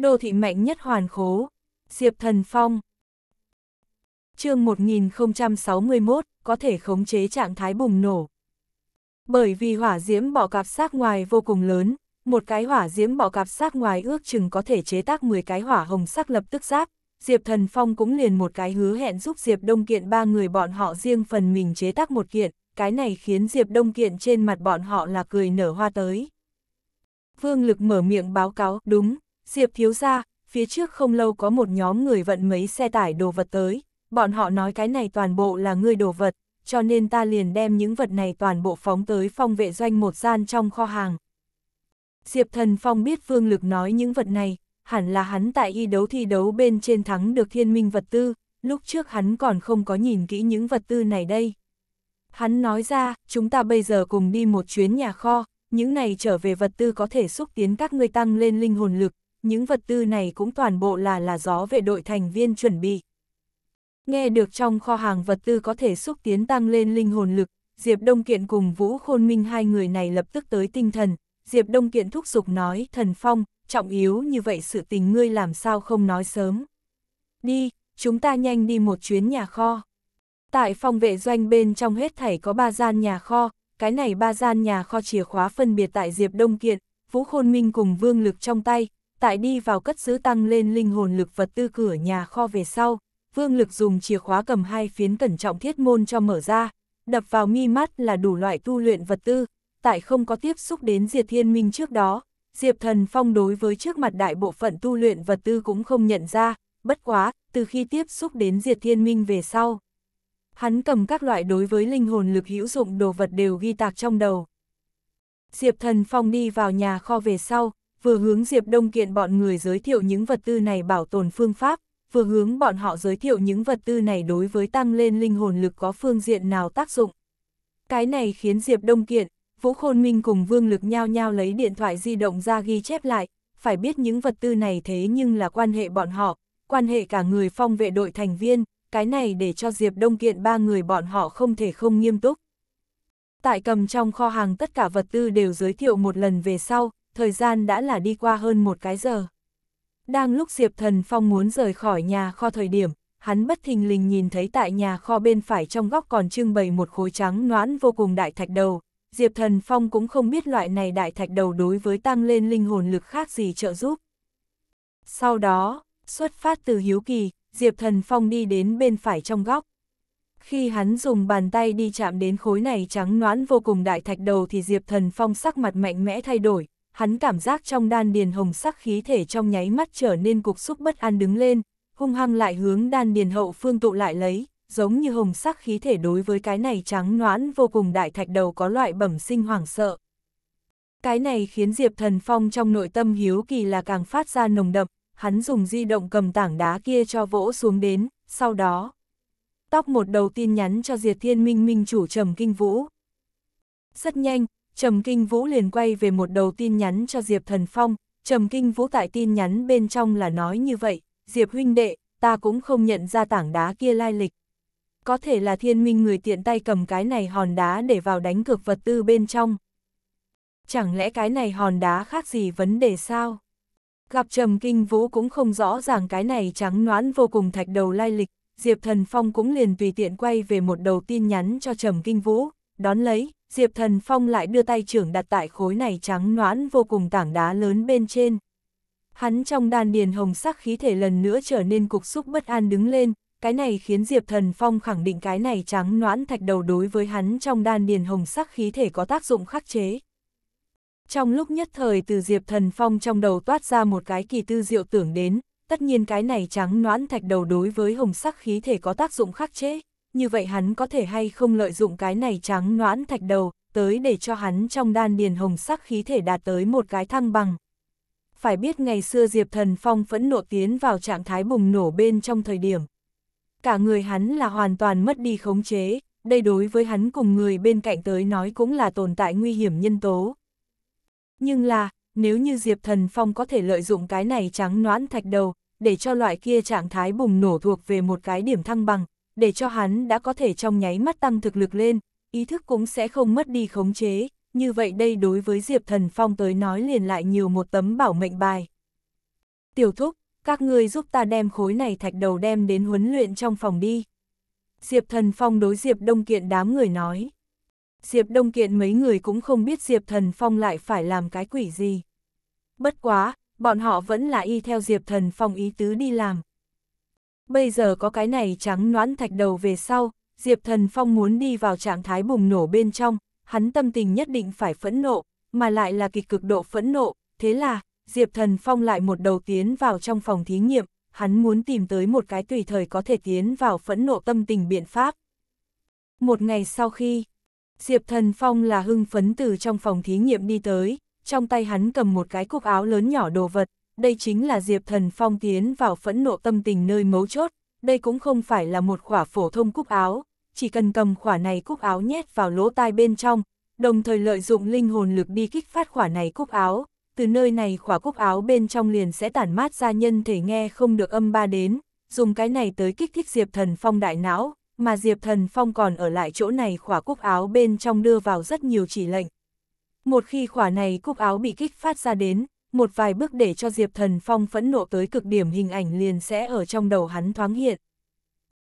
Đô thị mạnh nhất hoàn khố, Diệp Thần Phong. chương 1061, có thể khống chế trạng thái bùng nổ. Bởi vì hỏa diễm bọ cạp xác ngoài vô cùng lớn, một cái hỏa diễm bọ cạp xác ngoài ước chừng có thể chế tác 10 cái hỏa hồng sắc lập tức giáp, Diệp Thần Phong cũng liền một cái hứa hẹn giúp Diệp Đông Kiện ba người bọn họ riêng phần mình chế tác một kiện, cái này khiến Diệp Đông Kiện trên mặt bọn họ là cười nở hoa tới. Vương Lực mở miệng báo cáo, đúng, Diệp thiếu ra, phía trước không lâu có một nhóm người vận mấy xe tải đồ vật tới, bọn họ nói cái này toàn bộ là người đồ vật, cho nên ta liền đem những vật này toàn bộ phóng tới phong vệ doanh một gian trong kho hàng. Diệp thần phong biết vương lực nói những vật này, hẳn là hắn tại y đấu thi đấu bên trên thắng được thiên minh vật tư, lúc trước hắn còn không có nhìn kỹ những vật tư này đây. Hắn nói ra, chúng ta bây giờ cùng đi một chuyến nhà kho, những này trở về vật tư có thể xúc tiến các ngươi tăng lên linh hồn lực, những vật tư này cũng toàn bộ là là gió về đội thành viên chuẩn bị. Nghe được trong kho hàng vật tư có thể xúc tiến tăng lên linh hồn lực, Diệp Đông Kiện cùng Vũ Khôn Minh hai người này lập tức tới tinh thần, Diệp Đông Kiện thúc giục nói, thần phong, trọng yếu như vậy sự tình ngươi làm sao không nói sớm. Đi, chúng ta nhanh đi một chuyến nhà kho. Tại phòng vệ doanh bên trong hết thảy có ba gian nhà kho, cái này ba gian nhà kho chìa khóa phân biệt tại Diệp Đông Kiện, Vũ Khôn Minh cùng Vương Lực trong tay, tại đi vào cất giữ tăng lên linh hồn lực vật tư cửa nhà kho về sau, Vương Lực dùng chìa khóa cầm hai phiến cẩn trọng thiết môn cho mở ra, đập vào mi mắt là đủ loại tu luyện vật tư, tại không có tiếp xúc đến Diệt Thiên Minh trước đó, Diệp Thần Phong đối với trước mặt đại bộ phận tu luyện vật tư cũng không nhận ra, bất quá, từ khi tiếp xúc đến Diệt Thiên Minh về sau. Hắn cầm các loại đối với linh hồn lực hữu dụng đồ vật đều ghi tạc trong đầu. Diệp Thần Phong đi vào nhà kho về sau, vừa hướng Diệp Đông Kiện bọn người giới thiệu những vật tư này bảo tồn phương pháp, vừa hướng bọn họ giới thiệu những vật tư này đối với tăng lên linh hồn lực có phương diện nào tác dụng. Cái này khiến Diệp Đông Kiện, Vũ Khôn Minh cùng Vương Lực nhao nhao lấy điện thoại di động ra ghi chép lại, phải biết những vật tư này thế nhưng là quan hệ bọn họ, quan hệ cả người phong vệ đội thành viên, cái này để cho Diệp Đông Kiện ba người bọn họ không thể không nghiêm túc. Tại cầm trong kho hàng tất cả vật tư đều giới thiệu một lần về sau, thời gian đã là đi qua hơn một cái giờ. Đang lúc Diệp Thần Phong muốn rời khỏi nhà kho thời điểm, hắn bất thình lình nhìn thấy tại nhà kho bên phải trong góc còn trưng bày một khối trắng noãn vô cùng đại thạch đầu. Diệp Thần Phong cũng không biết loại này đại thạch đầu đối với tăng lên linh hồn lực khác gì trợ giúp. Sau đó, xuất phát từ hiếu kỳ, Diệp Thần Phong đi đến bên phải trong góc. Khi hắn dùng bàn tay đi chạm đến khối này trắng noãn vô cùng đại thạch đầu thì Diệp Thần Phong sắc mặt mạnh mẽ thay đổi, hắn cảm giác trong đan điền hồng sắc khí thể trong nháy mắt trở nên cục xúc bất an đứng lên, hung hăng lại hướng đan điền hậu phương tụ lại lấy, giống như hồng sắc khí thể đối với cái này trắng noãn vô cùng đại thạch đầu có loại bẩm sinh hoảng sợ. Cái này khiến Diệp Thần Phong trong nội tâm hiếu kỳ là càng phát ra nồng đậm, hắn dùng di động cầm tảng đá kia cho vỗ xuống đến, sau đó. Tóc một đầu tin nhắn cho Diệp Thiên Minh Minh chủ trầm kinh vũ. Rất nhanh, Trầm Kinh Vũ liền quay về một đầu tin nhắn cho Diệp Thần Phong, Trầm Kinh Vũ tại tin nhắn bên trong là nói như vậy, Diệp huynh đệ, ta cũng không nhận ra tảng đá kia lai lịch. Có thể là thiên minh người tiện tay cầm cái này hòn đá để vào đánh cược vật tư bên trong. Chẳng lẽ cái này hòn đá khác gì vấn đề sao? Gặp Trầm Kinh Vũ cũng không rõ ràng cái này trắng noãn vô cùng thạch đầu lai lịch, Diệp Thần Phong cũng liền tùy tiện quay về một đầu tin nhắn cho Trầm Kinh Vũ, đón lấy, Diệp Thần Phong lại đưa tay trưởng đặt tại khối này trắng noãn vô cùng tảng đá lớn bên trên. Hắn trong đan điền hồng sắc khí thể lần nữa trở nên cục xúc bất an đứng lên, cái này khiến Diệp Thần Phong khẳng định cái này trắng noãn thạch đầu đối với hắn trong đan điền hồng sắc khí thể có tác dụng khắc chế. Trong lúc nhất thời từ Diệp Thần Phong trong đầu toát ra một cái kỳ tư diệu tưởng đến, tất nhiên cái này trắng noãn thạch đầu đối với hồng sắc khí thể có tác dụng khắc chế như vậy hắn có thể hay không lợi dụng cái này trắng noãn thạch đầu, tới để cho hắn trong đan điền hồng sắc khí thể đạt tới một cái thăng bằng. Phải biết ngày xưa Diệp Thần Phong phẫn nộ tiến vào trạng thái bùng nổ bên trong thời điểm. Cả người hắn là hoàn toàn mất đi khống chế, đây đối với hắn cùng người bên cạnh tới nói cũng là tồn tại nguy hiểm nhân tố. Nhưng là, nếu như Diệp Thần Phong có thể lợi dụng cái này trắng noãn thạch đầu, để cho loại kia trạng thái bùng nổ thuộc về một cái điểm thăng bằng, để cho hắn đã có thể trong nháy mắt tăng thực lực lên, ý thức cũng sẽ không mất đi khống chế, như vậy đây đối với Diệp Thần Phong tới nói liền lại nhiều một tấm bảo mệnh bài. Tiểu thúc, các ngươi giúp ta đem khối này thạch đầu đem đến huấn luyện trong phòng đi. Diệp Thần Phong đối Diệp Đông Kiện đám người nói. Diệp Đông Kiện mấy người cũng không biết Diệp Thần Phong lại phải làm cái quỷ gì. Bất quá, bọn họ vẫn là y theo Diệp Thần Phong ý tứ đi làm bây giờ có cái này trắng noãn thạch đầu về sau, Diệp Thần Phong muốn đi vào trạng thái bùng nổ bên trong, hắn tâm tình nhất định phải phẫn nộ, mà lại là kịch cực độ phẫn nộ, thế là, Diệp Thần Phong lại một đầu tiến vào trong phòng thí nghiệm, hắn muốn tìm tới một cái tùy thời có thể tiến vào phẫn nộ tâm tình biện pháp. Một ngày sau khi, Diệp Thần Phong là hưng phấn từ trong phòng thí nghiệm đi tới, trong tay hắn cầm một cái cục áo lớn nhỏ đồ vật, đây chính là Diệp Thần Phong tiến vào phẫn nộ tâm tình nơi mấu chốt, đây cũng không phải là một khỏa phổ thông cúc áo, chỉ cần cầm khỏa này cúc áo nhét vào lỗ tai bên trong, đồng thời lợi dụng linh hồn lực đi kích phát khỏa này cúc áo, từ nơi này khỏa cúc áo bên trong liền sẽ tản mát ra nhân thể nghe không được âm ba đến, dùng cái này tới kích thích Diệp Thần Phong đại não, mà Diệp Thần Phong còn ở lại chỗ này khỏa cúc áo bên trong đưa vào rất nhiều chỉ lệnh. Một khi khỏa này cúc áo bị kích phát ra đến, một vài bước để cho Diệp Thần Phong phẫn nộ tới cực điểm hình ảnh liền sẽ ở trong đầu hắn thoáng hiện.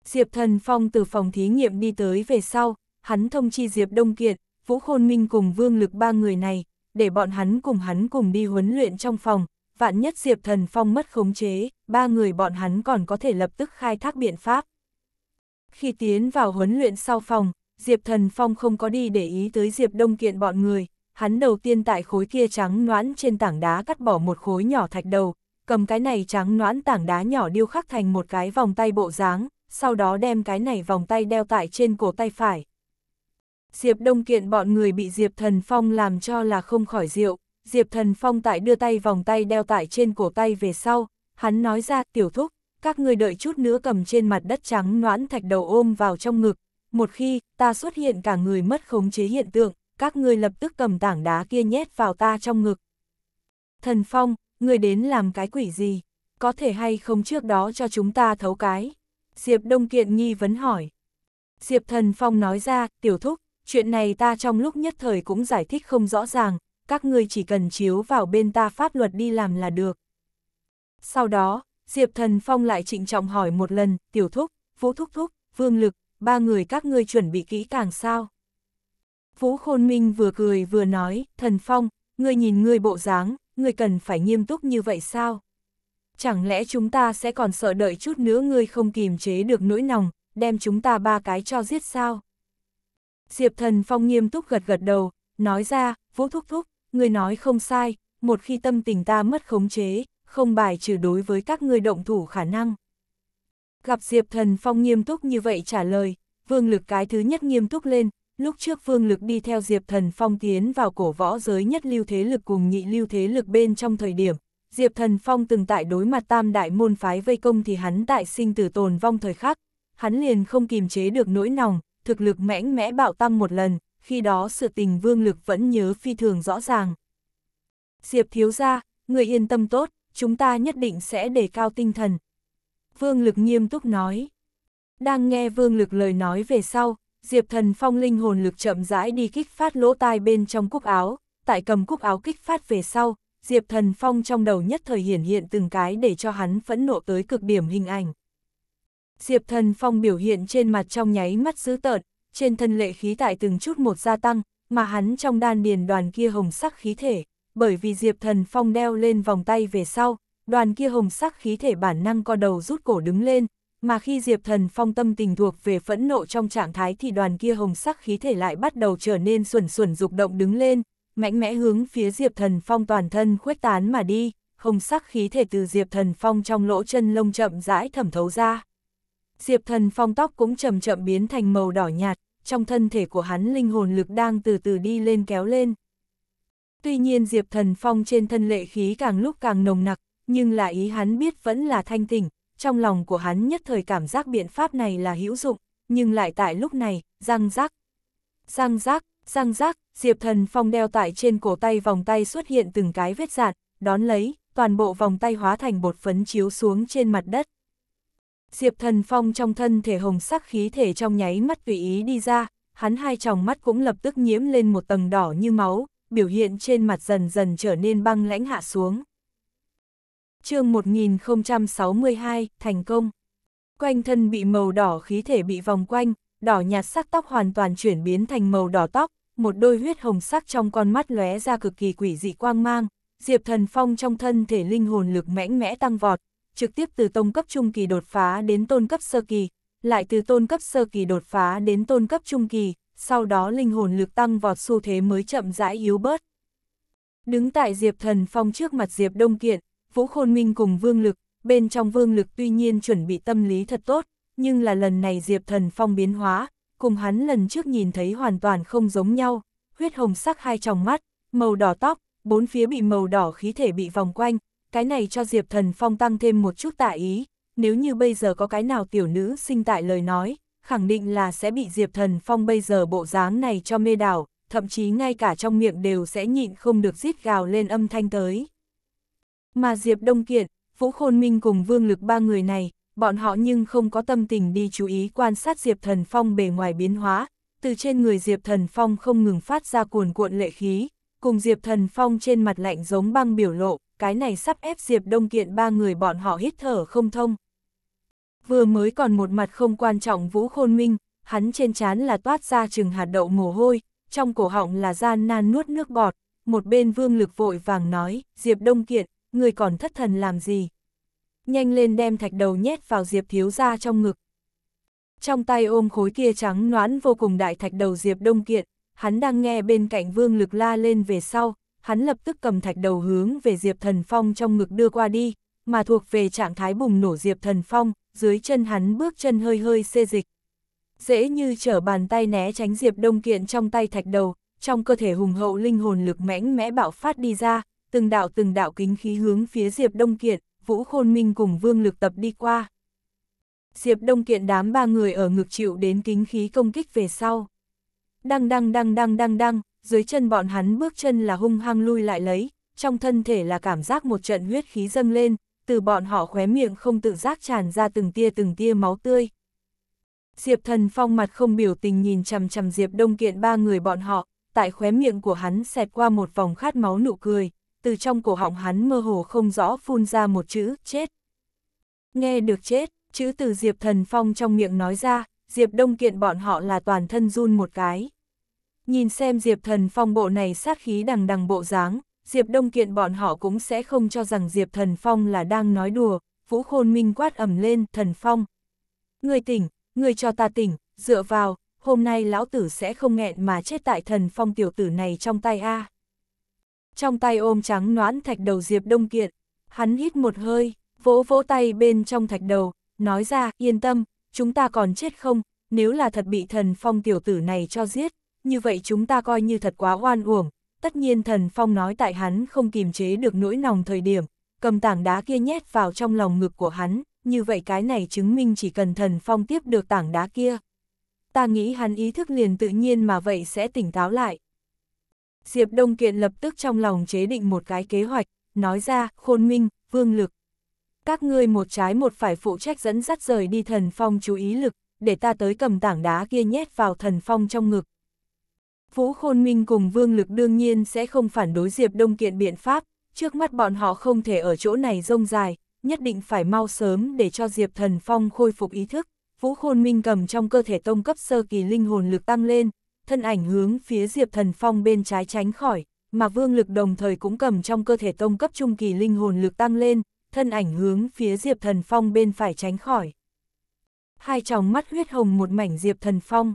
Diệp Thần Phong từ phòng thí nghiệm đi tới về sau, hắn thông chi Diệp Đông Kiệt, Vũ Khôn Minh cùng Vương Lực ba người này, để bọn hắn cùng hắn cùng đi huấn luyện trong phòng, vạn nhất Diệp Thần Phong mất khống chế, ba người bọn hắn còn có thể lập tức khai thác biện pháp. Khi tiến vào huấn luyện sau phòng, Diệp Thần Phong không có đi để ý tới Diệp Đông Kiện bọn người, hắn đầu tiên tại khối kia trắng noãn trên tảng đá cắt bỏ một khối nhỏ thạch đầu, cầm cái này trắng noãn tảng đá nhỏ điêu khắc thành một cái vòng tay bộ dáng, sau đó đem cái này vòng tay đeo tại trên cổ tay phải. Diệp Đông Kiện bọn người bị Diệp Thần Phong làm cho là không khỏi rượu, Diệp Thần Phong tại đưa tay vòng tay đeo tại trên cổ tay về sau, hắn nói ra tiểu thúc, các người đợi chút nữa cầm trên mặt đất trắng noãn thạch đầu ôm vào trong ngực, một khi ta xuất hiện cả người mất khống chế hiện tượng, các ngươi lập tức cầm tảng đá kia nhét vào ta trong ngực. Thần Phong, người đến làm cái quỷ gì? Có thể hay không trước đó cho chúng ta thấu cái? Diệp Đông Kiện nghi vấn hỏi. Diệp Thần Phong nói ra, tiểu thúc, chuyện này ta trong lúc nhất thời cũng giải thích không rõ ràng, các ngươi chỉ cần chiếu vào bên ta pháp luật đi làm là được. Sau đó, Diệp Thần Phong lại trịnh trọng hỏi một lần, tiểu thúc, vũ thúc thúc, vương lực, ba người các ngươi chuẩn bị kỹ càng sao? Vũ Khôn Minh vừa cười vừa nói, thần phong, ngươi nhìn ngươi bộ dáng, ngươi cần phải nghiêm túc như vậy sao? Chẳng lẽ chúng ta sẽ còn sợ đợi chút nữa ngươi không kìm chế được nỗi lòng, đem chúng ta ba cái cho giết sao? Diệp thần phong nghiêm túc gật gật đầu, nói ra, Vũ Thúc Thúc, ngươi nói không sai, một khi tâm tình ta mất khống chế, không bài trừ đối với các ngươi động thủ khả năng. Gặp Diệp Thần Phong nghiêm túc như vậy trả lời, Vương Lực cái thứ nhất nghiêm túc lên, Lúc trước Vương Lực đi theo Diệp Thần Phong tiến vào cổ võ giới nhất lưu thế lực cùng nhị lưu thế lực bên trong thời điểm, Diệp Thần Phong từng tại đối mặt tam đại môn phái vây công thì hắn tại sinh tử tồn vong thời khắc, hắn liền không kìm chế được nỗi nòng, thực lực mãnh mẽ bạo tăng một lần, khi đó sự tình Vương Lực vẫn nhớ phi thường rõ ràng. Diệp thiếu gia, người yên tâm tốt, chúng ta nhất định sẽ đề cao tinh thần. Vương Lực nghiêm túc nói. Đang nghe Vương Lực lời nói về sau, Diệp Thần Phong linh hồn lực chậm rãi đi kích phát lỗ tai bên trong cúc áo, tại cầm cúc áo kích phát về sau, Diệp Thần Phong trong đầu nhất thời hiển hiện từng cái để cho hắn phẫn nộ tới cực điểm hình ảnh. Diệp Thần Phong biểu hiện trên mặt trong nháy mắt dữ tợn, trên thân lệ khí tại từng chút một gia tăng, mà hắn trong đan điền đoàn kia hồng sắc khí thể, bởi vì Diệp Thần Phong đeo lên vòng tay về sau, đoàn kia hồng sắc khí thể bản năng co đầu rút cổ đứng lên, mà khi Diệp Thần Phong tâm tình thuộc về phẫn nộ trong trạng thái thì đoàn kia hồng sắc khí thể lại bắt đầu trở nên xuẩn xuẩn dục động đứng lên, mạnh mẽ hướng phía Diệp Thần Phong toàn thân khuếch tán mà đi, hồng sắc khí thể từ Diệp Thần Phong trong lỗ chân lông chậm rãi thẩm thấu ra. Diệp Thần Phong tóc cũng chậm chậm biến thành màu đỏ nhạt, trong thân thể của hắn linh hồn lực đang từ từ đi lên kéo lên. Tuy nhiên Diệp Thần Phong trên thân lệ khí càng lúc càng nồng nặc, nhưng là ý hắn biết vẫn là thanh tỉnh, trong lòng của hắn nhất thời cảm giác biện pháp này là hữu dụng, nhưng lại tại lúc này, răng rác. Răng rác, răng rác, Diệp Thần Phong đeo tại trên cổ tay vòng tay xuất hiện từng cái vết dạn, đón lấy, toàn bộ vòng tay hóa thành bột phấn chiếu xuống trên mặt đất. Diệp Thần Phong trong thân thể hồng sắc khí thể trong nháy mắt tùy ý đi ra, hắn hai tròng mắt cũng lập tức nhiễm lên một tầng đỏ như máu, biểu hiện trên mặt dần dần trở nên băng lãnh hạ xuống chương 1062, thành công. Quanh thân bị màu đỏ khí thể bị vòng quanh, đỏ nhạt sắc tóc hoàn toàn chuyển biến thành màu đỏ tóc, một đôi huyết hồng sắc trong con mắt lóe ra cực kỳ quỷ dị quang mang, Diệp Thần Phong trong thân thể linh hồn lực mãnh mẽ tăng vọt, trực tiếp từ tông cấp trung kỳ đột phá đến tôn cấp sơ kỳ, lại từ tôn cấp sơ kỳ đột phá đến tôn cấp trung kỳ, sau đó linh hồn lực tăng vọt xu thế mới chậm rãi yếu bớt. Đứng tại Diệp Thần Phong trước mặt Diệp Đông Kiện, Vũ Khôn Minh cùng Vương Lực, bên trong Vương Lực tuy nhiên chuẩn bị tâm lý thật tốt, nhưng là lần này Diệp Thần Phong biến hóa, cùng hắn lần trước nhìn thấy hoàn toàn không giống nhau, huyết hồng sắc hai tròng mắt, màu đỏ tóc, bốn phía bị màu đỏ khí thể bị vòng quanh, cái này cho Diệp Thần Phong tăng thêm một chút tạ ý, nếu như bây giờ có cái nào tiểu nữ sinh tại lời nói, khẳng định là sẽ bị Diệp Thần Phong bây giờ bộ dáng này cho mê đảo, thậm chí ngay cả trong miệng đều sẽ nhịn không được rít gào lên âm thanh tới. Mà Diệp Đông Kiện, Vũ Khôn Minh cùng Vương Lực ba người này, bọn họ nhưng không có tâm tình đi chú ý quan sát Diệp Thần Phong bề ngoài biến hóa, từ trên người Diệp Thần Phong không ngừng phát ra cuồn cuộn lệ khí, cùng Diệp Thần Phong trên mặt lạnh giống băng biểu lộ, cái này sắp ép Diệp Đông Kiện ba người bọn họ hít thở không thông. Vừa mới còn một mặt không quan trọng Vũ Khôn Minh, hắn trên trán là toát ra chừng hạt đậu mồ hôi, trong cổ họng là gian nan nuốt nước bọt, một bên Vương Lực vội vàng nói, Diệp Đông Kiện, người còn thất thần làm gì? Nhanh lên đem thạch đầu nhét vào Diệp thiếu gia trong ngực. Trong tay ôm khối kia trắng noãn vô cùng đại thạch đầu Diệp Đông Kiện, hắn đang nghe bên cạnh vương lực la lên về sau, hắn lập tức cầm thạch đầu hướng về Diệp Thần Phong trong ngực đưa qua đi, mà thuộc về trạng thái bùng nổ Diệp Thần Phong, dưới chân hắn bước chân hơi hơi xê dịch. Dễ như trở bàn tay né tránh Diệp Đông Kiện trong tay thạch đầu, trong cơ thể hùng hậu linh hồn lực mãnh mẽ bạo phát đi ra, từng đạo từng đạo kính khí hướng phía Diệp Đông Kiện, Vũ Khôn Minh cùng Vương Lực Tập đi qua. Diệp Đông Kiện đám ba người ở ngực chịu đến kính khí công kích về sau. Đăng đăng đăng đăng đăng đăng, dưới chân bọn hắn bước chân là hung hăng lui lại lấy, trong thân thể là cảm giác một trận huyết khí dâng lên, từ bọn họ khóe miệng không tự giác tràn ra từng tia từng tia máu tươi. Diệp Thần Phong mặt không biểu tình nhìn chằm chằm Diệp Đông Kiện ba người bọn họ, tại khóe miệng của hắn xẹt qua một vòng khát máu nụ cười, từ trong cổ họng hắn mơ hồ không rõ phun ra một chữ, chết. Nghe được chết, chữ từ Diệp Thần Phong trong miệng nói ra, Diệp Đông Kiện bọn họ là toàn thân run một cái. Nhìn xem Diệp Thần Phong bộ này sát khí đằng đằng bộ dáng, Diệp Đông Kiện bọn họ cũng sẽ không cho rằng Diệp Thần Phong là đang nói đùa, Vũ Khôn Minh quát ẩm lên, Thần Phong. Người tỉnh, người cho ta tỉnh, dựa vào, hôm nay lão tử sẽ không nghẹn mà chết tại Thần Phong tiểu tử này trong tay a. À trong tay ôm trắng noãn thạch đầu Diệp Đông Kiện. Hắn hít một hơi, vỗ vỗ tay bên trong thạch đầu, nói ra, yên tâm, chúng ta còn chết không, nếu là thật bị thần phong tiểu tử này cho giết, như vậy chúng ta coi như thật quá oan uổng. Tất nhiên thần phong nói tại hắn không kiềm chế được nỗi lòng thời điểm, cầm tảng đá kia nhét vào trong lòng ngực của hắn, như vậy cái này chứng minh chỉ cần thần phong tiếp được tảng đá kia. Ta nghĩ hắn ý thức liền tự nhiên mà vậy sẽ tỉnh táo lại. Diệp Đông Kiện lập tức trong lòng chế định một cái kế hoạch, nói ra, khôn minh, vương lực. Các ngươi một trái một phải phụ trách dẫn dắt rời đi thần phong chú ý lực, để ta tới cầm tảng đá kia nhét vào thần phong trong ngực. Vũ Khôn Minh cùng Vương Lực đương nhiên sẽ không phản đối Diệp Đông Kiện biện pháp, trước mắt bọn họ không thể ở chỗ này rông dài, nhất định phải mau sớm để cho Diệp Thần Phong khôi phục ý thức. Vũ Khôn Minh cầm trong cơ thể tông cấp sơ kỳ linh hồn lực tăng lên, thân ảnh hướng phía Diệp Thần Phong bên trái tránh khỏi, mà Vương Lực đồng thời cũng cầm trong cơ thể tông cấp trung kỳ linh hồn lực tăng lên, thân ảnh hướng phía Diệp Thần Phong bên phải tránh khỏi. Hai tròng mắt huyết hồng một mảnh Diệp Thần Phong.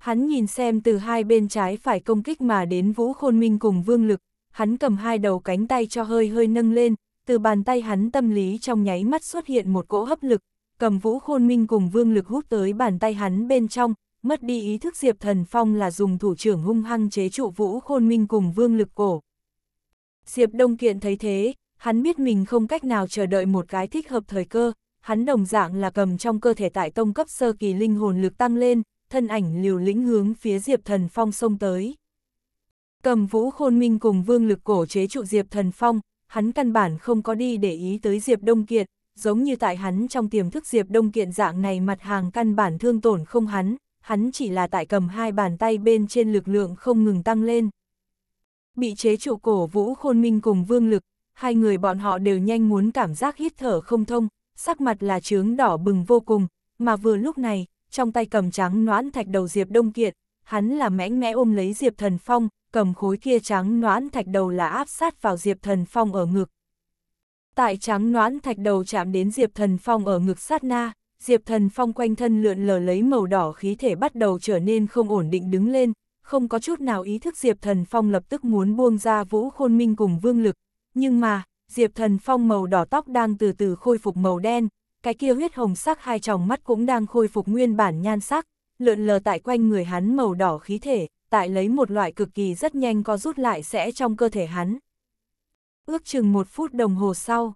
Hắn nhìn xem từ hai bên trái phải công kích mà đến Vũ Khôn Minh cùng Vương Lực, hắn cầm hai đầu cánh tay cho hơi hơi nâng lên, từ bàn tay hắn tâm lý trong nháy mắt xuất hiện một cỗ hấp lực, cầm Vũ Khôn Minh cùng Vương Lực hút tới bàn tay hắn bên trong, mất đi ý thức Diệp Thần Phong là dùng thủ trưởng hung hăng chế trụ Vũ Khôn Minh cùng Vương Lực Cổ. Diệp Đông Kiện thấy thế, hắn biết mình không cách nào chờ đợi một cái thích hợp thời cơ, hắn đồng dạng là cầm trong cơ thể tại tông cấp sơ kỳ linh hồn lực tăng lên, thân ảnh liều lĩnh hướng phía Diệp Thần Phong xông tới. Cầm Vũ Khôn Minh cùng Vương Lực Cổ chế trụ Diệp Thần Phong, hắn căn bản không có đi để ý tới Diệp Đông Kiện, giống như tại hắn trong tiềm thức Diệp Đông Kiện dạng này mặt hàng căn bản thương tổn không hắn, hắn chỉ là tại cầm hai bàn tay bên trên lực lượng không ngừng tăng lên. Bị chế trụ cổ Vũ Khôn Minh cùng Vương Lực, hai người bọn họ đều nhanh muốn cảm giác hít thở không thông, sắc mặt là trướng đỏ bừng vô cùng, mà vừa lúc này, trong tay cầm trắng noãn thạch đầu Diệp Đông Kiệt, hắn là mẽnh mẽ ôm lấy Diệp Thần Phong, cầm khối kia trắng noãn thạch đầu là áp sát vào Diệp Thần Phong ở ngực. Tại trắng noãn thạch đầu chạm đến Diệp Thần Phong ở ngực sát na, Diệp Thần Phong quanh thân lượn lờ lấy màu đỏ khí thể bắt đầu trở nên không ổn định đứng lên, không có chút nào ý thức Diệp Thần Phong lập tức muốn buông ra Vũ Khôn Minh cùng Vương Lực, nhưng mà, Diệp Thần Phong màu đỏ tóc đang từ từ khôi phục màu đen, cái kia huyết hồng sắc hai tròng mắt cũng đang khôi phục nguyên bản nhan sắc, lượn lờ tại quanh người hắn màu đỏ khí thể, tại lấy một loại cực kỳ rất nhanh có rút lại sẽ trong cơ thể hắn. Ước chừng một phút đồng hồ sau,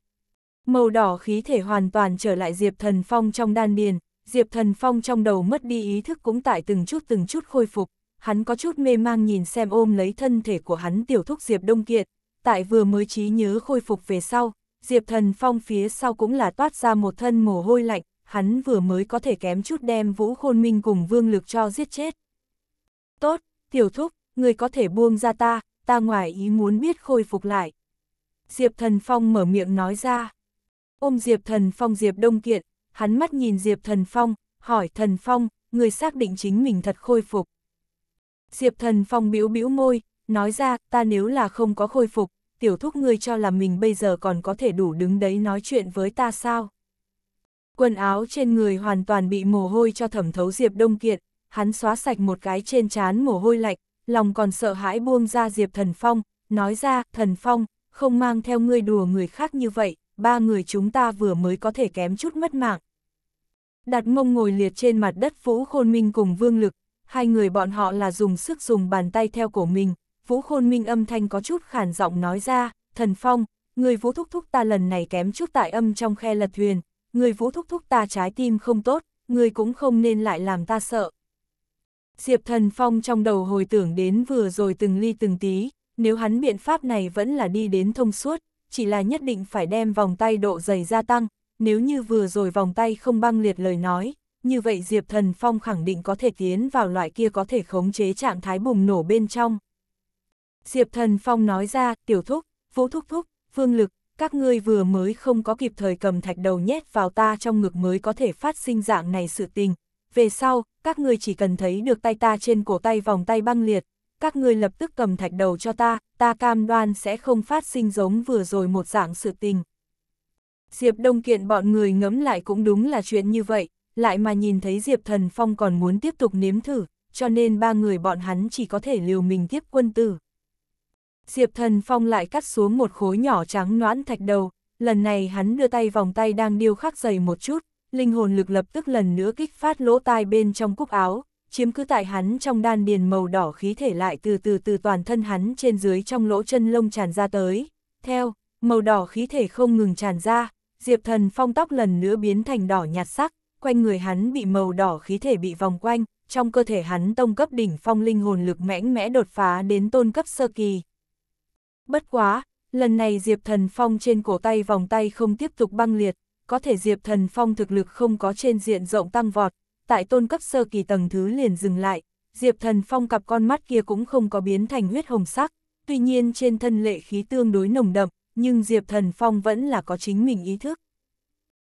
Màu đỏ khí thể hoàn toàn trở lại Diệp Thần Phong trong đan điền, Diệp Thần Phong trong đầu mất đi ý thức cũng tại từng chút từng chút khôi phục, hắn có chút mê mang nhìn xem ôm lấy thân thể của hắn tiểu thúc Diệp Đông Kiệt, tại vừa mới trí nhớ khôi phục về sau, Diệp Thần Phong phía sau cũng là toát ra một thân mồ hôi lạnh, hắn vừa mới có thể kém chút đem Vũ Khôn Minh cùng Vương Lực cho giết chết. Tốt, tiểu thúc, người có thể buông ra ta, ta ngoài ý muốn biết khôi phục lại. Diệp Thần Phong mở miệng nói ra. Ôm Diệp Thần Phong Diệp Đông Kiện, hắn mắt nhìn Diệp Thần Phong, hỏi Thần Phong, người xác định chính mình thật khôi phục. Diệp Thần Phong bĩu bĩu môi, nói ra, ta nếu là không có khôi phục, tiểu thúc ngươi cho là mình bây giờ còn có thể đủ đứng đấy nói chuyện với ta sao? Quần áo trên người hoàn toàn bị mồ hôi cho thẩm thấu Diệp Đông Kiện, hắn xóa sạch một cái trên trán mồ hôi lạnh, lòng còn sợ hãi buông ra Diệp Thần Phong, nói ra, Thần Phong, không mang theo ngươi đùa người khác như vậy, ba người chúng ta vừa mới có thể kém chút mất mạng. Đặt mông ngồi liệt trên mặt đất Vũ Khôn Minh cùng Vương Lực, hai người bọn họ là dùng sức dùng bàn tay theo cổ mình, Vũ Khôn Minh âm thanh có chút khản giọng nói ra, thần phong, người Vũ Thúc Thúc ta lần này kém chút tại âm trong khe lật thuyền, người Vũ Thúc Thúc ta trái tim không tốt, người cũng không nên lại làm ta sợ. Diệp thần phong trong đầu hồi tưởng đến vừa rồi từng ly từng tí, nếu hắn biện pháp này vẫn là đi đến thông suốt, chỉ là nhất định phải đem vòng tay độ dày gia tăng, nếu như vừa rồi vòng tay không băng liệt lời nói, như vậy Diệp Thần Phong khẳng định có thể tiến vào loại kia có thể khống chế trạng thái bùng nổ bên trong. Diệp Thần Phong nói ra, tiểu thúc, vũ thúc thúc, phương lực, các ngươi vừa mới không có kịp thời cầm thạch đầu nhét vào ta trong ngực mới có thể phát sinh dạng này sự tình. Về sau, các ngươi chỉ cần thấy được tay ta trên cổ tay vòng tay băng liệt, các ngươi lập tức cầm thạch đầu cho ta, ta cam đoan sẽ không phát sinh giống vừa rồi một dạng sự tình. Diệp Đông Kiện bọn người ngấm lại cũng đúng là chuyện như vậy, lại mà nhìn thấy Diệp Thần Phong còn muốn tiếp tục nếm thử, cho nên ba người bọn hắn chỉ có thể liều mình tiếp quân tử. Diệp Thần Phong lại cắt xuống một khối nhỏ trắng noãn thạch đầu, lần này hắn đưa tay vòng tay đang điêu khắc dày một chút, linh hồn lực lập tức lần nữa kích phát lỗ tai bên trong cúc áo, chiếm cứ tại hắn trong đan điền màu đỏ khí thể lại từ từ từ toàn thân hắn trên dưới trong lỗ chân lông tràn ra tới. Theo, màu đỏ khí thể không ngừng tràn ra, Diệp Thần Phong tóc lần nữa biến thành đỏ nhạt sắc, quanh người hắn bị màu đỏ khí thể bị vòng quanh, trong cơ thể hắn tông cấp đỉnh phong linh hồn lực mãnh mẽ đột phá đến tôn cấp sơ kỳ. Bất quá, lần này Diệp Thần Phong trên cổ tay vòng tay không tiếp tục băng liệt, có thể Diệp Thần Phong thực lực không có trên diện rộng tăng vọt, tại tôn cấp sơ kỳ tầng thứ liền dừng lại, Diệp Thần Phong cặp con mắt kia cũng không có biến thành huyết hồng sắc, tuy nhiên trên thân lệ khí tương đối nồng đậm, nhưng Diệp Thần Phong vẫn là có chính mình ý thức.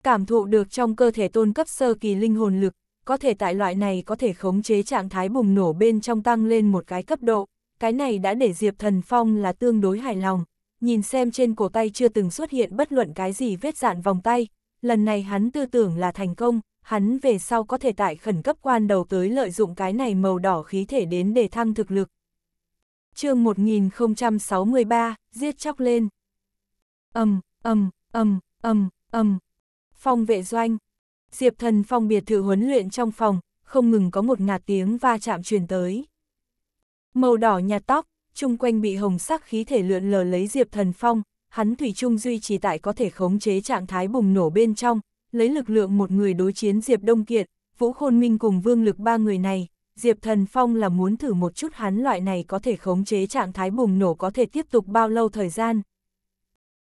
Cảm thụ được trong cơ thể tôn cấp sơ kỳ linh hồn lực, có thể tại loại này có thể khống chế trạng thái bùng nổ bên trong tăng lên một cái cấp độ, cái này đã để Diệp Thần Phong là tương đối hài lòng, nhìn xem trên cổ tay chưa từng xuất hiện bất luận cái gì vết dạn vòng tay, lần này hắn tư tưởng là thành công, hắn về sau có thể tại khẩn cấp quan đầu tới lợi dụng cái này màu đỏ khí thể đến để thăng thực lực. chương 1063, giết chóc lên. Âm, âm, âm, âm, âm. Phong vệ doanh. Diệp thần phong biệt thự huấn luyện trong phòng, không ngừng có một ngạt tiếng va chạm truyền tới. Màu đỏ nhạt tóc, chung quanh bị hồng sắc khí thể lượn lờ lấy Diệp thần phong, hắn Thủy Trung duy trì tại có thể khống chế trạng thái bùng nổ bên trong, lấy lực lượng một người đối chiến Diệp Đông Kiệt, Vũ Khôn Minh cùng Vương Lực ba người này, Diệp Thần Phong là muốn thử một chút hắn loại này có thể khống chế trạng thái bùng nổ có thể tiếp tục bao lâu thời gian.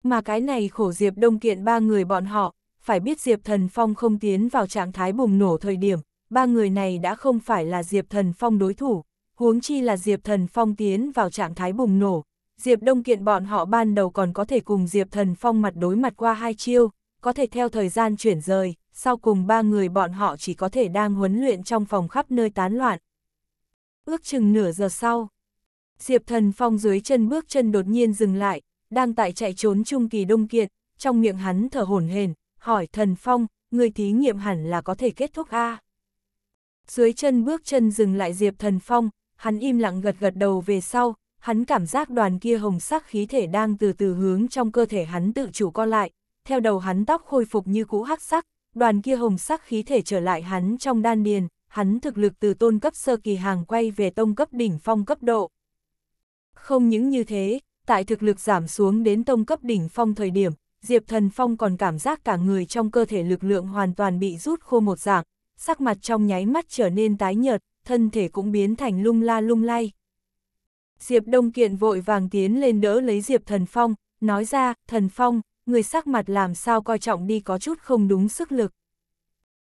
Mà cái này khổ Diệp Đông Kiện ba người bọn họ, phải biết Diệp Thần Phong không tiến vào trạng thái bùng nổ thời điểm, ba người này đã không phải là Diệp Thần Phong đối thủ, huống chi là Diệp Thần Phong tiến vào trạng thái bùng nổ. Diệp Đông Kiện bọn họ ban đầu còn có thể cùng Diệp Thần Phong mặt đối mặt qua hai chiêu, có thể theo thời gian chuyển rời, sau cùng ba người bọn họ chỉ có thể đang huấn luyện trong phòng khắp nơi tán loạn. Ước chừng nửa giờ sau, Diệp Thần Phong dưới chân bước chân đột nhiên dừng lại, đang tại chạy trốn Trung Kỳ Đông Kiệt, trong miệng hắn thở hổn hển, hỏi Thần Phong, người thí nghiệm hẳn là có thể kết thúc a. Dưới chân bước chân dừng lại Diệp Thần Phong, hắn im lặng gật gật đầu về sau, hắn cảm giác đoàn kia hồng sắc khí thể đang từ từ hướng trong cơ thể hắn tự chủ co lại, theo đầu hắn tóc khôi phục như cũ hắc sắc, đoàn kia hồng sắc khí thể trở lại hắn trong đan điền, hắn thực lực từ tôn cấp sơ kỳ hàng quay về tông cấp đỉnh phong cấp độ. Không những như thế, tại thực lực giảm xuống đến tông cấp đỉnh phong thời điểm, Diệp Thần Phong còn cảm giác cả người trong cơ thể lực lượng hoàn toàn bị rút khô một dạng, sắc mặt trong nháy mắt trở nên tái nhợt, thân thể cũng biến thành lung la lung lay. Diệp Đông Kiện vội vàng tiến lên đỡ lấy Diệp Thần Phong, nói ra, Thần Phong, người sắc mặt làm sao coi trọng đi có chút không đúng sức lực.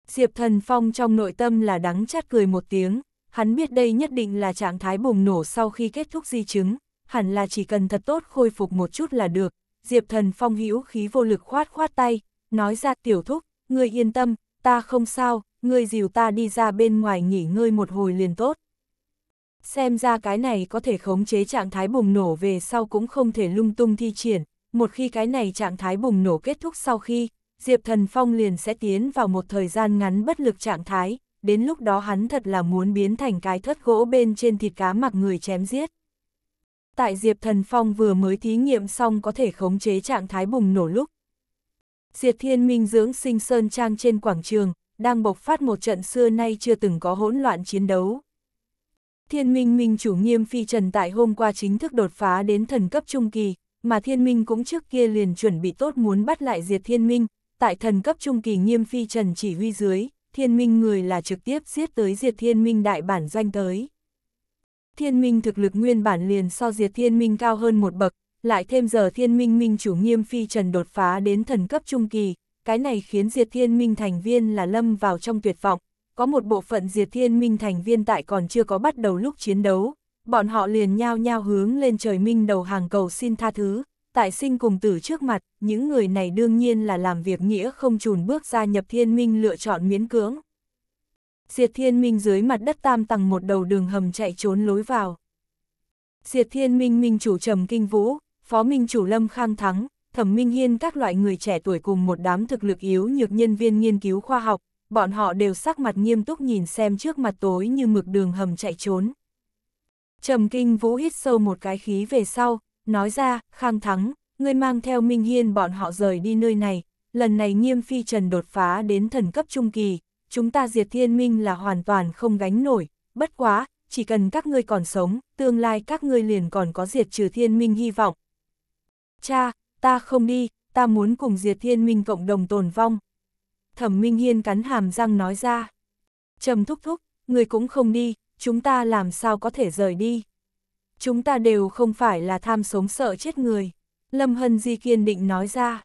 Diệp Thần Phong trong nội tâm là đắng chát cười một tiếng, hắn biết đây nhất định là trạng thái bùng nổ sau khi kết thúc di chứng, hẳn là chỉ cần thật tốt khôi phục một chút là được. Diệp Thần Phong hữu khí vô lực khoát khoát tay, nói ra tiểu thúc, ngươi yên tâm, ta không sao, ngươi dìu ta đi ra bên ngoài nghỉ ngơi một hồi liền tốt. Xem ra cái này có thể khống chế trạng thái bùng nổ về sau cũng không thể lung tung thi triển, một khi cái này trạng thái bùng nổ kết thúc sau khi, Diệp Thần Phong liền sẽ tiến vào một thời gian ngắn bất lực trạng thái, đến lúc đó hắn thật là muốn biến thành cái thất gỗ bên trên thịt cá mặc người chém giết. Tại Diệp Thần Phong vừa mới thí nghiệm xong có thể khống chế trạng thái bùng nổ lúc. Diệp Thiên Minh dưỡng sinh sơn trang trên quảng trường, đang bộc phát một trận xưa nay chưa từng có hỗn loạn chiến đấu. Thiên Minh Minh chủ nghiêm phi trần tại hôm qua chính thức đột phá đến thần cấp trung kỳ, mà thiên minh cũng trước kia liền chuẩn bị tốt muốn bắt lại diệt thiên minh, tại thần cấp trung kỳ nghiêm phi trần chỉ huy dưới, thiên minh người là trực tiếp giết tới diệt thiên minh đại bản doanh tới. Thiên minh thực lực nguyên bản liền so diệt thiên minh cao hơn một bậc, lại thêm giờ thiên minh minh chủ nghiêm phi trần đột phá đến thần cấp trung kỳ, cái này khiến diệt thiên minh thành viên là lâm vào trong tuyệt vọng, có một bộ phận diệt thiên minh thành viên tại còn chưa có bắt đầu lúc chiến đấu, bọn họ liền nhao nhao hướng lên trời minh đầu hàng cầu xin tha thứ, tại sinh cùng tử trước mặt, những người này đương nhiên là làm việc nghĩa không chùn bước ra nhập thiên minh lựa chọn miễn cưỡng. Diệt thiên minh dưới mặt đất tam tầng một đầu đường hầm chạy trốn lối vào. Diệt thiên minh minh chủ trầm kinh vũ, phó minh chủ lâm khang thắng, thẩm minh hiên các loại người trẻ tuổi cùng một đám thực lực yếu nhược nhân viên nghiên cứu khoa học, bọn họ đều sắc mặt nghiêm túc nhìn xem trước mặt tối như mực đường hầm chạy trốn. Trầm kinh vũ hít sâu một cái khí về sau, nói ra, khang thắng, ngươi mang theo Minh Hiên bọn họ rời đi nơi này, lần này nghiêm phi trần đột phá đến thần cấp trung kỳ, chúng ta diệt thiên minh là hoàn toàn không gánh nổi, bất quá, chỉ cần các ngươi còn sống, tương lai các ngươi liền còn có diệt trừ thiên minh hy vọng. Cha, ta không đi, ta muốn cùng diệt thiên minh cộng đồng tồn vong. Thẩm Minh Hiên cắn hàm răng nói ra. Trầm thúc thúc, người cũng không đi, chúng ta làm sao có thể rời đi. Chúng ta đều không phải là tham sống sợ chết người. Lâm Hân Di kiên định nói ra.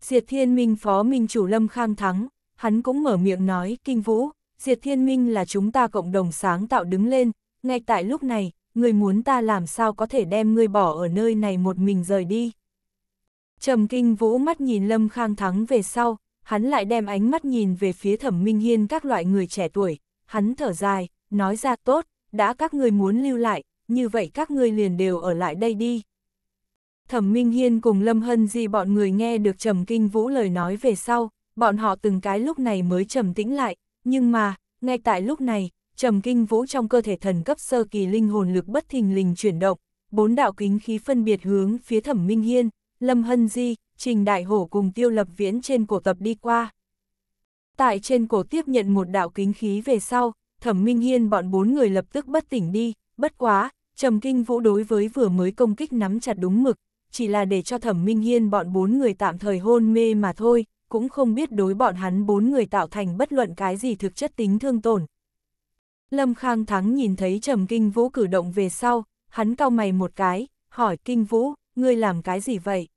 Diệt Thiên Minh Phó Minh Chủ Lâm Khang Thắng, hắn cũng mở miệng nói, Kinh Vũ, Diệt Thiên Minh là chúng ta cộng đồng sáng tạo đứng lên, ngay tại lúc này, người muốn ta làm sao có thể đem ngươi bỏ ở nơi này một mình rời đi. Trầm Kinh Vũ mắt nhìn Lâm Khang Thắng về sau, hắn lại đem ánh mắt nhìn về phía Thẩm Minh Hiên các loại người trẻ tuổi, hắn thở dài, nói ra tốt, đã các người muốn lưu lại, như vậy các người liền đều ở lại đây đi. Thẩm Minh Hiên cùng Lâm Hân Di bọn người nghe được Trầm Kinh Vũ lời nói về sau, bọn họ từng cái lúc này mới trầm tĩnh lại, nhưng mà, ngay tại lúc này, Trầm Kinh Vũ trong cơ thể thần cấp sơ kỳ linh hồn lực bất thình lình chuyển động, bốn đạo kính khí phân biệt hướng phía Thẩm Minh Hiên, Lâm Hân Di, Trình Đại Hổ cùng Tiêu Lập Viễn trên cổ tập đi qua. Tại trên cổ tiếp nhận một đạo kính khí về sau, Thẩm Minh Hiên bọn bốn người lập tức bất tỉnh đi, bất quá, Trầm Kinh Vũ đối với vừa mới công kích nắm chặt đúng mực, chỉ là để cho Thẩm Minh Hiên bọn bốn người tạm thời hôn mê mà thôi, cũng không biết đối bọn hắn bốn người tạo thành bất luận cái gì thực chất tính thương tổn. Lâm Khang Thắng nhìn thấy Trầm Kinh Vũ cử động về sau, hắn cau mày một cái, hỏi Kinh Vũ, ngươi làm cái gì vậy?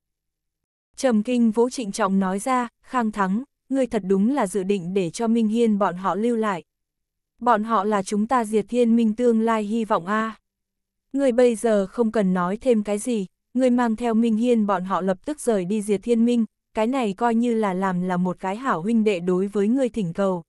Trầm Kinh Vũ trịnh trọng nói ra, Khang Thắng, ngươi thật đúng là dự định để cho Minh Hiên bọn họ lưu lại. Bọn họ là chúng ta diệt thiên minh tương lai hy vọng a. À. Người bây giờ không cần nói thêm cái gì, người mang theo Minh Hiên bọn họ lập tức rời đi diệt thiên minh, cái này coi như là làm là một cái hảo huynh đệ đối với người thỉnh cầu.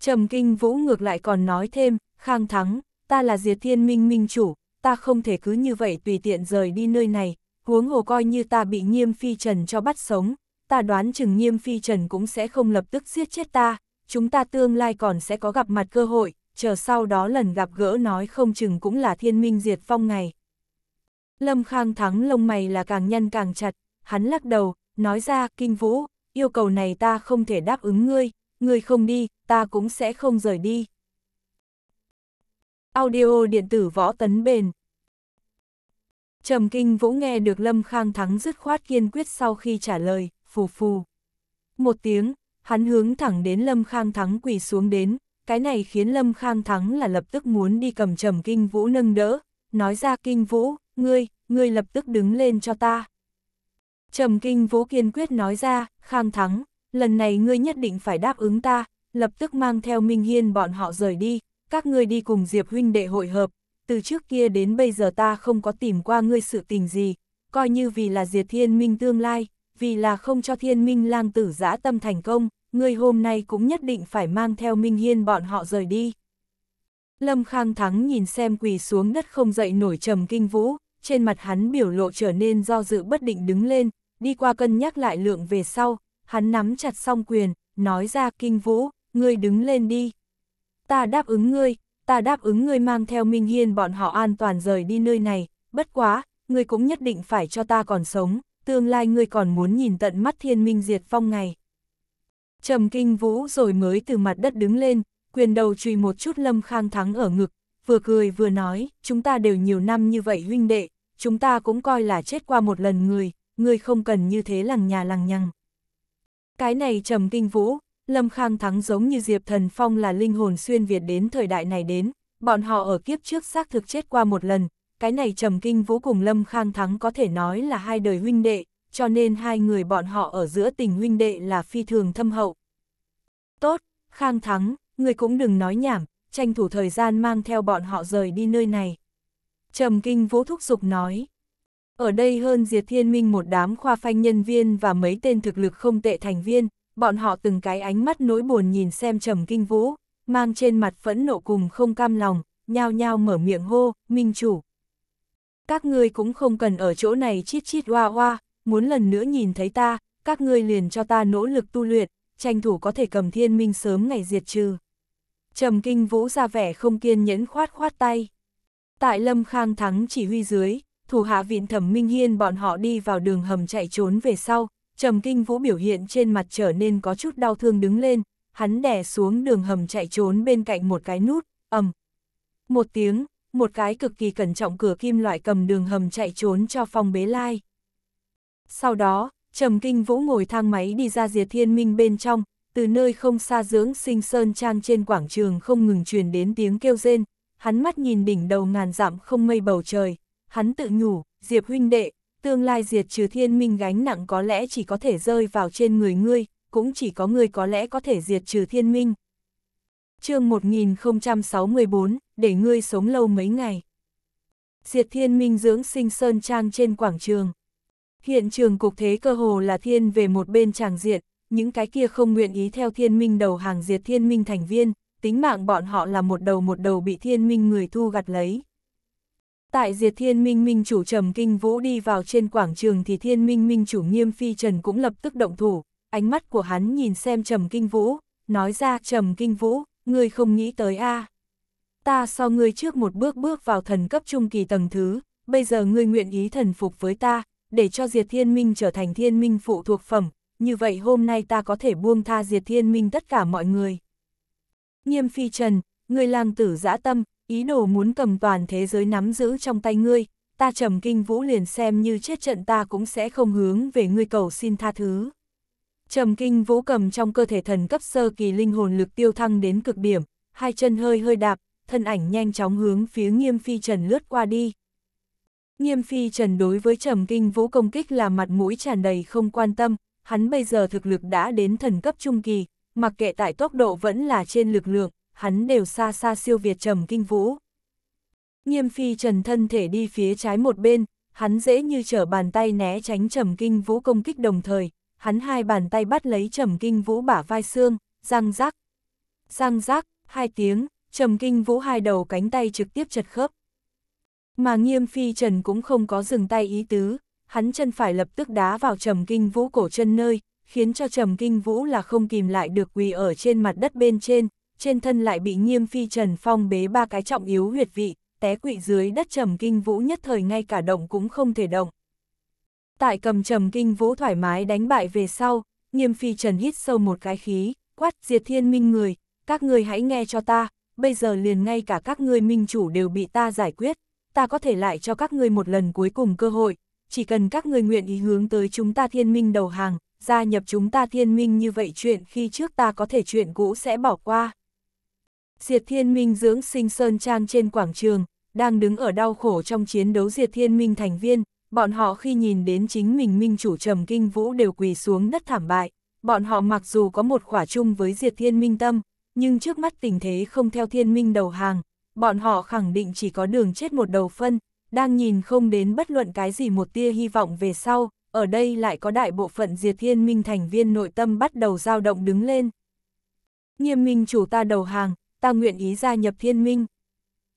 Trầm Kinh Vũ ngược lại còn nói thêm, Khang Thắng, ta là diệt thiên minh minh chủ, ta không thể cứ như vậy tùy tiện rời đi nơi này, huống hồ coi như ta bị nghiêm phi trần cho bắt sống, ta đoán chừng nghiêm phi trần cũng sẽ không lập tức giết chết ta, chúng ta tương lai còn sẽ có gặp mặt cơ hội, chờ sau đó lần gặp gỡ nói không chừng cũng là thiên minh diệt phong ngày. Lâm Khang Thắng lông mày là càng nhăn càng chặt, hắn lắc đầu, nói ra, kinh vũ, yêu cầu này ta không thể đáp ứng ngươi, ngươi không đi, ta cũng sẽ không rời đi. Audio điện tử võ tấn bền Trầm kinh vũ nghe được Lâm Khang Thắng dứt khoát kiên quyết sau khi trả lời, phù phù. Một tiếng, hắn hướng thẳng đến Lâm Khang Thắng quỳ xuống đến, cái này khiến Lâm Khang Thắng là lập tức muốn đi cầm trầm Kinh Vũ nâng đỡ, nói ra Kinh Vũ, ngươi, ngươi lập tức đứng lên cho ta. Trầm Kinh Vũ kiên quyết nói ra, Khang Thắng, lần này ngươi nhất định phải đáp ứng ta, lập tức mang theo Minh Hiên bọn họ rời đi, các ngươi đi cùng Diệp huynh đệ hội hợp, từ trước kia đến bây giờ ta không có tìm qua ngươi sự tình gì, coi như vì là diệt thiên minh tương lai, vì là không cho thiên minh lang tử giã tâm thành công, ngươi hôm nay cũng nhất định phải mang theo Minh Hiên bọn họ rời đi. Lâm Khang Thắng nhìn xem quỳ xuống đất không dậy nổi trầm kinh vũ, trên mặt hắn biểu lộ trở nên do dự bất định đứng lên, đi qua cân nhắc lại lượng về sau, hắn nắm chặt song quyền, nói ra kinh vũ, ngươi đứng lên đi. Ta đáp ứng ngươi, ta đáp ứng ngươi mang theo Minh Hiên bọn họ an toàn rời đi nơi này, bất quá, ngươi cũng nhất định phải cho ta còn sống, tương lai ngươi còn muốn nhìn tận mắt thiên minh diệt phong ngày. Trầm kinh vũ rồi mới từ mặt đất đứng lên, quyền đầu chùy một chút lâm khang thắng ở ngực, vừa cười vừa nói, chúng ta đều nhiều năm như vậy huynh đệ, chúng ta cũng coi là chết qua một lần người, người không cần như thế lằng nhà lằng nhằng. Cái này trầm kinh vũ, lâm khang thắng giống như Diệp Thần Phong là linh hồn xuyên Việt đến thời đại này đến, bọn họ ở kiếp trước xác thực chết qua một lần, cái này trầm kinh vũ cùng lâm khang thắng có thể nói là hai đời huynh đệ, cho nên hai người bọn họ ở giữa tình huynh đệ là phi thường thâm hậu. Tốt, Khang Thắng, người cũng đừng nói nhảm, tranh thủ thời gian mang theo bọn họ rời đi nơi này. Trầm Kinh Vũ thúc giục nói. Ở đây hơn Diệt Thiên Minh một đám khoa phanh nhân viên và mấy tên thực lực không tệ thành viên, bọn họ từng cái ánh mắt nỗi buồn nhìn xem Trầm Kinh Vũ, mang trên mặt phẫn nộ cùng không cam lòng, nhao nhao mở miệng hô, minh chủ. Các ngươi cũng không cần ở chỗ này chít chít hoa hoa, muốn lần nữa nhìn thấy ta, các ngươi liền cho ta nỗ lực tu luyện, tranh thủ có thể cầm thiên minh sớm ngày diệt trừ. Trầm kinh vũ ra vẻ không kiên nhẫn khoát khoát tay. Tại lâm khang thắng chỉ huy dưới, thủ hạ viện thẩm minh hiên bọn họ đi vào đường hầm chạy trốn về sau, trầm kinh vũ biểu hiện trên mặt trở nên có chút đau thương đứng lên, hắn đè xuống đường hầm chạy trốn bên cạnh một cái nút, ầm. Một tiếng, một cái cực kỳ cẩn trọng cửa kim loại cầm đường hầm chạy trốn cho phong bế lai. Sau đó, Trầm Kinh Vũ ngồi thang máy đi ra diệt thiên minh bên trong, từ nơi không xa dưỡng sinh sơn trang trên quảng trường không ngừng truyền đến tiếng kêu rên, hắn mắt nhìn đỉnh đầu ngàn dặm không mây bầu trời, hắn tự nhủ, Diệp huynh đệ, tương lai diệt trừ thiên minh gánh nặng có lẽ chỉ có thể rơi vào trên người ngươi, cũng chỉ có ngươi có lẽ có thể diệt trừ thiên minh. chương 1064, để ngươi sống lâu mấy ngày. Diệt thiên minh dưỡng sinh sơn trang trên quảng trường, Hiện trường cục thế cơ hồ là thiên về một bên tràng diện, những cái kia không nguyện ý theo thiên minh đầu hàng diệt thiên minh thành viên, tính mạng bọn họ là một đầu một đầu bị thiên minh người thu gặt lấy. Tại diệt thiên minh minh chủ trầm kinh vũ đi vào trên quảng trường thì thiên minh minh chủ nghiêm phi trần cũng lập tức động thủ, ánh mắt của hắn nhìn xem trầm kinh vũ, nói ra trầm kinh vũ, ngươi không nghĩ tới a Ta so ngươi trước một bước bước vào thần cấp trung kỳ tầng thứ, bây giờ ngươi nguyện ý thần phục với ta, để cho diệt thiên minh trở thành thiên minh phụ thuộc phẩm, như vậy hôm nay ta có thể buông tha diệt thiên minh tất cả mọi người. Nghiêm phi trần, người làng tử dã tâm, ý đồ muốn cầm toàn thế giới nắm giữ trong tay ngươi, ta trầm kinh vũ liền xem như chết trận ta cũng sẽ không hướng về ngươi cầu xin tha thứ. Trầm kinh vũ cầm trong cơ thể thần cấp sơ kỳ linh hồn lực tiêu thăng đến cực điểm, hai chân hơi hơi đạp, thân ảnh nhanh chóng hướng phía nghiêm phi trần lướt qua đi. Nghiêm phi trần đối với trầm kinh vũ công kích là mặt mũi tràn đầy không quan tâm, hắn bây giờ thực lực đã đến thần cấp trung kỳ, mặc kệ tại tốc độ vẫn là trên lực lượng, hắn đều xa xa siêu việt trầm kinh vũ. Nghiêm phi trần thân thể đi phía trái một bên, hắn dễ như trở bàn tay né tránh trầm kinh vũ công kích đồng thời, hắn hai bàn tay bắt lấy trầm kinh vũ bả vai xương, răng rác. Răng rác, hai tiếng, trầm kinh vũ hai đầu cánh tay trực tiếp chật khớp, mà nghiêm phi trần cũng không có dừng tay ý tứ, hắn chân phải lập tức đá vào trầm kinh vũ cổ chân nơi, khiến cho trầm kinh vũ là không kìm lại được quỳ ở trên mặt đất bên trên, trên thân lại bị nghiêm phi trần phong bế ba cái trọng yếu huyệt vị, té quỵ dưới đất trầm kinh vũ nhất thời ngay cả động cũng không thể động. Tại cầm trầm kinh vũ thoải mái đánh bại về sau, nghiêm phi trần hít sâu một cái khí, quát diệt thiên minh người, các người hãy nghe cho ta, bây giờ liền ngay cả các ngươi minh chủ đều bị ta giải quyết, ta có thể lại cho các ngươi một lần cuối cùng cơ hội, chỉ cần các ngươi nguyện ý hướng tới chúng ta thiên minh đầu hàng, gia nhập chúng ta thiên minh như vậy chuyện khi trước ta có thể chuyện cũ sẽ bỏ qua. Diệt thiên minh dưỡng sinh sơn trang trên quảng trường, đang đứng ở đau khổ trong chiến đấu diệt thiên minh thành viên, bọn họ khi nhìn đến chính mình minh chủ trầm kinh vũ đều quỳ xuống đất thảm bại, bọn họ mặc dù có một khỏa chung với diệt thiên minh tâm, nhưng trước mắt tình thế không theo thiên minh đầu hàng, bọn họ khẳng định chỉ có đường chết một đầu phân, đang nhìn không đến bất luận cái gì một tia hy vọng về sau, ở đây lại có đại bộ phận diệt thiên minh thành viên nội tâm bắt đầu dao động đứng lên. Nghiêm minh chủ ta đầu hàng, ta nguyện ý gia nhập thiên minh.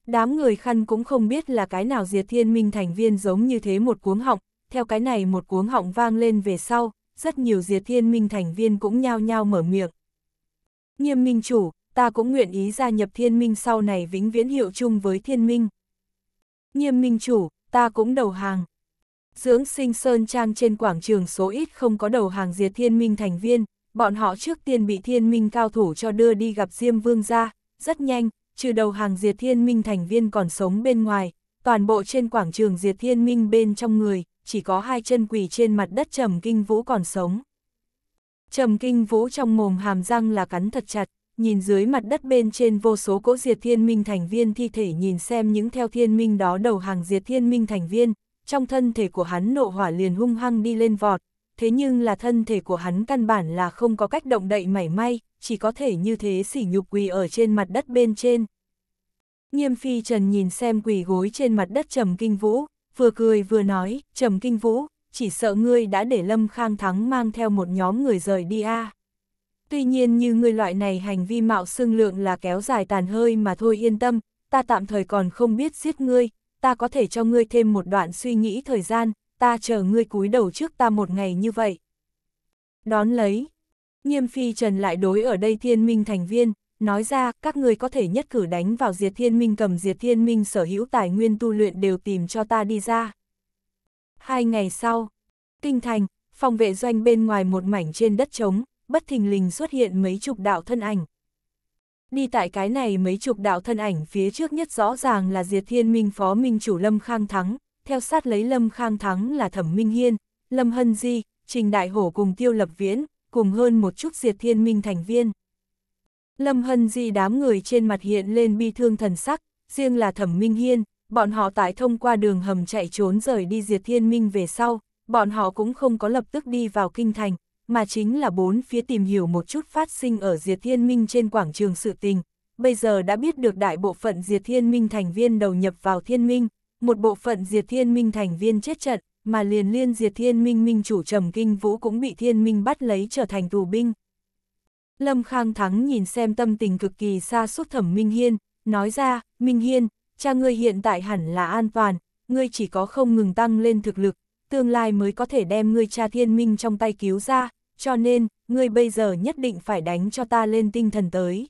Đám người khăn cũng không biết là cái nào diệt thiên minh thành viên giống như thế một cuống họng, theo cái này một cuống họng vang lên về sau, rất nhiều diệt thiên minh thành viên cũng nhao nhao mở miệng. Nghiêm minh chủ, ta cũng nguyện ý gia nhập thiên minh sau này vĩnh viễn hiệu chung với thiên minh. Nghiêm minh chủ, ta cũng đầu hàng. Dưỡng sinh sơn trang trên quảng trường số ít không có đầu hàng diệt thiên minh thành viên, bọn họ trước tiên bị thiên minh cao thủ cho đưa đi gặp Diêm Vương ra, rất nhanh, trừ đầu hàng diệt thiên minh thành viên còn sống bên ngoài, toàn bộ trên quảng trường diệt thiên minh bên trong người, chỉ có hai chân quỷ trên mặt đất Trầm Kinh Vũ còn sống. Trầm Kinh Vũ trong mồm hàm răng là cắn thật chặt, nhìn dưới mặt đất bên trên vô số cỗ diệt thiên minh thành viên thi thể nhìn xem những theo thiên minh đó đầu hàng diệt thiên minh thành viên, trong thân thể của hắn nộ hỏa liền hung hăng đi lên vọt, thế nhưng là thân thể của hắn căn bản là không có cách động đậy mảy may, chỉ có thể như thế sỉ nhục quỳ ở trên mặt đất bên trên. Nghiêm phi trần nhìn xem quỳ gối trên mặt đất trầm kinh vũ, vừa cười vừa nói, trầm kinh vũ, chỉ sợ ngươi đã để Lâm Khang Thắng mang theo một nhóm người rời đi a à. Tuy nhiên như người loại này hành vi mạo xương lượng là kéo dài tàn hơi mà thôi yên tâm, ta tạm thời còn không biết giết ngươi, ta có thể cho ngươi thêm một đoạn suy nghĩ thời gian, ta chờ ngươi cúi đầu trước ta một ngày như vậy. Đón lấy, nghiêm phi trần lại đối ở đây thiên minh thành viên, nói ra các ngươi có thể nhất cử đánh vào diệt thiên minh cầm diệt thiên minh sở hữu tài nguyên tu luyện đều tìm cho ta đi ra. Hai ngày sau, kinh thành, phòng vệ doanh bên ngoài một mảnh trên đất trống, bất thình lình xuất hiện mấy chục đạo thân ảnh. Đi tại cái này mấy chục đạo thân ảnh phía trước nhất rõ ràng là Diệt Thiên Minh Phó Minh Chủ Lâm Khang Thắng, theo sát lấy Lâm Khang Thắng là Thẩm Minh Hiên, Lâm Hân Di, Trình Đại Hổ cùng Tiêu Lập Viễn, cùng hơn một chút Diệt Thiên Minh thành viên. Lâm Hân Di đám người trên mặt hiện lên bi thương thần sắc, riêng là Thẩm Minh Hiên, bọn họ tại thông qua đường hầm chạy trốn rời đi Diệt Thiên Minh về sau, bọn họ cũng không có lập tức đi vào kinh thành, mà chính là bốn phía tìm hiểu một chút phát sinh ở Diệt Thiên Minh trên quảng trường sự tình. Bây giờ đã biết được đại bộ phận Diệt Thiên Minh thành viên đầu nhập vào Thiên Minh, một bộ phận Diệt Thiên Minh thành viên chết trận, mà liền liên Diệt Thiên Minh minh chủ Trầm Kinh Vũ cũng bị Thiên Minh bắt lấy trở thành tù binh. Lâm Khang Thắng nhìn xem tâm tình cực kỳ xa suốt thẩm Minh Hiên, nói ra, Minh Hiên, cha ngươi hiện tại hẳn là an toàn, ngươi chỉ có không ngừng tăng lên thực lực, tương lai mới có thể đem ngươi cha thiên minh trong tay cứu ra, cho nên, ngươi bây giờ nhất định phải đánh cho ta lên tinh thần tới.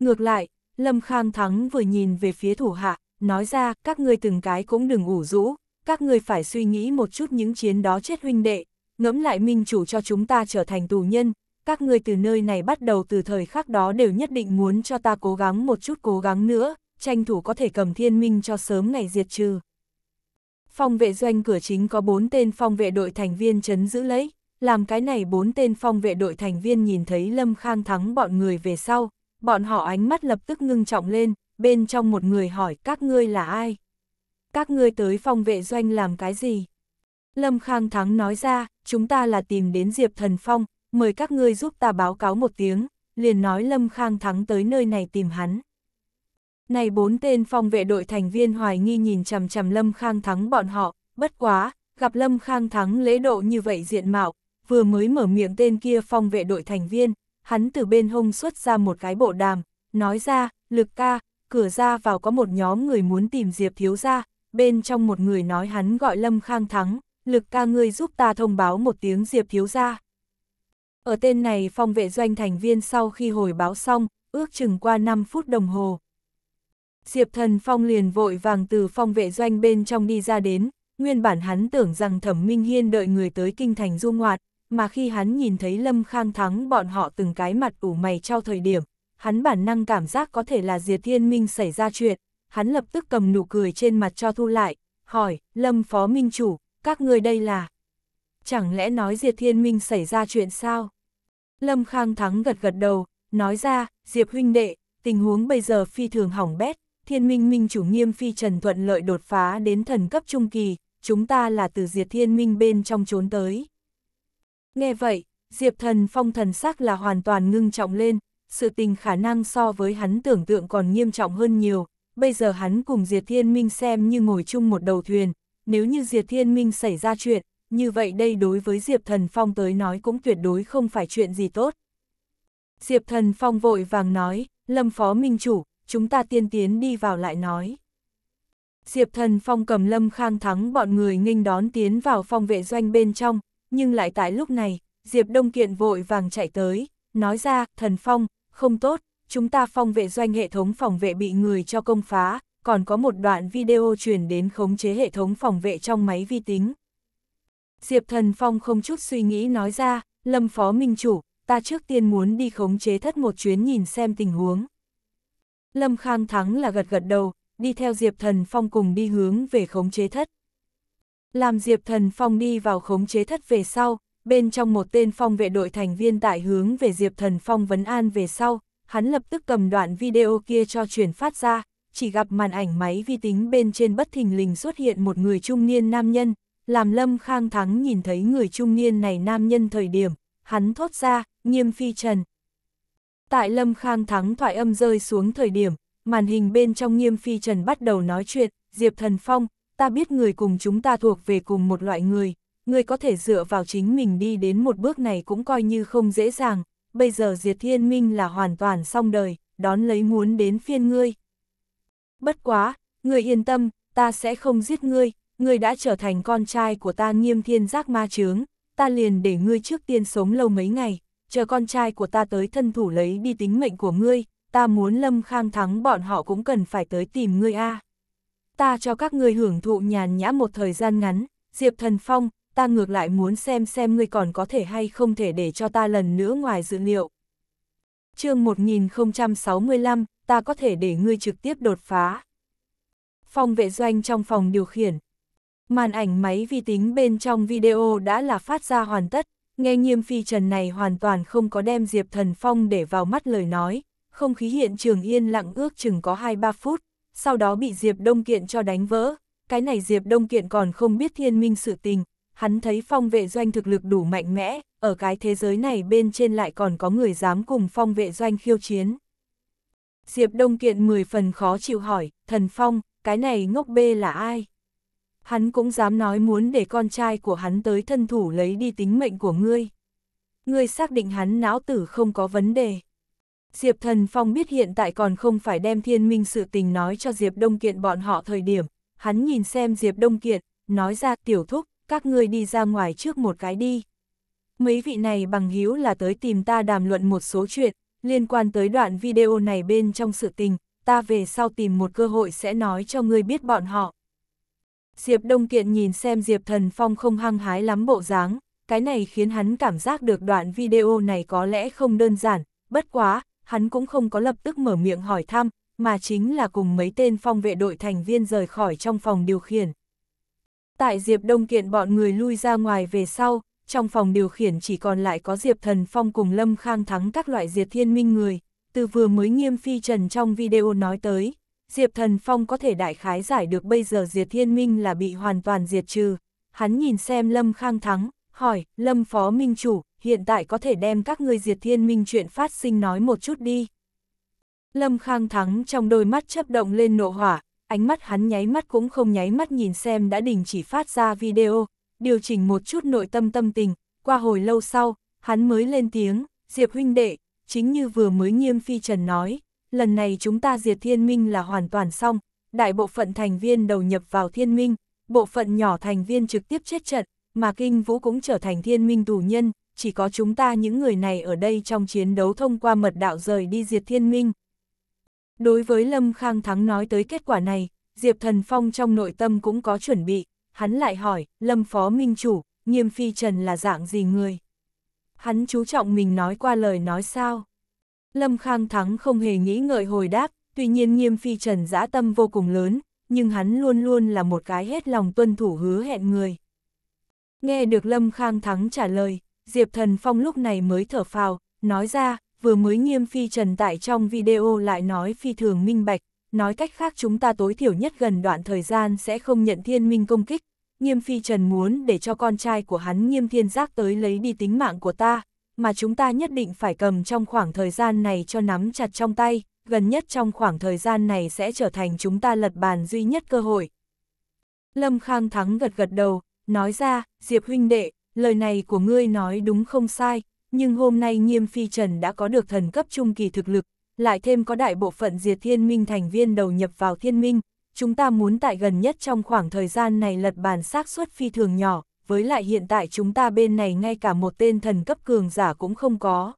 Ngược lại, Lâm Khang Thắng vừa nhìn về phía thủ hạ, nói ra các ngươi từng cái cũng đừng ủ rũ, các ngươi phải suy nghĩ một chút những chiến đó chết huynh đệ, ngẫm lại minh chủ cho chúng ta trở thành tù nhân, các ngươi từ nơi này bắt đầu từ thời khắc đó đều nhất định muốn cho ta cố gắng một chút cố gắng nữa, tranh thủ có thể cầm thiên minh cho sớm ngày diệt trừ. Phong vệ doanh cửa chính có bốn tên phong vệ đội thành viên chấn giữ lấy, làm cái này bốn tên phong vệ đội thành viên nhìn thấy Lâm Khang thắng bọn người về sau, bọn họ ánh mắt lập tức ngưng trọng lên, bên trong một người hỏi các ngươi là ai? Các ngươi tới phong vệ doanh làm cái gì? Lâm Khang thắng nói ra, chúng ta là tìm đến Diệp Thần Phong, mời các ngươi giúp ta báo cáo một tiếng, liền nói Lâm Khang thắng tới nơi này tìm hắn. Này bốn tên phòng vệ đội thành viên hoài nghi nhìn chằm chằm Lâm Khang Thắng bọn họ, bất quá, gặp Lâm Khang Thắng lễ độ như vậy diện mạo, vừa mới mở miệng tên kia phòng vệ đội thành viên, hắn từ bên hông xuất ra một cái bộ đàm, nói ra, lực ca, cửa ra vào có một nhóm người muốn tìm Diệp Thiếu ra, bên trong một người nói hắn gọi Lâm Khang Thắng, lực ca ngươi giúp ta thông báo một tiếng Diệp Thiếu ra. Ở tên này phòng vệ doanh thành viên sau khi hồi báo xong, ước chừng qua 5 phút đồng hồ, Diệp Thần Phong liền vội vàng từ phong vệ doanh bên trong đi ra đến, nguyên bản hắn tưởng rằng Thẩm Minh Hiên đợi người tới kinh thành du ngoạn, mà khi hắn nhìn thấy Lâm Khang Thắng bọn họ từng cái mặt ủ mày trao thời điểm, hắn bản năng cảm giác có thể là Diệt Thiên Minh xảy ra chuyện, hắn lập tức cầm nụ cười trên mặt cho thu lại, hỏi, Lâm Phó Minh Chủ, các người đây là... Chẳng lẽ nói Diệt Thiên Minh xảy ra chuyện sao? Lâm Khang Thắng gật gật đầu, nói ra, Diệp huynh đệ, tình huống bây giờ phi thường hỏng bét, thiên minh minh chủ nghiêm phi trần thuận lợi đột phá đến thần cấp trung kỳ, chúng ta là từ diệt thiên minh bên trong trốn tới. Nghe vậy, diệp thần phong thần sắc là hoàn toàn ngưng trọng lên, sự tình khả năng so với hắn tưởng tượng còn nghiêm trọng hơn nhiều, bây giờ hắn cùng diệt thiên minh xem như ngồi chung một đầu thuyền, nếu như diệt thiên minh xảy ra chuyện, như vậy đây đối với diệp thần phong tới nói cũng tuyệt đối không phải chuyện gì tốt. Diệp thần phong vội vàng nói, lâm phó minh chủ, chúng ta tiên tiến đi vào lại nói. Diệp thần phong cầm lâm khang thắng bọn người nghênh đón tiến vào phòng vệ doanh bên trong, nhưng lại tại lúc này, Diệp đông kiện vội vàng chạy tới, nói ra, thần phong, không tốt, chúng ta phong vệ doanh hệ thống phòng vệ bị người cho công phá, còn có một đoạn video truyền đến khống chế hệ thống phòng vệ trong máy vi tính. Diệp Thần Phong không chút suy nghĩ nói ra, Lâm Phó Minh Chủ, ta trước tiên muốn đi khống chế thất một chuyến nhìn xem tình huống. Lâm Khang thắng là gật gật đầu, đi theo Diệp Thần Phong cùng đi hướng về khống chế thất. Làm Diệp Thần Phong đi vào khống chế thất về sau, bên trong một tên phong vệ đội thành viên tại hướng về Diệp Thần Phong vấn an về sau, hắn lập tức cầm đoạn video kia cho truyền phát ra, chỉ gặp màn ảnh máy vi tính bên trên bất thình lình xuất hiện một người trung niên nam nhân, làm Lâm Khang Thắng nhìn thấy người trung niên này nam nhân thời điểm, hắn thốt ra, nghiêm phi trần, Tại Lâm Khang thắng thoại âm rơi xuống thời điểm, màn hình bên trong nghiêm phi trần bắt đầu nói chuyện, Diệp Thần Phong, ta biết người cùng chúng ta thuộc về cùng một loại người, người có thể dựa vào chính mình đi đến một bước này cũng coi như không dễ dàng, bây giờ Diệt Thiên Minh là hoàn toàn xong đời, đón lấy muốn đến phiên ngươi. Bất quá, người yên tâm, ta sẽ không giết ngươi, ngươi đã trở thành con trai của ta nghiêm thiên giác ma chướng, ta liền để ngươi trước tiên sống lâu mấy ngày, chờ con trai của ta tới thân thủ lấy đi tính mệnh của ngươi, ta muốn Lâm Khang thắng bọn họ cũng cần phải tới tìm ngươi a. À. Ta cho các ngươi hưởng thụ nhàn nhã một thời gian ngắn, Diệp Thần Phong, ta ngược lại muốn xem xem ngươi còn có thể hay không thể để cho ta lần nữa ngoài dự liệu. chương 1065, ta có thể để ngươi trực tiếp đột phá. Phòng vệ doanh trong phòng điều khiển. Màn ảnh máy vi tính bên trong video đã là phát ra hoàn tất, Nghe nghiêm phi trần này hoàn toàn không có đem Diệp Thần Phong để vào mắt lời nói, không khí hiện trường yên lặng ước chừng có 2-3 phút, sau đó bị Diệp Đông Kiện cho đánh vỡ. Cái này Diệp Đông Kiện còn không biết thiên minh sự tình, hắn thấy phong vệ doanh thực lực đủ mạnh mẽ, ở cái thế giới này bên trên lại còn có người dám cùng phong vệ doanh khiêu chiến. Diệp Đông Kiện 10 phần khó chịu hỏi, thần phong, cái này ngốc bê là ai? hắn cũng dám nói muốn để con trai của hắn tới thân thủ lấy đi tính mệnh của ngươi. Ngươi xác định hắn não tử không có vấn đề. Diệp Thần Phong biết hiện tại còn không phải đem thiên minh sự tình nói cho Diệp Đông Kiện bọn họ thời điểm, hắn nhìn xem Diệp Đông Kiện, nói ra tiểu thúc, các ngươi đi ra ngoài trước một cái đi. Mấy vị này bằng hữu là tới tìm ta đàm luận một số chuyện, liên quan tới đoạn video này bên trong sự tình, ta về sau tìm một cơ hội sẽ nói cho ngươi biết bọn họ. Diệp Đông Kiện nhìn xem Diệp Thần Phong không hăng hái lắm bộ dáng, cái này khiến hắn cảm giác được đoạn video này có lẽ không đơn giản, bất quá, hắn cũng không có lập tức mở miệng hỏi thăm, mà chính là cùng mấy tên phong vệ đội thành viên rời khỏi trong phòng điều khiển. Tại Diệp Đông Kiện bọn người lui ra ngoài về sau, trong phòng điều khiển chỉ còn lại có Diệp Thần Phong cùng Lâm Khang thắng các loại diệt thiên minh người, từ vừa mới nghiêm phi trần trong video nói tới. Diệp Thần Phong có thể đại khái giải được bây giờ Diệt Thiên Minh là bị hoàn toàn diệt trừ. Hắn nhìn xem Lâm Khang Thắng, hỏi, Lâm Phó Minh Chủ, hiện tại có thể đem các ngươi Diệt Thiên Minh chuyện phát sinh nói một chút đi. Lâm Khang Thắng trong đôi mắt chấp động lên nộ hỏa, ánh mắt hắn nháy mắt cũng không nháy mắt nhìn xem đã đình chỉ phát ra video, điều chỉnh một chút nội tâm tâm tình, qua hồi lâu sau, hắn mới lên tiếng, Diệp huynh đệ, chính như vừa mới nghiêm phi trần nói, lần này chúng ta diệt thiên minh là hoàn toàn xong, đại bộ phận thành viên đầu nhập vào thiên minh, bộ phận nhỏ thành viên trực tiếp chết trận, mà kinh vũ cũng trở thành thiên minh tù nhân, chỉ có chúng ta những người này ở đây trong chiến đấu thông qua mật đạo rời đi diệt thiên minh. Đối với Lâm Khang Thắng nói tới kết quả này, Diệp Thần Phong trong nội tâm cũng có chuẩn bị, hắn lại hỏi, Lâm Phó Minh Chủ, Nghiêm Phi Trần là dạng gì người? Hắn chú trọng mình nói qua lời nói sao? Lâm Khang Thắng không hề nghĩ ngợi hồi đáp, tuy nhiên nghiêm phi trần dã tâm vô cùng lớn, nhưng hắn luôn luôn là một cái hết lòng tuân thủ hứa hẹn người. Nghe được Lâm Khang Thắng trả lời, Diệp Thần Phong lúc này mới thở phào, nói ra, vừa mới nghiêm phi trần tại trong video lại nói phi thường minh bạch, nói cách khác chúng ta tối thiểu nhất gần đoạn thời gian sẽ không nhận thiên minh công kích, nghiêm phi trần muốn để cho con trai của hắn nghiêm thiên giác tới lấy đi tính mạng của ta, mà chúng ta nhất định phải cầm trong khoảng thời gian này cho nắm chặt trong tay, gần nhất trong khoảng thời gian này sẽ trở thành chúng ta lật bàn duy nhất cơ hội. Lâm Khang Thắng gật gật đầu, nói ra, Diệp huynh đệ, lời này của ngươi nói đúng không sai, nhưng hôm nay Nghiêm Phi Trần đã có được thần cấp trung kỳ thực lực, lại thêm có đại bộ phận diệt thiên minh thành viên đầu nhập vào thiên minh, chúng ta muốn tại gần nhất trong khoảng thời gian này lật bàn xác suất phi thường nhỏ, với lại hiện tại chúng ta bên này ngay cả một tên thần cấp cường giả cũng không có.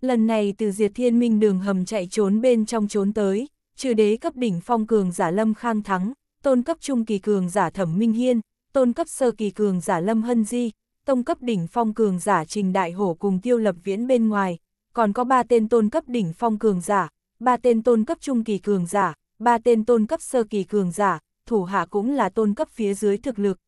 Lần này từ diệt thiên minh đường hầm chạy trốn bên trong trốn tới, trừ đế cấp đỉnh phong cường giả lâm khang thắng, tôn cấp trung kỳ cường giả thẩm minh hiên, tôn cấp sơ kỳ cường giả lâm hân di, tông cấp đỉnh phong cường giả trình đại hổ cùng tiêu lập viễn bên ngoài, còn có ba tên tôn cấp đỉnh phong cường giả, ba tên tôn cấp trung kỳ cường giả, ba tên tôn cấp sơ kỳ cường giả, thủ hạ cũng là tôn cấp phía dưới thực lực,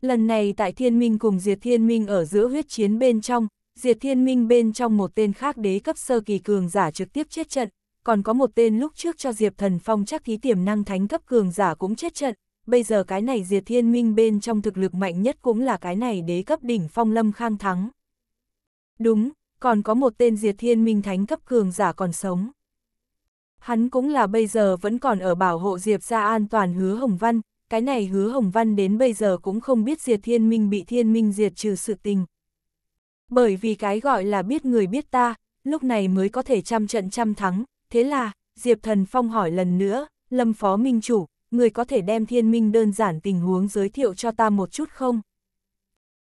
Lần này tại Thiên Minh cùng Diệt Thiên Minh ở giữa huyết chiến bên trong, Diệt Thiên Minh bên trong một tên khác đế cấp sơ kỳ cường giả trực tiếp chết trận, còn có một tên lúc trước cho Diệp Thần Phong chắc thí tiềm năng thánh cấp cường giả cũng chết trận, bây giờ cái này Diệt Thiên Minh bên trong thực lực mạnh nhất cũng là cái này đế cấp đỉnh phong lâm khang thắng. Đúng, còn có một tên Diệt Thiên Minh thánh cấp cường giả còn sống. Hắn cũng là bây giờ vẫn còn ở bảo hộ Diệp gia an toàn hứa Hồng Văn, cái này hứa Hồng Văn đến bây giờ cũng không biết diệt thiên minh bị thiên minh diệt trừ sự tình. Bởi vì cái gọi là biết người biết ta, lúc này mới có thể trăm trận trăm thắng, thế là, Diệp Thần Phong hỏi lần nữa, Lâm Phó Minh Chủ, người có thể đem thiên minh đơn giản tình huống giới thiệu cho ta một chút không?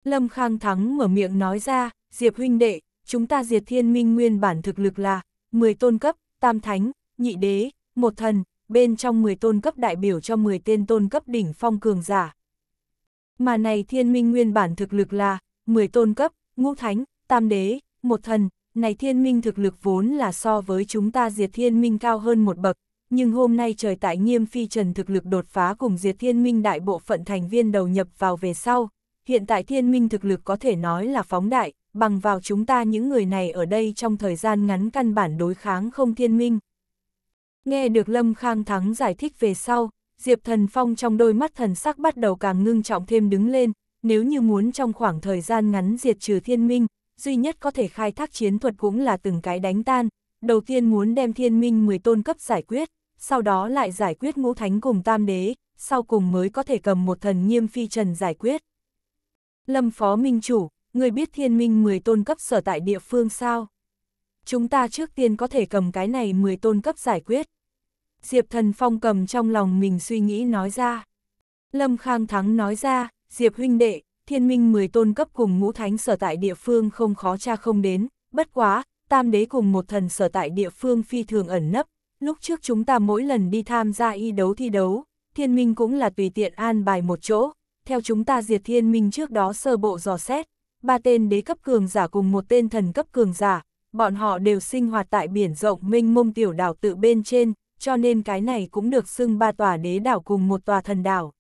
Lâm Khang Thắng mở miệng nói ra, Diệp huynh đệ, chúng ta diệt thiên minh nguyên bản thực lực là 10 tôn cấp, tam thánh, nhị đế, một thần, bên trong 10 tôn cấp đại biểu cho 10 tên tôn cấp đỉnh phong cường giả. Mà này thiên minh nguyên bản thực lực là 10 tôn cấp, ngũ thánh, tam đế, một thần, này thiên minh thực lực vốn là so với chúng ta diệt thiên minh cao hơn một bậc, nhưng hôm nay trời tại nghiêm phi trần thực lực đột phá cùng diệt thiên minh đại bộ phận thành viên đầu nhập vào về sau, hiện tại thiên minh thực lực có thể nói là phóng đại, bằng vào chúng ta những người này ở đây trong thời gian ngắn căn bản đối kháng không thiên minh, Nghe được Lâm Khang Thắng giải thích về sau, Diệp Thần Phong trong đôi mắt thần sắc bắt đầu càng ngưng trọng thêm đứng lên, nếu như muốn trong khoảng thời gian ngắn diệt trừ thiên minh, duy nhất có thể khai thác chiến thuật cũng là từng cái đánh tan, đầu tiên muốn đem thiên minh 10 tôn cấp giải quyết, sau đó lại giải quyết ngũ thánh cùng tam đế, sau cùng mới có thể cầm một thần nghiêm phi trần giải quyết. Lâm Phó Minh Chủ, người biết thiên minh 10 tôn cấp sở tại địa phương sao? Chúng ta trước tiên có thể cầm cái này 10 tôn cấp giải quyết. Diệp Thần Phong cầm trong lòng mình suy nghĩ nói ra. Lâm Khang Thắng nói ra, Diệp huynh đệ, thiên minh 10 tôn cấp cùng ngũ thánh sở tại địa phương không khó tra không đến, bất quá, tam đế cùng một thần sở tại địa phương phi thường ẩn nấp, lúc trước chúng ta mỗi lần đi tham gia y đấu thi đấu, thiên minh cũng là tùy tiện an bài một chỗ, theo chúng ta diệt thiên minh trước đó sơ bộ dò xét, ba tên đế cấp cường giả cùng một tên thần cấp cường giả, bọn họ đều sinh hoạt tại biển rộng Minh mông tiểu đảo tự bên trên, cho nên cái này cũng được xưng ba tòa đế đảo cùng một tòa thần đảo.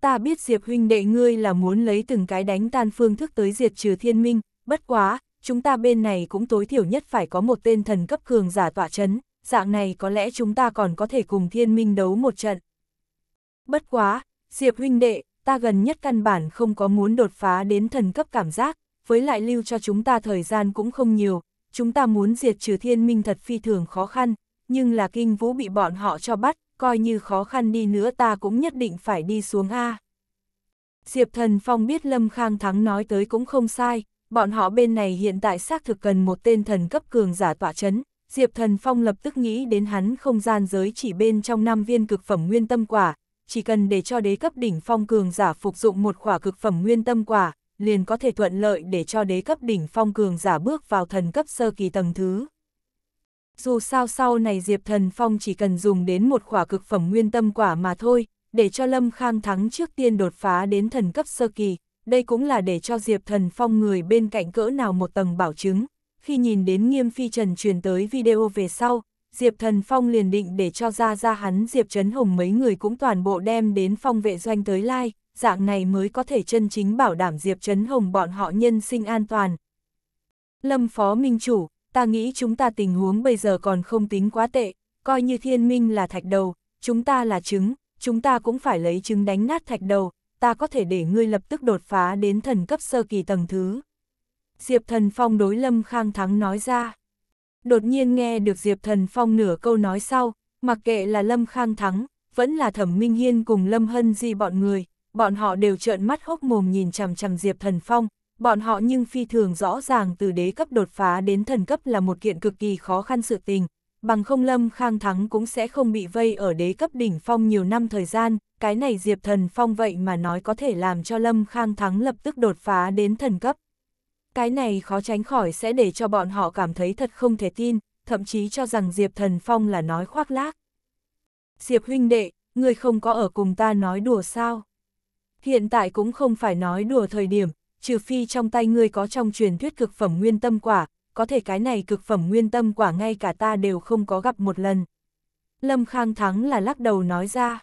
Ta biết Diệp huynh đệ ngươi là muốn lấy từng cái đánh tan phương thức tới diệt trừ thiên minh, bất quá, chúng ta bên này cũng tối thiểu nhất phải có một tên thần cấp cường giả tọa chấn, dạng này có lẽ chúng ta còn có thể cùng thiên minh đấu một trận. Bất quá, Diệp huynh đệ, ta gần nhất căn bản không có muốn đột phá đến thần cấp cảm giác, với lại lưu cho chúng ta thời gian cũng không nhiều, chúng ta muốn diệt trừ thiên minh thật phi thường khó khăn, nhưng là kinh vũ bị bọn họ cho bắt, coi như khó khăn đi nữa ta cũng nhất định phải đi xuống A. Diệp Thần Phong biết Lâm Khang Thắng nói tới cũng không sai, bọn họ bên này hiện tại xác thực cần một tên thần cấp cường giả tỏa chấn. Diệp Thần Phong lập tức nghĩ đến hắn không gian giới chỉ bên trong năm viên cực phẩm nguyên tâm quả, chỉ cần để cho đế cấp đỉnh phong cường giả phục dụng một quả cực phẩm nguyên tâm quả, liền có thể thuận lợi để cho đế cấp đỉnh phong cường giả bước vào thần cấp sơ kỳ tầng thứ. Dù sao sau này Diệp Thần Phong chỉ cần dùng đến một quả cực phẩm nguyên tâm quả mà thôi, để cho Lâm Khang thắng trước tiên đột phá đến thần cấp sơ kỳ, đây cũng là để cho Diệp Thần Phong người bên cạnh cỡ nào một tầng bảo chứng. Khi nhìn đến Nghiêm Phi Trần truyền tới video về sau, Diệp Thần Phong liền định để cho ra ra hắn Diệp Trấn Hồng mấy người cũng toàn bộ đem đến phong vệ doanh tới lai, dạng này mới có thể chân chính bảo đảm Diệp Trấn Hồng bọn họ nhân sinh an toàn. Lâm Phó Minh Chủ, ta nghĩ chúng ta tình huống bây giờ còn không tính quá tệ, coi như thiên minh là thạch đầu, chúng ta là trứng, chúng ta cũng phải lấy trứng đánh nát thạch đầu, ta có thể để ngươi lập tức đột phá đến thần cấp sơ kỳ tầng thứ. Diệp Thần Phong đối Lâm Khang Thắng nói ra. Đột nhiên nghe được Diệp Thần Phong nửa câu nói sau, mặc kệ là Lâm Khang Thắng, vẫn là Thẩm Minh Hiên cùng Lâm Hân Di bọn người, bọn họ đều trợn mắt hốc mồm nhìn chằm chằm Diệp Thần Phong, bọn họ nhưng phi thường rõ ràng từ đế cấp đột phá đến thần cấp là một kiện cực kỳ khó khăn sự tình, bằng không lâm khang thắng cũng sẽ không bị vây ở đế cấp đỉnh phong nhiều năm thời gian, cái này diệp thần phong vậy mà nói có thể làm cho lâm khang thắng lập tức đột phá đến thần cấp. Cái này khó tránh khỏi sẽ để cho bọn họ cảm thấy thật không thể tin, thậm chí cho rằng diệp thần phong là nói khoác lác. Diệp huynh đệ, người không có ở cùng ta nói đùa sao? Hiện tại cũng không phải nói đùa thời điểm, trừ phi trong tay ngươi có trong truyền thuyết cực phẩm nguyên tâm quả, có thể cái này cực phẩm nguyên tâm quả ngay cả ta đều không có gặp một lần. Lâm Khang Thắng là lắc đầu nói ra.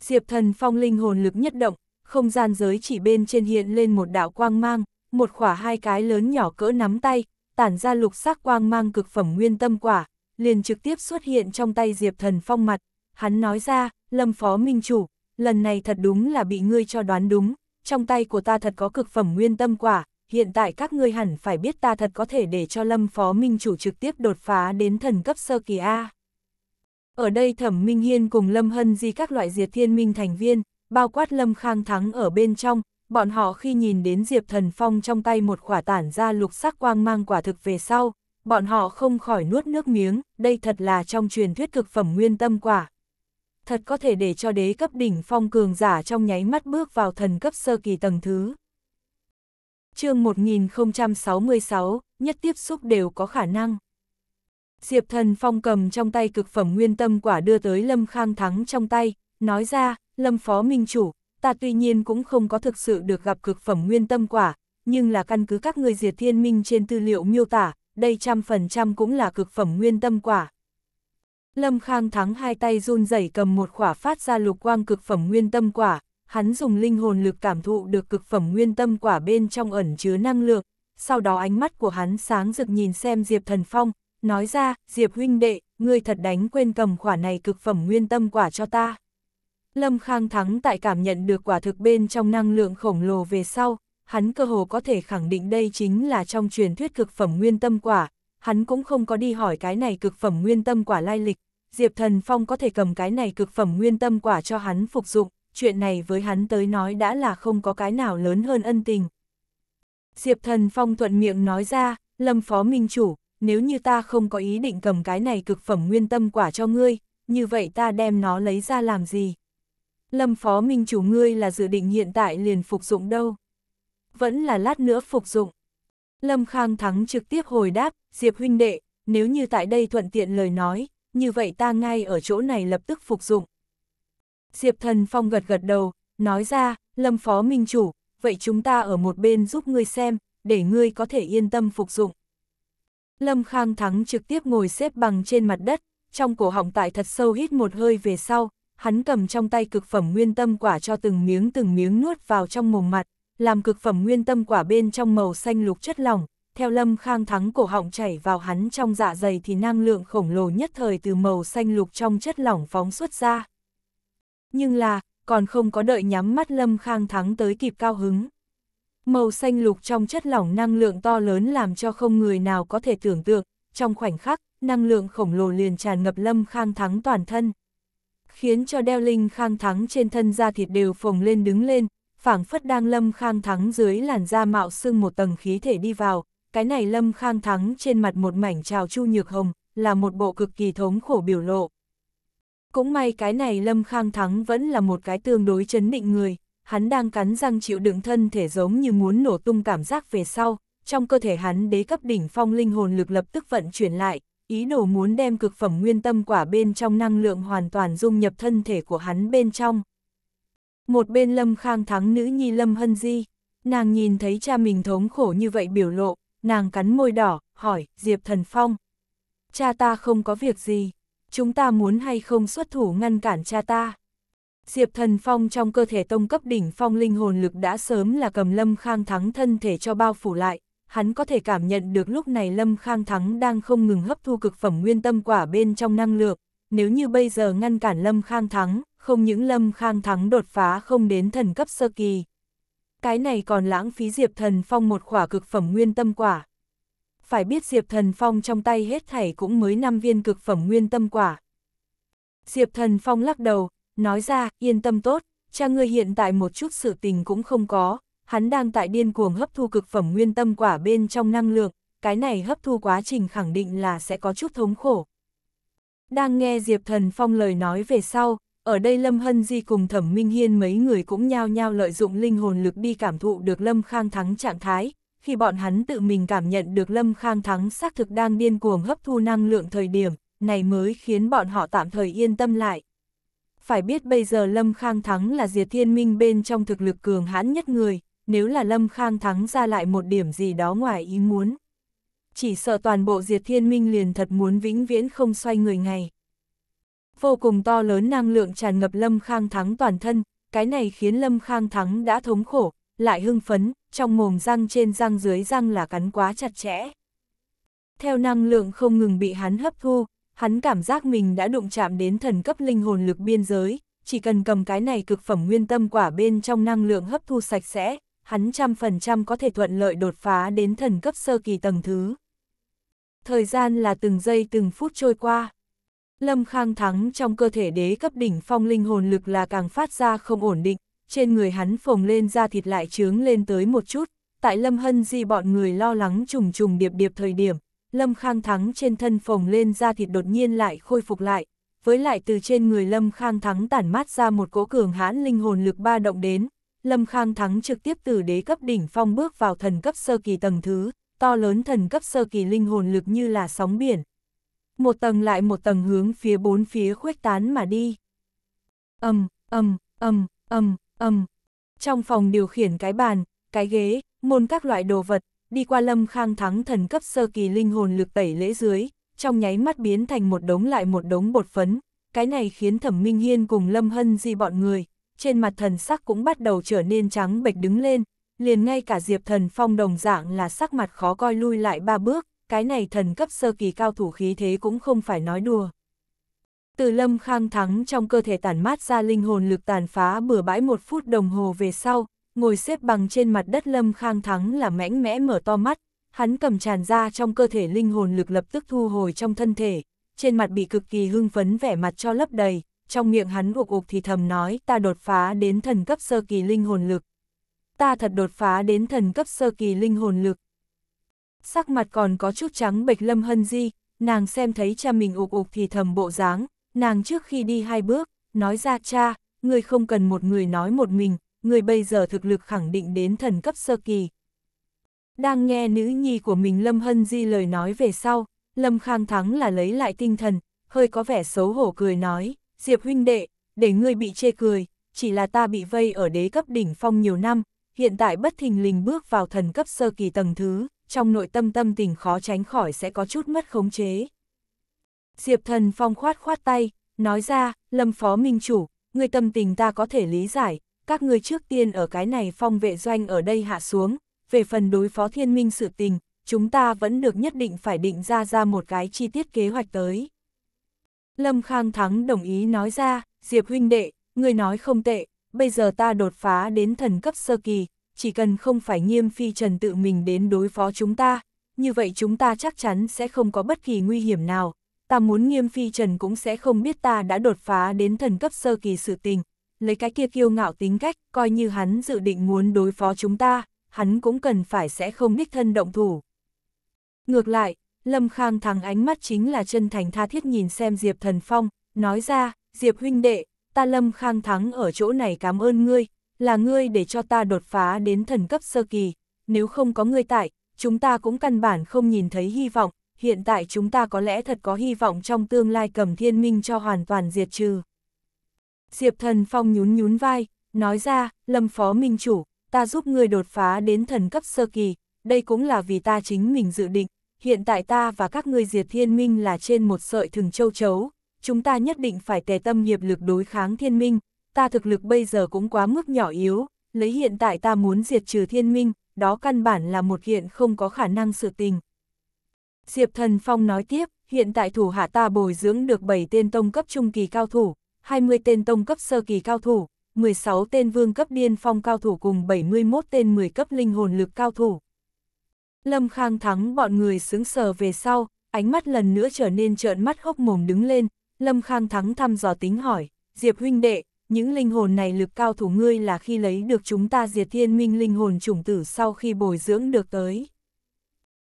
Diệp thần phong linh hồn lực nhất động, không gian giới chỉ bên trên hiện lên một đạo quang mang, một khỏa hai cái lớn nhỏ cỡ nắm tay, tản ra lục sắc quang mang cực phẩm nguyên tâm quả, liền trực tiếp xuất hiện trong tay Diệp thần phong mặt. Hắn nói ra, Lâm Phó Minh Chủ, lần này thật đúng là bị ngươi cho đoán đúng, trong tay của ta thật có cực phẩm nguyên tâm quả, hiện tại các ngươi hẳn phải biết ta thật có thể để cho Lâm Phó Minh Chủ trực tiếp đột phá đến thần cấp sơ kỳ A. Ở đây Thẩm Minh Hiên cùng Lâm Hân Di các loại diệt thiên minh thành viên, bao quát Lâm Khang Thắng ở bên trong, bọn họ khi nhìn đến Diệp Thần Phong trong tay một quả tản ra lục sắc quang mang quả thực về sau, bọn họ không khỏi nuốt nước miếng, đây thật là trong truyền thuyết cực phẩm nguyên tâm quả, thật có thể để cho đế cấp đỉnh phong cường giả trong nháy mắt bước vào thần cấp sơ kỳ tầng thứ. chương 1066, nhất tiếp xúc đều có khả năng. Diệp thần phong cầm trong tay cực phẩm nguyên tâm quả đưa tới Lâm Khang Thắng trong tay, nói ra, Lâm Phó Minh Chủ, ta tuy nhiên cũng không có thực sự được gặp cực phẩm nguyên tâm quả, nhưng là căn cứ các người diệt thiên minh trên tư liệu miêu tả, đây trăm phần trăm cũng là cực phẩm nguyên tâm quả. Lâm Khang Thắng hai tay run rẩy cầm một quả phát ra lục quang cực phẩm nguyên tâm quả, hắn dùng linh hồn lực cảm thụ được cực phẩm nguyên tâm quả bên trong ẩn chứa năng lượng, sau đó ánh mắt của hắn sáng rực nhìn xem Diệp Thần Phong, nói ra, Diệp huynh đệ, ngươi thật đánh quên cầm quả này cực phẩm nguyên tâm quả cho ta. Lâm Khang Thắng tại cảm nhận được quả thực bên trong năng lượng khổng lồ về sau, hắn cơ hồ có thể khẳng định đây chính là trong truyền thuyết cực phẩm nguyên tâm quả, hắn cũng không có đi hỏi cái này cực phẩm nguyên tâm quả lai lịch, Diệp Thần Phong có thể cầm cái này cực phẩm nguyên tâm quả cho hắn phục dụng, chuyện này với hắn tới nói đã là không có cái nào lớn hơn ân tình. Diệp Thần Phong thuận miệng nói ra, Lâm Phó Minh Chủ, nếu như ta không có ý định cầm cái này cực phẩm nguyên tâm quả cho ngươi, như vậy ta đem nó lấy ra làm gì? Lâm Phó Minh Chủ ngươi là dự định hiện tại liền phục dụng đâu? Vẫn là lát nữa phục dụng. Lâm Khang Thắng trực tiếp hồi đáp, Diệp huynh đệ, nếu như tại đây thuận tiện lời nói, như vậy ta ngay ở chỗ này lập tức phục dụng. Diệp Thần Phong gật gật đầu, nói ra, Lâm Phó Minh Chủ, vậy chúng ta ở một bên giúp ngươi xem, để ngươi có thể yên tâm phục dụng. Lâm Khang Thắng trực tiếp ngồi xếp bằng trên mặt đất, trong cổ họng tại thật sâu hít một hơi về sau, hắn cầm trong tay cực phẩm nguyên tâm quả cho từng miếng từng miếng nuốt vào trong mồm mặt, làm cực phẩm nguyên tâm quả bên trong màu xanh lục chất lỏng, theo lâm khang thắng cổ họng chảy vào hắn trong dạ dày thì năng lượng khổng lồ nhất thời từ màu xanh lục trong chất lỏng phóng xuất ra. Nhưng là, còn không có đợi nhắm mắt lâm khang thắng tới kịp cao hứng. Màu xanh lục trong chất lỏng năng lượng to lớn làm cho không người nào có thể tưởng tượng, trong khoảnh khắc, năng lượng khổng lồ liền tràn ngập lâm khang thắng toàn thân. Khiến cho đeo linh khang thắng trên thân da thịt đều phồng lên đứng lên, phảng phất đang lâm khang thắng dưới làn da mạo xương một tầng khí thể đi vào, cái này lâm khang thắng trên mặt một mảnh trào chu nhược hồng, là một bộ cực kỳ thống khổ biểu lộ. Cũng may cái này lâm khang thắng vẫn là một cái tương đối chấn định người, hắn đang cắn răng chịu đựng thân thể giống như muốn nổ tung cảm giác về sau, trong cơ thể hắn đế cấp đỉnh phong linh hồn lực lập tức vận chuyển lại, ý đồ muốn đem cực phẩm nguyên tâm quả bên trong năng lượng hoàn toàn dung nhập thân thể của hắn bên trong. Một bên Lâm Khang thắng nữ nhi Lâm Hân Di, nàng nhìn thấy cha mình thống khổ như vậy biểu lộ, nàng cắn môi đỏ, hỏi, Diệp Thần Phong. Cha ta không có việc gì, chúng ta muốn hay không xuất thủ ngăn cản cha ta. Diệp Thần Phong trong cơ thể tông cấp đỉnh phong linh hồn lực đã sớm là cầm Lâm Khang Thắng thân thể cho bao phủ lại, hắn có thể cảm nhận được lúc này Lâm Khang Thắng đang không ngừng hấp thu cực phẩm nguyên tâm quả bên trong năng lượng, nếu như bây giờ ngăn cản Lâm Khang Thắng, không những Lâm Khang Thắng đột phá không đến thần cấp sơ kỳ. Cái này còn lãng phí Diệp Thần Phong một khỏa cực phẩm nguyên tâm quả. Phải biết Diệp Thần Phong trong tay hết thảy cũng mới 5 viên cực phẩm nguyên tâm quả. Diệp Thần Phong lắc đầu, nói ra, yên tâm tốt, cha ngươi hiện tại một chút sự tình cũng không có, hắn đang tại điên cuồng hấp thu cực phẩm nguyên tâm quả bên trong năng lượng, cái này hấp thu quá trình khẳng định là sẽ có chút thống khổ. Đang nghe Diệp Thần Phong lời nói về sau, ở đây Lâm Hân Di cùng Thẩm Minh Hiên mấy người cũng nhao nhao lợi dụng linh hồn lực đi cảm thụ được Lâm Khang Thắng trạng thái, khi bọn hắn tự mình cảm nhận được Lâm Khang Thắng xác thực đang điên cuồng hấp thu năng lượng thời điểm, này mới khiến bọn họ tạm thời yên tâm lại. Phải biết bây giờ Lâm Khang Thắng là diệt thiên minh bên trong thực lực cường hãn nhất người, nếu là Lâm Khang Thắng ra lại một điểm gì đó ngoài ý muốn. Chỉ sợ toàn bộ diệt thiên minh liền thật muốn vĩnh viễn không xoay người ngày vô cùng to lớn năng lượng tràn ngập Lâm Khang Thắng toàn thân, cái này khiến Lâm Khang Thắng đã thống khổ, lại hưng phấn, trong mồm răng trên răng dưới răng là cắn quá chặt chẽ. Theo năng lượng không ngừng bị hắn hấp thu, hắn cảm giác mình đã đụng chạm đến thần cấp linh hồn lực biên giới, chỉ cần cầm cái này cực phẩm nguyên tâm quả bên trong năng lượng hấp thu sạch sẽ, hắn trăm phần trăm có thể thuận lợi đột phá đến thần cấp sơ kỳ tầng thứ. Thời gian là từng giây từng phút trôi qua. Lâm Khang Thắng trong cơ thể đế cấp đỉnh phong linh hồn lực là càng phát ra không ổn định, trên người hắn phồng lên da thịt lại trướng lên tới một chút, tại Lâm Hân Di bọn người lo lắng trùng trùng điệp điệp thời điểm, Lâm Khang Thắng trên thân phồng lên da thịt đột nhiên lại khôi phục lại, với lại từ trên người Lâm Khang Thắng tản mát ra một cỗ cường hãn linh hồn lực ba động đến, Lâm Khang Thắng trực tiếp từ đế cấp đỉnh phong bước vào thần cấp sơ kỳ tầng thứ, to lớn thần cấp sơ kỳ linh hồn lực như là sóng biển, một tầng lại một tầng hướng phía bốn phía khuếch tán mà đi. ầm ầm ầm ầm ầm Trong phòng điều khiển cái bàn, cái ghế, môn các loại đồ vật, đi qua lâm khang thắng thần cấp sơ kỳ linh hồn lực tẩy lễ dưới, trong nháy mắt biến thành một đống lại một đống bột phấn. Cái này khiến thẩm minh hiên cùng lâm hân di bọn người, trên mặt thần sắc cũng bắt đầu trở nên trắng bệch đứng lên, liền ngay cả diệp thần phong đồng dạng là sắc mặt khó coi lui lại ba bước, cái này thần cấp sơ kỳ cao thủ khí thế cũng không phải nói đùa. Từ lâm khang thắng trong cơ thể tản mát ra linh hồn lực tàn phá bừa bãi một phút đồng hồ về sau, ngồi xếp bằng trên mặt đất lâm khang thắng là mãnh mẽ mở to mắt, hắn cầm tràn ra trong cơ thể linh hồn lực lập tức thu hồi trong thân thể, trên mặt bị cực kỳ hưng phấn vẻ mặt cho lấp đầy, trong miệng hắn ục ục thì thầm nói ta đột phá đến thần cấp sơ kỳ linh hồn lực. Ta thật đột phá đến thần cấp sơ kỳ linh hồn lực sắc mặt còn có chút trắng bệch Lâm Hân Di, nàng xem thấy cha mình ục ục thì thầm bộ dáng, nàng trước khi đi hai bước, nói ra cha, người không cần một người nói một mình, người bây giờ thực lực khẳng định đến thần cấp sơ kỳ. Đang nghe nữ nhi của mình Lâm Hân Di lời nói về sau, Lâm Khang Thắng là lấy lại tinh thần, hơi có vẻ xấu hổ cười nói, Diệp huynh đệ, để ngươi bị chê cười, chỉ là ta bị vây ở đế cấp đỉnh phong nhiều năm, hiện tại bất thình lình bước vào thần cấp sơ kỳ tầng thứ, trong nội tâm tâm tình khó tránh khỏi sẽ có chút mất khống chế. Diệp Thần Phong khoát khoát tay, nói ra, Lâm Phó Minh Chủ, người tâm tình ta có thể lý giải, các người trước tiên ở cái này phong vệ doanh ở đây hạ xuống, về phần đối phó thiên minh sự tình, chúng ta vẫn được nhất định phải định ra ra một cái chi tiết kế hoạch tới. Lâm Khang Thắng đồng ý nói ra, Diệp huynh đệ, người nói không tệ, bây giờ ta đột phá đến thần cấp sơ kỳ, chỉ cần không phải nghiêm phi trần tự mình đến đối phó chúng ta, như vậy chúng ta chắc chắn sẽ không có bất kỳ nguy hiểm nào. Ta muốn nghiêm phi trần cũng sẽ không biết ta đã đột phá đến thần cấp sơ kỳ sự tình. Lấy cái kia kiêu ngạo tính cách, coi như hắn dự định muốn đối phó chúng ta, hắn cũng cần phải sẽ không đích thân động thủ. Ngược lại, Lâm Khang thắng ánh mắt chính là chân thành tha thiết nhìn xem Diệp Thần Phong, nói ra, Diệp huynh đệ, ta Lâm Khang thắng ở chỗ này cảm ơn ngươi, là ngươi để cho ta đột phá đến thần cấp sơ kỳ, nếu không có ngươi tại, chúng ta cũng căn bản không nhìn thấy hy vọng, hiện tại chúng ta có lẽ thật có hy vọng trong tương lai cầm thiên minh cho hoàn toàn diệt trừ. Diệp thần phong nhún nhún vai, nói ra, lâm phó minh chủ, ta giúp ngươi đột phá đến thần cấp sơ kỳ, đây cũng là vì ta chính mình dự định, hiện tại ta và các ngươi diệt thiên minh là trên một sợi thừng châu chấu, chúng ta nhất định phải tề tâm nghiệp lực đối kháng thiên minh, ta thực lực bây giờ cũng quá mức nhỏ yếu, lấy hiện tại ta muốn diệt trừ thiên minh, đó căn bản là một hiện không có khả năng sự tình. Diệp Thần Phong nói tiếp, hiện tại thủ hạ ta bồi dưỡng được 7 tên tông cấp trung kỳ cao thủ, 20 tên tông cấp sơ kỳ cao thủ, 16 tên vương cấp điên phong cao thủ cùng 71 tên 10 cấp linh hồn lực cao thủ. Lâm Khang thắng bọn người sướng sờ về sau, ánh mắt lần nữa trở nên trợn mắt hốc mồm đứng lên, Lâm Khang thắng thăm dò tính hỏi, Diệp huynh đệ, những linh hồn này lực cao thủ ngươi là khi lấy được chúng ta diệt thiên minh linh hồn chủng tử sau khi bồi dưỡng được tới.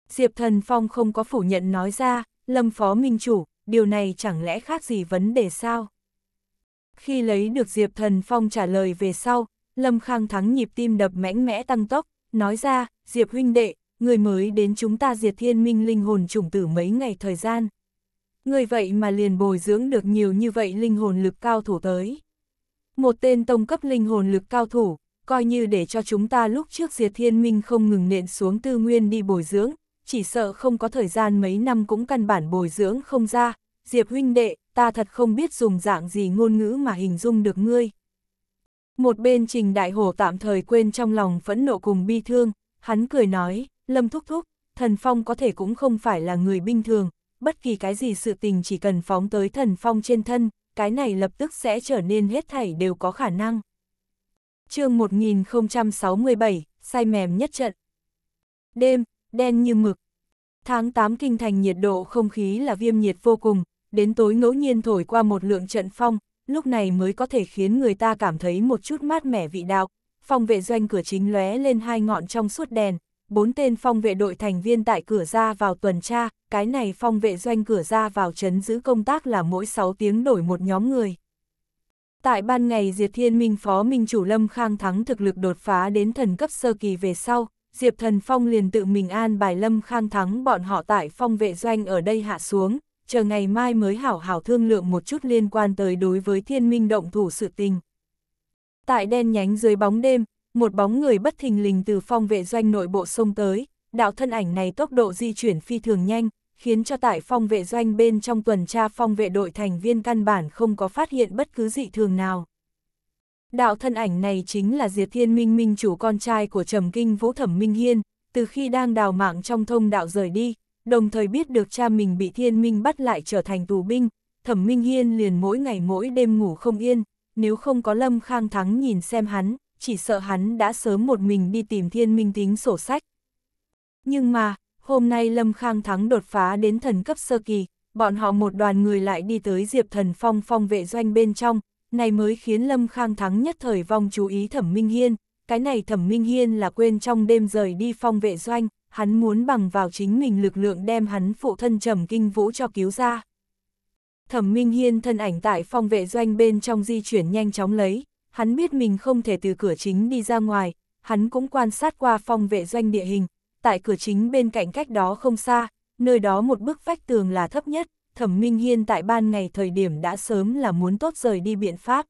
Diệp Thần Phong không có phủ nhận nói ra, Lâm Phó Minh Chủ, điều này chẳng lẽ khác gì vấn đề sao? Khi lấy được Diệp Thần Phong trả lời về sau, Lâm Khang Thắng nhịp tim đập mãnh mẽ tăng tốc, nói ra, Diệp huynh đệ, người mới đến chúng ta diệt thiên minh linh hồn chủng tử mấy ngày thời gian. Người vậy mà liền bồi dưỡng được nhiều như vậy linh hồn lực cao thủ tới một tên tông cấp linh hồn lực cao thủ, coi như để cho chúng ta lúc trước diệt thiên minh không ngừng nện xuống tư nguyên đi bồi dưỡng, chỉ sợ không có thời gian mấy năm cũng căn bản bồi dưỡng không ra, diệp huynh đệ, ta thật không biết dùng dạng gì ngôn ngữ mà hình dung được ngươi. Một bên trình đại hổ tạm thời quên trong lòng phẫn nộ cùng bi thương, hắn cười nói, lâm thúc thúc, thần phong có thể cũng không phải là người bình thường, bất kỳ cái gì sự tình chỉ cần phóng tới thần phong trên thân, cái này lập tức sẽ trở nên hết thảy đều có khả năng. chương 1067, say mềm nhất trận. Đêm, đen như mực. Tháng 8 kinh thành nhiệt độ không khí là viêm nhiệt vô cùng, đến tối ngẫu nhiên thổi qua một lượng trận phong, lúc này mới có thể khiến người ta cảm thấy một chút mát mẻ vị đạo. Phòng vệ doanh cửa chính lóe lên hai ngọn trong suốt đèn, bốn tên phong vệ đội thành viên tại cửa ra vào tuần tra, cái này phong vệ doanh cửa ra vào chấn giữ công tác là mỗi 6 tiếng đổi một nhóm người. Tại ban ngày Diệp Thiên Minh Phó Minh Chủ Lâm Khang Thắng thực lực đột phá đến thần cấp sơ kỳ về sau, Diệp Thần Phong liền tự mình an bài Lâm Khang Thắng bọn họ tại phong vệ doanh ở đây hạ xuống, chờ ngày mai mới hảo hảo thương lượng một chút liên quan tới đối với Thiên Minh động thủ sự tình. Tại đen nhánh dưới bóng đêm, một bóng người bất thình lình từ phong vệ doanh nội bộ sông tới, đạo thân ảnh này tốc độ di chuyển phi thường nhanh, khiến cho tại phong vệ doanh bên trong tuần tra phong vệ đội thành viên căn bản không có phát hiện bất cứ dị thường nào. Đạo thân ảnh này chính là Diệp Thiên Minh Minh chủ con trai của Trầm Kinh Vũ Thẩm Minh Hiên, từ khi đang đào mạng trong thông đạo rời đi, đồng thời biết được cha mình bị Thiên Minh bắt lại trở thành tù binh, Thẩm Minh Hiên liền mỗi ngày mỗi đêm ngủ không yên, nếu không có Lâm Khang Thắng nhìn xem hắn, chỉ sợ hắn đã sớm một mình đi tìm thiên minh tính sổ sách. Nhưng mà, hôm nay Lâm Khang Thắng đột phá đến thần cấp sơ kỳ, bọn họ một đoàn người lại đi tới Diệp Thần Phong phong vệ doanh bên trong, này mới khiến Lâm Khang Thắng nhất thời vong chú ý Thẩm Minh Hiên, cái này Thẩm Minh Hiên là quên trong đêm rời đi phong vệ doanh, hắn muốn bằng vào chính mình lực lượng đem hắn phụ thân Trầm Kinh Vũ cho cứu ra. Thẩm Minh Hiên thân ảnh tại phong vệ doanh bên trong di chuyển nhanh chóng lấy, hắn biết mình không thể từ cửa chính đi ra ngoài, hắn cũng quan sát qua phong vệ doanh địa hình, tại cửa chính bên cạnh cách đó không xa, nơi đó một bức vách tường là thấp nhất, thẩm minh hiên tại ban ngày thời điểm đã sớm là muốn tốt rời đi biện pháp.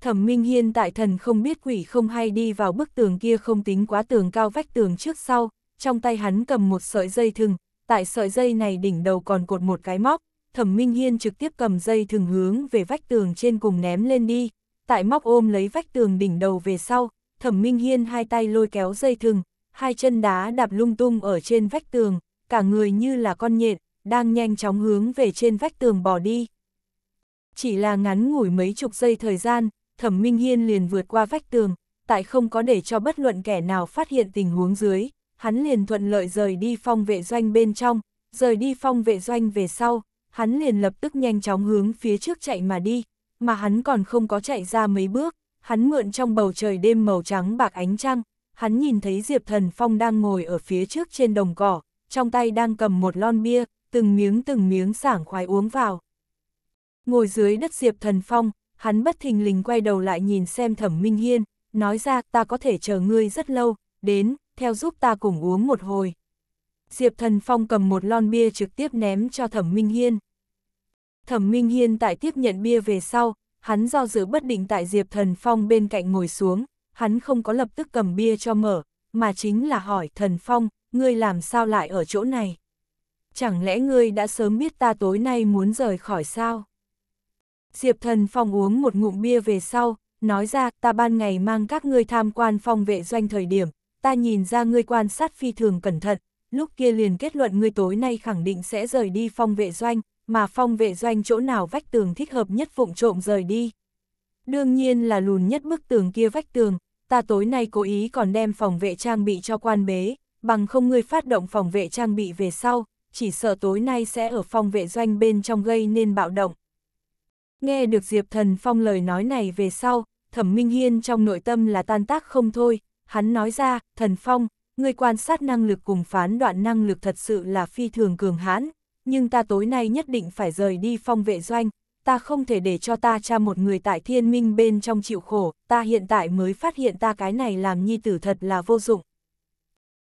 Thẩm minh hiên tại thần không biết quỷ không hay đi vào bức tường kia không tính quá tường cao vách tường trước sau, trong tay hắn cầm một sợi dây thừng, tại sợi dây này đỉnh đầu còn cột một cái móc, thẩm minh hiên trực tiếp cầm dây thừng hướng về vách tường trên cùng ném lên đi, tại móc ôm lấy vách tường đỉnh đầu về sau, thẩm minh hiên hai tay lôi kéo dây thừng, hai chân đá đạp lung tung ở trên vách tường, cả người như là con nhện, đang nhanh chóng hướng về trên vách tường bỏ đi. Chỉ là ngắn ngủi mấy chục giây thời gian, thẩm minh hiên liền vượt qua vách tường, tại không có để cho bất luận kẻ nào phát hiện tình huống dưới, hắn liền thuận lợi rời đi phong vệ doanh bên trong, rời đi phong vệ doanh về sau, hắn liền lập tức nhanh chóng hướng phía trước chạy mà đi, mà hắn còn không có chạy ra mấy bước, hắn mượn trong bầu trời đêm màu trắng bạc ánh trăng, hắn nhìn thấy Diệp Thần Phong đang ngồi ở phía trước trên đồng cỏ, trong tay đang cầm một lon bia, từng miếng từng miếng sảng khoái uống vào. Ngồi dưới đất Diệp Thần Phong, hắn bất thình lình quay đầu lại nhìn xem Thẩm Minh Hiên, nói ra ta có thể chờ ngươi rất lâu, đến, theo giúp ta cùng uống một hồi. Diệp Thần Phong cầm một lon bia trực tiếp ném cho Thẩm Minh Hiên. Thẩm Minh Hiên tại tiếp nhận bia về sau, hắn do dự bất định tại Diệp Thần Phong bên cạnh ngồi xuống, hắn không có lập tức cầm bia cho mở, mà chính là hỏi Thần Phong, ngươi làm sao lại ở chỗ này? Chẳng lẽ ngươi đã sớm biết ta tối nay muốn rời khỏi sao? Diệp Thần Phong uống một ngụm bia về sau, nói ra ta ban ngày mang các ngươi tham quan phong vệ doanh thời điểm, ta nhìn ra ngươi quan sát phi thường cẩn thận, lúc kia liền kết luận ngươi tối nay khẳng định sẽ rời đi phong vệ doanh, mà phong vệ doanh chỗ nào vách tường thích hợp nhất vụng trộm rời đi. Đương nhiên là lùn nhất bức tường kia vách tường, ta tối nay cố ý còn đem phòng vệ trang bị cho quan bế, bằng không ngươi phát động phòng vệ trang bị về sau, chỉ sợ tối nay sẽ ở phòng vệ doanh bên trong gây nên bạo động. Nghe được Diệp Thần Phong lời nói này về sau, Thẩm Minh Hiên trong nội tâm là tan tác không thôi, hắn nói ra, Thần Phong, ngươi quan sát năng lực cùng phán đoạn năng lực thật sự là phi thường cường hãn, nhưng ta tối nay nhất định phải rời đi phong vệ doanh, ta không thể để cho ta cha một người tại thiên minh bên trong chịu khổ, ta hiện tại mới phát hiện ta cái này làm nhi tử thật là vô dụng.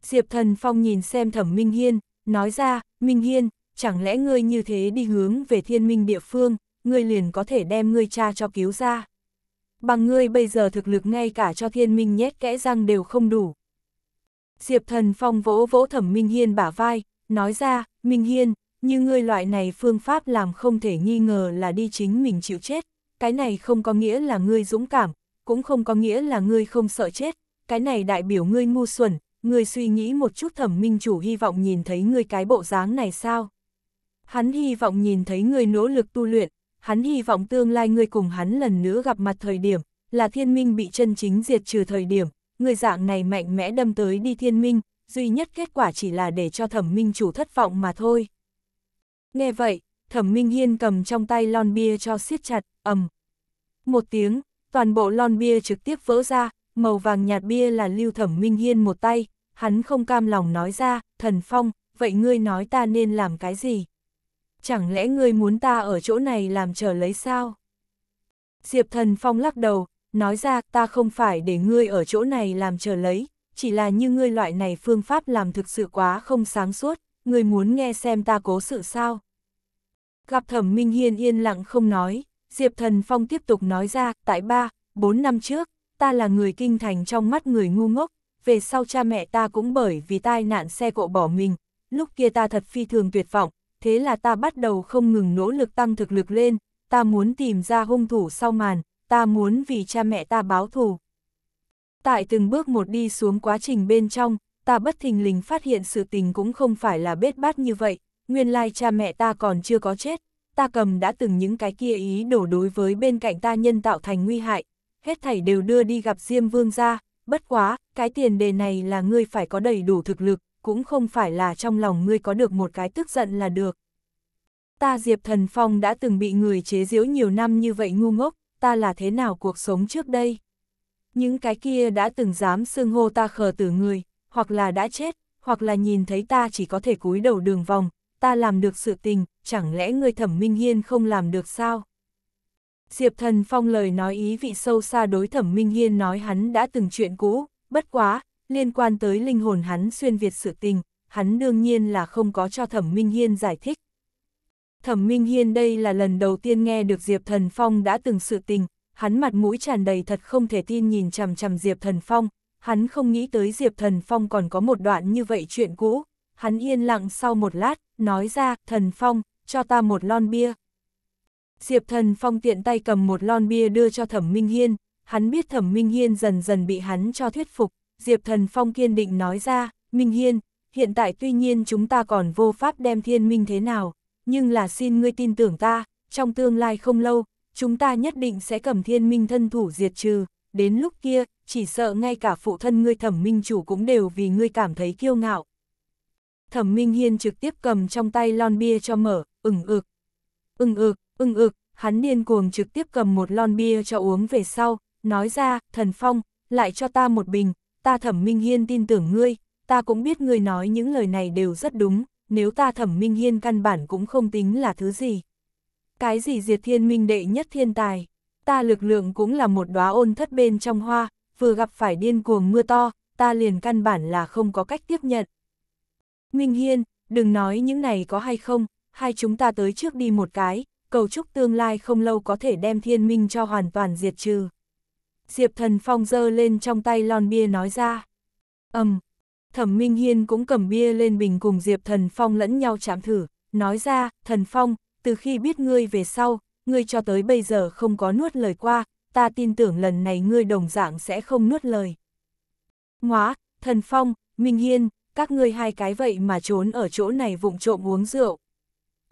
Diệp thần phong nhìn xem thẩm Minh Hiên, nói ra, Minh Hiên, chẳng lẽ ngươi như thế đi hướng về thiên minh địa phương, ngươi liền có thể đem ngươi cha cho cứu ra. Bằng ngươi bây giờ thực lực ngay cả cho thiên minh nhét kẽ răng đều không đủ. Diệp thần phong vỗ vỗ thẩm Minh Hiên bả vai, nói ra, Minh Hiên, như ngươi loại này phương pháp làm không thể nghi ngờ là đi chính mình chịu chết, cái này không có nghĩa là ngươi dũng cảm, cũng không có nghĩa là ngươi không sợ chết, cái này đại biểu ngươi ngu xuẩn, ngươi suy nghĩ một chút thẩm minh chủ hy vọng nhìn thấy ngươi cái bộ dáng này sao. Hắn hy vọng nhìn thấy ngươi nỗ lực tu luyện, hắn hy vọng tương lai ngươi cùng hắn lần nữa gặp mặt thời điểm, là thiên minh bị chân chính diệt trừ thời điểm, người dạng này mạnh mẽ đâm tới đi thiên minh, duy nhất kết quả chỉ là để cho thẩm minh chủ thất vọng mà thôi. Nghe vậy, Thẩm Minh Hiên cầm trong tay lon bia cho siết chặt, ầm. Một tiếng, toàn bộ lon bia trực tiếp vỡ ra, màu vàng nhạt bia là lưu Thẩm Minh Hiên một tay, hắn không cam lòng nói ra, thần phong, vậy ngươi nói ta nên làm cái gì? Chẳng lẽ ngươi muốn ta ở chỗ này làm trở lấy sao? Diệp thần phong lắc đầu, nói ra ta không phải để ngươi ở chỗ này làm trở lấy, chỉ là như ngươi loại này phương pháp làm thực sự quá không sáng suốt, ngươi muốn nghe xem ta cố sự sao? Gặp Thẩm Minh Hiên yên lặng không nói, Diệp Thần Phong tiếp tục nói ra, tại ba, bốn năm trước, ta là người kinh thành trong mắt người ngu ngốc, về sau cha mẹ ta cũng bởi vì tai nạn xe cộ bỏ mình, lúc kia ta thật phi thường tuyệt vọng, thế là ta bắt đầu không ngừng nỗ lực tăng thực lực lên, ta muốn tìm ra hung thủ sau màn, ta muốn vì cha mẹ ta báo thù. Tại từng bước một đi xuống quá trình bên trong, ta bất thình lình phát hiện sự tình cũng không phải là bết bát như vậy, nguyên lai cha mẹ ta còn chưa có chết, ta cầm đã từng những cái kia ý đổ đối với bên cạnh ta nhân tạo thành nguy hại, hết thảy đều đưa đi gặp Diêm Vương ra, bất quá, cái tiền đề này là ngươi phải có đầy đủ thực lực, cũng không phải là trong lòng ngươi có được một cái tức giận là được. Ta Diệp Thần Phong đã từng bị người chế giễu nhiều năm như vậy ngu ngốc, ta là thế nào cuộc sống trước đây? Những cái kia đã từng dám xưng hô ta khờ tử người, hoặc là đã chết, hoặc là nhìn thấy ta chỉ có thể cúi đầu đường vòng, ta làm được sự tình, chẳng lẽ người thẩm minh hiên không làm được sao? Diệp thần phong lời nói ý vị sâu xa đối thẩm minh hiên nói hắn đã từng chuyện cũ, bất quá, liên quan tới linh hồn hắn xuyên Việt sự tình, hắn đương nhiên là không có cho thẩm minh hiên giải thích. Thẩm minh hiên đây là lần đầu tiên nghe được Diệp thần phong đã từng sự tình, hắn mặt mũi tràn đầy thật không thể tin nhìn chằm chằm Diệp thần phong, hắn không nghĩ tới Diệp thần phong còn có một đoạn như vậy chuyện cũ, hắn yên lặng sau một lát, nói ra, thần phong, cho ta một lon bia. Diệp thần phong tiện tay cầm một lon bia đưa cho thẩm minh hiên, hắn biết thẩm minh hiên dần dần bị hắn cho thuyết phục, diệp thần phong kiên định nói ra, minh hiên, hiện tại tuy nhiên chúng ta còn vô pháp đem thiên minh thế nào, nhưng là xin ngươi tin tưởng ta, trong tương lai không lâu, chúng ta nhất định sẽ cầm thiên minh thân thủ diệt trừ, đến lúc kia, chỉ sợ ngay cả phụ thân ngươi thẩm minh chủ cũng đều vì ngươi cảm thấy kiêu ngạo, Thẩm Minh Hiên trực tiếp cầm trong tay lon bia cho mở, ửng ực. Ưng ực, ưng ực, hắn điên cuồng trực tiếp cầm một lon bia cho uống về sau, nói ra, thần phong, lại cho ta một bình, ta thẩm Minh Hiên tin tưởng ngươi, ta cũng biết ngươi nói những lời này đều rất đúng, nếu ta thẩm Minh Hiên căn bản cũng không tính là thứ gì. Cái gì diệt thiên minh đệ nhất thiên tài, ta lực lượng cũng là một đóa ôn thất bên trong hoa, vừa gặp phải điên cuồng mưa to, ta liền căn bản là không có cách tiếp nhận. Minh Hiên, đừng nói những này có hay không, hai chúng ta tới trước đi một cái, cầu chúc tương lai không lâu có thể đem thiên minh cho hoàn toàn diệt trừ. Diệp thần phong dơ lên trong tay lon bia nói ra. ầm, um, thẩm Minh Hiên cũng cầm bia lên bình cùng Diệp thần phong lẫn nhau chạm thử, nói ra, thần phong, từ khi biết ngươi về sau, ngươi cho tới bây giờ không có nuốt lời qua, ta tin tưởng lần này ngươi đồng dạng sẽ không nuốt lời. Ngoá, thần phong, Minh Hiên, các ngươi hai cái vậy mà trốn ở chỗ này vụng trộm uống rượu.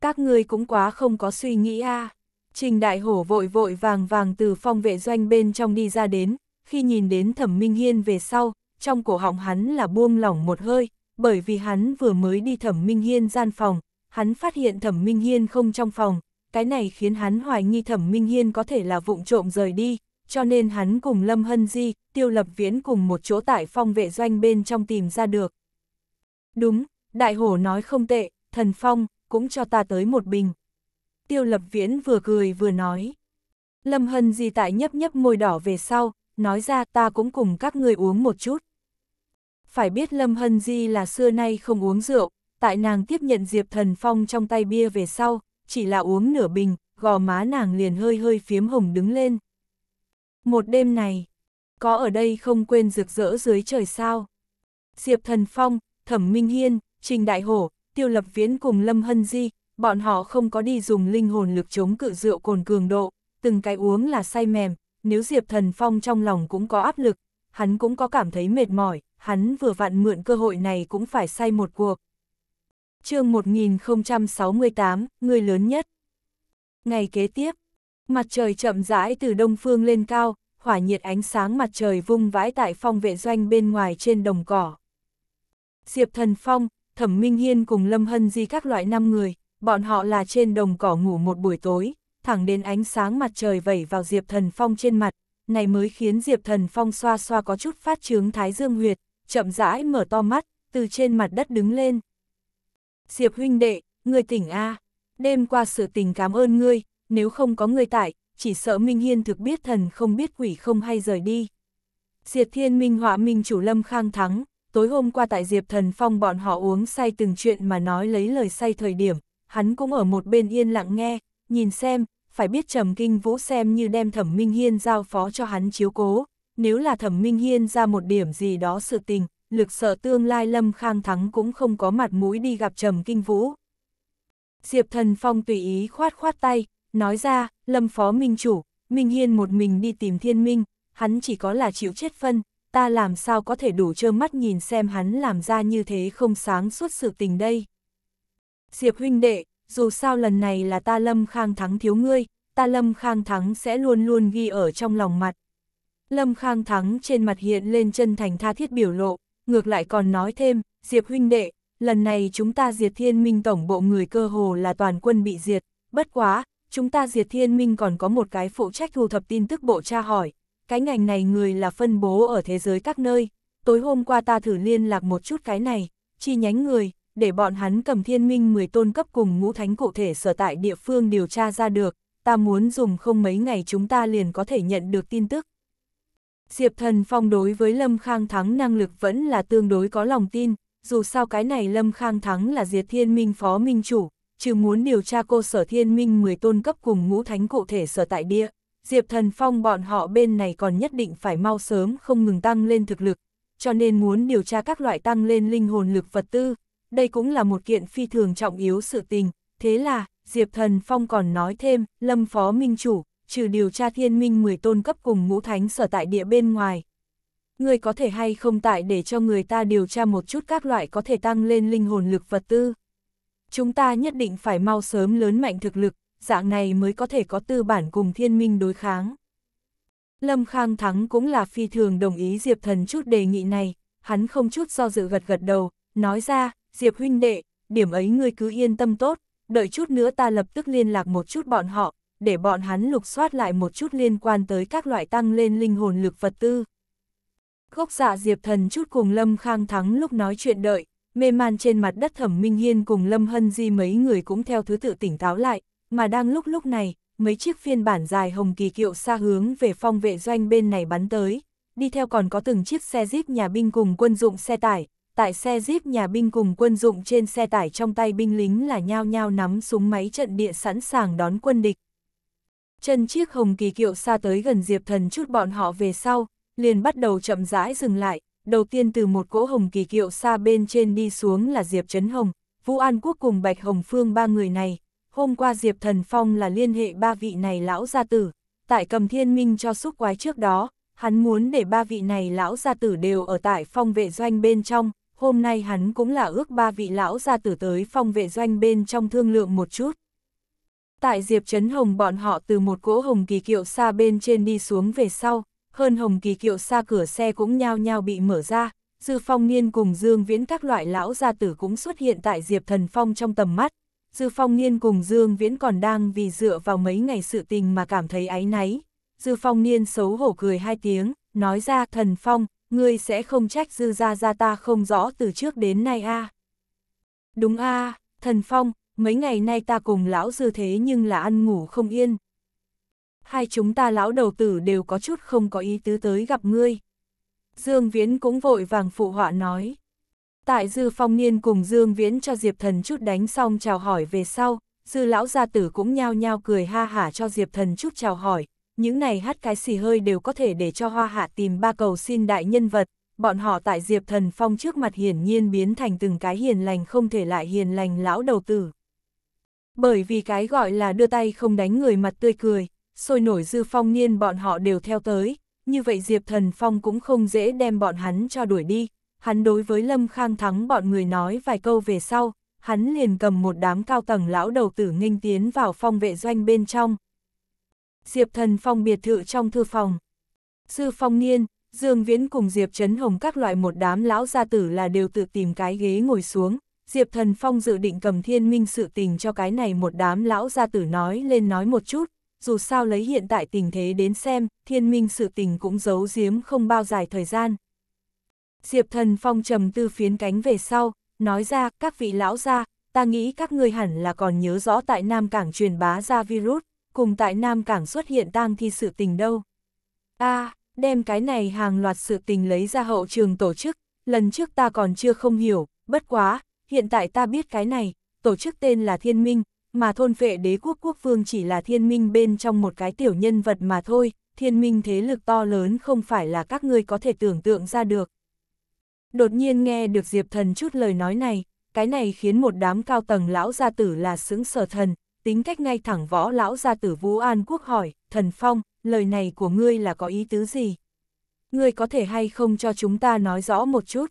Các ngươi cũng quá không có suy nghĩ a. À. Trình Đại Hổ vội vội vàng vàng từ phong vệ doanh bên trong đi ra đến, khi nhìn đến Thẩm Minh Hiên về sau, trong cổ họng hắn là buông lỏng một hơi, bởi vì hắn vừa mới đi Thẩm Minh Hiên gian phòng, hắn phát hiện Thẩm Minh Hiên không trong phòng, cái này khiến hắn hoài nghi Thẩm Minh Hiên có thể là vụng trộm rời đi, cho nên hắn cùng Lâm Hân Di, Tiêu Lập Viễn cùng một chỗ tại phong vệ doanh bên trong tìm ra được, Đúng, đại hổ nói không tệ, thần phong, cũng cho ta tới một bình. Tiêu lập viễn vừa cười vừa nói. Lâm Hân Di tại nhấp nhấp môi đỏ về sau, nói ra ta cũng cùng các người uống một chút. Phải biết Lâm Hân Di là xưa nay không uống rượu, tại nàng tiếp nhận Diệp Thần Phong trong tay bia về sau, chỉ là uống nửa bình, gò má nàng liền hơi hơi phiếm hồng đứng lên. Một đêm này, có ở đây không quên rực rỡ dưới trời sao? Diệp Thần Phong, Thẩm Minh Hiên, Trình Đại Hổ, Tiêu Lập Viễn cùng Lâm Hân Di, bọn họ không có đi dùng linh hồn lực chống cự rượu cồn cường độ, từng cái uống là say mềm, nếu Diệp Thần Phong trong lòng cũng có áp lực, hắn cũng có cảm thấy mệt mỏi, hắn vừa vặn mượn cơ hội này cũng phải say một cuộc. chương 1068, người lớn nhất. Ngày kế tiếp, mặt trời chậm rãi từ đông phương lên cao, hỏa nhiệt ánh sáng mặt trời vung vãi tại phong vệ doanh bên ngoài trên đồng cỏ. Diệp Thần Phong, Thẩm Minh Hiên cùng Lâm Hân Di các loại năm người, bọn họ là trên đồng cỏ ngủ một buổi tối, thẳng đến ánh sáng mặt trời vẩy vào Diệp Thần Phong trên mặt, này mới khiến Diệp Thần Phong xoa xoa có chút phát trướng thái dương huyệt, chậm rãi mở to mắt, từ trên mặt đất đứng lên. Diệp huynh đệ, người tỉnh A, đêm qua sự tình cảm ơn ngươi, nếu không có người tại, chỉ sợ Minh Hiên thực biết thần không biết quỷ không hay rời đi. Diệp Thiên Minh họa Minh chủ Lâm Khang thắng, tối hôm qua tại Diệp Thần Phong bọn họ uống say từng chuyện mà nói lấy lời say thời điểm, hắn cũng ở một bên yên lặng nghe, nhìn xem, phải biết Trầm Kinh Vũ xem như đem Thẩm Minh Hiên giao phó cho hắn chiếu cố, nếu là Thẩm Minh Hiên ra một điểm gì đó sự tình, lực sợ tương lai Lâm Khang Thắng cũng không có mặt mũi đi gặp Trầm Kinh Vũ. Diệp Thần Phong tùy ý khoát khoát tay, nói ra, Lâm Phó Minh Chủ, Minh Hiên một mình đi tìm Thiên Minh, hắn chỉ có là chịu chết phân, ta làm sao có thể đủ trơ mắt nhìn xem hắn làm ra như thế không sáng suốt sự tình đây. Diệp huynh đệ, dù sao lần này là ta lâm khang thắng thiếu ngươi, ta lâm khang thắng sẽ luôn luôn ghi ở trong lòng mặt. Lâm khang thắng trên mặt hiện lên chân thành tha thiết biểu lộ, ngược lại còn nói thêm, Diệp huynh đệ, lần này chúng ta diệt thiên minh tổng bộ người cơ hồ là toàn quân bị diệt, bất quá, chúng ta diệt thiên minh còn có một cái phụ trách thu thập tin tức bộ tra hỏi, cái ngành này người là phân bố ở thế giới các nơi, tối hôm qua ta thử liên lạc một chút cái này, chi nhánh người, để bọn hắn cầm thiên minh 10 tôn cấp cùng ngũ thánh cụ thể sở tại địa phương điều tra ra được, ta muốn dùng không mấy ngày chúng ta liền có thể nhận được tin tức. Diệp Thần Phong đối với Lâm Khang Thắng năng lực vẫn là tương đối có lòng tin, dù sao cái này Lâm Khang Thắng là diệt thiên minh phó minh chủ, chứ muốn điều tra cô sở thiên minh 10 tôn cấp cùng ngũ thánh cụ thể sở tại địa, Diệp Thần Phong bọn họ bên này còn nhất định phải mau sớm không ngừng tăng lên thực lực, cho nên muốn điều tra các loại tăng lên linh hồn lực vật tư, đây cũng là một kiện phi thường trọng yếu sự tình, thế là, Diệp Thần Phong còn nói thêm, Lâm Phó Minh Chủ, trừ điều tra thiên minh 10 tôn cấp cùng ngũ thánh sở tại địa bên ngoài. Người có thể hay không tại để cho người ta điều tra một chút các loại có thể tăng lên linh hồn lực vật tư. Chúng ta nhất định phải mau sớm lớn mạnh thực lực, dạng này mới có thể có tư bản cùng thiên minh đối kháng. Lâm Khang Thắng cũng là phi thường đồng ý Diệp Thần chút đề nghị này, hắn không chút do dự gật gật đầu, nói ra, Diệp huynh đệ, điểm ấy ngươi cứ yên tâm tốt, đợi chút nữa ta lập tức liên lạc một chút bọn họ, để bọn hắn lục soát lại một chút liên quan tới các loại tăng lên linh hồn lực vật tư. Gốc dạ Diệp Thần chút cùng Lâm Khang Thắng lúc nói chuyện đợi, mê man trên mặt đất Thẩm Minh Hiên cùng Lâm Hân Di mấy người cũng theo thứ tự tỉnh táo lại, mà đang lúc lúc này, mấy chiếc phiên bản dài hồng kỳ kiệu xa hướng về phong vệ doanh bên này bắn tới, đi theo còn có từng chiếc xe jeep nhà binh cùng quân dụng xe tải, tại xe jeep nhà binh cùng quân dụng trên xe tải trong tay binh lính là nhao nhao nắm súng máy trận địa sẵn sàng đón quân địch. Chân chiếc hồng kỳ kiệu xa tới gần Diệp Thần chút bọn họ về sau, liền bắt đầu chậm rãi dừng lại, đầu tiên từ một cỗ hồng kỳ kiệu xa bên trên đi xuống là Diệp Trấn Hồng, Vũ An Quốc cùng Bạch Hồng Phương ba người này, Hôm qua Diệp Thần Phong là liên hệ ba vị này lão gia tử, tại cầm thiên minh cho xúc quái trước đó, hắn muốn để ba vị này lão gia tử đều ở tại phong vệ doanh bên trong, hôm nay hắn cũng là ước ba vị lão gia tử tới phong vệ doanh bên trong thương lượng một chút. Tại Diệp Trấn Hồng bọn họ từ một cỗ hồng kỳ kiệu xa bên trên đi xuống về sau, hơn hồng kỳ kiệu xa cửa xe cũng nhao nhao bị mở ra, Dư Phong Niên cùng Dương Viễn các loại lão gia tử cũng xuất hiện tại Diệp Thần Phong trong tầm mắt, Dư Phong Niên cùng Dương Viễn còn đang vì dựa vào mấy ngày sự tình mà cảm thấy áy náy. Dư Phong Niên xấu hổ cười hai tiếng, nói ra thần Phong, ngươi sẽ không trách Dư Gia Gia ta không rõ từ trước đến nay a Đúng a thần Phong, mấy ngày nay ta cùng lão Dư thế nhưng là ăn ngủ không yên. Hai chúng ta lão đầu tử đều có chút không có ý tứ tới gặp ngươi. Dương Viễn cũng vội vàng phụ họa nói. Tại Dư Phong Niên cùng Dương Viễn cho Diệp Thần chút đánh xong chào hỏi về sau, Dư lão gia tử cũng nhao nhao cười ha hả cho Diệp Thần chút chào hỏi, những này hát cái xì hơi đều có thể để cho Hoa Hạ tìm ba cầu xin đại nhân vật, bọn họ tại Diệp Thần Phong trước mặt hiển nhiên biến thành từng cái hiền lành không thể lại hiền lành lão đầu tử. Bởi vì cái gọi là đưa tay không đánh người mặt tươi cười, sôi nổi Dư Phong Niên bọn họ đều theo tới, như vậy Diệp Thần Phong cũng không dễ đem bọn hắn cho đuổi đi hắn đối với Lâm Khang Thắng bọn người nói vài câu về sau, hắn liền cầm một đám cao tầng lão đầu tử nghênh tiến vào phong vệ doanh bên trong. Diệp Thần Phong biệt thự trong thư phòng. Sư Phong Niên, Dương Viễn cùng Diệp Trấn Hồng các loại một đám lão gia tử là đều tự tìm cái ghế ngồi xuống. Diệp Thần Phong dự định cầm thiên minh sự tình cho cái này một đám lão gia tử nói lên nói một chút, dù sao lấy hiện tại tình thế đến xem, thiên minh sự tình cũng giấu giếm không bao dài thời gian, Diệp Thần Phong trầm tư phiến cánh về sau, nói ra, các vị lão gia, ta nghĩ các ngươi hẳn là còn nhớ rõ tại Nam Cảng truyền bá ra virus, cùng tại Nam Cảng xuất hiện tang thi sự tình đâu. a à, đem cái này hàng loạt sự tình lấy ra hậu trường tổ chức, lần trước ta còn chưa không hiểu, bất quá, hiện tại ta biết cái này, tổ chức tên là Thiên Minh, mà thôn vệ đế quốc quốc vương chỉ là Thiên Minh bên trong một cái tiểu nhân vật mà thôi, Thiên Minh thế lực to lớn không phải là các ngươi có thể tưởng tượng ra được đột nhiên nghe được Diệp Thần chút lời nói này, cái này khiến một đám cao tầng lão gia tử là sững sở thần, tính cách ngay thẳng võ lão gia tử Vũ An Quốc hỏi, thần phong, lời này của ngươi là có ý tứ gì? Ngươi có thể hay không cho chúng ta nói rõ một chút?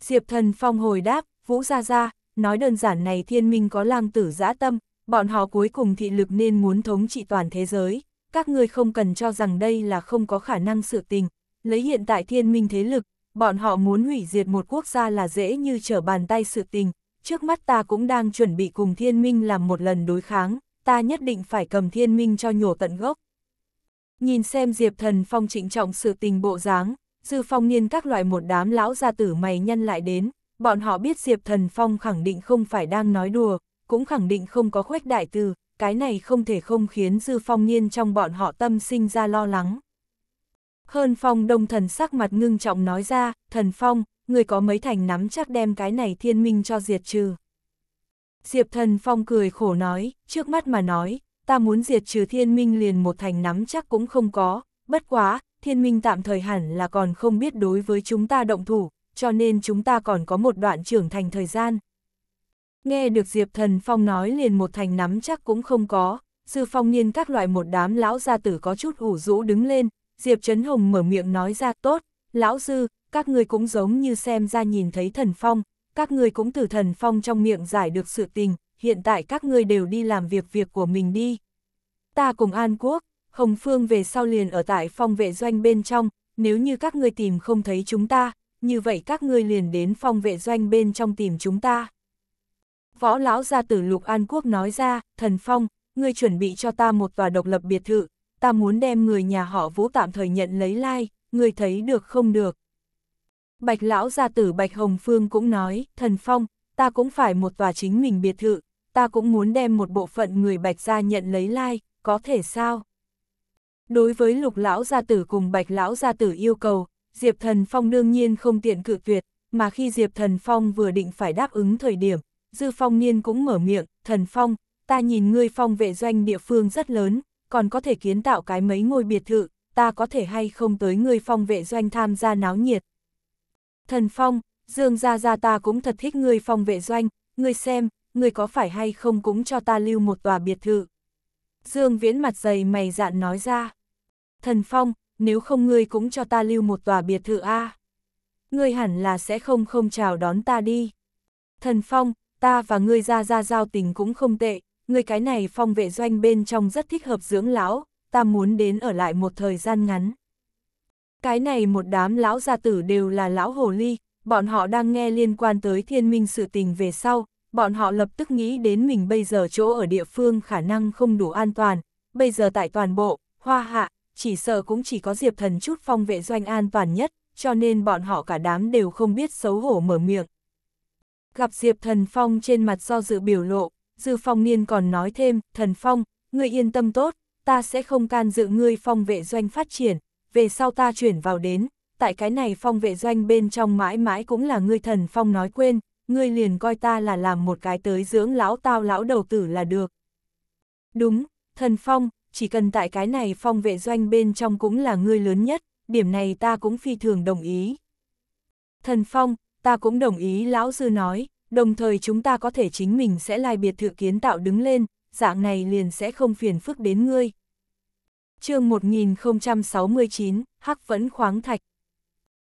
Diệp thần phong hồi đáp, Vũ Gia Gia, nói đơn giản này thiên minh có lang tử dã tâm, bọn họ cuối cùng thị lực nên muốn thống trị toàn thế giới, các ngươi không cần cho rằng đây là không có khả năng sự tình, lấy hiện tại thiên minh thế lực, bọn họ muốn hủy diệt một quốc gia là dễ như trở bàn tay sự tình, trước mắt ta cũng đang chuẩn bị cùng thiên minh làm một lần đối kháng, ta nhất định phải cầm thiên minh cho nhổ tận gốc. Nhìn xem Diệp Thần Phong trịnh trọng sự tình bộ dáng, dư phong niên các loại một đám lão gia tử mày nhân lại đến, bọn họ biết Diệp Thần Phong khẳng định không phải đang nói đùa, cũng khẳng định không có khuếch đại từ, cái này không thể không khiến dư phong niên trong bọn họ tâm sinh ra lo lắng. Hơn Phong đông thần sắc mặt ngưng trọng nói ra, thần Phong, người có mấy thành nắm chắc đem cái này thiên minh cho diệt trừ. Diệp thần Phong cười khổ nói, trước mắt mà nói, ta muốn diệt trừ thiên minh liền một thành nắm chắc cũng không có, bất quá, thiên minh tạm thời hẳn là còn không biết đối với chúng ta động thủ, cho nên chúng ta còn có một đoạn trưởng thành thời gian. Nghe được Diệp Thần Phong nói liền một thành nắm chắc cũng không có, sư Phong Niên các loại một đám lão gia tử có chút ủ rũ đứng lên, Diệp Trấn Hồng mở miệng nói ra tốt, lão sư, các người cũng giống như xem ra nhìn thấy thần phong, các người cũng từ thần phong trong miệng giải được sự tình, hiện tại các người đều đi làm việc việc của mình đi. Ta cùng An Quốc, Hồng Phương về sau liền ở tại phong vệ doanh bên trong, nếu như các người tìm không thấy chúng ta, như vậy các ngươi liền đến phong vệ doanh bên trong tìm chúng ta. Võ lão gia tử Lục An Quốc nói ra, thần phong, ngươi chuẩn bị cho ta một tòa độc lập biệt thự, ta muốn đem người nhà họ vũ tạm thời nhận lấy lai, like, người thấy được không được. Bạch lão gia tử Bạch Hồng Phương cũng nói, thần phong, ta cũng phải một tòa chính mình biệt thự, ta cũng muốn đem một bộ phận người Bạch gia nhận lấy lai, like, có thể sao? Đối với lục lão gia tử cùng Bạch lão gia tử yêu cầu, Diệp Thần Phong đương nhiên không tiện cự tuyệt, mà khi Diệp Thần Phong vừa định phải đáp ứng thời điểm, Dư Phong Niên cũng mở miệng, Thần Phong, ta nhìn ngươi phong vệ doanh địa phương rất lớn, còn có thể kiến tạo cái mấy ngôi biệt thự, ta có thể hay không tới người phong vệ doanh tham gia náo nhiệt. Thần Phong, Dương Gia Gia ta cũng thật thích người phong vệ doanh, người xem, người có phải hay không cũng cho ta lưu một tòa biệt thự. Dương Viễn mặt dày mày dạn nói ra. Thần Phong, nếu không ngươi cũng cho ta lưu một tòa biệt thự A. À. Ngươi hẳn là sẽ không không chào đón ta đi. Thần Phong, ta và ngươi gia gia giao tình cũng không tệ, người cái này phong vệ doanh bên trong rất thích hợp dưỡng lão, ta muốn đến ở lại một thời gian ngắn. Cái này một đám lão gia tử đều là lão hồ ly, bọn họ đang nghe liên quan tới thiên minh sự tình về sau, bọn họ lập tức nghĩ đến mình bây giờ chỗ ở địa phương khả năng không đủ an toàn, bây giờ tại toàn bộ, hoa hạ, chỉ sợ cũng chỉ có diệp thần chút phong vệ doanh an toàn nhất, cho nên bọn họ cả đám đều không biết xấu hổ mở miệng. Gặp diệp thần phong trên mặt do dự biểu lộ, Dư Phong Niên còn nói thêm, thần Phong, ngươi yên tâm tốt, ta sẽ không can dự ngươi phong vệ doanh phát triển, về sau ta chuyển vào đến, tại cái này phong vệ doanh bên trong mãi mãi cũng là ngươi thần Phong nói quên, ngươi liền coi ta là làm một cái tới dưỡng lão tao lão đầu tử là được. Đúng, thần Phong, chỉ cần tại cái này phong vệ doanh bên trong cũng là ngươi lớn nhất, điểm này ta cũng phi thường đồng ý. Thần Phong, ta cũng đồng ý lão sư nói, đồng thời chúng ta có thể chính mình sẽ lai biệt thự kiến tạo đứng lên, dạng này liền sẽ không phiền phức đến ngươi. chương 1069, Hắc vẫn khoáng thạch.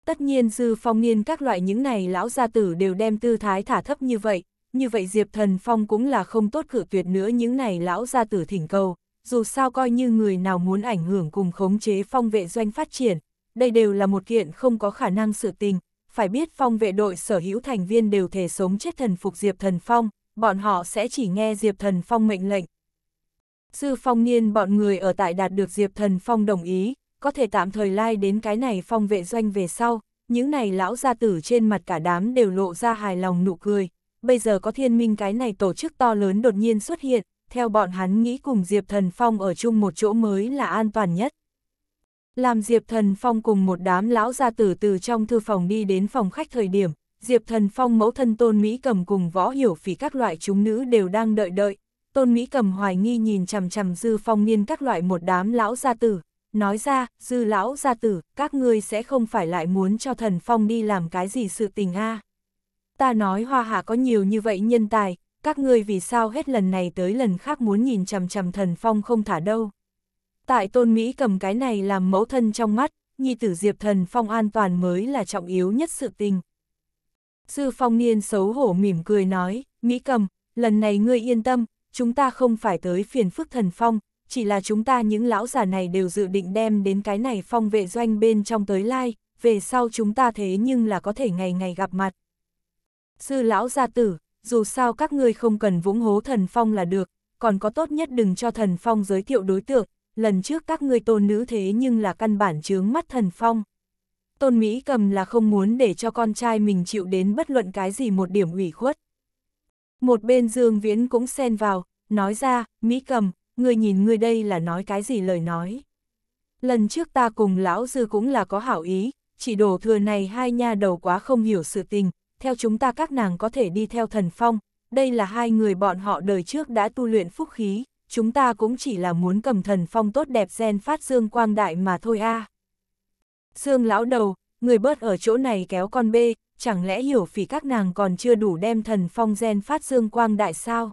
Tất nhiên Dư Phong Niên các loại những này lão gia tử đều đem tư thái thả thấp như vậy, như vậy Diệp Thần Phong cũng là không tốt cử tuyệt nữa những này lão gia tử thỉnh cầu, dù sao coi như người nào muốn ảnh hưởng cùng khống chế phong vệ doanh phát triển, đây đều là một kiện không có khả năng sự tình, phải biết phong vệ đội sở hữu thành viên đều thể sống chết thần phục Diệp Thần Phong, bọn họ sẽ chỉ nghe Diệp Thần Phong mệnh lệnh. Sư phong niên bọn người ở tại đạt được Diệp Thần Phong đồng ý, có thể tạm thời lai like đến cái này phong vệ doanh về sau, những này lão gia tử trên mặt cả đám đều lộ ra hài lòng nụ cười. Bây giờ có thiên minh cái này tổ chức to lớn đột nhiên xuất hiện, theo bọn hắn nghĩ cùng Diệp Thần Phong ở chung một chỗ mới là an toàn nhất. Làm Diệp Thần Phong cùng một đám lão gia tử từ trong thư phòng đi đến phòng khách thời điểm, Diệp Thần Phong mẫu thân Tôn Mỹ Cầm cùng võ hiểu phỉ các loại chúng nữ đều đang đợi đợi. Tôn Mỹ Cầm hoài nghi nhìn chằm chằm Dư Phong Niên các loại một đám lão gia tử, nói ra, Dư lão gia tử, các ngươi sẽ không phải lại muốn cho Thần Phong đi làm cái gì sự tình a? Ta nói Hoa Hạ có nhiều như vậy nhân tài, các ngươi vì sao hết lần này tới lần khác muốn nhìn chằm chằm Thần Phong không thả đâu? Tại tôn Mỹ cầm cái này làm mẫu thân trong mắt, nhi tử Diệp Thần Phong an toàn mới là trọng yếu nhất sự tình. Sư Phong Niên xấu hổ mỉm cười nói, Mỹ cầm, lần này ngươi yên tâm, chúng ta không phải tới phiền phức thần Phong, chỉ là chúng ta những lão giả này đều dự định đem đến cái này phong vệ doanh bên trong tới lai, về sau chúng ta thế nhưng là có thể ngày ngày gặp mặt. Sư lão gia tử, dù sao các ngươi không cần vũng hố thần Phong là được, còn có tốt nhất đừng cho thần Phong giới thiệu đối tượng, lần trước các ngươi tôn nữ thế nhưng là căn bản chướng mắt thần phong. Tôn Mỹ cầm là không muốn để cho con trai mình chịu đến bất luận cái gì một điểm ủy khuất. Một bên Dương Viễn cũng xen vào, nói ra, Mỹ cầm, người nhìn người đây là nói cái gì lời nói. Lần trước ta cùng lão dư cũng là có hảo ý, chỉ đổ thừa này hai nha đầu quá không hiểu sự tình, theo chúng ta các nàng có thể đi theo thần phong, đây là hai người bọn họ đời trước đã tu luyện phúc khí, chúng ta cũng chỉ là muốn cầm thần phong tốt đẹp gen phát dương quang đại mà thôi a. À. Dương lão đầu, người bớt ở chỗ này kéo con bê, chẳng lẽ hiểu phỉ các nàng còn chưa đủ đem thần phong gen phát dương quang đại sao?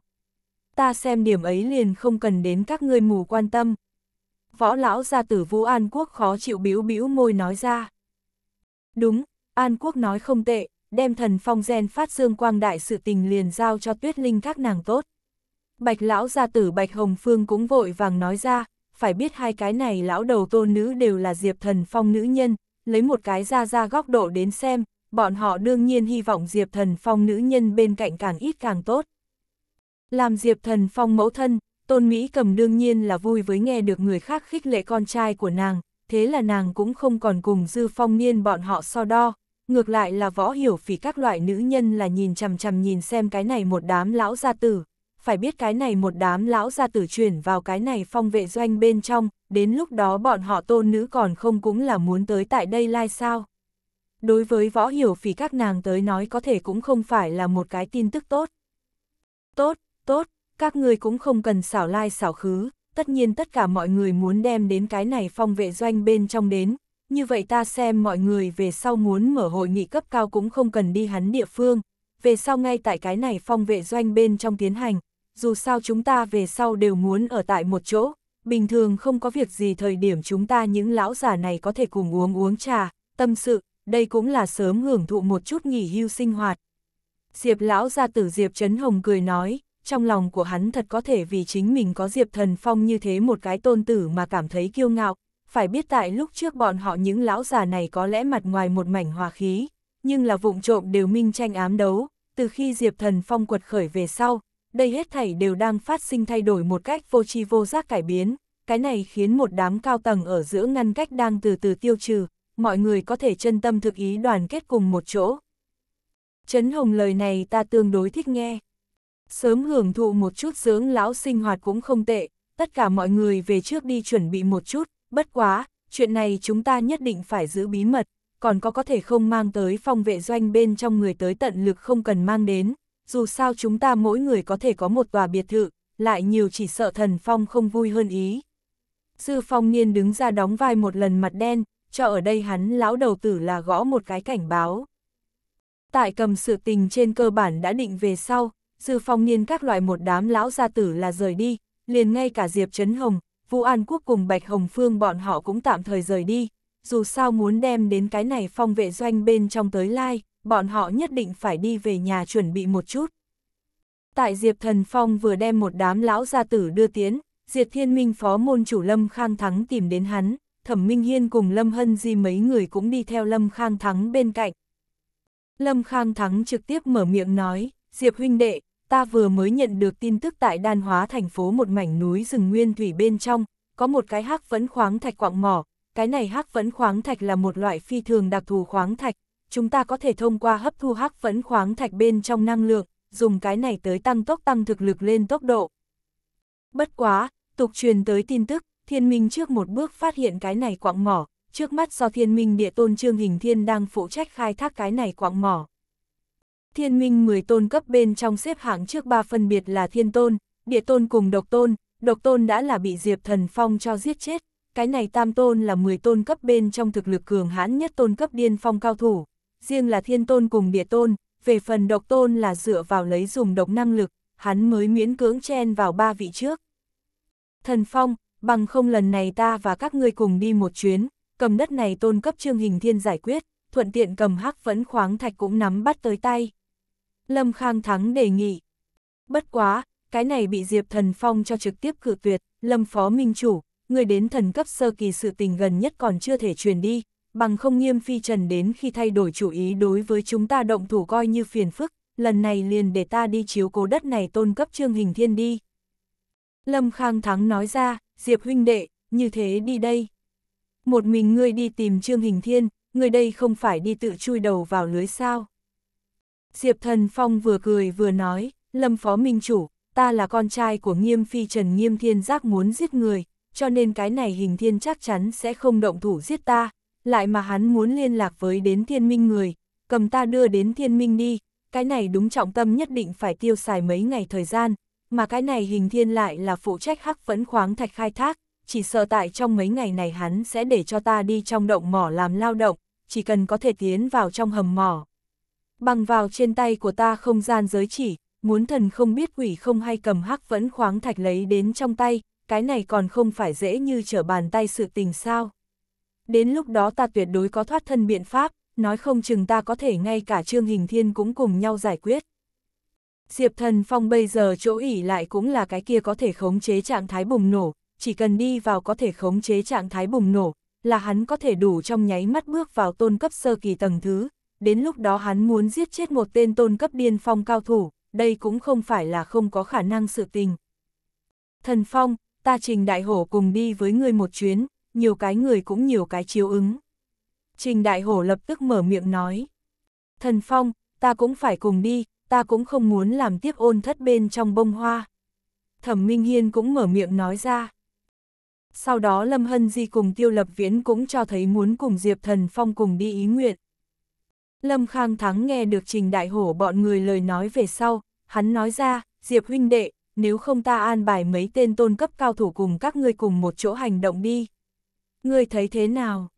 Ta xem điểm ấy liền không cần đến các ngươi mù quan tâm. Võ lão gia tử Vũ An Quốc khó chịu bĩu bĩu môi nói ra. Đúng, An Quốc nói không tệ, đem thần phong gen phát dương quang đại sự tình liền giao cho tuyết linh các nàng tốt. Bạch lão gia tử Bạch Hồng Phương cũng vội vàng nói ra, phải biết hai cái này lão đầu tôn nữ đều là Diệp Thần Phong nữ nhân, lấy một cái ra ra góc độ đến xem, bọn họ đương nhiên hy vọng Diệp Thần Phong nữ nhân bên cạnh càng ít càng tốt. Làm Diệp Thần Phong mẫu thân, Tôn Mỹ cầm đương nhiên là vui với nghe được người khác khích lệ con trai của nàng, thế là nàng cũng không còn cùng Dư Phong niên bọn họ so đo, ngược lại là võ hiểu phỉ các loại nữ nhân là nhìn chằm chằm nhìn xem cái này một đám lão gia tử, phải biết cái này một đám lão gia tử chuyển vào cái này phong vệ doanh bên trong, đến lúc đó bọn họ tôn nữ còn không cũng là muốn tới tại đây lai sao. Đối với võ hiểu phỉ các nàng tới nói có thể cũng không phải là một cái tin tức tốt. Tốt, tốt, các người cũng không cần xảo lai xảo khứ, tất nhiên tất cả mọi người muốn đem đến cái này phong vệ doanh bên trong đến, như vậy ta xem mọi người về sau muốn mở hội nghị cấp cao cũng không cần đi hắn địa phương, về sau ngay tại cái này phong vệ doanh bên trong tiến hành, dù sao chúng ta về sau đều muốn ở tại một chỗ, bình thường không có việc gì thời điểm chúng ta những lão già này có thể cùng uống uống trà, tâm sự, đây cũng là sớm hưởng thụ một chút nghỉ hưu sinh hoạt. Diệp lão gia tử Diệp Trấn Hồng cười nói, trong lòng của hắn thật có thể vì chính mình có Diệp Thần Phong như thế một cái tôn tử mà cảm thấy kiêu ngạo, phải biết tại lúc trước bọn họ những lão già này có lẽ mặt ngoài một mảnh hòa khí, nhưng là vụng trộm đều minh tranh ám đấu, từ khi Diệp Thần Phong quật khởi về sau, đây hết thảy đều đang phát sinh thay đổi một cách vô tri vô giác cải biến, cái này khiến một đám cao tầng ở giữa ngăn cách đang từ từ tiêu trừ, mọi người có thể chân tâm thực ý đoàn kết cùng một chỗ. Trấn Hồng lời này ta tương đối thích nghe. Sớm hưởng thụ một chút dưỡng lão sinh hoạt cũng không tệ, tất cả mọi người về trước đi chuẩn bị một chút, bất quá, chuyện này chúng ta nhất định phải giữ bí mật, còn có có thể không mang tới phòng vệ doanh bên trong người tới tận lực không cần mang đến, dù sao chúng ta mỗi người có thể có một tòa biệt thự, lại nhiều chỉ sợ thần phong không vui hơn ý. Dư phong niên đứng ra đóng vai một lần mặt đen, cho ở đây hắn lão đầu tử là gõ một cái cảnh báo. Tại cầm sự tình trên cơ bản đã định về sau, dư phong niên các loại một đám lão gia tử là rời đi, liền ngay cả Diệp Trấn Hồng, Vũ An Quốc cùng Bạch Hồng Phương bọn họ cũng tạm thời rời đi, dù sao muốn đem đến cái này phong vệ doanh bên trong tới lai bọn họ nhất định phải đi về nhà chuẩn bị một chút. Tại Diệp Thần Phong vừa đem một đám lão gia tử đưa tiến, Diệp Thiên Minh phó môn chủ Lâm Khang Thắng tìm đến hắn, Thẩm Minh Hiên cùng Lâm Hân Di mấy người cũng đi theo Lâm Khang Thắng bên cạnh. Lâm Khang Thắng trực tiếp mở miệng nói, Diệp huynh đệ, ta vừa mới nhận được tin tức tại đan hóa thành phố một mảnh núi rừng nguyên thủy bên trong, có một cái hắc vấn khoáng thạch quạng mỏ, cái này hắc vấn khoáng thạch là một loại phi thường đặc thù khoáng thạch, chúng ta có thể thông qua hấp thu hắc phấn khoáng thạch bên trong năng lượng, dùng cái này tới tăng tốc tăng thực lực lên tốc độ. Bất quá, tục truyền tới tin tức, thiên minh trước một bước phát hiện cái này quạng mỏ, trước mắt do thiên minh địa tôn trương hình thiên đang phụ trách khai thác cái này quạng mỏ. Thiên minh 10 tôn cấp bên trong xếp hạng trước ba phân biệt là thiên tôn, địa tôn cùng độc tôn, độc tôn đã là bị diệp thần phong cho giết chết, cái này tam tôn là 10 tôn cấp bên trong thực lực cường hãn nhất tôn cấp điên phong cao thủ, riêng là thiên tôn cùng địa tôn, về phần độc tôn là dựa vào lấy dùng độc năng lực, hắn mới miễn cưỡng chen vào ba vị trước. Thần Phong, bằng không lần này ta và các ngươi cùng đi một chuyến, cầm đất này tôn cấp trương hình thiên giải quyết, thuận tiện cầm hắc vẫn khoáng thạch cũng nắm bắt tới tay. Lâm Khang Thắng đề nghị. Bất quá, cái này bị Diệp Thần Phong cho trực tiếp cự tuyệt, Lâm Phó Minh Chủ, người đến thần cấp sơ kỳ sự tình gần nhất còn chưa thể truyền đi, bằng không nghiêm phi trần đến khi thay đổi chủ ý đối với chúng ta động thủ coi như phiền phức, lần này liền để ta đi chiếu cố đất này tôn cấp trương hình thiên đi. Lâm Khang Thắng nói ra, Diệp huynh đệ, như thế đi đây. Một mình ngươi đi tìm trương hình thiên, ngươi đây không phải đi tự chui đầu vào lưới sao. Diệp thần phong vừa cười vừa nói, Lâm phó minh chủ, ta là con trai của nghiêm phi trần nghiêm thiên giác muốn giết người, cho nên cái này hình thiên chắc chắn sẽ không động thủ giết ta, lại mà hắn muốn liên lạc với đến thiên minh người, cầm ta đưa đến thiên minh đi, cái này đúng trọng tâm nhất định phải tiêu xài mấy ngày thời gian, mà cái này hình thiên lại là phụ trách hắc phấn khoáng thạch khai thác, chỉ sợ tại trong mấy ngày này hắn sẽ để cho ta đi trong động mỏ làm lao động, chỉ cần có thể tiến vào trong hầm mỏ. Bằng vào trên tay của ta không gian giới chỉ, muốn thần không biết quỷ không hay cầm hắc phấn khoáng thạch lấy đến trong tay, cái này còn không phải dễ như trở bàn tay sự tình sao đến lúc đó ta tuyệt đối có thoát thân biện pháp, nói không chừng ta có thể ngay cả Trương Hình Thiên cũng cùng nhau giải quyết. Diệp Thần Phong bây giờ chỗ ỉ lại cũng là cái kia có thể khống chế trạng thái bùng nổ, chỉ cần đi vào có thể khống chế trạng thái bùng nổ, là hắn có thể đủ trong nháy mắt bước vào tôn cấp sơ kỳ tầng thứ, đến lúc đó hắn muốn giết chết một tên tôn cấp điên phong cao thủ, đây cũng không phải là không có khả năng sự tình. Thần Phong, ta trình đại hổ cùng đi với ngươi một chuyến, nhiều cái người cũng nhiều cái chiếu ứng. Trình Đại Hổ lập tức mở miệng nói. Thần Phong, ta cũng phải cùng đi, ta cũng không muốn làm tiếp ôn thất bên trong bông hoa. Thẩm Minh Hiên cũng mở miệng nói ra. Sau đó Lâm Hân Di cùng Tiêu Lập Viễn cũng cho thấy muốn cùng Diệp Thần Phong cùng đi ý nguyện. Lâm Khang Thắng nghe được Trình Đại Hổ bọn người lời nói về sau, hắn nói ra, Diệp huynh đệ, nếu không ta an bài mấy tên tôn cấp cao thủ cùng các ngươi cùng một chỗ hành động đi ngươi thấy thế nào?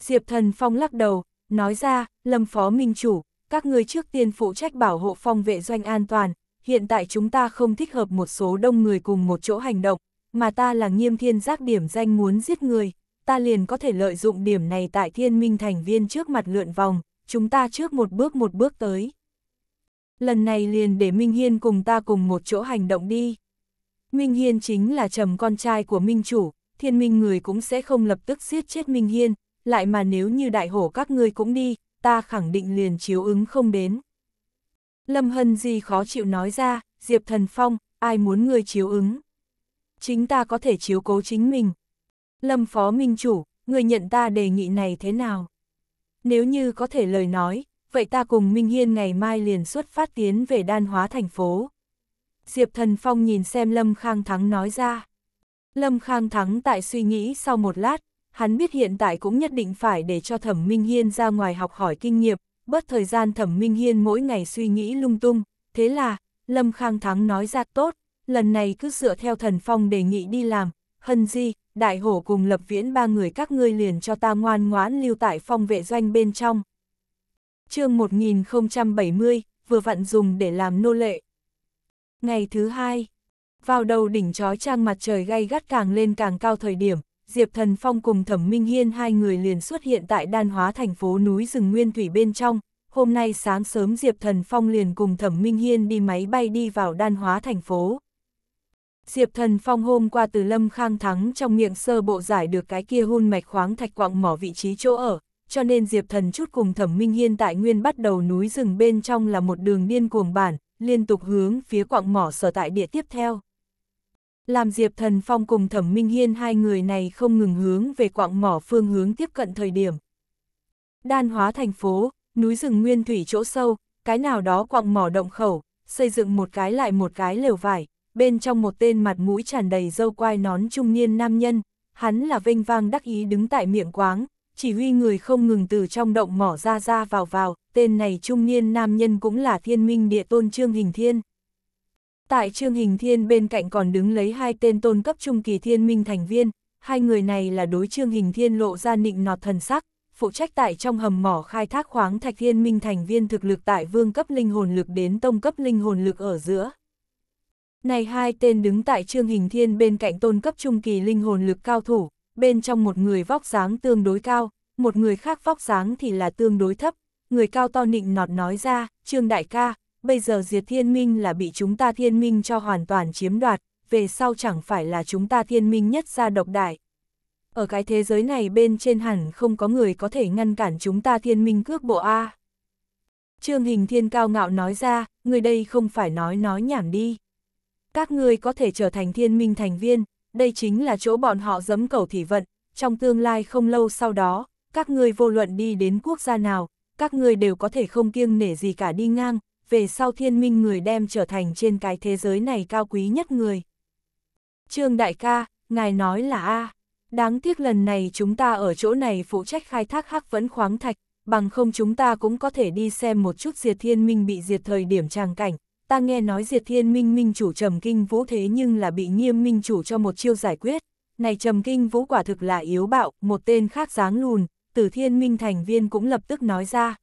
Diệp Thần Phong lắc đầu, nói ra, Lâm Phó Minh Chủ, các ngươi trước tiên phụ trách bảo hộ phong vệ doanh an toàn, hiện tại chúng ta không thích hợp một số đông người cùng một chỗ hành động, mà ta là nghiêm thiên giác điểm danh muốn giết người, ta liền có thể lợi dụng điểm này tại thiên minh thành viên trước mặt lượn vòng, chúng ta trước một bước một bước tới. Lần này liền để Minh Hiên cùng ta cùng một chỗ hành động đi. Minh Hiên chính là trầm con trai của Minh Chủ, thiên minh người cũng sẽ không lập tức giết chết Minh Hiên, lại mà nếu như đại hổ các ngươi cũng đi, ta khẳng định liền chiếu ứng không đến. Lâm Hân gì khó chịu nói ra, Diệp Thần Phong, ai muốn ngươi chiếu ứng? Chính ta có thể chiếu cố chính mình. Lâm Phó Minh Chủ, người nhận ta đề nghị này thế nào? Nếu như có thể lời nói, vậy ta cùng Minh Hiên ngày mai liền xuất phát tiến về đan hóa thành phố. Diệp Thần Phong nhìn xem Lâm Khang Thắng nói ra. Lâm Khang Thắng tại suy nghĩ sau một lát, hắn biết hiện tại cũng nhất định phải để cho Thẩm Minh Hiên ra ngoài học hỏi kinh nghiệm, bớt thời gian Thẩm Minh Hiên mỗi ngày suy nghĩ lung tung, thế là, Lâm Khang Thắng nói ra tốt, lần này cứ dựa theo thần phong đề nghị đi làm, hân di, đại hổ cùng lập viễn ba người các ngươi liền cho ta ngoan ngoãn lưu tại phong vệ doanh bên trong. chương 1070, vừa vặn dùng để làm nô lệ. Ngày thứ hai, vào đầu đỉnh chói trang mặt trời gay gắt càng lên càng cao thời điểm, Diệp Thần Phong cùng Thẩm Minh Hiên hai người liền xuất hiện tại đan hóa thành phố núi rừng Nguyên Thủy bên trong. Hôm nay sáng sớm Diệp Thần Phong liền cùng Thẩm Minh Hiên đi máy bay đi vào đan hóa thành phố. Diệp Thần Phong hôm qua từ Lâm Khang Thắng trong miệng sơ bộ giải được cái kia hun mạch khoáng thạch quặng mỏ vị trí chỗ ở, cho nên Diệp Thần chút cùng Thẩm Minh Hiên tại nguyên bắt đầu núi rừng bên trong là một đường điên cuồng bản, liên tục hướng phía quặng mỏ sở tại địa tiếp theo làm Diệp Thần Phong cùng Thẩm Minh Hiên hai người này không ngừng hướng về quạng mỏ phương hướng tiếp cận thời điểm. Đan hóa thành phố, núi rừng nguyên thủy chỗ sâu, cái nào đó quạng mỏ động khẩu, xây dựng một cái lại một cái lều vải, bên trong một tên mặt mũi tràn đầy dâu quai nón trung niên nam nhân, hắn là vinh vang đắc ý đứng tại miệng quáng, chỉ huy người không ngừng từ trong động mỏ ra ra vào vào, tên này trung niên nam nhân cũng là thiên minh địa tôn trương hình thiên. Tại Trương Hình Thiên bên cạnh còn đứng lấy hai tên tôn cấp trung kỳ thiên minh thành viên, hai người này là đối Trương Hình Thiên lộ ra nịnh nọt thần sắc, phụ trách tại trong hầm mỏ khai thác khoáng thạch thiên minh thành viên thực lực tại vương cấp linh hồn lực đến tông cấp linh hồn lực ở giữa. Này hai tên đứng tại Trương Hình Thiên bên cạnh tôn cấp trung kỳ linh hồn lực cao thủ, bên trong một người vóc dáng tương đối cao, một người khác vóc dáng thì là tương đối thấp, người cao to nịnh nọt nói ra, Trương Đại ca, bây giờ diệt thiên minh là bị chúng ta thiên minh cho hoàn toàn chiếm đoạt, về sau chẳng phải là chúng ta thiên minh nhất ra độc đại. Ở cái thế giới này bên trên hẳn không có người có thể ngăn cản chúng ta thiên minh cước bộ A. Trương Hình Thiên cao ngạo nói ra, người đây không phải nói nói nhảm đi. Các ngươi có thể trở thành thiên minh thành viên, đây chính là chỗ bọn họ dấm cầu thị vận, trong tương lai không lâu sau đó, các ngươi vô luận đi đến quốc gia nào, các ngươi đều có thể không kiêng nể gì cả đi ngang, về sau thiên minh người đem trở thành trên cái thế giới này cao quý nhất người. Trương Đại ca, ngài nói là A. Đáng tiếc lần này chúng ta ở chỗ này phụ trách khai thác hắc vẫn khoáng thạch, bằng không chúng ta cũng có thể đi xem một chút diệt thiên minh bị diệt thời điểm tràng cảnh. Ta nghe nói diệt thiên minh minh chủ trầm kinh vũ thế nhưng là bị nghiêm minh chủ cho một chiêu giải quyết. Này trầm kinh vũ quả thực là yếu bạo, một tên khác dáng lùn, tử thiên minh thành viên cũng lập tức nói ra.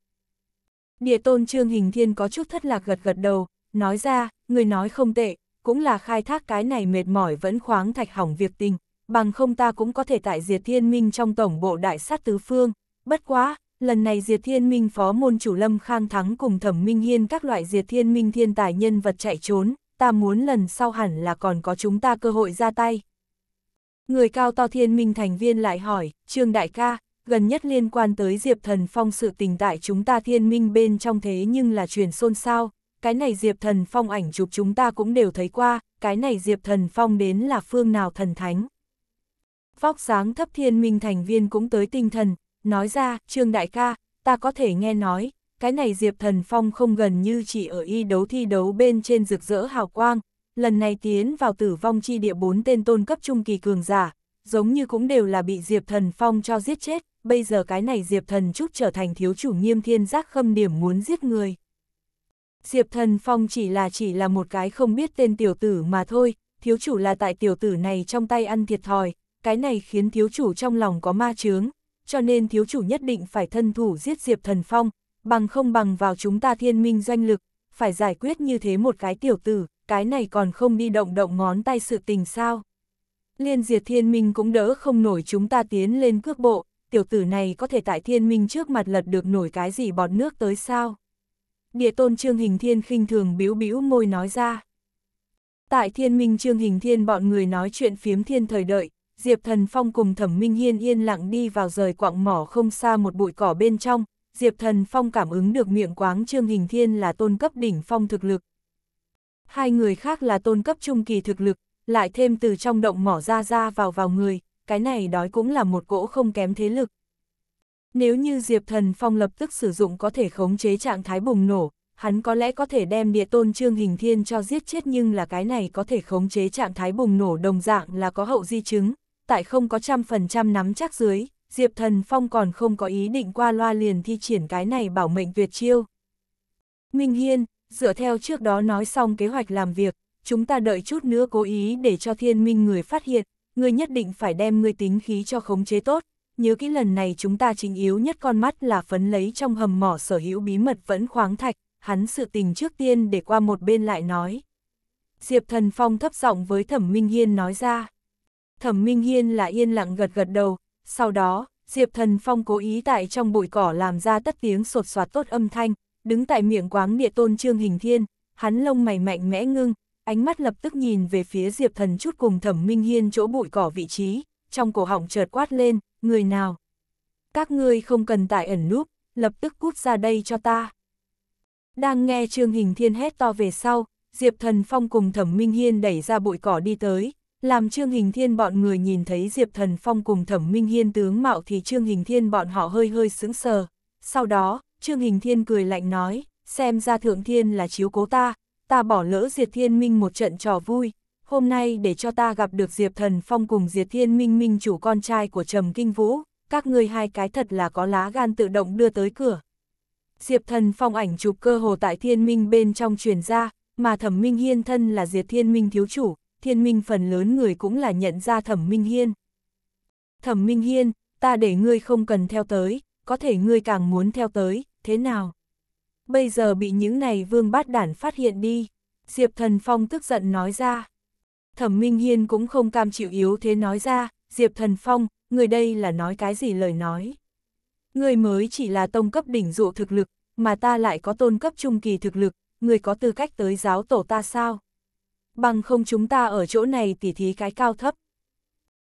Địa tôn Trương Hình Thiên có chút thất lạc gật gật đầu, nói ra, người nói không tệ, cũng là khai thác cái này mệt mỏi vẫn khoáng thạch hỏng việc tình, bằng không ta cũng có thể tại diệt thiên minh trong tổng bộ đại sát tứ phương, bất quá, lần này Diệt Thiên Minh phó môn chủ Lâm Khang Thắng cùng Thẩm Minh Hiên các loại Diệt Thiên Minh thiên tài nhân vật chạy trốn, ta muốn lần sau hẳn là còn có chúng ta cơ hội ra tay. Người cao to Thiên Minh thành viên lại hỏi, Trương Đại ca, gần nhất liên quan tới Diệp Thần Phong sự tình tại chúng ta thiên minh bên trong thế nhưng là truyền xôn xao, cái này Diệp Thần Phong ảnh chụp chúng ta cũng đều thấy qua, cái này Diệp Thần Phong đến là phương nào thần thánh. Vóc sáng thấp thiên minh thành viên cũng tới tinh thần, nói ra, Trương Đại ca, ta có thể nghe nói, cái này Diệp Thần Phong không gần như chỉ ở y đấu thi đấu bên trên rực rỡ hào quang, lần này tiến vào tử vong chi địa bốn tên tôn cấp trung kỳ cường giả, giống như cũng đều là bị Diệp Thần Phong cho giết chết, bây giờ cái này Diệp Thần Trúc trở thành thiếu chủ nghiêm thiên giác khâm điểm muốn giết người. Diệp Thần Phong chỉ là chỉ là một cái không biết tên tiểu tử mà thôi, thiếu chủ là tại tiểu tử này trong tay ăn thiệt thòi, cái này khiến thiếu chủ trong lòng có ma chướng, cho nên thiếu chủ nhất định phải thân thủ giết Diệp Thần Phong, bằng không bằng vào chúng ta thiên minh doanh lực, phải giải quyết như thế một cái tiểu tử, cái này còn không đi động động ngón tay sự tình sao. Liên diệt thiên minh cũng đỡ không nổi chúng ta tiến lên cước bộ, tiểu tử này có thể tại thiên minh trước mặt lật được nổi cái gì bọt nước tới sao? Địa tôn Trương Hình Thiên khinh thường biếu biếu môi nói ra. Tại thiên minh Trương Hình Thiên bọn người nói chuyện phiếm thiên thời đợi, Diệp Thần Phong cùng Thẩm Minh Hiên yên lặng đi vào rời quạng mỏ không xa một bụi cỏ bên trong, Diệp Thần Phong cảm ứng được miệng quáng Trương Hình Thiên là tôn cấp đỉnh phong thực lực. Hai người khác là tôn cấp trung kỳ thực lực, lại thêm từ trong động mỏ ra ra vào vào người, cái này đói cũng là một cỗ không kém thế lực. Nếu như Diệp Thần Phong lập tức sử dụng có thể khống chế trạng thái bùng nổ, hắn có lẽ có thể đem địa tôn trương hình thiên cho giết chết nhưng là cái này có thể khống chế trạng thái bùng nổ đồng dạng là có hậu di chứng, tại không có trăm phần trăm nắm chắc dưới, Diệp Thần Phong còn không có ý định qua loa liền thi triển cái này bảo mệnh tuyệt chiêu. Minh Hiên, dựa theo trước đó nói xong kế hoạch làm việc, chúng ta đợi chút nữa cố ý để cho thiên minh người phát hiện, ngươi nhất định phải đem ngươi tính khí cho khống chế tốt, nhớ kỹ lần này chúng ta chính yếu nhất con mắt là phấn lấy trong hầm mỏ sở hữu bí mật vẫn khoáng thạch, hắn sự tình trước tiên để qua một bên lại nói. Diệp Thần Phong thấp giọng với Thẩm Minh Hiên nói ra. Thẩm Minh Hiên là yên lặng gật gật đầu, sau đó, Diệp Thần Phong cố ý tại trong bụi cỏ làm ra tất tiếng sột soạt tốt âm thanh, đứng tại miệng quáng địa tôn trương hình thiên, hắn lông mày mạnh mẽ ngưng, ánh mắt lập tức nhìn về phía Diệp Thần chút cùng Thẩm Minh Hiên chỗ bụi cỏ vị trí, trong cổ họng chợt quát lên, người nào? Các ngươi không cần tại ẩn núp, lập tức cút ra đây cho ta. Đang nghe Trương Hình Thiên hét to về sau, Diệp Thần Phong cùng Thẩm Minh Hiên đẩy ra bụi cỏ đi tới, làm Trương Hình Thiên bọn người nhìn thấy Diệp Thần Phong cùng Thẩm Minh Hiên tướng mạo thì Trương Hình Thiên bọn họ hơi hơi sững sờ. Sau đó, Trương Hình Thiên cười lạnh nói, xem ra Thượng Thiên là chiếu cố ta, ta bỏ lỡ Diệt Thiên Minh một trận trò vui, hôm nay để cho ta gặp được Diệp Thần Phong cùng Diệt Thiên Minh minh chủ con trai của Trầm Kinh Vũ, các ngươi hai cái thật là có lá gan tự động đưa tới cửa. Diệp Thần Phong ảnh chụp cơ hồ tại Thiên Minh bên trong truyền ra, mà Thẩm Minh Hiên thân là Diệt Thiên Minh thiếu chủ, Thiên Minh phần lớn người cũng là nhận ra Thẩm Minh Hiên. Thẩm Minh Hiên, ta để ngươi không cần theo tới, có thể ngươi càng muốn theo tới, thế nào? bây giờ bị những này vương bát đản phát hiện đi. Diệp Thần Phong tức giận nói ra. Thẩm Minh Hiên cũng không cam chịu yếu thế nói ra, Diệp Thần Phong, người đây là nói cái gì lời nói. Người mới chỉ là tông cấp đỉnh dụ thực lực, mà ta lại có tôn cấp trung kỳ thực lực, người có tư cách tới giáo tổ ta sao? Bằng không chúng ta ở chỗ này tỉ thí cái cao thấp.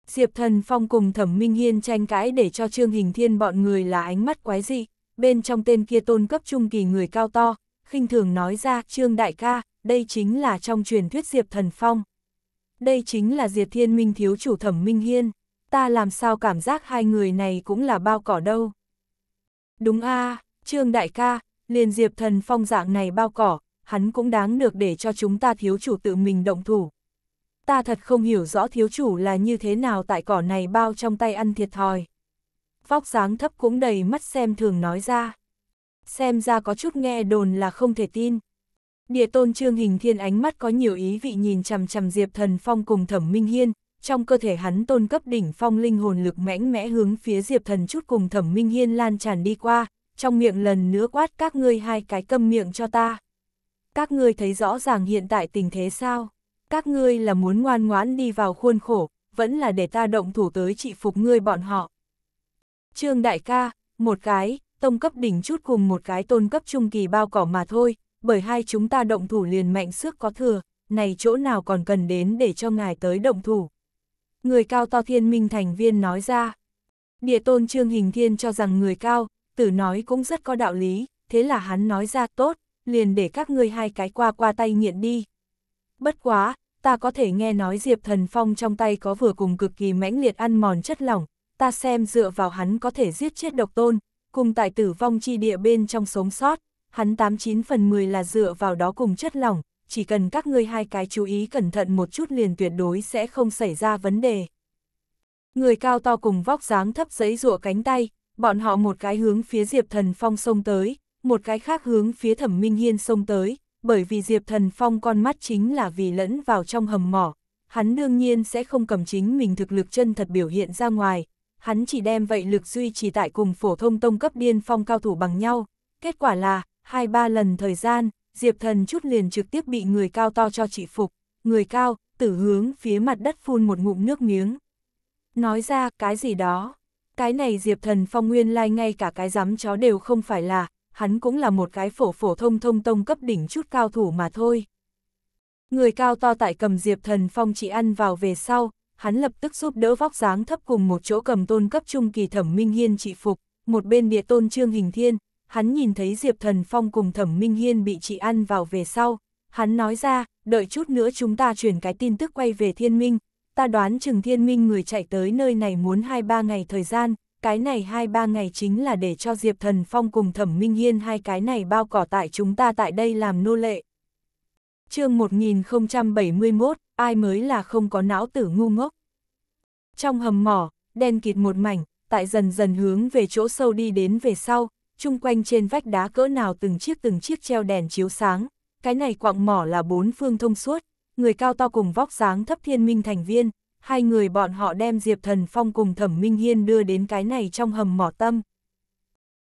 Diệp Thần Phong cùng Thẩm Minh Hiên tranh cãi để cho Trương Hình Thiên bọn người là ánh mắt quái dị, bên trong tên kia tôn cấp trung kỳ người cao to, khinh thường nói ra, Trương Đại ca, đây chính là trong truyền thuyết Diệp Thần Phong. Đây chính là Diệp Thiên Minh thiếu chủ thẩm Minh Hiên, ta làm sao cảm giác hai người này cũng là bao cỏ đâu. Đúng a Trương Đại ca, liền Diệp Thần Phong dạng này bao cỏ, hắn cũng đáng được để cho chúng ta thiếu chủ tự mình động thủ. Ta thật không hiểu rõ thiếu chủ là như thế nào tại cỏ này bao trong tay ăn thiệt thòi vóc dáng thấp cũng đầy mắt xem thường nói ra. Xem ra có chút nghe đồn là không thể tin. Địa tôn trương hình thiên ánh mắt có nhiều ý vị nhìn chằm chằm Diệp Thần Phong cùng Thẩm Minh Hiên, trong cơ thể hắn tôn cấp đỉnh phong linh hồn lực mãnh mẽ hướng phía Diệp Thần chút cùng Thẩm Minh Hiên lan tràn đi qua, trong miệng lần nữa quát các ngươi hai cái câm miệng cho ta. Các ngươi thấy rõ ràng hiện tại tình thế sao? Các ngươi là muốn ngoan ngoãn đi vào khuôn khổ, vẫn là để ta động thủ tới trị phục ngươi bọn họ. Trương đại ca, một cái, tông cấp đỉnh chút cùng một cái tôn cấp trung kỳ bao cỏ mà thôi, bởi hai chúng ta động thủ liền mạnh sức có thừa, này chỗ nào còn cần đến để cho ngài tới động thủ. Người cao to thiên minh thành viên nói ra, địa tôn trương hình thiên cho rằng người cao, tử nói cũng rất có đạo lý, thế là hắn nói ra tốt, liền để các ngươi hai cái qua qua tay nghiện đi. Bất quá, ta có thể nghe nói Diệp Thần Phong trong tay có vừa cùng cực kỳ mãnh liệt ăn mòn chất lỏng, ta xem dựa vào hắn có thể giết chết độc tôn, cùng tại tử vong chi địa bên trong sống sót, hắn 89 phần 10 là dựa vào đó cùng chất lỏng, chỉ cần các ngươi hai cái chú ý cẩn thận một chút liền tuyệt đối sẽ không xảy ra vấn đề. Người cao to cùng vóc dáng thấp giấy rụa cánh tay, bọn họ một cái hướng phía Diệp Thần Phong sông tới, một cái khác hướng phía Thẩm Minh Hiên sông tới, bởi vì Diệp Thần Phong con mắt chính là vì lẫn vào trong hầm mỏ, hắn đương nhiên sẽ không cầm chính mình thực lực chân thật biểu hiện ra ngoài, hắn chỉ đem vậy lực duy trì tại cùng phổ thông tông cấp điên phong cao thủ bằng nhau. Kết quả là, hai ba lần thời gian, Diệp Thần chút liền trực tiếp bị người cao to cho trị phục, người cao, tử hướng phía mặt đất phun một ngụm nước miếng. Nói ra cái gì đó, cái này Diệp Thần phong nguyên lai ngay cả cái giám chó đều không phải là, hắn cũng là một cái phổ phổ thông thông tông cấp đỉnh chút cao thủ mà thôi. Người cao to tại cầm Diệp Thần Phong chỉ ăn vào về sau, hắn lập tức giúp đỡ vóc dáng thấp cùng một chỗ cầm tôn cấp trung kỳ thẩm minh hiên trị phục, một bên địa tôn trương hình thiên, hắn nhìn thấy Diệp Thần Phong cùng thẩm minh hiên bị trị ăn vào về sau, hắn nói ra, đợi chút nữa chúng ta chuyển cái tin tức quay về thiên minh, ta đoán chừng thiên minh người chạy tới nơi này muốn hai ba ngày thời gian, cái này hai ba ngày chính là để cho Diệp Thần Phong cùng thẩm minh hiên hai cái này bao cỏ tại chúng ta tại đây làm nô lệ. chương 1071 ai mới là không có não tử ngu ngốc. Trong hầm mỏ, đen kịt một mảnh, tại dần dần hướng về chỗ sâu đi đến về sau, chung quanh trên vách đá cỡ nào từng chiếc từng chiếc treo đèn chiếu sáng, cái này quạng mỏ là bốn phương thông suốt, người cao to cùng vóc dáng thấp thiên minh thành viên, hai người bọn họ đem Diệp Thần Phong cùng Thẩm Minh Hiên đưa đến cái này trong hầm mỏ tâm.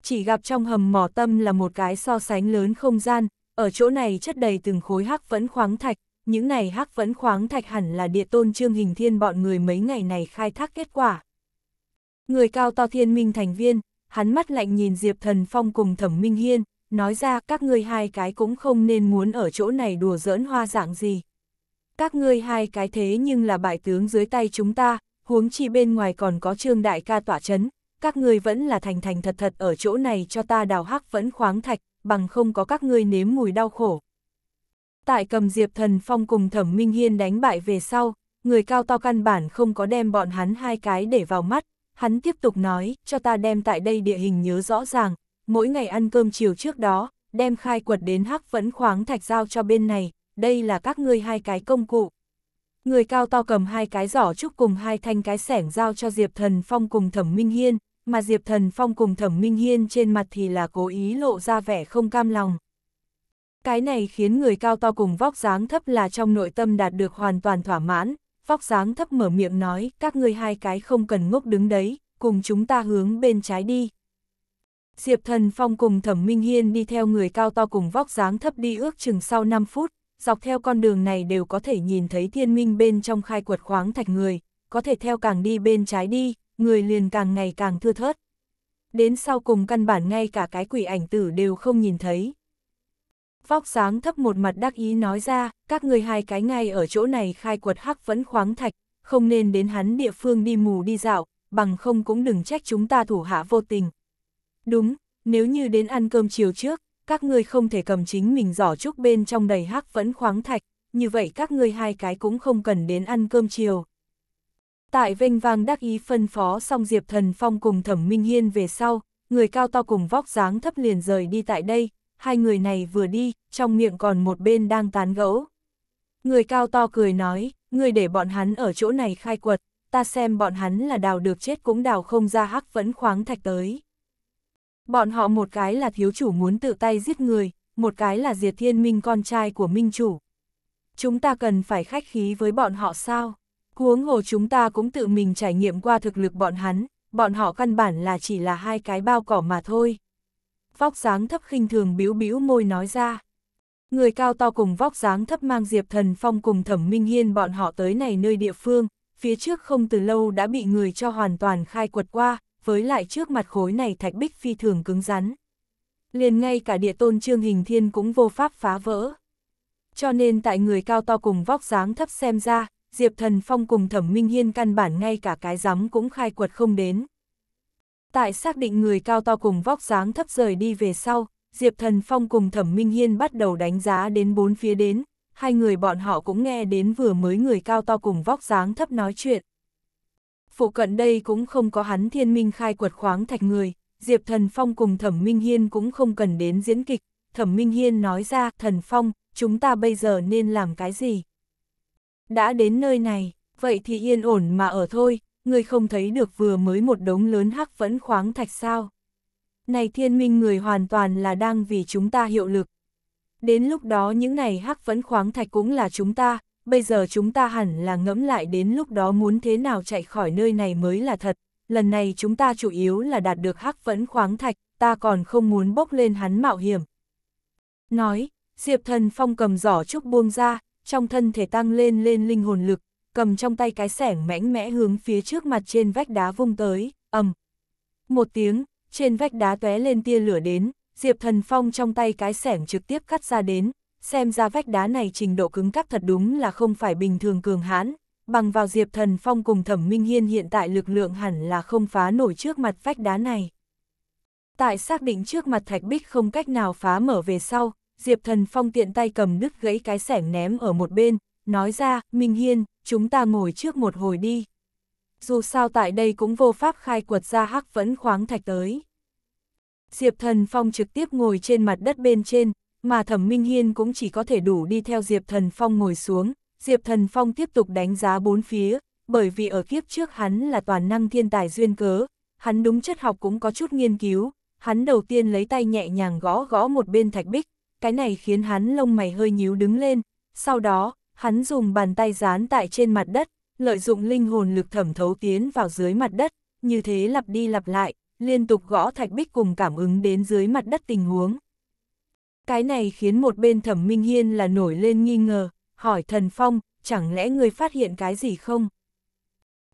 Chỉ gặp trong hầm mỏ tâm là một cái so sánh lớn không gian, ở chỗ này chất đầy từng khối hắc vẫn khoáng thạch, những này hắc vẫn khoáng thạch hẳn là địa tôn trương hình thiên bọn người mấy ngày này khai thác kết quả. Người cao to thiên minh thành viên, hắn mắt lạnh nhìn Diệp Thần Phong cùng Thẩm Minh Hiên, nói ra các ngươi hai cái cũng không nên muốn ở chỗ này đùa giỡn hoa dạng gì. Các ngươi hai cái thế nhưng là bại tướng dưới tay chúng ta, huống chi bên ngoài còn có trương đại ca tỏa chấn, các ngươi vẫn là thành thành thật thật ở chỗ này cho ta đào hắc vẫn khoáng thạch, bằng không có các ngươi nếm mùi đau khổ tại cầm Diệp Thần Phong cùng Thẩm Minh Hiên đánh bại về sau, người cao to căn bản không có đem bọn hắn hai cái để vào mắt, hắn tiếp tục nói, cho ta đem tại đây địa hình nhớ rõ ràng, mỗi ngày ăn cơm chiều trước đó, đem khai quật đến hắc vẫn khoáng thạch giao cho bên này, đây là các ngươi hai cái công cụ. Người cao to cầm hai cái giỏ trúc cùng hai thanh cái sẻng giao cho Diệp Thần Phong cùng Thẩm Minh Hiên, mà Diệp Thần Phong cùng Thẩm Minh Hiên trên mặt thì là cố ý lộ ra vẻ không cam lòng, cái này khiến người cao to cùng vóc dáng thấp là trong nội tâm đạt được hoàn toàn thỏa mãn, vóc dáng thấp mở miệng nói, các ngươi hai cái không cần ngốc đứng đấy, cùng chúng ta hướng bên trái đi. Diệp Thần Phong cùng Thẩm Minh Hiên đi theo người cao to cùng vóc dáng thấp đi ước chừng sau 5 phút, dọc theo con đường này đều có thể nhìn thấy thiên minh bên trong khai quật khoáng thạch người, có thể theo càng đi bên trái đi, người liền càng ngày càng thưa thớt. Đến sau cùng căn bản ngay cả cái quỷ ảnh tử đều không nhìn thấy. Vóc dáng thấp một mặt đắc ý nói ra, các người hai cái ngay ở chỗ này khai quật hắc vẫn khoáng thạch, không nên đến hắn địa phương đi mù đi dạo, bằng không cũng đừng trách chúng ta thủ hạ vô tình. Đúng, nếu như đến ăn cơm chiều trước, các ngươi không thể cầm chính mình giỏ trúc bên trong đầy hắc vẫn khoáng thạch, như vậy các ngươi hai cái cũng không cần đến ăn cơm chiều. Tại vênh vang đắc ý phân phó xong Diệp Thần Phong cùng Thẩm Minh Hiên về sau, người cao to cùng vóc dáng thấp liền rời đi tại đây, hai người này vừa đi, trong miệng còn một bên đang tán gẫu. Người cao to cười nói, người để bọn hắn ở chỗ này khai quật, ta xem bọn hắn là đào được chết cũng đào không ra hắc vẫn khoáng thạch tới. Bọn họ một cái là thiếu chủ muốn tự tay giết người, một cái là diệt thiên minh con trai của minh chủ. Chúng ta cần phải khách khí với bọn họ sao? Huống hồ chúng ta cũng tự mình trải nghiệm qua thực lực bọn hắn, bọn họ căn bản là chỉ là hai cái bao cỏ mà thôi vóc dáng thấp khinh thường bĩu bĩu môi nói ra. Người cao to cùng vóc dáng thấp mang Diệp Thần Phong cùng Thẩm Minh Hiên bọn họ tới này nơi địa phương, phía trước không từ lâu đã bị người cho hoàn toàn khai quật qua, với lại trước mặt khối này thạch bích phi thường cứng rắn. Liền ngay cả địa tôn Trương Hình Thiên cũng vô pháp phá vỡ. Cho nên tại người cao to cùng vóc dáng thấp xem ra, Diệp Thần Phong cùng Thẩm Minh Hiên căn bản ngay cả cái rắm cũng khai quật không đến tại xác định người cao to cùng vóc dáng thấp rời đi về sau, Diệp Thần Phong cùng Thẩm Minh Hiên bắt đầu đánh giá đến bốn phía đến, hai người bọn họ cũng nghe đến vừa mới người cao to cùng vóc dáng thấp nói chuyện. Phụ cận đây cũng không có hắn thiên minh khai quật khoáng thạch người, Diệp Thần Phong cùng Thẩm Minh Hiên cũng không cần đến diễn kịch, Thẩm Minh Hiên nói ra, Thần Phong, chúng ta bây giờ nên làm cái gì? Đã đến nơi này, vậy thì yên ổn mà ở thôi, người không thấy được vừa mới một đống lớn hắc vẫn khoáng thạch sao. Này thiên minh người hoàn toàn là đang vì chúng ta hiệu lực. Đến lúc đó những này hắc vẫn khoáng thạch cũng là chúng ta, bây giờ chúng ta hẳn là ngẫm lại đến lúc đó muốn thế nào chạy khỏi nơi này mới là thật. Lần này chúng ta chủ yếu là đạt được hắc vẫn khoáng thạch, ta còn không muốn bốc lên hắn mạo hiểm. Nói, Diệp thần phong cầm giỏ trúc buông ra, trong thân thể tăng lên lên linh hồn lực, cầm trong tay cái sẻng mãnh mẽ hướng phía trước mặt trên vách đá vung tới, ầm. Một tiếng, trên vách đá tóe lên tia lửa đến, Diệp Thần Phong trong tay cái sẻng trực tiếp cắt ra đến, xem ra vách đá này trình độ cứng cáp thật đúng là không phải bình thường cường hãn, bằng vào Diệp Thần Phong cùng Thẩm Minh Hiên hiện tại lực lượng hẳn là không phá nổi trước mặt vách đá này. Tại xác định trước mặt thạch bích không cách nào phá mở về sau, Diệp Thần Phong tiện tay cầm đứt gãy cái sẻng ném ở một bên, nói ra, Minh Hiên, chúng ta ngồi trước một hồi đi. Dù sao tại đây cũng vô pháp khai quật ra hắc vẫn khoáng thạch tới. Diệp Thần Phong trực tiếp ngồi trên mặt đất bên trên, mà Thẩm Minh Hiên cũng chỉ có thể đủ đi theo Diệp Thần Phong ngồi xuống. Diệp Thần Phong tiếp tục đánh giá bốn phía, bởi vì ở kiếp trước hắn là toàn năng thiên tài duyên cớ, hắn đúng chất học cũng có chút nghiên cứu, hắn đầu tiên lấy tay nhẹ nhàng gõ gõ một bên thạch bích, cái này khiến hắn lông mày hơi nhíu đứng lên, sau đó, hắn dùng bàn tay dán tại trên mặt đất, lợi dụng linh hồn lực thẩm thấu tiến vào dưới mặt đất, như thế lặp đi lặp lại, liên tục gõ thạch bích cùng cảm ứng đến dưới mặt đất tình huống. Cái này khiến một bên thẩm minh hiên là nổi lên nghi ngờ, hỏi thần phong, chẳng lẽ người phát hiện cái gì không?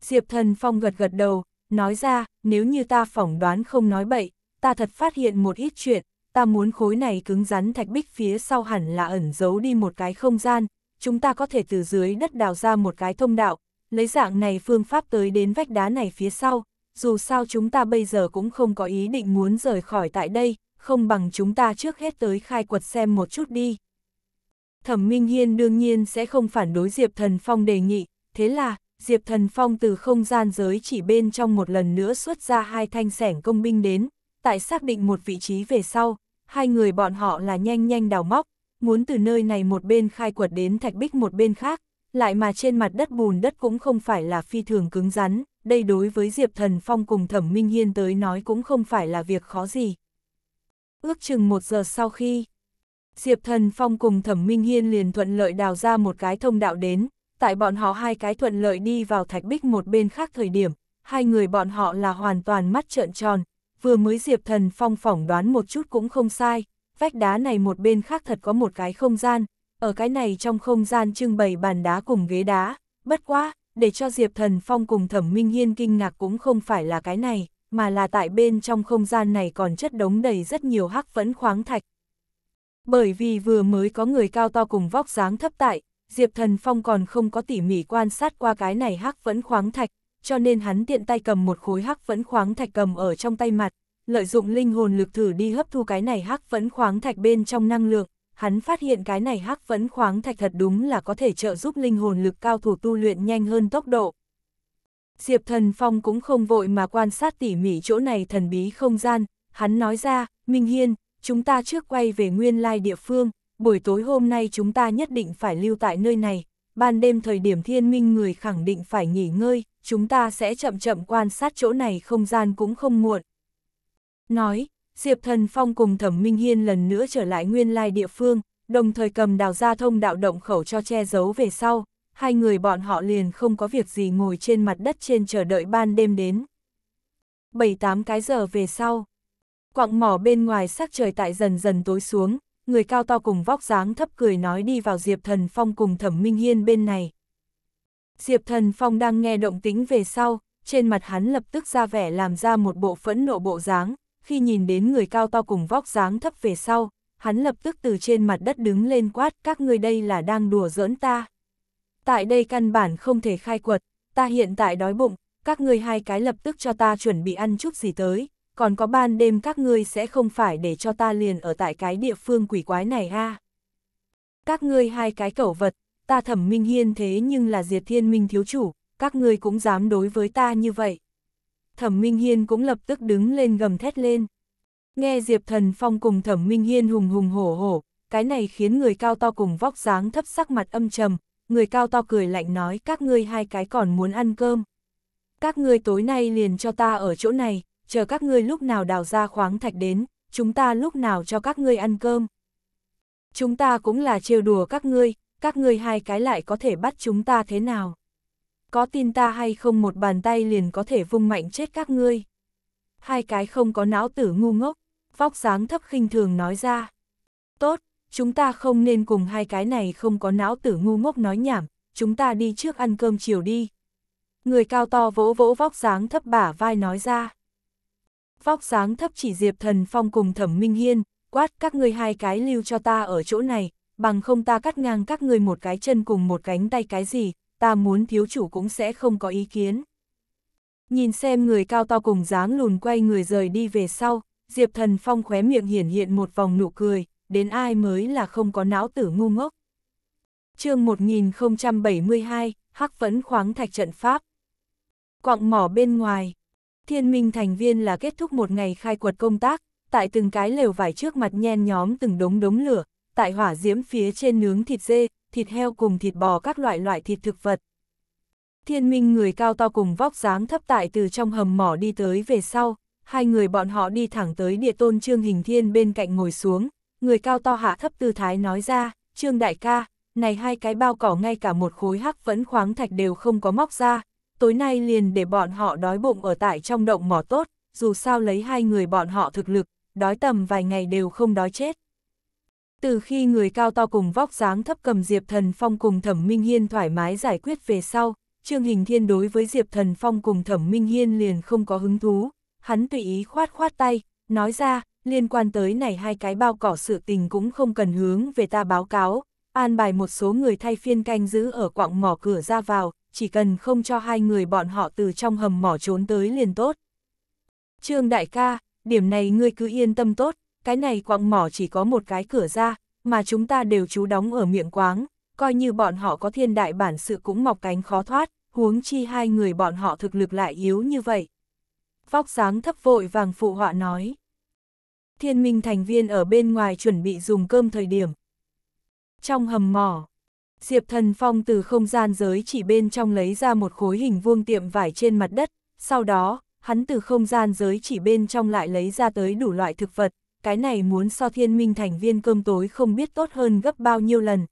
Diệp thần phong gật gật đầu, nói ra, nếu như ta phỏng đoán không nói bậy, ta thật phát hiện một ít chuyện, ta muốn khối này cứng rắn thạch bích phía sau hẳn là ẩn giấu đi một cái không gian, chúng ta có thể từ dưới đất đào ra một cái thông đạo, lấy dạng này phương pháp tới đến vách đá này phía sau, dù sao chúng ta bây giờ cũng không có ý định muốn rời khỏi tại đây, không bằng chúng ta trước hết tới khai quật xem một chút đi. Thẩm Minh Hiên đương nhiên sẽ không phản đối Diệp Thần Phong đề nghị, thế là, Diệp Thần Phong từ không gian giới chỉ bên trong một lần nữa xuất ra hai thanh sẻng công binh đến, tại xác định một vị trí về sau, hai người bọn họ là nhanh nhanh đào móc, muốn từ nơi này một bên khai quật đến thạch bích một bên khác, lại mà trên mặt đất bùn đất cũng không phải là phi thường cứng rắn, đây đối với Diệp Thần Phong cùng Thẩm Minh Hiên tới nói cũng không phải là việc khó gì. Ước chừng một giờ sau khi, Diệp Thần Phong cùng Thẩm Minh Hiên liền thuận lợi đào ra một cái thông đạo đến, tại bọn họ hai cái thuận lợi đi vào thạch bích một bên khác thời điểm, hai người bọn họ là hoàn toàn mắt trợn tròn, vừa mới Diệp Thần Phong phỏng đoán một chút cũng không sai, vách đá này một bên khác thật có một cái không gian, ở cái này trong không gian trưng bày bàn đá cùng ghế đá, bất quá, để cho Diệp Thần Phong cùng Thẩm Minh Hiên kinh ngạc cũng không phải là cái này, mà là tại bên trong không gian này còn chất đống đầy rất nhiều hắc vẫn khoáng thạch. Bởi vì vừa mới có người cao to cùng vóc dáng thấp tại, Diệp Thần Phong còn không có tỉ mỉ quan sát qua cái này hắc vẫn khoáng thạch, cho nên hắn tiện tay cầm một khối hắc vẫn khoáng thạch cầm ở trong tay mặt, lợi dụng linh hồn lực thử đi hấp thu cái này hắc phấn khoáng thạch bên trong năng lượng, hắn phát hiện cái này hắc phấn khoáng thạch thật đúng là có thể trợ giúp linh hồn lực cao thủ tu luyện nhanh hơn tốc độ. Diệp Thần Phong cũng không vội mà quan sát tỉ mỉ chỗ này thần bí không gian, hắn nói ra, Minh Hiên, chúng ta trước quay về nguyên lai địa phương, buổi tối hôm nay chúng ta nhất định phải lưu tại nơi này, ban đêm thời điểm thiên minh người khẳng định phải nghỉ ngơi, chúng ta sẽ chậm chậm quan sát chỗ này không gian cũng không muộn nói, Diệp Thần Phong cùng Thẩm Minh Hiên lần nữa trở lại nguyên lai địa phương, đồng thời cầm đào ra thông đạo động khẩu cho che giấu về sau, hai người bọn họ liền không có việc gì ngồi trên mặt đất trên chờ đợi ban đêm đến. 7-8 cái giờ về sau, quạng mỏ bên ngoài sắc trời tại dần dần tối xuống, người cao to cùng vóc dáng thấp cười nói đi vào Diệp Thần Phong cùng Thẩm Minh Hiên bên này. Diệp Thần Phong đang nghe động tính về sau, trên mặt hắn lập tức ra vẻ làm ra một bộ phẫn nộ bộ dáng, khi nhìn đến người cao to cùng vóc dáng thấp về sau, hắn lập tức từ trên mặt đất đứng lên quát các ngươi đây là đang đùa giỡn ta. Tại đây căn bản không thể khai quật, ta hiện tại đói bụng, các ngươi hai cái lập tức cho ta chuẩn bị ăn chút gì tới, còn có ban đêm các ngươi sẽ không phải để cho ta liền ở tại cái địa phương quỷ quái này ha. Các ngươi hai cái cẩu vật, ta thẩm minh hiên thế nhưng là diệt thiên minh thiếu chủ, các ngươi cũng dám đối với ta như vậy. Thẩm Minh Hiên cũng lập tức đứng lên gầm thét lên. Nghe Diệp Thần Phong cùng Thẩm Minh Hiên hùng hùng hổ hổ, cái này khiến người cao to cùng vóc dáng thấp sắc mặt âm trầm, người cao to cười lạnh nói các ngươi hai cái còn muốn ăn cơm. Các ngươi tối nay liền cho ta ở chỗ này, chờ các ngươi lúc nào đào ra khoáng thạch đến, chúng ta lúc nào cho các ngươi ăn cơm. Chúng ta cũng là trêu đùa các ngươi, các ngươi hai cái lại có thể bắt chúng ta thế nào có tin ta hay không một bàn tay liền có thể vung mạnh chết các ngươi. Hai cái không có não tử ngu ngốc, vóc dáng thấp khinh thường nói ra. Tốt, chúng ta không nên cùng hai cái này không có não tử ngu ngốc nói nhảm, chúng ta đi trước ăn cơm chiều đi. Người cao to vỗ vỗ vóc dáng thấp bả vai nói ra. Vóc dáng thấp chỉ Diệp Thần Phong cùng Thẩm Minh Hiên, quát các ngươi hai cái lưu cho ta ở chỗ này, bằng không ta cắt ngang các ngươi một cái chân cùng một cánh tay cái gì, ta muốn thiếu chủ cũng sẽ không có ý kiến. Nhìn xem người cao to cùng dáng lùn quay người rời đi về sau, Diệp Thần Phong khóe miệng hiển hiện một vòng nụ cười, đến ai mới là không có não tử ngu ngốc. chương 1072, Hắc phấn khoáng thạch trận Pháp. Quọng mỏ bên ngoài, thiên minh thành viên là kết thúc một ngày khai quật công tác, tại từng cái lều vải trước mặt nhen nhóm từng đống đống lửa, tại hỏa diễm phía trên nướng thịt dê, thịt heo cùng thịt bò các loại loại thịt thực vật. Thiên minh người cao to cùng vóc dáng thấp tại từ trong hầm mỏ đi tới về sau, hai người bọn họ đi thẳng tới địa tôn Trương Hình Thiên bên cạnh ngồi xuống, người cao to hạ thấp tư thái nói ra, Trương Đại ca, này hai cái bao cỏ ngay cả một khối hắc vẫn khoáng thạch đều không có móc ra, tối nay liền để bọn họ đói bụng ở tại trong động mỏ tốt, dù sao lấy hai người bọn họ thực lực, đói tầm vài ngày đều không đói chết. Từ khi người cao to cùng vóc dáng thấp cầm Diệp Thần Phong cùng Thẩm Minh Hiên thoải mái giải quyết về sau, Trương Hình Thiên đối với Diệp Thần Phong cùng Thẩm Minh Hiên liền không có hứng thú, hắn tùy ý khoát khoát tay, nói ra, liên quan tới này hai cái bao cỏ sự tình cũng không cần hướng về ta báo cáo, an bài một số người thay phiên canh giữ ở quạng mỏ cửa ra vào, chỉ cần không cho hai người bọn họ từ trong hầm mỏ trốn tới liền tốt. Trương đại ca, điểm này ngươi cứ yên tâm tốt, cái này quặng mỏ chỉ có một cái cửa ra, mà chúng ta đều chú đóng ở miệng quáng, coi như bọn họ có thiên đại bản sự cũng mọc cánh khó thoát, huống chi hai người bọn họ thực lực lại yếu như vậy. Vóc sáng thấp vội vàng phụ họa nói. Thiên minh thành viên ở bên ngoài chuẩn bị dùng cơm thời điểm. Trong hầm mỏ, Diệp Thần Phong từ không gian giới chỉ bên trong lấy ra một khối hình vuông tiệm vải trên mặt đất, sau đó, hắn từ không gian giới chỉ bên trong lại lấy ra tới đủ loại thực vật, cái này muốn so thiên minh thành viên cơm tối không biết tốt hơn gấp bao nhiêu lần.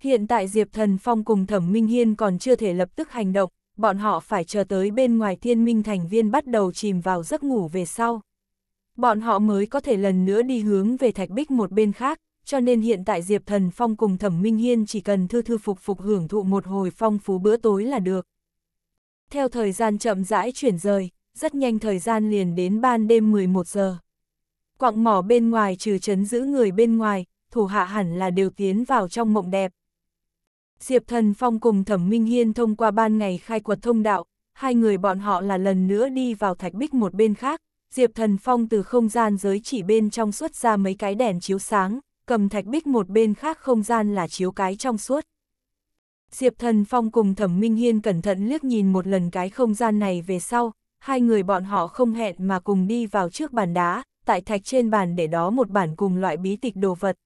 Hiện tại Diệp Thần Phong cùng Thẩm Minh Hiên còn chưa thể lập tức hành động, bọn họ phải chờ tới bên ngoài thiên minh thành viên bắt đầu chìm vào giấc ngủ về sau. Bọn họ mới có thể lần nữa đi hướng về thạch bích một bên khác, cho nên hiện tại Diệp Thần Phong cùng Thẩm Minh Hiên chỉ cần thư thư phục phục hưởng thụ một hồi phong phú bữa tối là được. Theo thời gian chậm rãi chuyển rời, rất nhanh thời gian liền đến ban đêm 11 giờ quặng mỏ bên ngoài trừ chấn giữ người bên ngoài, thủ hạ hẳn là đều tiến vào trong mộng đẹp. Diệp Thần Phong cùng Thẩm Minh Hiên thông qua ban ngày khai quật thông đạo, hai người bọn họ là lần nữa đi vào thạch bích một bên khác, Diệp Thần Phong từ không gian giới chỉ bên trong xuất ra mấy cái đèn chiếu sáng, cầm thạch bích một bên khác không gian là chiếu cái trong suốt. Diệp Thần Phong cùng Thẩm Minh Hiên cẩn thận liếc nhìn một lần cái không gian này về sau, hai người bọn họ không hẹn mà cùng đi vào trước bàn đá, tại thạch trên bàn để đó một bản cùng loại bí tịch đồ vật.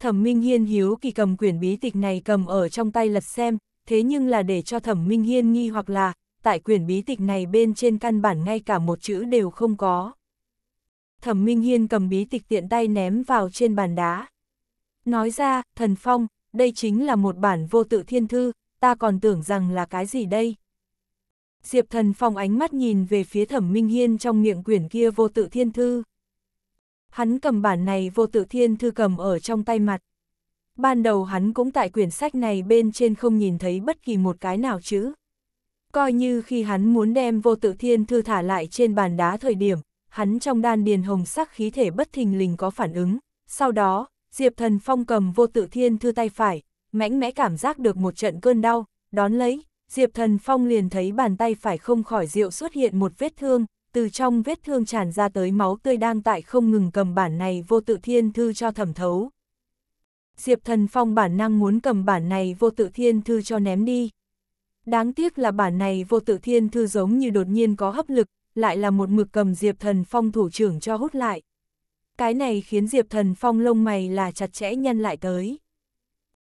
Thẩm Minh Hiên hiếu kỳ cầm quyển bí tịch này cầm ở trong tay lật xem, thế nhưng là để cho Thẩm Minh Hiên nghi hoặc là, tại quyển bí tịch này bên trên căn bản ngay cả một chữ đều không có. Thẩm Minh Hiên cầm bí tịch tiện tay ném vào trên bàn đá. Nói ra, thần phong, đây chính là một bản vô tự thiên thư, ta còn tưởng rằng là cái gì đây? Diệp thần phong ánh mắt nhìn về phía thẩm Minh Hiên trong miệng quyển kia vô tự thiên thư. Hắn cầm bản này vô tự thiên thư cầm ở trong tay mặt. Ban đầu hắn cũng tại quyển sách này bên trên không nhìn thấy bất kỳ một cái nào chứ. Coi như khi hắn muốn đem vô tự thiên thư thả lại trên bàn đá thời điểm, hắn trong đan điền hồng sắc khí thể bất thình lình có phản ứng. Sau đó, Diệp Thần Phong cầm vô tự thiên thư tay phải, mãnh mẽ cảm giác được một trận cơn đau, đón lấy, Diệp Thần Phong liền thấy bàn tay phải không khỏi rượu xuất hiện một vết thương, từ trong vết thương tràn ra tới máu tươi đang tại không ngừng cầm bản này vô tự thiên thư cho thẩm thấu. Diệp Thần Phong bản năng muốn cầm bản này vô tự thiên thư cho ném đi. Đáng tiếc là bản này vô tự thiên thư giống như đột nhiên có hấp lực, lại là một mực cầm Diệp Thần Phong thủ trưởng cho hút lại. Cái này khiến Diệp Thần Phong lông mày là chặt chẽ nhân lại tới.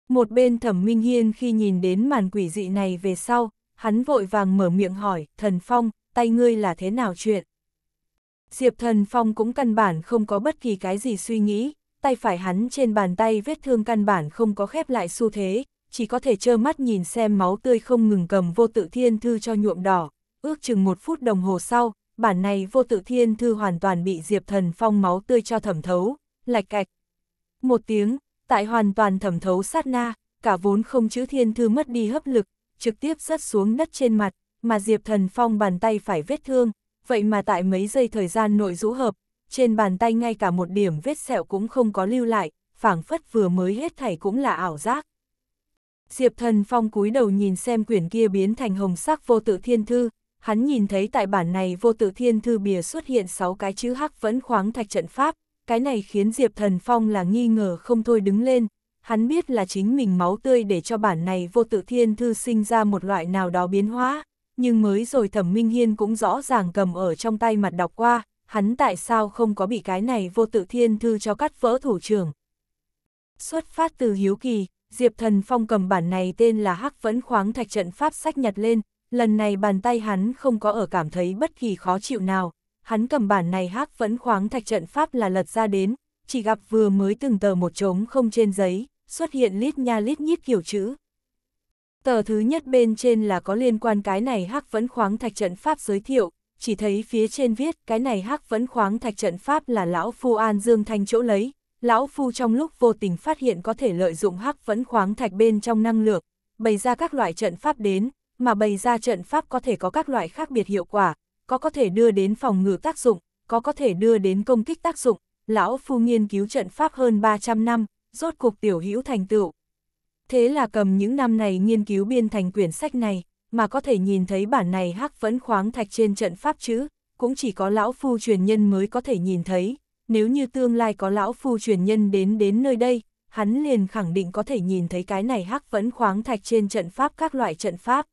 Một bên thẩm minh hiên khi nhìn đến màn quỷ dị này về sau, hắn vội vàng mở miệng hỏi, Thần Phong, tay ngươi là thế nào chuyện. Diệp Thần Phong cũng căn bản không có bất kỳ cái gì suy nghĩ, tay phải hắn trên bàn tay vết thương căn bản không có khép lại xu thế, chỉ có thể trơ mắt nhìn xem máu tươi không ngừng cầm vô tự thiên thư cho nhuộm đỏ, ước chừng một phút đồng hồ sau, bản này vô tự thiên thư hoàn toàn bị Diệp Thần Phong máu tươi cho thẩm thấu, lạch cạch. Một tiếng, tại hoàn toàn thẩm thấu sát na, cả vốn không chữ thiên thư mất đi hấp lực, trực tiếp rớt xuống đất trên mặt, mà Diệp Thần Phong bàn tay phải vết thương, vậy mà tại mấy giây thời gian nội rũ hợp, trên bàn tay ngay cả một điểm vết sẹo cũng không có lưu lại, phảng phất vừa mới hết thảy cũng là ảo giác. Diệp Thần Phong cúi đầu nhìn xem quyển kia biến thành hồng sắc vô tự thiên thư, hắn nhìn thấy tại bản này vô tự thiên thư bìa xuất hiện 6 cái chữ hắc vẫn khoáng thạch trận pháp, cái này khiến Diệp Thần Phong là nghi ngờ không thôi đứng lên, hắn biết là chính mình máu tươi để cho bản này vô tự thiên thư sinh ra một loại nào đó biến hóa nhưng mới rồi Thẩm Minh Hiên cũng rõ ràng cầm ở trong tay mặt đọc qua, hắn tại sao không có bị cái này vô tự thiên thư cho cắt vỡ thủ trưởng. Xuất phát từ hiếu kỳ, Diệp Thần Phong cầm bản này tên là Hắc Vẫn Khoáng Thạch Trận Pháp sách nhặt lên, lần này bàn tay hắn không có ở cảm thấy bất kỳ khó chịu nào, hắn cầm bản này Hắc Vẫn Khoáng Thạch Trận Pháp là lật ra đến, chỉ gặp vừa mới từng tờ một trống không trên giấy, xuất hiện lít nha lít nhít kiểu chữ, Tờ thứ nhất bên trên là có liên quan cái này hắc vẫn khoáng thạch trận pháp giới thiệu, chỉ thấy phía trên viết cái này hắc vẫn khoáng thạch trận pháp là lão phu An Dương Thanh chỗ lấy, lão phu trong lúc vô tình phát hiện có thể lợi dụng hắc vẫn khoáng thạch bên trong năng lượng, bày ra các loại trận pháp đến, mà bày ra trận pháp có thể có các loại khác biệt hiệu quả, có có thể đưa đến phòng ngự tác dụng, có có thể đưa đến công kích tác dụng, lão phu nghiên cứu trận pháp hơn 300 năm, rốt cuộc tiểu hữu thành tựu thế là cầm những năm này nghiên cứu biên thành quyển sách này, mà có thể nhìn thấy bản này hắc vẫn khoáng thạch trên trận pháp chữ, cũng chỉ có lão phu truyền nhân mới có thể nhìn thấy, nếu như tương lai có lão phu truyền nhân đến đến nơi đây, hắn liền khẳng định có thể nhìn thấy cái này hắc vẫn khoáng thạch trên trận pháp các loại trận pháp.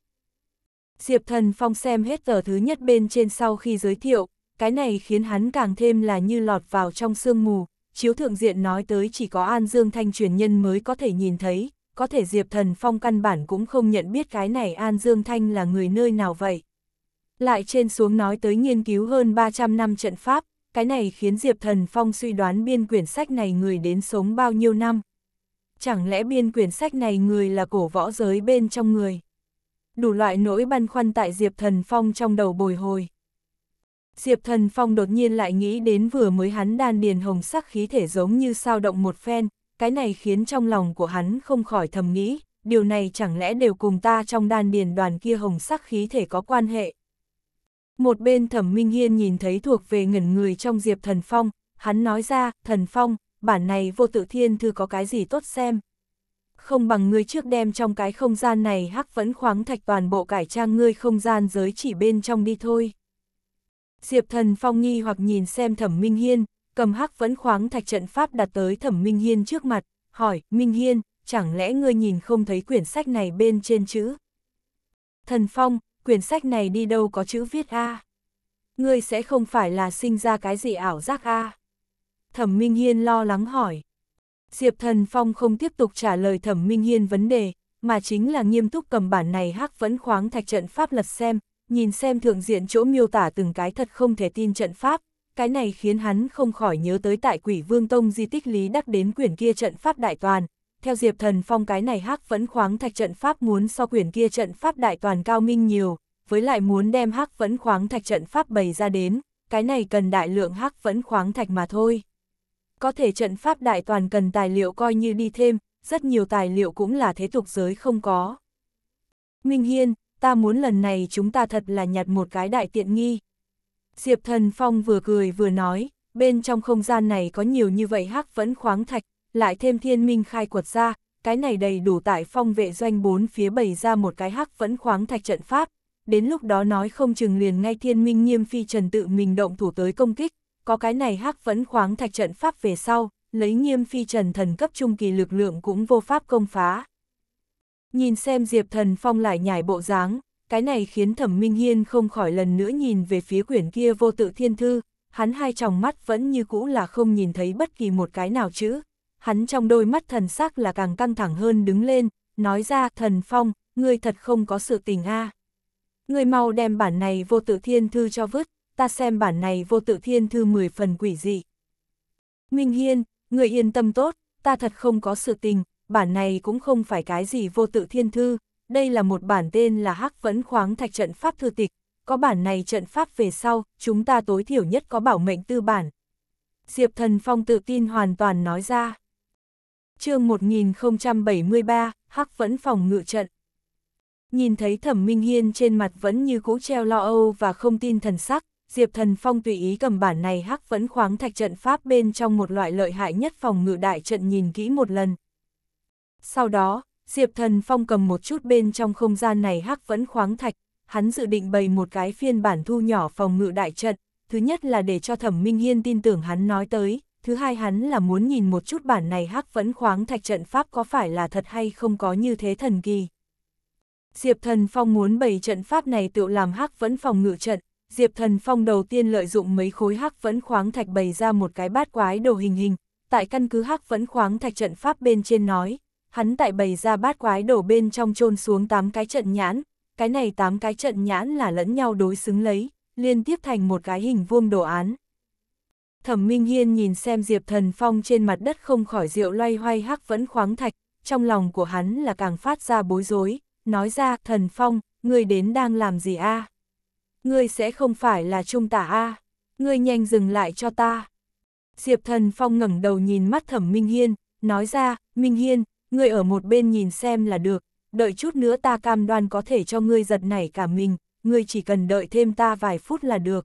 Diệp Thần Phong xem hết tờ thứ nhất bên trên sau khi giới thiệu, cái này khiến hắn càng thêm là như lọt vào trong sương mù, chiếu thượng diện nói tới chỉ có An Dương Thanh truyền nhân mới có thể nhìn thấy, có thể Diệp Thần Phong căn bản cũng không nhận biết cái này An Dương Thanh là người nơi nào vậy. Lại trên xuống nói tới nghiên cứu hơn 300 năm trận pháp, cái này khiến Diệp Thần Phong suy đoán biên quyển sách này người đến sống bao nhiêu năm. Chẳng lẽ biên quyển sách này người là cổ võ giới bên trong người? Đủ loại nỗi băn khoăn tại Diệp Thần Phong trong đầu bồi hồi. Diệp Thần Phong đột nhiên lại nghĩ đến vừa mới hắn đan điền hồng sắc khí thể giống như sao động một phen, cái này khiến trong lòng của hắn không khỏi thầm nghĩ, điều này chẳng lẽ đều cùng ta trong đan điền đoàn kia hồng sắc khí thể có quan hệ. Một bên thẩm minh hiên nhìn thấy thuộc về ngẩn người trong diệp thần phong, hắn nói ra, thần phong, bản này vô tự thiên thư có cái gì tốt xem. Không bằng ngươi trước đem trong cái không gian này hắc vẫn khoáng thạch toàn bộ cải trang ngươi không gian giới chỉ bên trong đi thôi. Diệp thần phong nghi hoặc nhìn xem thẩm minh hiên, cầm hắc vẫn khoáng thạch trận pháp đặt tới thẩm Minh Hiên trước mặt, hỏi, Minh Hiên, chẳng lẽ ngươi nhìn không thấy quyển sách này bên trên chữ? Thần Phong, quyển sách này đi đâu có chữ viết A? Ngươi sẽ không phải là sinh ra cái gì ảo giác A? Thẩm Minh Hiên lo lắng hỏi. Diệp Thần Phong không tiếp tục trả lời Thẩm Minh Hiên vấn đề, mà chính là nghiêm túc cầm bản này hắc vẫn khoáng thạch trận pháp lật xem, nhìn xem thượng diện chỗ miêu tả từng cái thật không thể tin trận pháp, cái này khiến hắn không khỏi nhớ tới tại quỷ vương tông di tích lý đắc đến quyển kia trận pháp đại toàn. Theo Diệp Thần Phong cái này hắc vẫn khoáng thạch trận pháp muốn so quyển kia trận pháp đại toàn cao minh nhiều, với lại muốn đem hắc vẫn khoáng thạch trận pháp bày ra đến, cái này cần đại lượng hắc vẫn khoáng thạch mà thôi. Có thể trận pháp đại toàn cần tài liệu coi như đi thêm, rất nhiều tài liệu cũng là thế tục giới không có. Minh Hiên, ta muốn lần này chúng ta thật là nhặt một cái đại tiện nghi, Diệp Thần Phong vừa cười vừa nói, bên trong không gian này có nhiều như vậy hắc vẫn khoáng thạch, lại thêm thiên minh khai quật ra, cái này đầy đủ tại phong vệ doanh bốn phía bày ra một cái hắc vẫn khoáng thạch trận pháp. Đến lúc đó nói không chừng liền ngay thiên minh nghiêm phi trần tự mình động thủ tới công kích, có cái này hắc vẫn khoáng thạch trận pháp về sau, lấy nghiêm phi trần thần cấp trung kỳ lực lượng cũng vô pháp công phá. Nhìn xem Diệp Thần Phong lại nhảy bộ dáng, cái này khiến Thẩm Minh Hiên không khỏi lần nữa nhìn về phía quyển kia vô tự thiên thư, hắn hai tròng mắt vẫn như cũ là không nhìn thấy bất kỳ một cái nào chữ, hắn trong đôi mắt thần sắc là càng căng thẳng hơn đứng lên, nói ra thần phong, ngươi thật không có sự tình a à. Ngươi mau đem bản này vô tự thiên thư cho vứt, ta xem bản này vô tự thiên thư 10 phần quỷ dị. Minh Hiên, ngươi yên tâm tốt, ta thật không có sự tình, bản này cũng không phải cái gì vô tự thiên thư, đây là một bản tên là Hắc Vẫn Khoáng Thạch Trận Pháp Thư Tịch, có bản này trận pháp về sau, chúng ta tối thiểu nhất có bảo mệnh tư bản. Diệp Thần Phong tự tin hoàn toàn nói ra. chương 1073, Hắc Vẫn Phòng Ngự Trận Nhìn thấy Thẩm Minh Hiên trên mặt vẫn như cũ treo lo âu và không tin thần sắc, Diệp Thần Phong tùy ý cầm bản này hắc vẫn khoáng thạch trận pháp bên trong một loại lợi hại nhất phòng ngự đại trận nhìn kỹ một lần. Sau đó, Diệp Thần Phong cầm một chút bên trong không gian này hắc vẫn khoáng thạch, hắn dự định bày một cái phiên bản thu nhỏ phòng ngự đại trận, thứ nhất là để cho Thẩm Minh Hiên tin tưởng hắn nói tới, thứ hai hắn là muốn nhìn một chút bản này hắc vẫn khoáng thạch trận pháp có phải là thật hay không có như thế thần kỳ. Diệp Thần Phong muốn bày trận pháp này tự làm hắc vẫn phòng ngự trận, Diệp Thần Phong đầu tiên lợi dụng mấy khối hắc vẫn khoáng thạch bày ra một cái bát quái đồ hình hình, tại căn cứ hắc vẫn khoáng thạch trận pháp bên trên nói, hắn tại bày ra bát quái đổ bên trong chôn xuống 8 cái trận nhãn, cái này 8 cái trận nhãn là lẫn nhau đối xứng lấy, liên tiếp thành một cái hình vuông đồ án. Thẩm Minh Hiên nhìn xem Diệp Thần Phong trên mặt đất không khỏi rượu loay hoay hắc vẫn khoáng thạch, trong lòng của hắn là càng phát ra bối rối, nói ra, Thần Phong, ngươi đến đang làm gì a? À? Ngươi sẽ không phải là trung tả a? À? Ngươi nhanh dừng lại cho ta. Diệp Thần Phong ngẩng đầu nhìn mắt Thẩm Minh Hiên, nói ra, Minh Hiên, ngươi ở một bên nhìn xem là được, đợi chút nữa ta cam đoan có thể cho ngươi giật nảy cả mình, ngươi chỉ cần đợi thêm ta vài phút là được.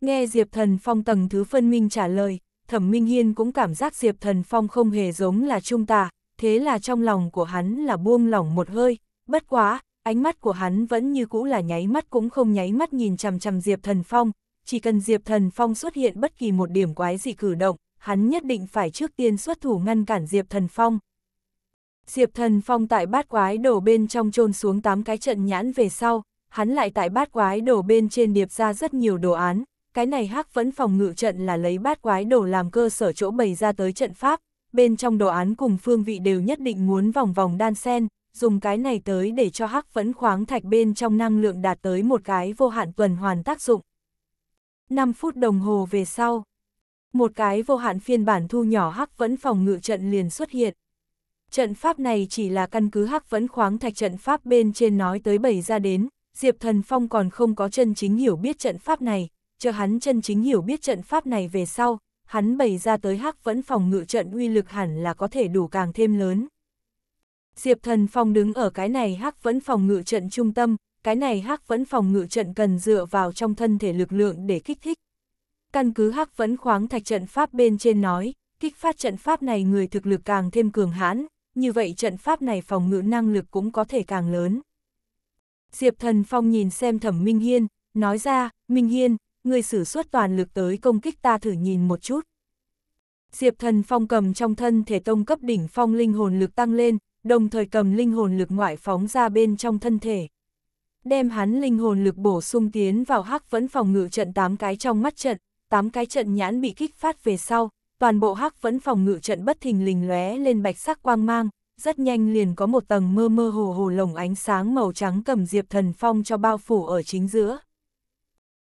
Nghe Diệp Thần Phong tầng thứ phân minh trả lời, Thẩm Minh Hiên cũng cảm giác Diệp Thần Phong không hề giống là trung ta. thế là trong lòng của hắn là buông lỏng một hơi, bất quá, ánh mắt của hắn vẫn như cũ là nháy mắt cũng không nháy mắt nhìn chằm chằm Diệp Thần Phong, chỉ cần Diệp Thần Phong xuất hiện bất kỳ một điểm quái gì cử động, hắn nhất định phải trước tiên xuất thủ ngăn cản Diệp Thần Phong. Diệp Thần Phong tại bát quái đổ bên trong trôn xuống 8 cái trận nhãn về sau, hắn lại tại bát quái đổ bên trên điệp ra rất nhiều đồ án, cái này hắc vẫn phòng ngự trận là lấy bát quái đổ làm cơ sở chỗ bày ra tới trận pháp, bên trong đồ án cùng phương vị đều nhất định muốn vòng vòng đan sen, dùng cái này tới để cho hắc vẫn khoáng thạch bên trong năng lượng đạt tới một cái vô hạn tuần hoàn tác dụng. 5 phút đồng hồ về sau, một cái vô hạn phiên bản thu nhỏ hắc vẫn phòng ngự trận liền xuất hiện. Trận pháp này chỉ là căn cứ hắc vẫn khoáng thạch trận pháp bên trên nói tới bảy ra đến, Diệp Thần Phong còn không có chân chính hiểu biết trận pháp này, chờ hắn chân chính hiểu biết trận pháp này về sau, hắn bày ra tới hắc vẫn phòng ngự trận uy lực hẳn là có thể đủ càng thêm lớn. Diệp Thần Phong đứng ở cái này hắc vẫn phòng ngự trận trung tâm, cái này hắc vẫn phòng ngự trận cần dựa vào trong thân thể lực lượng để kích thích. Căn cứ hắc vẫn khoáng thạch trận pháp bên trên nói, kích phát trận pháp này người thực lực càng thêm cường hãn, như vậy trận pháp này phòng ngự năng lực cũng có thể càng lớn. Diệp Thần Phong nhìn xem Thẩm Minh Hiên, nói ra, Minh Hiên, người sử suốt toàn lực tới công kích ta thử nhìn một chút. Diệp Thần Phong cầm trong thân thể tông cấp đỉnh phong linh hồn lực tăng lên, đồng thời cầm linh hồn lực ngoại phóng ra bên trong thân thể. Đem hắn linh hồn lực bổ sung tiến vào hắc vẫn phòng ngự trận 8 cái trong mắt trận, 8 cái trận nhãn bị kích phát về sau, toàn bộ hắc vẫn phòng ngự trận bất thình lình lóe lên bạch sắc quang mang, rất nhanh liền có một tầng mơ mơ hồ hồ lồng ánh sáng màu trắng cầm Diệp Thần Phong cho bao phủ ở chính giữa.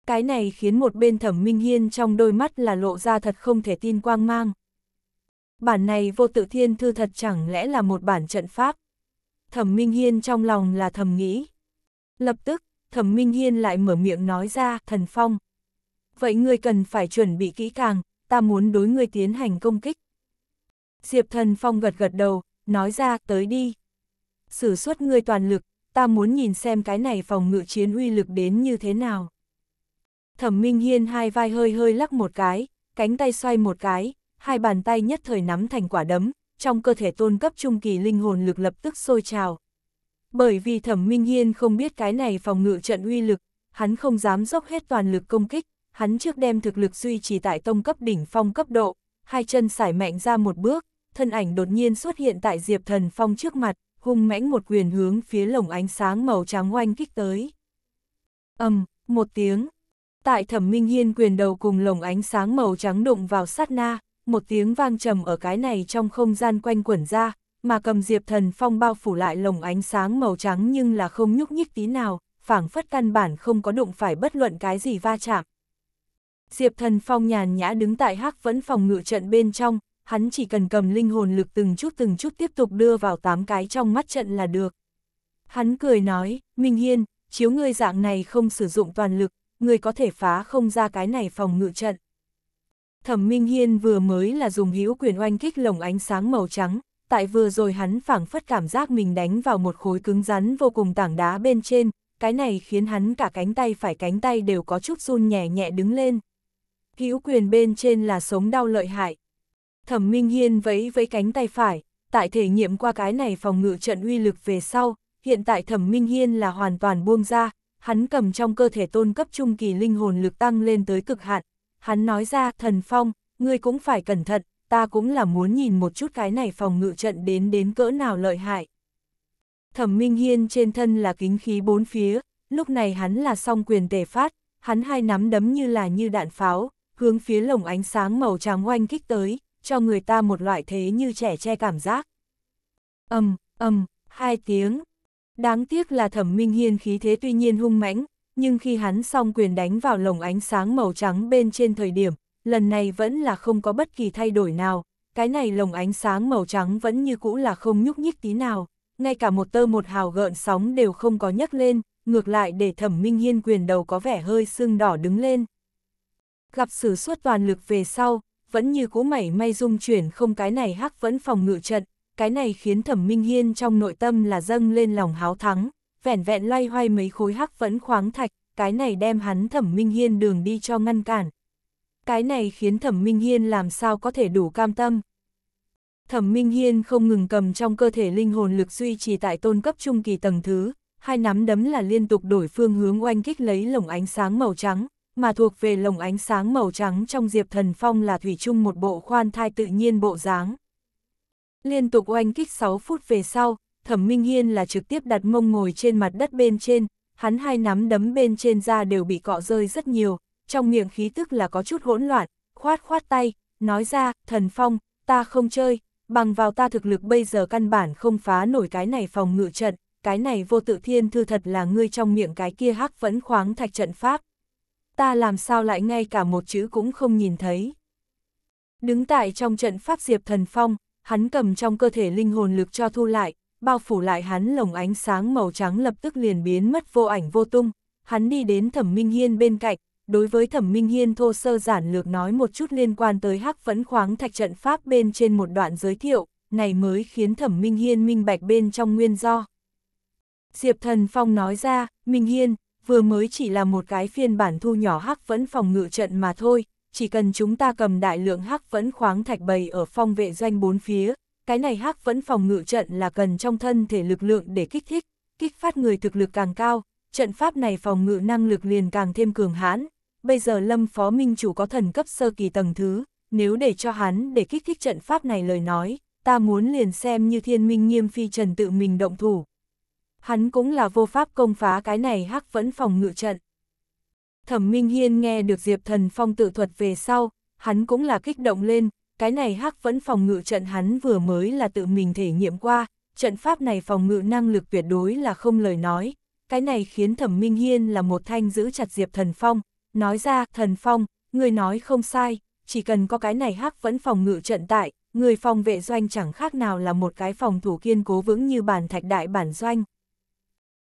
Cái này khiến một bên thẩm minh hiên trong đôi mắt là lộ ra thật không thể tin quang mang. Bản này vô tự thiên thư thật chẳng lẽ là một bản trận pháp. Thẩm minh hiên trong lòng là thầm nghĩ. Lập tức, thẩm minh hiên lại mở miệng nói ra, thần phong. Vậy ngươi cần phải chuẩn bị kỹ càng, ta muốn đối ngươi tiến hành công kích. Diệp Thần Phong gật gật đầu, nói ra, tới đi. Sử xuất ngươi toàn lực, ta muốn nhìn xem cái này phòng ngự chiến uy lực đến như thế nào. Thẩm Minh Hiên hai vai hơi hơi lắc một cái, cánh tay xoay một cái, hai bàn tay nhất thời nắm thành quả đấm, trong cơ thể tôn cấp trung kỳ linh hồn lực lập tức sôi trào. Bởi vì Thẩm Minh Hiên không biết cái này phòng ngự trận uy lực, hắn không dám dốc hết toàn lực công kích, hắn trước đem thực lực duy trì tại tông cấp đỉnh phong cấp độ, hai chân sải mạnh ra một bước, thân ảnh đột nhiên xuất hiện tại Diệp Thần Phong trước mặt, hung mãnh một quyền hướng phía lồng ánh sáng màu trắng oanh kích tới. ầm, um, một tiếng. Tại Thẩm Minh Hiên quyền đầu cùng lồng ánh sáng màu trắng đụng vào sát na, một tiếng vang trầm ở cái này trong không gian quanh quẩn ra, mà cầm Diệp Thần Phong bao phủ lại lồng ánh sáng màu trắng nhưng là không nhúc nhích tí nào, phảng phất căn bản không có đụng phải bất luận cái gì va chạm, Diệp Thần Phong nhàn nhã đứng tại hắc vẫn phòng ngự trận bên trong, hắn chỉ cần cầm linh hồn lực từng chút từng chút tiếp tục đưa vào tám cái trong mắt trận là được. Hắn cười nói, Minh Hiên, chiếu ngươi dạng này không sử dụng toàn lực, ngươi có thể phá không ra cái này phòng ngự trận. Thẩm Minh Hiên vừa mới là dùng hữu quyền oanh kích lồng ánh sáng màu trắng, tại vừa rồi hắn phảng phất cảm giác mình đánh vào một khối cứng rắn vô cùng tảng đá bên trên, cái này khiến hắn cả cánh tay phải cánh tay đều có chút run nhẹ nhẹ đứng lên hữu quyền bên trên là sống đau lợi hại. Thẩm Minh Hiên vẫy vẫy cánh tay phải, tại thể nghiệm qua cái này phòng ngự trận uy lực về sau, hiện tại Thẩm Minh Hiên là hoàn toàn buông ra, hắn cầm trong cơ thể tôn cấp trung kỳ linh hồn lực tăng lên tới cực hạn. Hắn nói ra, thần phong, ngươi cũng phải cẩn thận, ta cũng là muốn nhìn một chút cái này phòng ngự trận đến đến cỡ nào lợi hại. Thẩm Minh Hiên trên thân là kính khí bốn phía, lúc này hắn là song quyền tề phát, hắn hai nắm đấm như là như đạn pháo, hướng phía lồng ánh sáng màu trắng oanh kích tới, cho người ta một loại thế như trẻ che cảm giác. Âm, um, âm, hai tiếng. Đáng tiếc là thẩm minh hiên khí thế tuy nhiên hung mãnh, nhưng khi hắn song quyền đánh vào lồng ánh sáng màu trắng bên trên thời điểm, lần này vẫn là không có bất kỳ thay đổi nào, cái này lồng ánh sáng màu trắng vẫn như cũ là không nhúc nhích tí nào, ngay cả một tơ một hào gợn sóng đều không có nhấc lên, ngược lại để thẩm minh hiên quyền đầu có vẻ hơi sưng đỏ đứng lên gặp sử suốt toàn lực về sau, vẫn như cố mảy may dung chuyển không cái này hắc vẫn phòng ngự trận, cái này khiến thẩm minh hiên trong nội tâm là dâng lên lòng háo thắng, vẻn vẹn loay hoay mấy khối hắc vẫn khoáng thạch, cái này đem hắn thẩm minh hiên đường đi cho ngăn cản. Cái này khiến thẩm minh hiên làm sao có thể đủ cam tâm. Thẩm minh hiên không ngừng cầm trong cơ thể linh hồn lực duy trì tại tôn cấp trung kỳ tầng thứ, hai nắm đấm là liên tục đổi phương hướng oanh kích lấy lồng ánh sáng màu trắng, mà thuộc về lồng ánh sáng màu trắng trong Diệp Thần Phong là thủy chung một bộ khoan thai tự nhiên bộ dáng. Liên tục oanh kích 6 phút về sau, Thẩm Minh Hiên là trực tiếp đặt mông ngồi trên mặt đất bên trên, hắn hai nắm đấm bên trên da đều bị cọ rơi rất nhiều, trong miệng khí tức là có chút hỗn loạn, khoát khoát tay, nói ra, Thần Phong, ta không chơi, bằng vào ta thực lực bây giờ căn bản không phá nổi cái này phòng ngự trận, cái này vô tự thiên thư thật là ngươi trong miệng cái kia hắc vẫn khoáng thạch trận pháp ta làm sao lại ngay cả một chữ cũng không nhìn thấy. Đứng tại trong trận pháp Diệp Thần Phong, hắn cầm trong cơ thể linh hồn lực cho thu lại, bao phủ lại hắn lồng ánh sáng màu trắng lập tức liền biến mất vô ảnh vô tung, hắn đi đến Thẩm Minh Hiên bên cạnh, đối với Thẩm Minh Hiên thô sơ giản lược nói một chút liên quan tới hắc phấn khoáng thạch trận pháp bên trên một đoạn giới thiệu, này mới khiến Thẩm Minh Hiên minh bạch bên trong nguyên do. Diệp Thần Phong nói ra, Minh Hiên, vừa mới chỉ là một cái phiên bản thu nhỏ hắc vẫn phòng ngự trận mà thôi, chỉ cần chúng ta cầm đại lượng hắc vẫn khoáng thạch bày ở phong vệ doanh bốn phía, cái này hắc vẫn phòng ngự trận là cần trong thân thể lực lượng để kích thích, kích phát người thực lực càng cao, trận pháp này phòng ngự năng lực liền càng thêm cường hãn. Bây giờ Lâm Phó Minh chủ có thần cấp sơ kỳ tầng thứ, nếu để cho hắn để kích thích trận pháp này lời nói, ta muốn liền xem như thiên minh nghiêm phi trần tự mình động thủ, hắn cũng là vô pháp công phá cái này hắc vẫn phòng ngự trận. Thẩm Minh Hiên nghe được Diệp Thần Phong tự thuật về sau, hắn cũng là kích động lên, cái này hắc vẫn phòng ngự trận hắn vừa mới là tự mình thể nghiệm qua, trận pháp này phòng ngự năng lực tuyệt đối là không lời nói, cái này khiến Thẩm Minh Hiên là một thanh giữ chặt Diệp Thần Phong, nói ra, Thần Phong, người nói không sai, chỉ cần có cái này hắc vẫn phòng ngự trận tại, người phòng vệ doanh chẳng khác nào là một cái phòng thủ kiên cố vững như bản thạch đại bản doanh.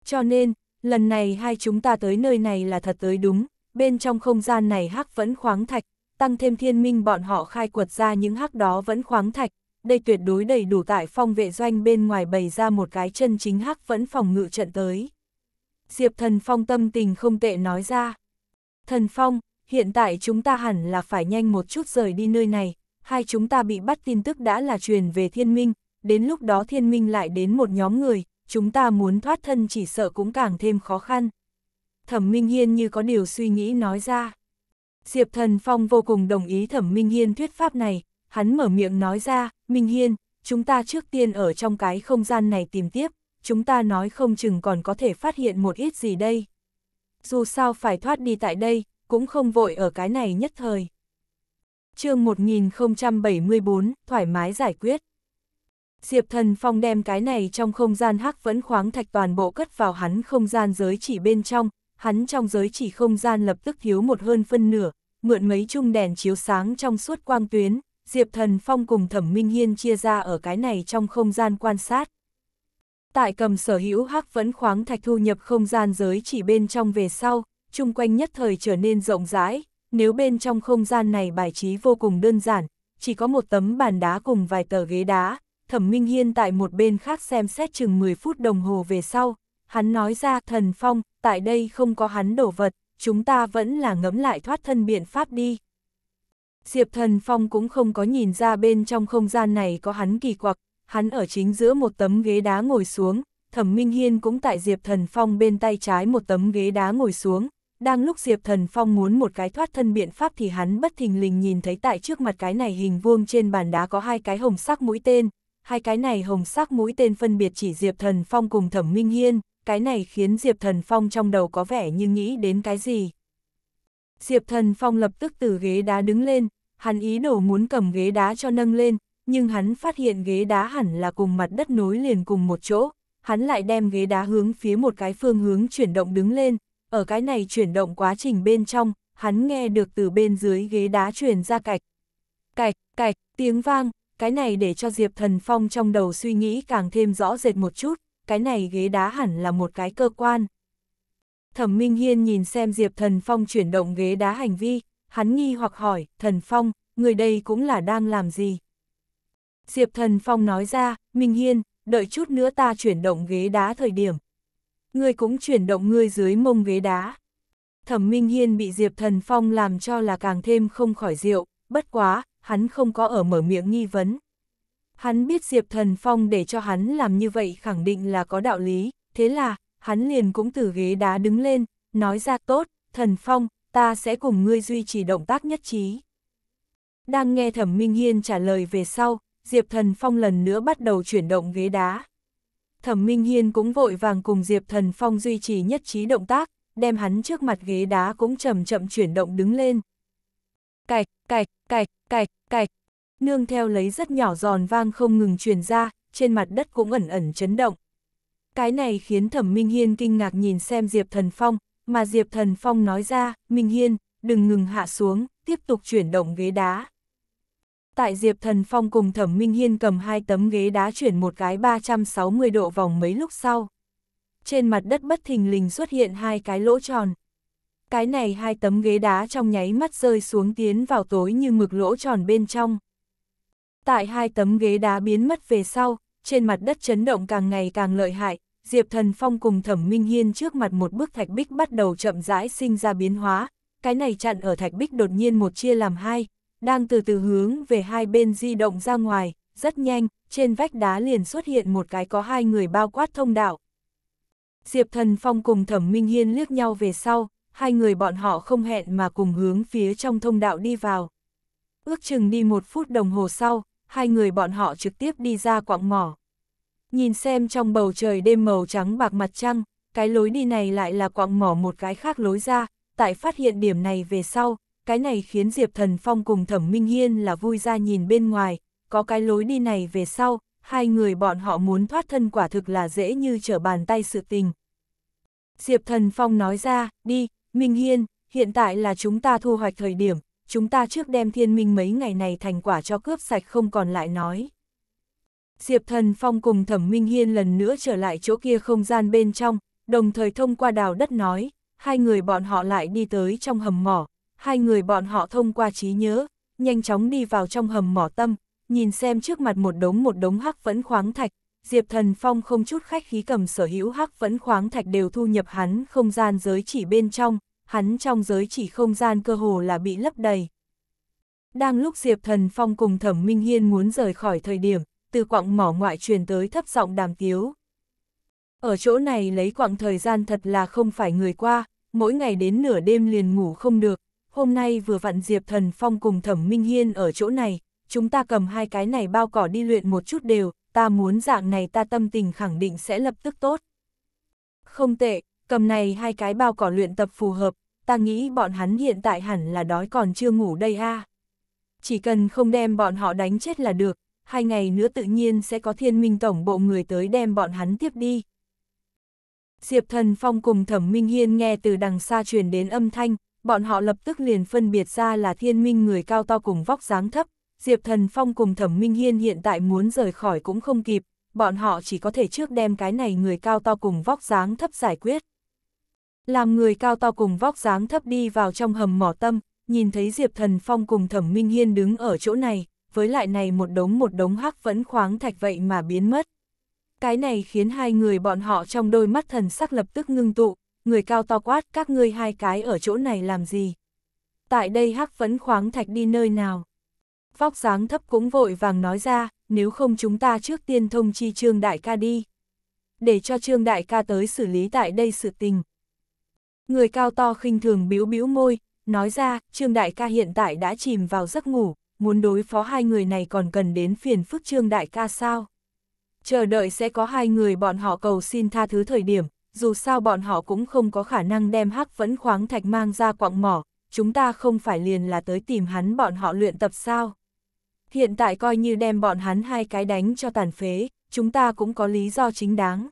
Cho nên, lần này hai chúng ta tới nơi này là thật tới đúng, bên trong không gian này hắc vẫn khoáng thạch, tăng thêm thiên minh bọn họ khai quật ra những hắc đó vẫn khoáng thạch, đây tuyệt đối đầy đủ tại phong vệ doanh bên ngoài bày ra một cái chân chính hắc vẫn phòng ngự trận tới. Diệp thần phong tâm tình không tệ nói ra. Thần phong, hiện tại chúng ta hẳn là phải nhanh một chút rời đi nơi này, hai chúng ta bị bắt tin tức đã là truyền về thiên minh, đến lúc đó thiên minh lại đến một nhóm người, chúng ta muốn thoát thân chỉ sợ cũng càng thêm khó khăn. Thẩm Minh Hiên như có điều suy nghĩ nói ra. Diệp Thần Phong vô cùng đồng ý Thẩm Minh Hiên thuyết pháp này, hắn mở miệng nói ra, Minh Hiên, chúng ta trước tiên ở trong cái không gian này tìm tiếp, chúng ta nói không chừng còn có thể phát hiện một ít gì đây. Dù sao phải thoát đi tại đây, cũng không vội ở cái này nhất thời. chương 1074, thoải mái giải quyết. Diệp Thần Phong đem cái này trong không gian hắc vẫn khoáng thạch toàn bộ cất vào hắn không gian giới chỉ bên trong, hắn trong giới chỉ không gian lập tức thiếu một hơn phân nửa, mượn mấy chung đèn chiếu sáng trong suốt quang tuyến, Diệp Thần Phong cùng Thẩm Minh Hiên chia ra ở cái này trong không gian quan sát. Tại cầm sở hữu hắc vẫn khoáng thạch thu nhập không gian giới chỉ bên trong về sau, chung quanh nhất thời trở nên rộng rãi, nếu bên trong không gian này bài trí vô cùng đơn giản, chỉ có một tấm bàn đá cùng vài tờ ghế đá, Thẩm Minh Hiên tại một bên khác xem xét chừng 10 phút đồng hồ về sau, hắn nói ra thần phong, tại đây không có hắn đổ vật, chúng ta vẫn là ngẫm lại thoát thân biện pháp đi. Diệp thần phong cũng không có nhìn ra bên trong không gian này có hắn kỳ quặc, hắn ở chính giữa một tấm ghế đá ngồi xuống, thẩm Minh Hiên cũng tại Diệp thần phong bên tay trái một tấm ghế đá ngồi xuống, đang lúc Diệp Thần Phong muốn một cái thoát thân biện pháp thì hắn bất thình lình nhìn thấy tại trước mặt cái này hình vuông trên bàn đá có hai cái hồng sắc mũi tên, hai cái này hồng sắc mũi tên phân biệt chỉ Diệp Thần Phong cùng Thẩm Minh Hiên, cái này khiến Diệp Thần Phong trong đầu có vẻ như nghĩ đến cái gì. Diệp Thần Phong lập tức từ ghế đá đứng lên, hắn ý đồ muốn cầm ghế đá cho nâng lên, nhưng hắn phát hiện ghế đá hẳn là cùng mặt đất nối liền cùng một chỗ, hắn lại đem ghế đá hướng phía một cái phương hướng chuyển động đứng lên, ở cái này chuyển động quá trình bên trong, hắn nghe được từ bên dưới ghế đá truyền ra cạch. Cạch, cạch, tiếng vang, cái này để cho Diệp Thần Phong trong đầu suy nghĩ càng thêm rõ rệt một chút, cái này ghế đá hẳn là một cái cơ quan. Thẩm Minh Hiên nhìn xem Diệp Thần Phong chuyển động ghế đá hành vi, hắn nghi hoặc hỏi, Thần Phong, người đây cũng là đang làm gì? Diệp Thần Phong nói ra, Minh Hiên, đợi chút nữa ta chuyển động ghế đá thời điểm. Ngươi cũng chuyển động ngươi dưới mông ghế đá. Thẩm Minh Hiên bị Diệp Thần Phong làm cho là càng thêm không khỏi rượu, bất quá, hắn không có ở mở miệng nghi vấn. Hắn biết Diệp Thần Phong để cho hắn làm như vậy khẳng định là có đạo lý, thế là, hắn liền cũng từ ghế đá đứng lên, nói ra tốt, Thần Phong, ta sẽ cùng ngươi duy trì động tác nhất trí. Đang nghe Thẩm Minh Hiên trả lời về sau, Diệp Thần Phong lần nữa bắt đầu chuyển động ghế đá. Thẩm Minh Hiên cũng vội vàng cùng Diệp Thần Phong duy trì nhất trí động tác, đem hắn trước mặt ghế đá cũng chậm chậm chuyển động đứng lên. Cạch, cạch, cạch, cạch, cạch. Nương theo lấy rất nhỏ giòn vang không ngừng truyền ra, trên mặt đất cũng ẩn ẩn chấn động. Cái này khiến Thẩm Minh Hiên kinh ngạc nhìn xem Diệp Thần Phong, mà Diệp Thần Phong nói ra, Minh Hiên, đừng ngừng hạ xuống, tiếp tục chuyển động ghế đá. Tại Diệp Thần Phong cùng Thẩm Minh Hiên cầm hai tấm ghế đá chuyển một cái 360 độ vòng mấy lúc sau. Trên mặt đất bất thình lình xuất hiện hai cái lỗ tròn, cái này hai tấm ghế đá trong nháy mắt rơi xuống tiến vào tối như mực lỗ tròn bên trong. Tại hai tấm ghế đá biến mất về sau, trên mặt đất chấn động càng ngày càng lợi hại, Diệp Thần Phong cùng Thẩm Minh Hiên trước mặt một bức thạch bích bắt đầu chậm rãi sinh ra biến hóa, cái này chặn ở thạch bích đột nhiên một chia làm hai, đang từ từ hướng về hai bên di động ra ngoài, rất nhanh, trên vách đá liền xuất hiện một cái có hai người bao quát thông đạo. Diệp Thần Phong cùng Thẩm Minh Hiên liếc nhau về sau, hai người bọn họ không hẹn mà cùng hướng phía trong thông đạo đi vào. Ước chừng đi một phút đồng hồ sau, hai người bọn họ trực tiếp đi ra quạng mỏ. Nhìn xem trong bầu trời đêm màu trắng bạc mặt trăng, cái lối đi này lại là quạng mỏ một cái khác lối ra, tại phát hiện điểm này về sau, cái này khiến Diệp Thần Phong cùng Thẩm Minh Hiên là vui ra nhìn bên ngoài, có cái lối đi này về sau, hai người bọn họ muốn thoát thân quả thực là dễ như trở bàn tay sự tình. Diệp Thần Phong nói ra, đi, Minh Hiên, hiện tại là chúng ta thu hoạch thời điểm, chúng ta trước đem thiên minh mấy ngày này thành quả cho cướp sạch không còn lại nói. Diệp Thần Phong cùng Thẩm Minh Hiên lần nữa trở lại chỗ kia không gian bên trong, đồng thời thông qua đào đất nói, hai người bọn họ lại đi tới trong hầm mỏ, hai người bọn họ thông qua trí nhớ, nhanh chóng đi vào trong hầm mỏ tâm, nhìn xem trước mặt một đống một đống hắc vẫn khoáng thạch, Diệp Thần Phong không chút khách khí cầm sở hữu hắc vẫn khoáng thạch đều thu nhập hắn không gian giới chỉ bên trong, hắn trong giới chỉ không gian cơ hồ là bị lấp đầy. Đang lúc Diệp Thần Phong cùng Thẩm Minh Hiên muốn rời khỏi thời điểm, từ quặng mỏ ngoại truyền tới thấp giọng đàm tiếu. Ở chỗ này lấy quặng thời gian thật là không phải người qua, mỗi ngày đến nửa đêm liền ngủ không được, hôm nay vừa vặn Diệp Thần Phong cùng Thẩm Minh Hiên ở chỗ này, chúng ta cầm hai cái này bao cỏ đi luyện một chút đều, ta muốn dạng này ta tâm tình khẳng định sẽ lập tức tốt. Không tệ, cầm này hai cái bao cỏ luyện tập phù hợp, ta nghĩ bọn hắn hiện tại hẳn là đói còn chưa ngủ đây ha. Chỉ cần không đem bọn họ đánh chết là được, hai ngày nữa tự nhiên sẽ có thiên minh tổng bộ người tới đem bọn hắn tiếp đi. Diệp Thần Phong cùng Thẩm Minh Hiên nghe từ đằng xa truyền đến âm thanh, bọn họ lập tức liền phân biệt ra là thiên minh người cao to cùng vóc dáng thấp, Diệp Thần Phong cùng Thẩm Minh Hiên hiện tại muốn rời khỏi cũng không kịp, bọn họ chỉ có thể trước đem cái này người cao to cùng vóc dáng thấp giải quyết. Làm người cao to cùng vóc dáng thấp đi vào trong hầm mỏ tâm, nhìn thấy Diệp Thần Phong cùng Thẩm Minh Hiên đứng ở chỗ này, với lại này một đống một đống hắc vẫn khoáng thạch vậy mà biến mất. Cái này khiến hai người bọn họ trong đôi mắt thần sắc lập tức ngưng tụ, người cao to quát các ngươi hai cái ở chỗ này làm gì. Tại đây hắc vẫn khoáng thạch đi nơi nào. Vóc dáng thấp cũng vội vàng nói ra, nếu không chúng ta trước tiên thông chi Trương Đại ca đi. Để cho Trương Đại ca tới xử lý tại đây sự tình, Người cao to khinh thường bĩu bĩu môi, nói ra, Trương Đại ca hiện tại đã chìm vào giấc ngủ, muốn đối phó hai người này còn cần đến phiền phức Trương Đại ca sao? Chờ đợi sẽ có hai người bọn họ cầu xin tha thứ thời điểm, dù sao bọn họ cũng không có khả năng đem hắc vẫn khoáng thạch mang ra quặng mỏ, chúng ta không phải liền là tới tìm hắn bọn họ luyện tập sao? Hiện tại coi như đem bọn hắn hai cái đánh cho tàn phế, chúng ta cũng có lý do chính đáng.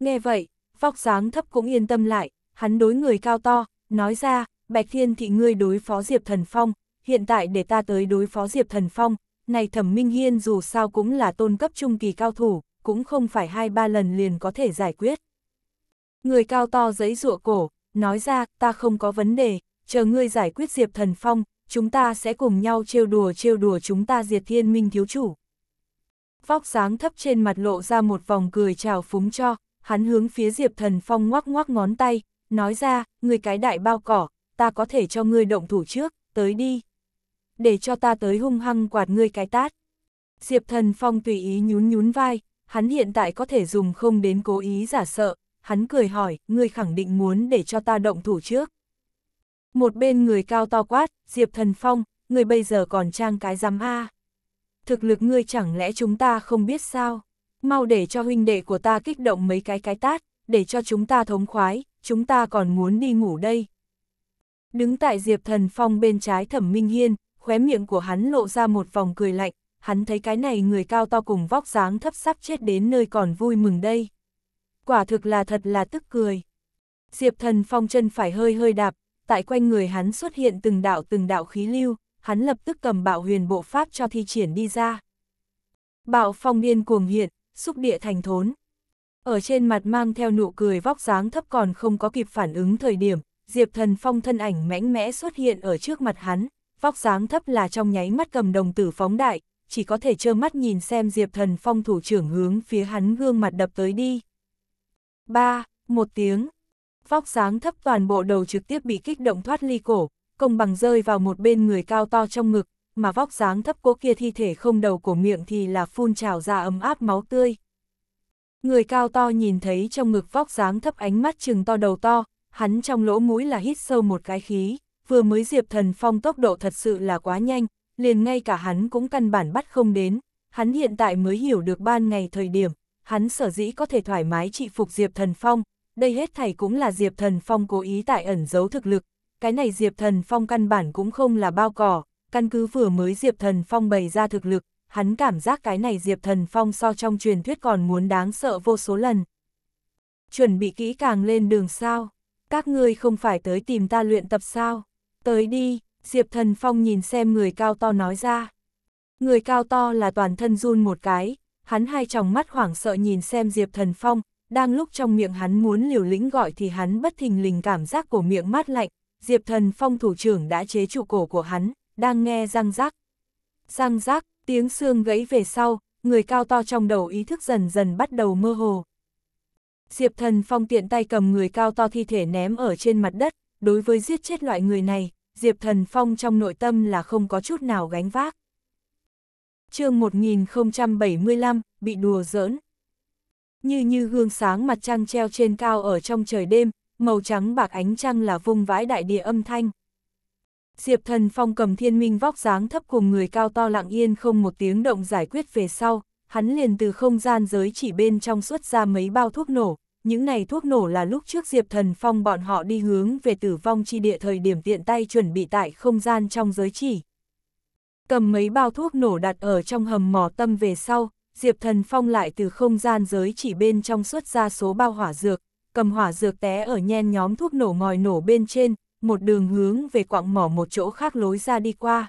Nghe vậy, vóc dáng thấp cũng yên tâm lại, hắn đối người cao to, nói ra, Bạch Thiên Thị ngươi đối phó Diệp Thần Phong, hiện tại để ta tới đối phó Diệp Thần Phong, này Thẩm Minh Hiên dù sao cũng là tôn cấp trung kỳ cao thủ, cũng không phải hai ba lần liền có thể giải quyết. Người cao to giấy rụa cổ, nói ra, ta không có vấn đề, chờ ngươi giải quyết Diệp Thần Phong, chúng ta sẽ cùng nhau trêu đùa trêu đùa chúng ta diệt thiên minh thiếu chủ. Vóc sáng thấp trên mặt lộ ra một vòng cười trào phúng cho, hắn hướng phía Diệp Thần Phong ngoắc ngoắc ngón tay, nói ra, người cái đại bao cỏ, ta có thể cho ngươi động thủ trước, tới đi. Để cho ta tới hung hăng quạt ngươi cái tát. Diệp thần phong tùy ý nhún nhún vai, hắn hiện tại có thể dùng không đến cố ý giả sợ, hắn cười hỏi, ngươi khẳng định muốn để cho ta động thủ trước. Một bên người cao to quát, Diệp thần phong, ngươi bây giờ còn trang cái giám A. Thực lực ngươi chẳng lẽ chúng ta không biết sao? Mau để cho huynh đệ của ta kích động mấy cái cái tát, để cho chúng ta thống khoái, chúng ta còn muốn đi ngủ đây. Đứng tại Diệp Thần Phong bên trái Thẩm Minh Hiên, khóe miệng của hắn lộ ra một vòng cười lạnh, hắn thấy cái này người cao to cùng vóc dáng thấp sắp chết đến nơi còn vui mừng đây. Quả thực là thật là tức cười. Diệp Thần Phong chân phải hơi hơi đạp, tại quanh người hắn xuất hiện từng đạo từng đạo khí lưu, hắn lập tức cầm bạo huyền bộ pháp cho thi triển đi ra. Bạo phong điên cuồng hiện, xúc địa thành thốn. Ở trên mặt mang theo nụ cười vóc dáng thấp còn không có kịp phản ứng thời điểm, Diệp Thần Phong thân ảnh mãnh mẽ xuất hiện ở trước mặt hắn, vóc dáng thấp là trong nháy mắt cầm đồng tử phóng đại, chỉ có thể trơ mắt nhìn xem Diệp Thần Phong thủ trưởng hướng phía hắn gương mặt đập tới đi. ba Một tiếng. Vóc dáng thấp toàn bộ đầu trực tiếp bị kích động thoát ly cổ, công bằng rơi vào một bên người cao to trong ngực, mà vóc dáng thấp cố kia thi thể không đầu cổ miệng thì là phun trào ra ấm áp máu tươi. Người cao to nhìn thấy trong ngực vóc dáng thấp ánh mắt chừng to đầu to, hắn trong lỗ mũi là hít sâu một cái khí, vừa mới Diệp Thần Phong tốc độ thật sự là quá nhanh, liền ngay cả hắn cũng căn bản bắt không đến, hắn hiện tại mới hiểu được ban ngày thời điểm, hắn sở dĩ có thể thoải mái trị phục Diệp Thần Phong, đây hết thảy cũng là Diệp Thần Phong cố ý tại ẩn giấu thực lực, cái này Diệp Thần Phong căn bản cũng không là bao cỏ, căn cứ vừa mới Diệp Thần Phong bày ra thực lực, hắn cảm giác cái này Diệp Thần Phong so trong truyền thuyết còn muốn đáng sợ vô số lần. Chuẩn bị kỹ càng lên đường sao, các ngươi không phải tới tìm ta luyện tập sao, tới đi, Diệp Thần Phong nhìn xem người cao to nói ra. Người cao to là toàn thân run một cái, hắn hai tròng mắt hoảng sợ nhìn xem Diệp Thần Phong, đang lúc trong miệng hắn muốn liều lĩnh gọi thì hắn bất thình lình cảm giác cổ miệng mát lạnh, Diệp Thần Phong thủ trưởng đã chế trụ cổ của hắn, đang nghe răng rắc. Răng rắc, Tiếng xương gãy về sau, người cao to trong đầu ý thức dần dần bắt đầu mơ hồ. Diệp thần phong tiện tay cầm người cao to thi thể ném ở trên mặt đất, đối với giết chết loại người này, Diệp thần phong trong nội tâm là không có chút nào gánh vác. chương 1075, bị đùa giỡn. Như như gương sáng mặt trăng treo trên cao ở trong trời đêm, màu trắng bạc ánh trăng là vùng vãi đại địa âm thanh. Diệp Thần Phong cầm thiên minh vóc dáng thấp cùng người cao to lặng yên không một tiếng động giải quyết về sau, hắn liền từ không gian giới chỉ bên trong xuất ra mấy bao thuốc nổ, những này thuốc nổ là lúc trước Diệp Thần Phong bọn họ đi hướng về tử vong chi địa thời điểm tiện tay chuẩn bị tại không gian trong giới chỉ. Cầm mấy bao thuốc nổ đặt ở trong hầm mỏ tâm về sau, Diệp Thần Phong lại từ không gian giới chỉ bên trong xuất ra số bao hỏa dược, cầm hỏa dược té ở nhen nhóm thuốc nổ ngòi nổ bên trên, một đường hướng về quặng mỏ một chỗ khác lối ra đi qua.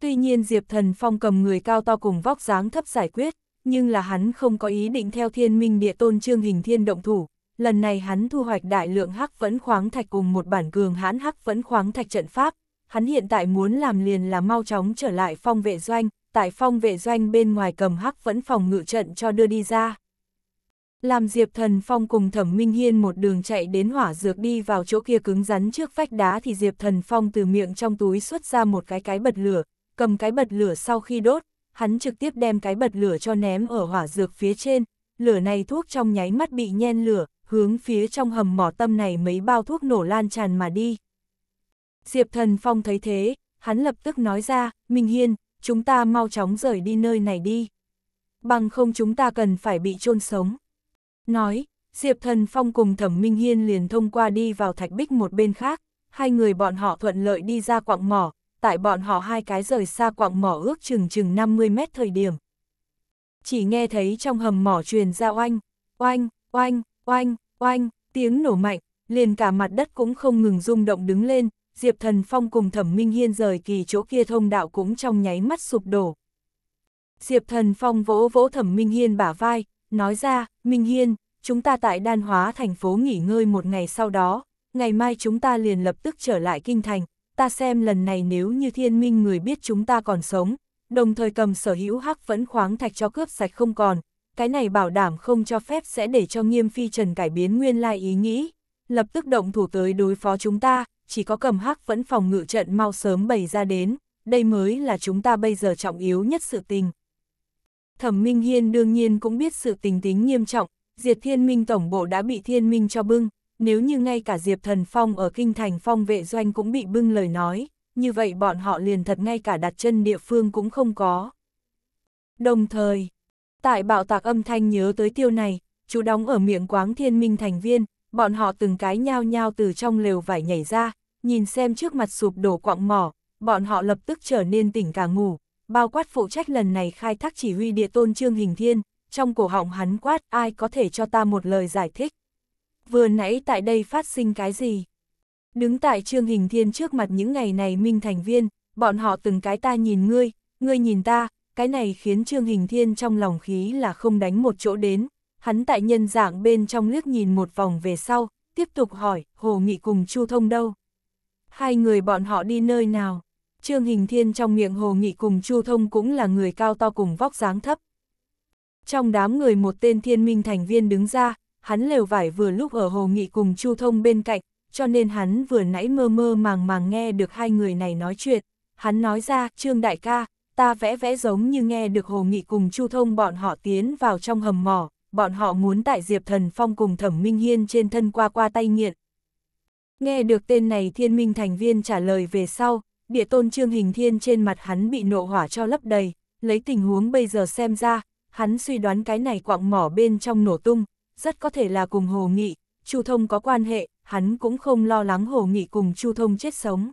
Tuy nhiên Diệp Thần Phong cầm người cao to cùng vóc dáng thấp giải quyết, nhưng là hắn không có ý định theo thiên minh địa tôn trương hình thiên động thủ. Lần này hắn thu hoạch đại lượng hắc vẫn khoáng thạch cùng một bản cường hãn hắc vẫn khoáng thạch trận pháp. Hắn hiện tại muốn làm liền là mau chóng trở lại phong vệ doanh, tại phong vệ doanh bên ngoài cầm hắc vẫn phòng ngự trận cho đưa đi ra làm Diệp Thần Phong cùng Thẩm Minh Hiên một đường chạy đến hỏa dược đi vào chỗ kia cứng rắn trước vách đá thì Diệp Thần Phong từ miệng trong túi xuất ra một cái cái bật lửa, cầm cái bật lửa sau khi đốt, hắn trực tiếp đem cái bật lửa cho ném ở hỏa dược phía trên, lửa này thuốc trong nháy mắt bị nhen lửa, hướng phía trong hầm mỏ tâm này mấy bao thuốc nổ lan tràn mà đi. Diệp Thần Phong thấy thế, hắn lập tức nói ra, Minh Hiên, chúng ta mau chóng rời đi nơi này đi. Bằng không chúng ta cần phải bị chôn sống. Nói, Diệp Thần Phong cùng Thẩm Minh Hiên liền thông qua đi vào thạch bích một bên khác, hai người bọn họ thuận lợi đi ra quạng mỏ, tại bọn họ hai cái rời xa quạng mỏ ước chừng chừng 50 mét thời điểm. Chỉ nghe thấy trong hầm mỏ truyền ra oanh, oanh, oanh, oanh, oanh, tiếng nổ mạnh, liền cả mặt đất cũng không ngừng rung động đứng lên, Diệp Thần Phong cùng Thẩm Minh Hiên rời kỳ chỗ kia thông đạo cũng trong nháy mắt sụp đổ. Diệp Thần Phong vỗ vỗ Thẩm Minh Hiên bả vai, nói ra, Minh Hiên, chúng ta tại Đan Hóa thành phố nghỉ ngơi một ngày sau đó, ngày mai chúng ta liền lập tức trở lại kinh thành, ta xem lần này nếu như thiên minh người biết chúng ta còn sống, đồng thời cầm sở hữu hắc vẫn khoáng thạch cho cướp sạch không còn, cái này bảo đảm không cho phép sẽ để cho nghiêm phi trần cải biến nguyên lai ý nghĩ, lập tức động thủ tới đối phó chúng ta, chỉ có cầm hắc vẫn phòng ngự trận mau sớm bày ra đến, đây mới là chúng ta bây giờ trọng yếu nhất sự tình. Thẩm Minh Hiên đương nhiên cũng biết sự tình tính nghiêm trọng, Diệt Thiên Minh Tổng Bộ đã bị Thiên Minh cho bưng, nếu như ngay cả Diệp Thần Phong ở Kinh Thành Phong Vệ Doanh cũng bị bưng lời nói, như vậy bọn họ liền thật ngay cả đặt chân địa phương cũng không có. Đồng thời, tại bạo tạc âm thanh nhớ tới tiêu này, chú đóng ở miệng quáng Thiên Minh thành viên, bọn họ từng cái nhao nhao từ trong lều vải nhảy ra, nhìn xem trước mặt sụp đổ quạng mỏ, bọn họ lập tức trở nên tỉnh cả ngủ, bao quát phụ trách lần này khai thác chỉ huy địa tôn Trương Hình Thiên, trong cổ họng hắn quát ai có thể cho ta một lời giải thích. Vừa nãy tại đây phát sinh cái gì? Đứng tại Trương Hình Thiên trước mặt những ngày này minh thành viên, bọn họ từng cái ta nhìn ngươi, ngươi nhìn ta, cái này khiến Trương Hình Thiên trong lòng khí là không đánh một chỗ đến. Hắn tại nhân dạng bên trong liếc nhìn một vòng về sau, tiếp tục hỏi, Hồ Nghị cùng Chu Thông đâu? Hai người bọn họ đi nơi nào? Trương Hình Thiên trong miệng Hồ Nghị cùng Chu Thông cũng là người cao to cùng vóc dáng thấp. Trong đám người một tên thiên minh thành viên đứng ra, hắn lều vải vừa lúc ở Hồ Nghị cùng Chu Thông bên cạnh, cho nên hắn vừa nãy mơ mơ màng màng nghe được hai người này nói chuyện. Hắn nói ra, Trương Đại ca, ta vẽ vẽ giống như nghe được Hồ Nghị cùng Chu Thông bọn họ tiến vào trong hầm mỏ, bọn họ muốn tại Diệp Thần Phong cùng Thẩm Minh Hiên trên thân qua qua tay nghiện. Nghe được tên này thiên minh thành viên trả lời về sau, địa tôn Trương Hình Thiên trên mặt hắn bị nộ hỏa cho lấp đầy, lấy tình huống bây giờ xem ra, hắn suy đoán cái này quạng mỏ bên trong nổ tung, rất có thể là cùng Hồ Nghị, Chu Thông có quan hệ, hắn cũng không lo lắng Hồ Nghị cùng Chu Thông chết sống.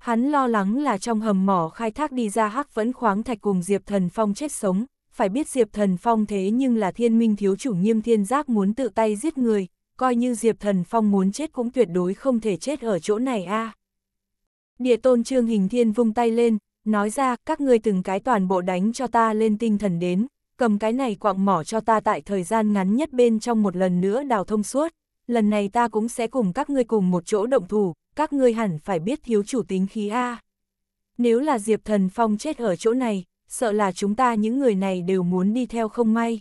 Hắn lo lắng là trong hầm mỏ khai thác đi ra hắc vẫn khoáng thạch cùng Diệp Thần Phong chết sống, phải biết Diệp Thần Phong thế nhưng là thiên minh thiếu chủ nghiêm thiên giác muốn tự tay giết người, coi như Diệp Thần Phong muốn chết cũng tuyệt đối không thể chết ở chỗ này a. À. Địa tôn Trương Hình Thiên vung tay lên, nói ra các ngươi từng cái toàn bộ đánh cho ta lên tinh thần đến, cầm cái này quạng mỏ cho ta tại thời gian ngắn nhất bên trong một lần nữa đào thông suốt, lần này ta cũng sẽ cùng các ngươi cùng một chỗ động thủ, các ngươi hẳn phải biết thiếu chủ tính khí A. Nếu là Diệp Thần Phong chết ở chỗ này, sợ là chúng ta những người này đều muốn đi theo không may.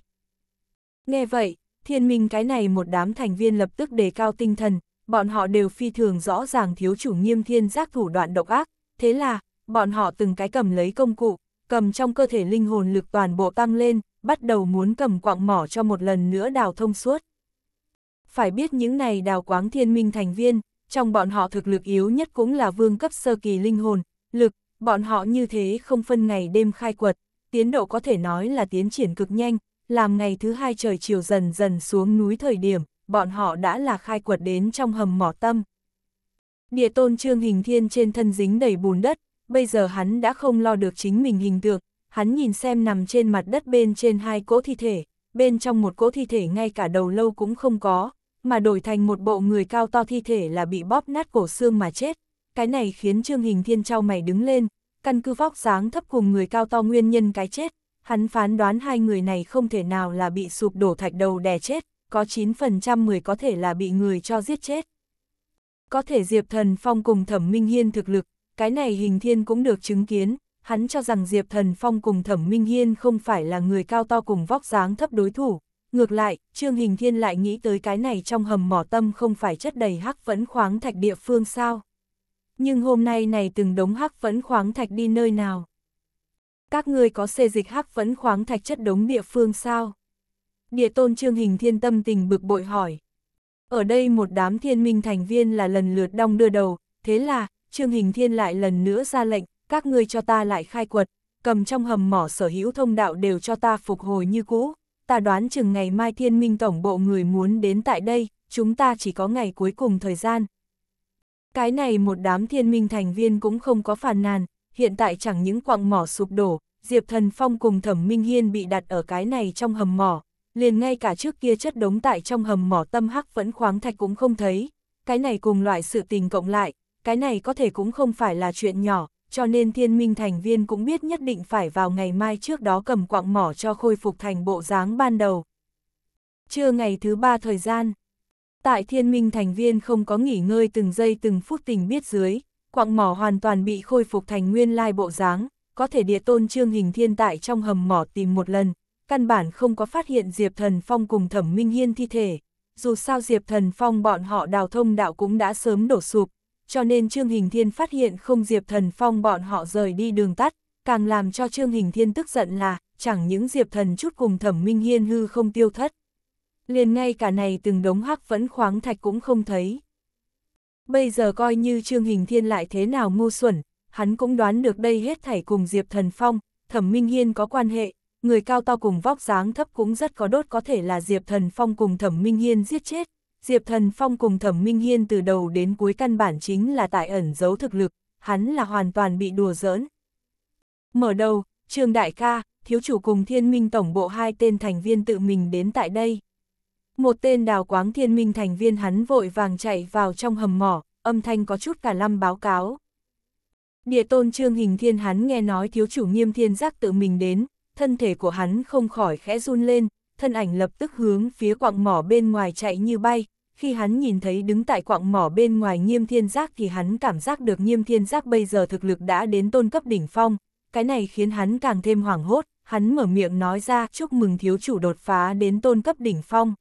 Nghe vậy, thiên minh cái này một đám thành viên lập tức đề cao tinh thần, bọn họ đều phi thường rõ ràng thiếu chủ nghiêm thiên giác thủ đoạn độc ác, thế là, bọn họ từng cái cầm lấy công cụ, cầm trong cơ thể linh hồn lực toàn bộ tăng lên, bắt đầu muốn cầm quạng mỏ cho một lần nữa đào thông suốt. Phải biết những này đào quáng thiên minh thành viên, trong bọn họ thực lực yếu nhất cũng là vương cấp sơ kỳ linh hồn, lực, bọn họ như thế không phân ngày đêm khai quật, tiến độ có thể nói là tiến triển cực nhanh, làm ngày thứ hai trời chiều dần dần xuống núi thời điểm, bọn họ đã là khai quật đến trong hầm mỏ tâm. Địa tôn Trương Hình Thiên trên thân dính đầy bùn đất, bây giờ hắn đã không lo được chính mình hình tượng, hắn nhìn xem nằm trên mặt đất bên trên hai cỗ thi thể, bên trong một cỗ thi thể ngay cả đầu lâu cũng không có, mà đổi thành một bộ người cao to thi thể là bị bóp nát cổ xương mà chết. Cái này khiến Trương Hình Thiên trao mày đứng lên, căn cứ vóc dáng thấp cùng người cao to nguyên nhân cái chết, hắn phán đoán hai người này không thể nào là bị sụp đổ thạch đầu đè chết, có 9% người có thể là bị người cho giết chết. Có thể Diệp Thần Phong cùng Thẩm Minh Hiên thực lực, cái này hình thiên cũng được chứng kiến, hắn cho rằng Diệp Thần Phong cùng Thẩm Minh Hiên không phải là người cao to cùng vóc dáng thấp đối thủ. Ngược lại, Trương Hình Thiên lại nghĩ tới cái này trong hầm mỏ tâm không phải chất đầy hắc vẫn khoáng thạch địa phương sao. Nhưng hôm nay này từng đống hắc vẫn khoáng thạch đi nơi nào? Các ngươi có xê dịch hắc vẫn khoáng thạch chất đống địa phương sao? địa tôn trương hình thiên tâm tình bực bội hỏi. Ở đây một đám thiên minh thành viên là lần lượt đong đưa đầu, thế là, trương hình thiên lại lần nữa ra lệnh, các ngươi cho ta lại khai quật, cầm trong hầm mỏ sở hữu thông đạo đều cho ta phục hồi như cũ, ta đoán chừng ngày mai thiên minh tổng bộ người muốn đến tại đây, chúng ta chỉ có ngày cuối cùng thời gian. Cái này một đám thiên minh thành viên cũng không có phàn nàn, hiện tại chẳng những quặng mỏ sụp đổ, Diệp Thần Phong cùng Thẩm Minh Hiên bị đặt ở cái này trong hầm mỏ, liền ngay cả trước kia chất đống tại trong hầm mỏ tâm hắc vẫn khoáng thạch cũng không thấy, cái này cùng loại sự tình cộng lại, cái này có thể cũng không phải là chuyện nhỏ, cho nên thiên minh thành viên cũng biết nhất định phải vào ngày mai trước đó cầm quạng mỏ cho khôi phục thành bộ dáng ban đầu. Trưa ngày thứ ba thời gian, tại thiên minh thành viên không có nghỉ ngơi từng giây từng phút tình biết dưới, quạng mỏ hoàn toàn bị khôi phục thành nguyên lai bộ dáng, có thể địa tôn trương hình thiên tại trong hầm mỏ tìm một lần, căn bản không có phát hiện Diệp Thần Phong cùng Thẩm Minh Hiên thi thể. Dù sao Diệp Thần Phong bọn họ đào thông đạo cũng đã sớm đổ sụp, cho nên Trương Hình Thiên phát hiện không Diệp Thần Phong bọn họ rời đi đường tắt, càng làm cho Trương Hình Thiên tức giận là, chẳng những Diệp Thần chút cùng Thẩm Minh Hiên hư không tiêu thất. Liền ngay cả này từng đống hắc vẫn khoáng thạch cũng không thấy. Bây giờ coi như Trương Hình Thiên lại thế nào ngu xuẩn, hắn cũng đoán được đây hết thảy cùng Diệp Thần Phong, Thẩm Minh Hiên có quan hệ, người cao to cùng vóc dáng thấp cũng rất có đốt có thể là Diệp Thần Phong cùng Thẩm Minh Hiên giết chết. Diệp Thần Phong cùng Thẩm Minh Hiên từ đầu đến cuối căn bản chính là tại ẩn giấu thực lực, hắn là hoàn toàn bị đùa giỡn. Mở đầu, Trương Đại ca, thiếu chủ cùng thiên minh tổng bộ hai tên thành viên tự mình đến tại đây. Một tên đào quáng thiên minh thành viên hắn vội vàng chạy vào trong hầm mỏ, âm thanh có chút cả lăm báo cáo. Địa tôn trương hình thiên hắn nghe nói thiếu chủ nghiêm thiên giác tự mình đến, thân thể của hắn không khỏi khẽ run lên, thân ảnh lập tức hướng phía quạng mỏ bên ngoài chạy như bay. Khi hắn nhìn thấy đứng tại quạng mỏ bên ngoài nghiêm thiên giác thì hắn cảm giác được nghiêm thiên giác bây giờ thực lực đã đến tôn cấp đỉnh phong. Cái này khiến hắn càng thêm hoảng hốt, hắn mở miệng nói ra chúc mừng thiếu chủ đột phá đến tôn cấp đỉnh phong.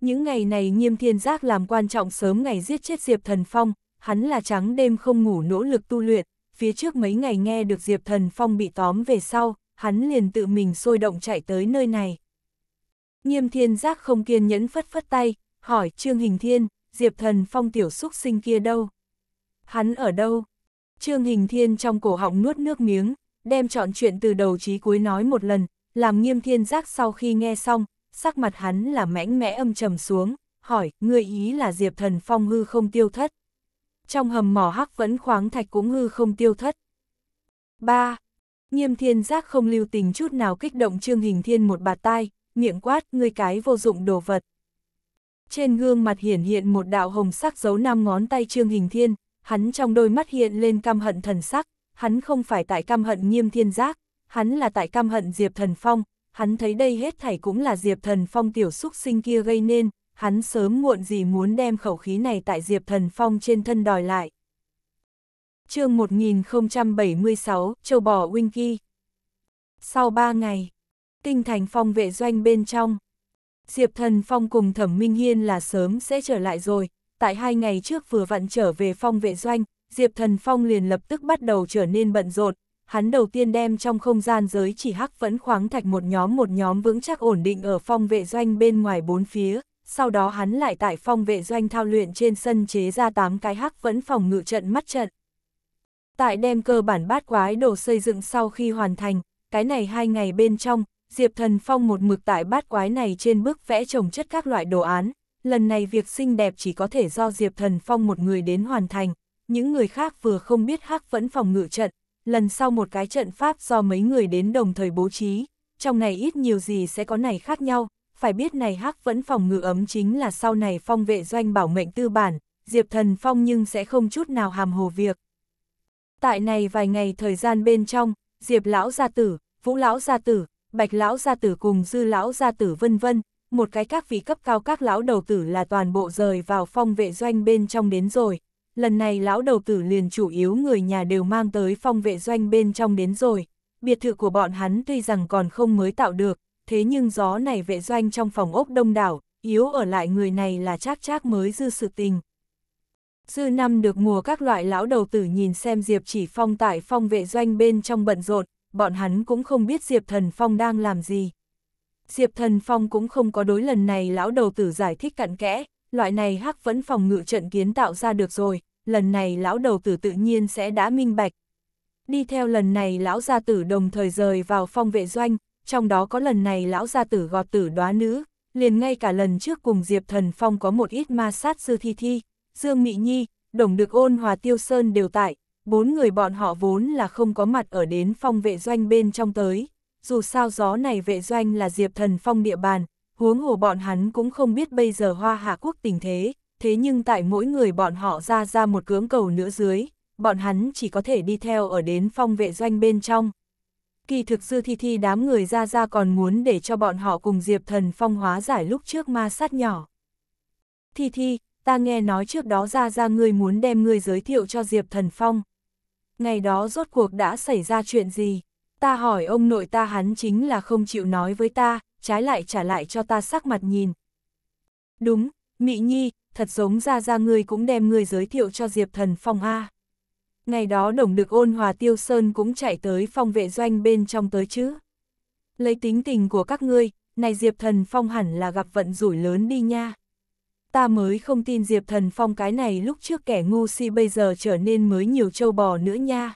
Những ngày này nghiêm thiên giác làm quan trọng sớm ngày giết chết Diệp Thần Phong, hắn là trắng đêm không ngủ nỗ lực tu luyện, phía trước mấy ngày nghe được Diệp Thần Phong bị tóm về sau, hắn liền tự mình sôi động chạy tới nơi này. Nghiêm thiên giác không kiên nhẫn phất phất tay, hỏi Trương Hình Thiên, Diệp Thần Phong tiểu xúc sinh kia đâu? Hắn ở đâu? Trương Hình Thiên trong cổ họng nuốt nước miếng, đem chọn chuyện từ đầu chí cuối nói một lần, làm nghiêm thiên giác sau khi nghe xong, sắc mặt hắn là mãnh mẽ âm trầm xuống, hỏi, ngươi ý là Diệp Thần Phong hư không tiêu thất. Trong hầm mỏ hắc vẫn khoáng thạch cũng hư không tiêu thất. 3. Nghiêm thiên giác không lưu tình chút nào kích động Trương Hình Thiên một bạt tai, miệng quát ngươi cái vô dụng đồ vật. Trên gương mặt hiển hiện một đạo hồng sắc giấu năm ngón tay Trương Hình Thiên, hắn trong đôi mắt hiện lên căm hận thần sắc, hắn không phải tại căm hận nghiêm thiên giác, hắn là tại căm hận Diệp Thần Phong, hắn thấy đây hết thảy cũng là Diệp Thần Phong tiểu xúc sinh kia gây nên, hắn sớm muộn gì muốn đem khẩu khí này tại Diệp Thần Phong trên thân đòi lại chương 1076, châu bò Winky. Sau 3 ngày, tinh thành phong vệ doanh bên trong. Diệp Thần Phong cùng Thẩm Minh Hiên là sớm sẽ trở lại rồi, tại hai ngày trước vừa vặn trở về phong vệ doanh, Diệp Thần Phong liền lập tức bắt đầu trở nên bận rộn, hắn đầu tiên đem trong không gian giới chỉ hắc vẫn khoáng thạch một nhóm một nhóm vững chắc ổn định ở phong vệ doanh bên ngoài bốn phía, sau đó hắn lại tại phong vệ doanh thao luyện trên sân chế ra tám cái hắc vẫn phòng ngự trận mắt trận. Tại đem cơ bản bát quái đồ xây dựng sau khi hoàn thành, cái này hai ngày bên trong, Diệp Thần Phong một mực tại bát quái này trên bước vẽ trồng chất các loại đồ án. Lần này việc xinh đẹp chỉ có thể do Diệp Thần Phong một người đến hoàn thành, những người khác vừa không biết hắc vẫn phòng ngự trận, lần sau một cái trận pháp do mấy người đến đồng thời bố trí, trong này ít nhiều gì sẽ có này khác nhau, phải biết này hắc vẫn phòng ngự ấm chính là sau này phong vệ doanh bảo mệnh tư bản, Diệp Thần Phong nhưng sẽ không chút nào hàm hồ việc, Tại này vài ngày thời gian bên trong, Diệp lão gia tử, Vũ lão gia tử, Bạch lão gia tử cùng Dư lão gia tử vân vân, một cái các vị cấp cao các lão đầu tử là toàn bộ rời vào phong vệ doanh bên trong đến rồi. Lần này lão đầu tử liền chủ yếu người nhà đều mang tới phong vệ doanh bên trong đến rồi. Biệt thự của bọn hắn tuy rằng còn không mới tạo được, thế nhưng gió này vệ doanh trong phòng ốc đông đảo, yếu ở lại người này là chắc chắc mới dư sự tình. Dư năm được mùa các loại lão đầu tử nhìn xem Diệp chỉ phong tại phong vệ doanh bên trong bận rộn, bọn hắn cũng không biết Diệp thần phong đang làm gì. Diệp thần phong cũng không có đối lần này lão đầu tử giải thích cặn kẽ, loại này hắc vẫn phòng ngự trận kiến tạo ra được rồi, lần này lão đầu tử tự nhiên sẽ đã minh bạch. Đi theo lần này lão gia tử đồng thời rời vào phong vệ doanh, trong đó có lần này lão gia tử gọt tử đoá nữ, liền ngay cả lần trước cùng Diệp Thần Phong có một ít ma sát sư thi thi, Dương Mị Nhi, Đồng Được Ôn Hòa Tiêu Sơn đều tại, bốn người bọn họ vốn là không có mặt ở đến phong vệ doanh bên trong tới, dù sao gió này vệ doanh là diệp thần phong địa bàn, huống hồ bọn hắn cũng không biết bây giờ hoa hạ quốc tình thế, thế nhưng tại mỗi người bọn họ ra ra một cưỡng cầu nữa dưới, bọn hắn chỉ có thể đi theo ở đến phong vệ doanh bên trong. Kỳ thực dư thi thi đám người ra ra còn muốn để cho bọn họ cùng diệp thần phong hóa giải lúc trước ma sát nhỏ. Thi thi, ta nghe nói trước đó ra ra ngươi muốn đem ngươi giới thiệu cho Diệp Thần Phong. Ngày đó rốt cuộc đã xảy ra chuyện gì? Ta hỏi ông nội ta hắn chính là không chịu nói với ta, trái lại trả lại cho ta sắc mặt nhìn. Đúng, Mị Nhi, thật giống ra ra ngươi cũng đem ngươi giới thiệu cho Diệp Thần Phong A. Ngày đó đồng được ôn hòa tiêu sơn cũng chạy tới phong vệ doanh bên trong tới chứ. Lấy tính tình của các ngươi, này Diệp Thần Phong hẳn là gặp vận rủi lớn đi nha ta mới không tin Diệp Thần Phong cái này lúc trước kẻ ngu si bây giờ trở nên mới nhiều trâu bò nữa nha.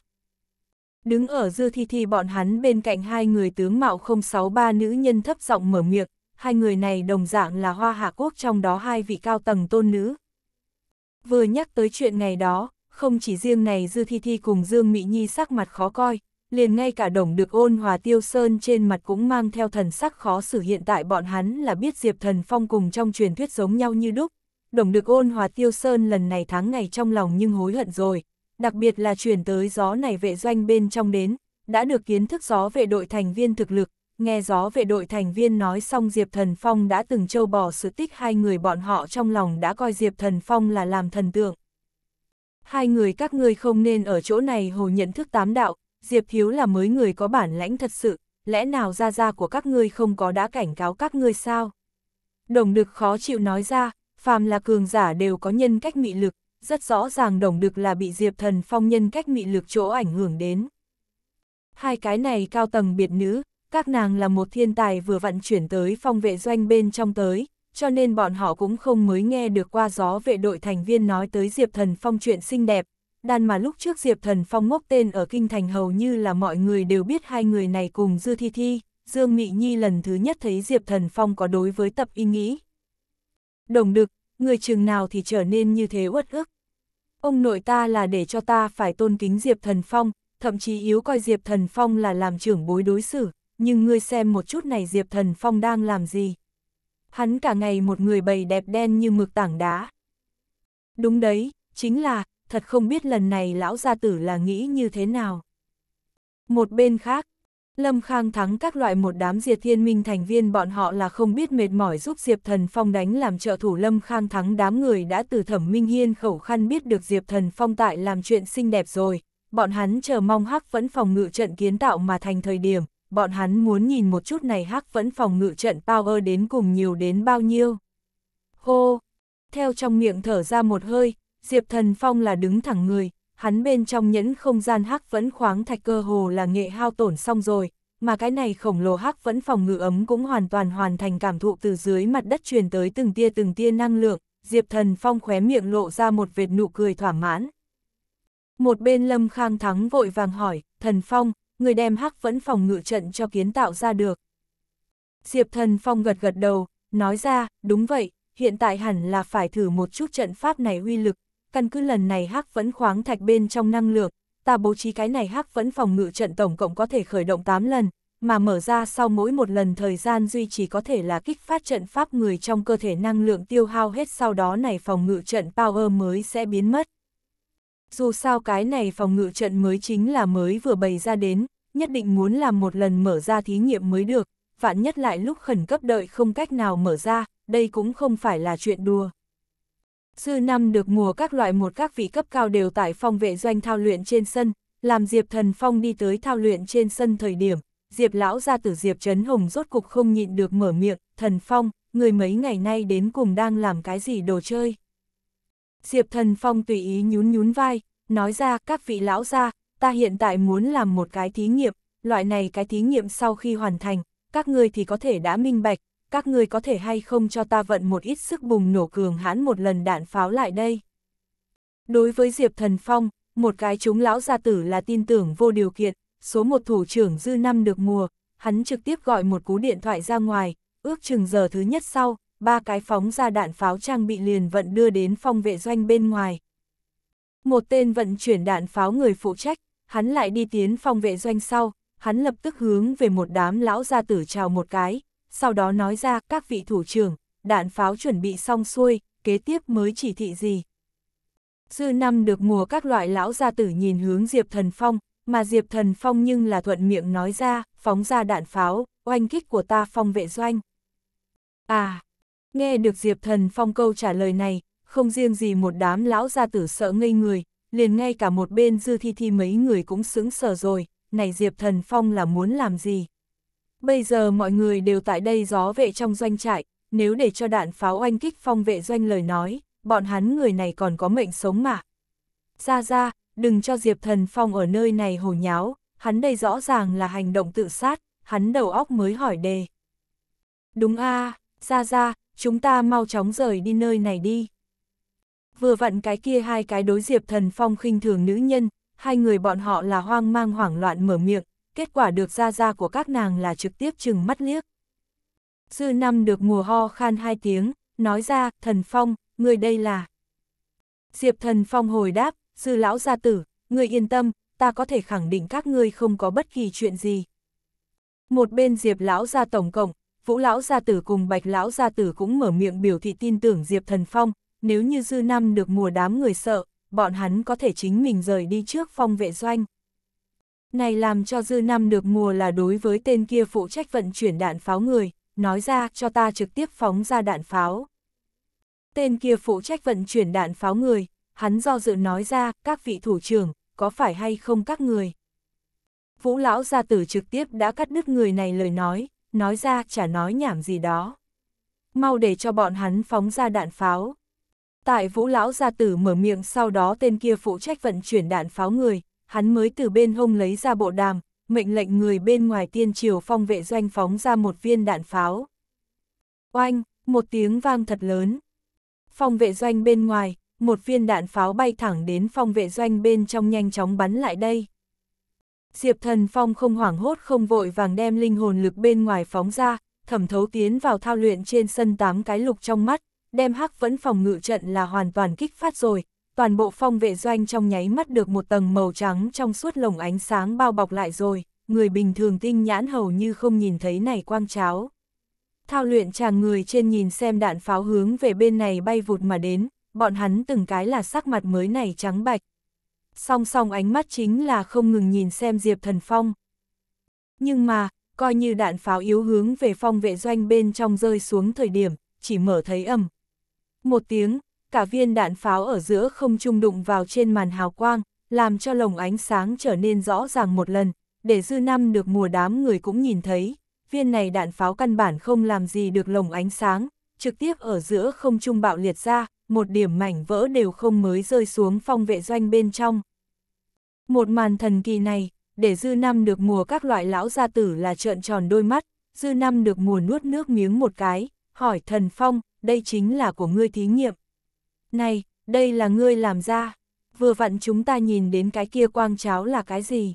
Đứng ở dư thi thi bọn hắn bên cạnh hai người tướng mạo 063 nữ nhân thấp giọng mở miệng, hai người này đồng dạng là hoa hạ quốc trong đó hai vị cao tầng tôn nữ. Vừa nhắc tới chuyện ngày đó, không chỉ riêng này dư thi thi cùng Dương Mỹ Nhi sắc mặt khó coi, liền ngay cả đồng được ôn hòa tiêu sơn trên mặt cũng mang theo thần sắc khó xử hiện tại bọn hắn là biết Diệp Thần Phong cùng trong truyền thuyết giống nhau như đúc. Đồng được ôn hòa tiêu sơn lần này tháng ngày trong lòng nhưng hối hận rồi, đặc biệt là chuyển tới gió này vệ doanh bên trong đến, đã được kiến thức gió vệ đội thành viên thực lực, nghe gió vệ đội thành viên nói xong Diệp Thần Phong đã từng trâu bỏ sự tích hai người bọn họ trong lòng đã coi Diệp Thần Phong là làm thần tượng. Hai người các ngươi không nên ở chỗ này hồ nhận thức tám đạo, Diệp Thiếu là mới người có bản lãnh thật sự, lẽ nào ra ra của các ngươi không có đã cảnh cáo các ngươi sao? Đồng đực khó chịu nói ra, phàm là cường giả đều có nhân cách mị lực, rất rõ ràng đồng đực là bị Diệp Thần Phong nhân cách mị lực chỗ ảnh hưởng đến. Hai cái này cao tầng biệt nữ, các nàng là một thiên tài vừa vận chuyển tới phong vệ doanh bên trong tới, cho nên bọn họ cũng không mới nghe được qua gió vệ đội thành viên nói tới Diệp Thần Phong chuyện xinh đẹp, đan mà lúc trước Diệp Thần Phong ngốc tên ở Kinh Thành hầu như là mọi người đều biết hai người này cùng Dư Thi Thi, Dương Mị Nhi lần thứ nhất thấy Diệp Thần Phong có đối với tập y nghĩ. Đồng đực, người chừng nào thì trở nên như thế uất ức. Ông nội ta là để cho ta phải tôn kính Diệp Thần Phong, thậm chí yếu coi Diệp Thần Phong là làm trưởng bối đối xử, nhưng ngươi xem một chút này Diệp Thần Phong đang làm gì. Hắn cả ngày một người bầy đẹp đen như mực tảng đá. Đúng đấy, chính là, thật không biết lần này lão gia tử là nghĩ như thế nào. Một bên khác, Lâm Khang thắng các loại một đám diệt thiên minh thành viên bọn họ là không biết mệt mỏi giúp Diệp Thần Phong đánh làm trợ thủ Lâm Khang thắng đám người đã từ thẩm minh hiên khẩu khăn biết được Diệp Thần Phong tại làm chuyện xinh đẹp rồi, bọn hắn chờ mong hắc vẫn phòng ngự trận kiến tạo mà thành thời điểm, bọn hắn muốn nhìn một chút này hắc vẫn phòng ngự trận power đến cùng nhiều đến bao nhiêu. Hô! Theo trong miệng thở ra một hơi, Diệp Thần Phong là đứng thẳng người, hắn bên trong nhẫn không gian hắc vẫn khoáng thạch cơ hồ là nghệ hao tổn xong rồi, mà cái này khổng lồ hắc vẫn phòng ngự ấm cũng hoàn toàn hoàn thành cảm thụ từ dưới mặt đất truyền tới từng tia từng tia năng lượng, Diệp Thần Phong khóe miệng lộ ra một vệt nụ cười thỏa mãn. Một bên Lâm Khang Thắng vội vàng hỏi, Thần Phong, người đem hắc vẫn phòng ngự trận cho kiến tạo ra được. Diệp Thần Phong gật gật đầu, nói ra, đúng vậy, hiện tại hẳn là phải thử một chút trận pháp này uy lực, căn cứ lần này hắc vẫn khoáng thạch bên trong năng lượng, ta bố trí cái này hắc vẫn phòng ngự trận tổng cộng có thể khởi động 8 lần, mà mở ra sau mỗi một lần thời gian duy trì có thể là kích phát trận pháp người trong cơ thể năng lượng tiêu hao hết sau đó này phòng ngự trận power mới sẽ biến mất. Dù sao cái này phòng ngự trận mới chính là mới vừa bày ra đến, nhất định muốn làm một lần mở ra thí nghiệm mới được, vạn nhất lại lúc khẩn cấp đợi không cách nào mở ra, đây cũng không phải là chuyện đùa. Sư năm được mùa các loại một các vị cấp cao đều tại phòng vệ doanh thao luyện trên sân, làm Diệp Thần Phong đi tới thao luyện trên sân thời điểm, Diệp lão gia tử Diệp Trấn Hồng rốt cục không nhịn được mở miệng, "Thần Phong, người mấy ngày nay đến cùng đang làm cái gì đồ chơi?" Diệp Thần Phong tùy ý nhún nhún vai, nói ra, "Các vị lão gia, ta hiện tại muốn làm một cái thí nghiệm, loại này cái thí nghiệm sau khi hoàn thành, các người thì có thể đã minh bạch, các ngươi có thể hay không cho ta vận một ít sức bùng nổ cường hãn một lần đạn pháo lại đây. Đối với Diệp Thần Phong, một cái chúng lão gia tử là tin tưởng vô điều kiện, số một thủ trưởng dư năm được mùa, hắn trực tiếp gọi một cú điện thoại ra ngoài, ước chừng giờ thứ nhất sau, ba cái phóng ra đạn pháo trang bị liền vận đưa đến phong vệ doanh bên ngoài. Một tên vận chuyển đạn pháo người phụ trách, hắn lại đi tiến phong vệ doanh sau, hắn lập tức hướng về một đám lão gia tử chào một cái, sau đó nói ra các vị thủ trưởng, đạn pháo chuẩn bị xong xuôi, kế tiếp mới chỉ thị gì. Dư năm được mùa các loại lão gia tử nhìn hướng Diệp Thần Phong, mà Diệp Thần Phong nhưng là thuận miệng nói ra, phóng ra đạn pháo, oanh kích của ta phong vệ doanh. À, nghe được Diệp Thần Phong câu trả lời này, không riêng gì một đám lão gia tử sợ ngây người, liền ngay cả một bên dư thi thi mấy người cũng sững sờ rồi, này Diệp Thần Phong là muốn làm gì? Bây giờ mọi người đều tại đây gió vệ trong doanh trại, nếu để cho đạn pháo oanh kích phong vệ doanh lời nói, bọn hắn người này còn có mệnh sống mà. Ra ra, đừng cho Diệp Thần Phong ở nơi này hồ nháo, hắn đây rõ ràng là hành động tự sát, hắn đầu óc mới hỏi đề. Đúng a à, ra ra, chúng ta mau chóng rời đi nơi này đi. Vừa vặn cái kia hai cái đối Diệp Thần Phong khinh thường nữ nhân, hai người bọn họ là hoang mang hoảng loạn mở miệng, kết quả được ra ra của các nàng là trực tiếp chừng mắt liếc. Sư năm được mùa ho khan hai tiếng, nói ra, thần phong, người đây là. Diệp thần phong hồi đáp, sư lão gia tử, người yên tâm, ta có thể khẳng định các ngươi không có bất kỳ chuyện gì. Một bên diệp lão gia tổng cộng, vũ lão gia tử cùng bạch lão gia tử cũng mở miệng biểu thị tin tưởng diệp thần phong, nếu như dư năm được mùa đám người sợ, bọn hắn có thể chính mình rời đi trước phong vệ doanh. Này làm cho dư năm được mùa là đối với tên kia phụ trách vận chuyển đạn pháo người, nói ra cho ta trực tiếp phóng ra đạn pháo. Tên kia phụ trách vận chuyển đạn pháo người, hắn do dự nói ra, các vị thủ trưởng, có phải hay không các người? Vũ lão gia tử trực tiếp đã cắt đứt người này lời nói, nói ra chả nói nhảm gì đó. Mau để cho bọn hắn phóng ra đạn pháo. Tại vũ lão gia tử mở miệng sau đó tên kia phụ trách vận chuyển đạn pháo người, hắn mới từ bên hông lấy ra bộ đàm, mệnh lệnh người bên ngoài tiên triều phong vệ doanh phóng ra một viên đạn pháo. Oanh, một tiếng vang thật lớn. Phong vệ doanh bên ngoài, một viên đạn pháo bay thẳng đến phong vệ doanh bên trong nhanh chóng bắn lại đây. Diệp thần phong không hoảng hốt không vội vàng đem linh hồn lực bên ngoài phóng ra, thẩm thấu tiến vào thao luyện trên sân tám cái lục trong mắt, đem hắc vẫn phòng ngự trận là hoàn toàn kích phát rồi, toàn bộ phong vệ doanh trong nháy mắt được một tầng màu trắng trong suốt lồng ánh sáng bao bọc lại rồi, người bình thường tinh nhãn hầu như không nhìn thấy này quang cháo. Thao luyện chàng người trên nhìn xem đạn pháo hướng về bên này bay vụt mà đến, bọn hắn từng cái là sắc mặt mới này trắng bạch. Song song ánh mắt chính là không ngừng nhìn xem Diệp Thần Phong. Nhưng mà, coi như đạn pháo yếu hướng về phong vệ doanh bên trong rơi xuống thời điểm, chỉ mở thấy ầm. Một tiếng, cả viên đạn pháo ở giữa không trung đụng vào trên màn hào quang, làm cho lồng ánh sáng trở nên rõ ràng một lần, để dư năm được mùa đám người cũng nhìn thấy, viên này đạn pháo căn bản không làm gì được lồng ánh sáng, trực tiếp ở giữa không trung bạo liệt ra, một điểm mảnh vỡ đều không mới rơi xuống phong vệ doanh bên trong. Một màn thần kỳ này, để dư năm được mùa các loại lão gia tử là trợn tròn đôi mắt, dư năm được mùa nuốt nước miếng một cái, hỏi thần phong, đây chính là của ngươi thí nghiệm. Này, đây là ngươi làm ra. Vừa vặn chúng ta nhìn đến cái kia quang cháo là cái gì.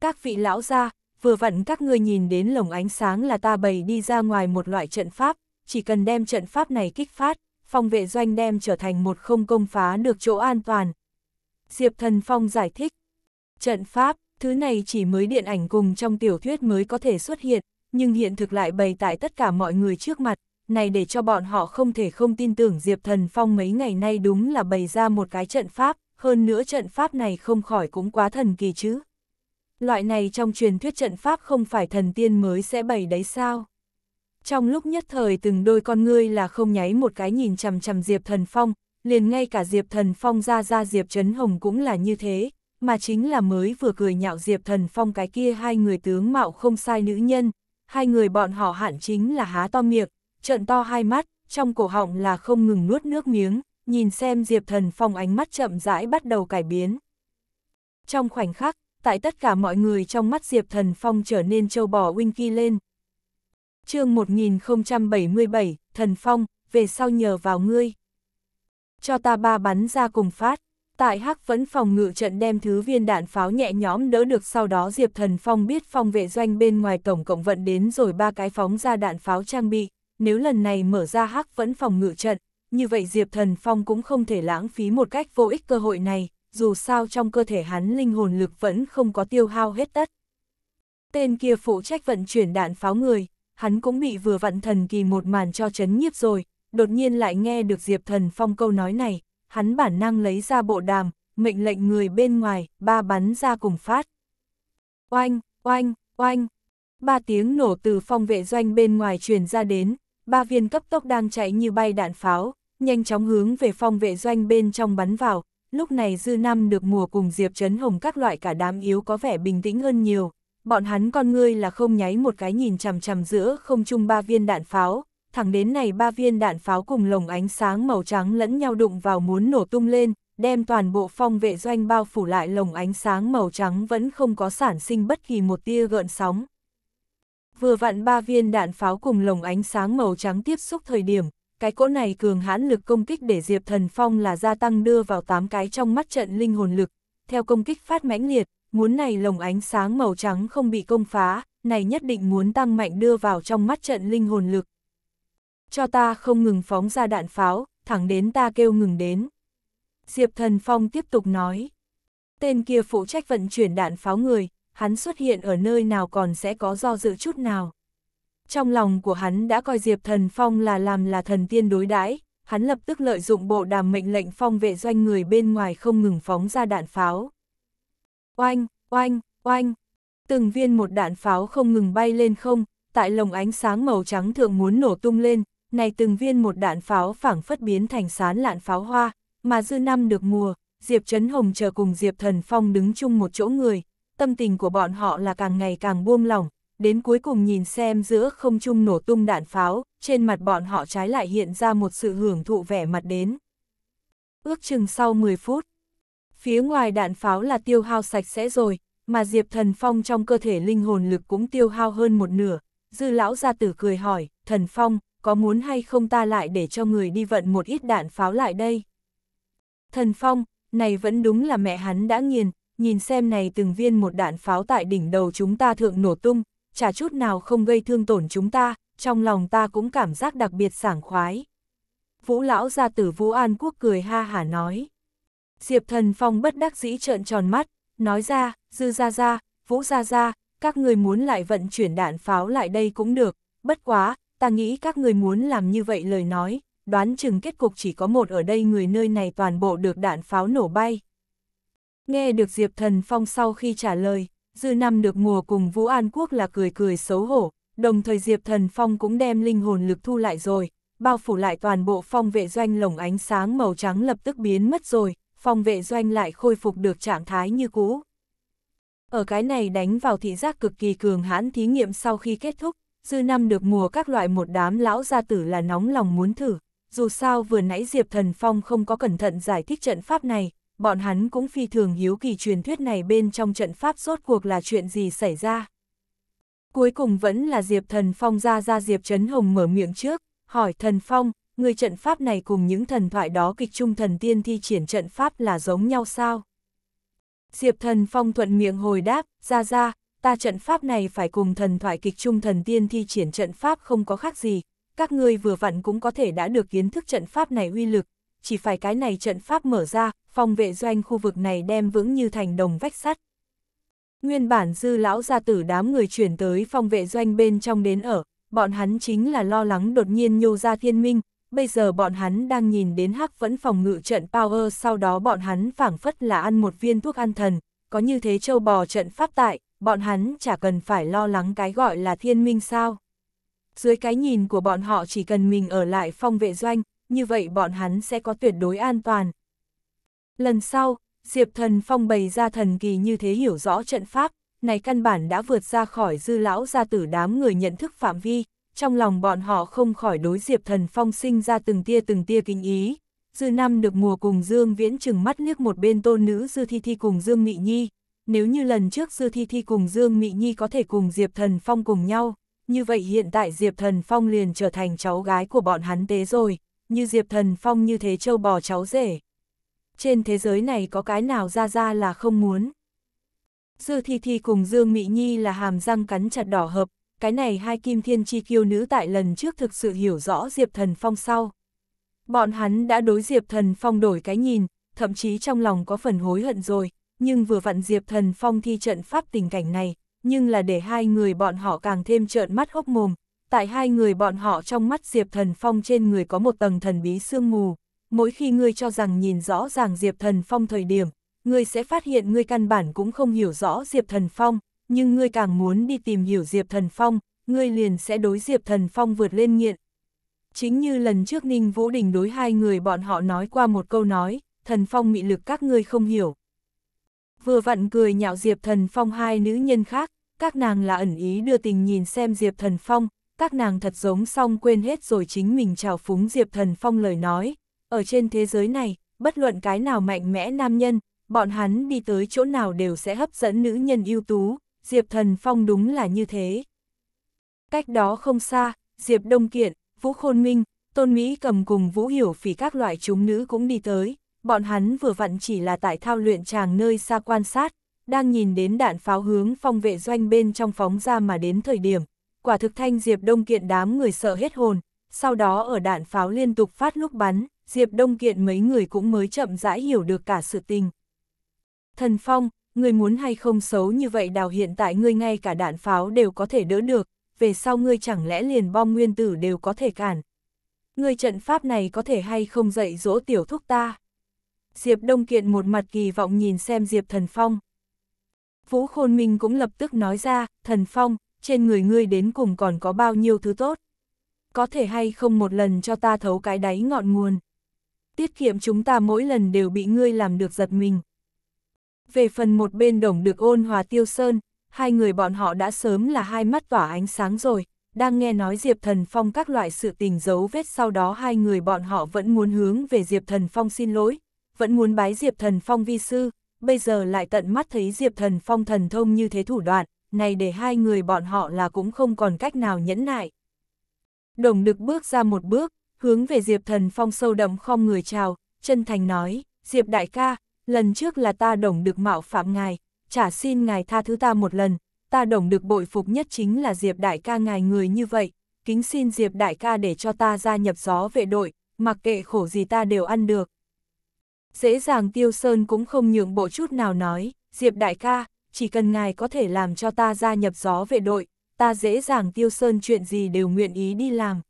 Các vị lão gia, vừa vặn các ngươi nhìn đến lồng ánh sáng là ta bày đi ra ngoài một loại trận pháp, chỉ cần đem trận pháp này kích phát, phòng vệ doanh đem trở thành một không công phá được chỗ an toàn. Diệp Thần Phong giải thích, trận pháp, thứ này chỉ mới điện ảnh cùng trong tiểu thuyết mới có thể xuất hiện, nhưng hiện thực lại bày tại tất cả mọi người trước mặt, này để cho bọn họ không thể không tin tưởng Diệp Thần Phong mấy ngày nay đúng là bày ra một cái trận pháp, hơn nữa trận pháp này không khỏi cũng quá thần kỳ chứ. Loại này trong truyền thuyết trận pháp không phải thần tiên mới sẽ bày đấy sao? Trong lúc nhất thời từng đôi con ngươi là không nháy một cái nhìn chằm chằm Diệp Thần Phong, liền ngay cả Diệp Thần Phong ra ra Diệp Trấn Hồng cũng là như thế, mà chính là mới vừa cười nhạo Diệp Thần Phong cái kia hai người tướng mạo không sai nữ nhân, hai người bọn họ hạn chính là há to miệng, trợn to hai mắt, trong cổ họng là không ngừng nuốt nước miếng, nhìn xem Diệp Thần Phong ánh mắt chậm rãi bắt đầu cải biến. Trong khoảnh khắc, tại tất cả mọi người trong mắt Diệp Thần Phong trở nên châu bò Winky lên. chương 1077, Thần Phong, về sau nhờ vào ngươi. Cho ta ba bắn ra cùng phát. Tại Hắc vẫn phòng ngự trận đem thứ viên đạn pháo nhẹ nhõm đỡ được sau đó Diệp Thần Phong biết phong vệ doanh bên ngoài tổng cộng vận đến rồi ba cái phóng ra đạn pháo trang bị nếu lần này mở ra hắc vẫn phòng ngự trận, như vậy Diệp Thần Phong cũng không thể lãng phí một cách vô ích cơ hội này, dù sao trong cơ thể hắn linh hồn lực vẫn không có tiêu hao hết tất. Tên kia phụ trách vận chuyển đạn pháo người, hắn cũng bị vừa vặn thần kỳ một màn cho chấn nhiếp rồi, đột nhiên lại nghe được Diệp Thần Phong câu nói này, hắn bản năng lấy ra bộ đàm, mệnh lệnh người bên ngoài, ba bắn ra cùng phát. Oanh, oanh, oanh, ba tiếng nổ từ phong vệ doanh bên ngoài truyền ra đến, ba viên cấp tốc đang chạy như bay đạn pháo, nhanh chóng hướng về phong vệ doanh bên trong bắn vào, lúc này dư năm được mùa cùng Diệp Trấn Hồng các loại cả đám yếu có vẻ bình tĩnh hơn nhiều, bọn hắn con ngươi là không nháy một cái nhìn chằm chằm giữa không chung ba viên đạn pháo, thẳng đến này ba viên đạn pháo cùng lồng ánh sáng màu trắng lẫn nhau đụng vào muốn nổ tung lên, đem toàn bộ phong vệ doanh bao phủ lại lồng ánh sáng màu trắng vẫn không có sản sinh bất kỳ một tia gợn sóng. Vừa vặn ba viên đạn pháo cùng lồng ánh sáng màu trắng tiếp xúc thời điểm, cái cỗ này cường hãn lực công kích để Diệp Thần Phong là gia tăng đưa vào tám cái trong mắt trận linh hồn lực, theo công kích phát mãnh liệt, muốn này lồng ánh sáng màu trắng không bị công phá, này nhất định muốn tăng mạnh đưa vào trong mắt trận linh hồn lực. Cho ta không ngừng phóng ra đạn pháo, thẳng đến ta kêu ngừng đến. Diệp Thần Phong tiếp tục nói. Tên kia phụ trách vận chuyển đạn pháo người, hắn xuất hiện ở nơi nào còn sẽ có do dự chút nào. Trong lòng của hắn đã coi Diệp Thần Phong là làm là thần tiên đối đãi, hắn lập tức lợi dụng bộ đàm mệnh lệnh phong vệ doanh người bên ngoài không ngừng phóng ra đạn pháo. Oanh, oanh, oanh, từng viên một đạn pháo không ngừng bay lên không, tại lồng ánh sáng màu trắng thượng muốn nổ tung lên, này từng viên một đạn pháo phảng phất biến thành sán lạn pháo hoa, mà dư năm được mùa, Diệp Trấn Hồng chờ cùng Diệp Thần Phong đứng chung một chỗ người, tâm tình của bọn họ là càng ngày càng buông lỏng, đến cuối cùng nhìn xem giữa không trung nổ tung đạn pháo, trên mặt bọn họ trái lại hiện ra một sự hưởng thụ vẻ mặt đến. Ước chừng sau 10 phút, phía ngoài đạn pháo là tiêu hao sạch sẽ rồi, mà Diệp Thần Phong trong cơ thể linh hồn lực cũng tiêu hao hơn một nửa, dư lão gia tử cười hỏi, Thần Phong, có muốn hay không ta lại để cho người đi vận một ít đạn pháo lại đây? Thần Phong, này vẫn đúng là mẹ hắn đã nghiền, nhìn xem này từng viên một đạn pháo tại đỉnh đầu chúng ta thượng nổ tung, chả chút nào không gây thương tổn chúng ta, trong lòng ta cũng cảm giác đặc biệt sảng khoái. Vũ lão gia tử Vũ An Quốc cười ha hả nói. Diệp thần phong bất đắc dĩ trợn tròn mắt, nói ra, dư ra ra, vũ ra ra, các người muốn lại vận chuyển đạn pháo lại đây cũng được, bất quá, ta nghĩ các người muốn làm như vậy lời nói, đoán chừng kết cục chỉ có một ở đây người nơi này toàn bộ được đạn pháo nổ bay, Nghe được Diệp Thần Phong sau khi trả lời, dư năm được mùa cùng Vũ An Quốc là cười cười xấu hổ, đồng thời Diệp Thần Phong cũng đem linh hồn lực thu lại rồi, bao phủ lại toàn bộ phong vệ doanh lồng ánh sáng màu trắng lập tức biến mất rồi, phong vệ doanh lại khôi phục được trạng thái như cũ. Ở cái này đánh vào thị giác cực kỳ cường hãn thí nghiệm sau khi kết thúc, dư năm được mùa các loại một đám lão gia tử là nóng lòng muốn thử, dù sao vừa nãy Diệp Thần Phong không có cẩn thận giải thích trận pháp này, bọn hắn cũng phi thường hiếu kỳ truyền thuyết này bên trong trận pháp rốt cuộc là chuyện gì xảy ra. Cuối cùng vẫn là Diệp Thần Phong ra ra Diệp Trấn Hồng mở miệng trước, hỏi Thần Phong, người trận pháp này cùng những thần thoại đó kịch trung thần tiên thi triển trận pháp là giống nhau sao? Diệp Thần Phong thuận miệng hồi đáp, ra ra, ta trận pháp này phải cùng thần thoại kịch trung thần tiên thi triển trận pháp không có khác gì, các ngươi vừa vặn cũng có thể đã được kiến thức trận pháp này uy lực, chỉ phải cái này trận pháp mở ra, phòng vệ doanh khu vực này đem vững như thành đồng vách sắt. Nguyên bản dư lão gia tử đám người chuyển tới phòng vệ doanh bên trong đến ở, bọn hắn chính là lo lắng đột nhiên nhô ra thiên minh, bây giờ bọn hắn đang nhìn đến hắc vẫn phòng ngự trận power sau đó bọn hắn phảng phất là ăn một viên thuốc an thần, có như thế châu bò trận pháp tại, bọn hắn chả cần phải lo lắng cái gọi là thiên minh sao. Dưới cái nhìn của bọn họ chỉ cần mình ở lại phong vệ doanh, như vậy bọn hắn sẽ có tuyệt đối an toàn. Lần sau, Diệp Thần Phong bày ra thần kỳ như thế hiểu rõ trận pháp, này căn bản đã vượt ra khỏi dư lão gia tử đám người nhận thức phạm vi, trong lòng bọn họ không khỏi đối Diệp Thần Phong sinh ra từng tia từng tia kinh ý. Dư năm được mùa cùng Dương Viễn chừng mắt liếc một bên tôn nữ Dư Thi Thi cùng Dương Mị Nhi. Nếu như lần trước Dư Thi Thi cùng Dương Mị Nhi có thể cùng Diệp Thần Phong cùng nhau, như vậy hiện tại Diệp Thần Phong liền trở thành cháu gái của bọn hắn tế rồi như Diệp Thần Phong như thế châu bò cháu rể. Trên thế giới này có cái nào ra ra là không muốn. Dư Thi Thi cùng Dương Mỹ Nhi là hàm răng cắn chặt đỏ hợp, cái này hai kim thiên chi kiêu nữ tại lần trước thực sự hiểu rõ Diệp Thần Phong sau. Bọn hắn đã đối Diệp Thần Phong đổi cái nhìn, thậm chí trong lòng có phần hối hận rồi, nhưng vừa vặn Diệp Thần Phong thi trận pháp tình cảnh này, nhưng là để hai người bọn họ càng thêm trợn mắt hốc mồm, tại hai người bọn họ trong mắt Diệp Thần Phong trên người có một tầng thần bí sương mù, mỗi khi ngươi cho rằng nhìn rõ ràng Diệp Thần Phong thời điểm, ngươi sẽ phát hiện ngươi căn bản cũng không hiểu rõ Diệp Thần Phong, nhưng ngươi càng muốn đi tìm hiểu Diệp Thần Phong, ngươi liền sẽ đối Diệp Thần Phong vượt lên nghiện. Chính như lần trước Ninh Vũ Đình đối hai người bọn họ nói qua một câu nói, Thần Phong mị lực các ngươi không hiểu. Vừa vặn cười nhạo Diệp Thần Phong hai nữ nhân khác, các nàng là ẩn ý đưa tình nhìn xem Diệp Thần Phong, các nàng thật giống xong quên hết rồi chính mình trào phúng Diệp Thần Phong lời nói. Ở trên thế giới này, bất luận cái nào mạnh mẽ nam nhân, bọn hắn đi tới chỗ nào đều sẽ hấp dẫn nữ nhân ưu tú, Diệp Thần Phong đúng là như thế. Cách đó không xa, Diệp Đông Kiện, Vũ Khôn Minh, Tôn Mỹ cầm cùng Vũ Hiểu Phỉ các loại chúng nữ cũng đi tới, bọn hắn vừa vặn chỉ là tại thao luyện tràng nơi xa quan sát, đang nhìn đến đạn pháo hướng phong vệ doanh bên trong phóng ra mà đến thời điểm, quả thực thanh Diệp Đông Kiện đám người sợ hết hồn, sau đó ở đạn pháo liên tục phát lúc bắn, Diệp Đông Kiện mấy người cũng mới chậm rãi hiểu được cả sự tình. Thần Phong, người muốn hay không xấu như vậy đào hiện tại ngươi ngay cả đạn pháo đều có thể đỡ được, về sau ngươi chẳng lẽ liền bom nguyên tử đều có thể cản. Người trận pháp này có thể hay không dạy dỗ tiểu thúc ta. Diệp Đông Kiện một mặt kỳ vọng nhìn xem Diệp Thần Phong. Vũ Khôn Minh cũng lập tức nói ra, Thần Phong, trên người ngươi đến cùng còn có bao nhiêu thứ tốt. Có thể hay không một lần cho ta thấu cái đáy ngọn nguồn. Tiết kiệm chúng ta mỗi lần đều bị ngươi làm được giật mình. Về phần một bên đồng được ôn hòa tiêu sơn, hai người bọn họ đã sớm là hai mắt tỏa ánh sáng rồi, đang nghe nói Diệp Thần Phong các loại sự tình dấu vết sau đó hai người bọn họ vẫn muốn hướng về Diệp Thần Phong xin lỗi, vẫn muốn bái Diệp Thần Phong vi sư, bây giờ lại tận mắt thấy Diệp Thần Phong thần thông như thế thủ đoạn, này để hai người bọn họ là cũng không còn cách nào nhẫn nại. Đồng đực bước ra một bước, hướng về Diệp Thần Phong sâu đậm khom người chào, chân thành nói, Diệp đại ca, lần trước là ta đồng đực mạo phạm ngài, trả xin ngài tha thứ ta một lần, ta đồng đực bội phục nhất chính là Diệp đại ca ngài người như vậy, kính xin Diệp đại ca để cho ta gia nhập gió vệ đội, mặc kệ khổ gì ta đều ăn được. Dễ dàng Tiêu Sơn cũng không nhượng bộ chút nào nói, Diệp đại ca, chỉ cần ngài có thể làm cho ta gia nhập gió vệ đội, ta dễ dàng tiêu sơn chuyện gì đều nguyện ý đi làm.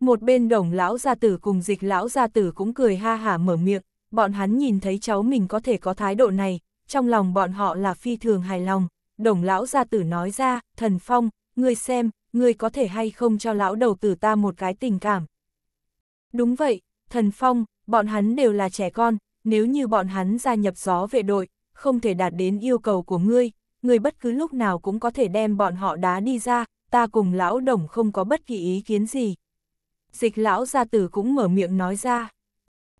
Một bên đồng lão gia tử cùng dịch lão gia tử cũng cười ha hả mở miệng, bọn hắn nhìn thấy cháu mình có thể có thái độ này, trong lòng bọn họ là phi thường hài lòng. Đồng lão gia tử nói ra, thần phong, ngươi xem, ngươi có thể hay không cho lão đầu tử ta một cái tình cảm. Đúng vậy, thần phong, bọn hắn đều là trẻ con, nếu như bọn hắn gia nhập gió vệ đội, không thể đạt đến yêu cầu của ngươi, ngươi bất cứ lúc nào cũng có thể đem bọn họ đá đi ra, ta cùng lão đồng không có bất kỳ ý kiến gì. Dịch lão gia tử cũng mở miệng nói ra.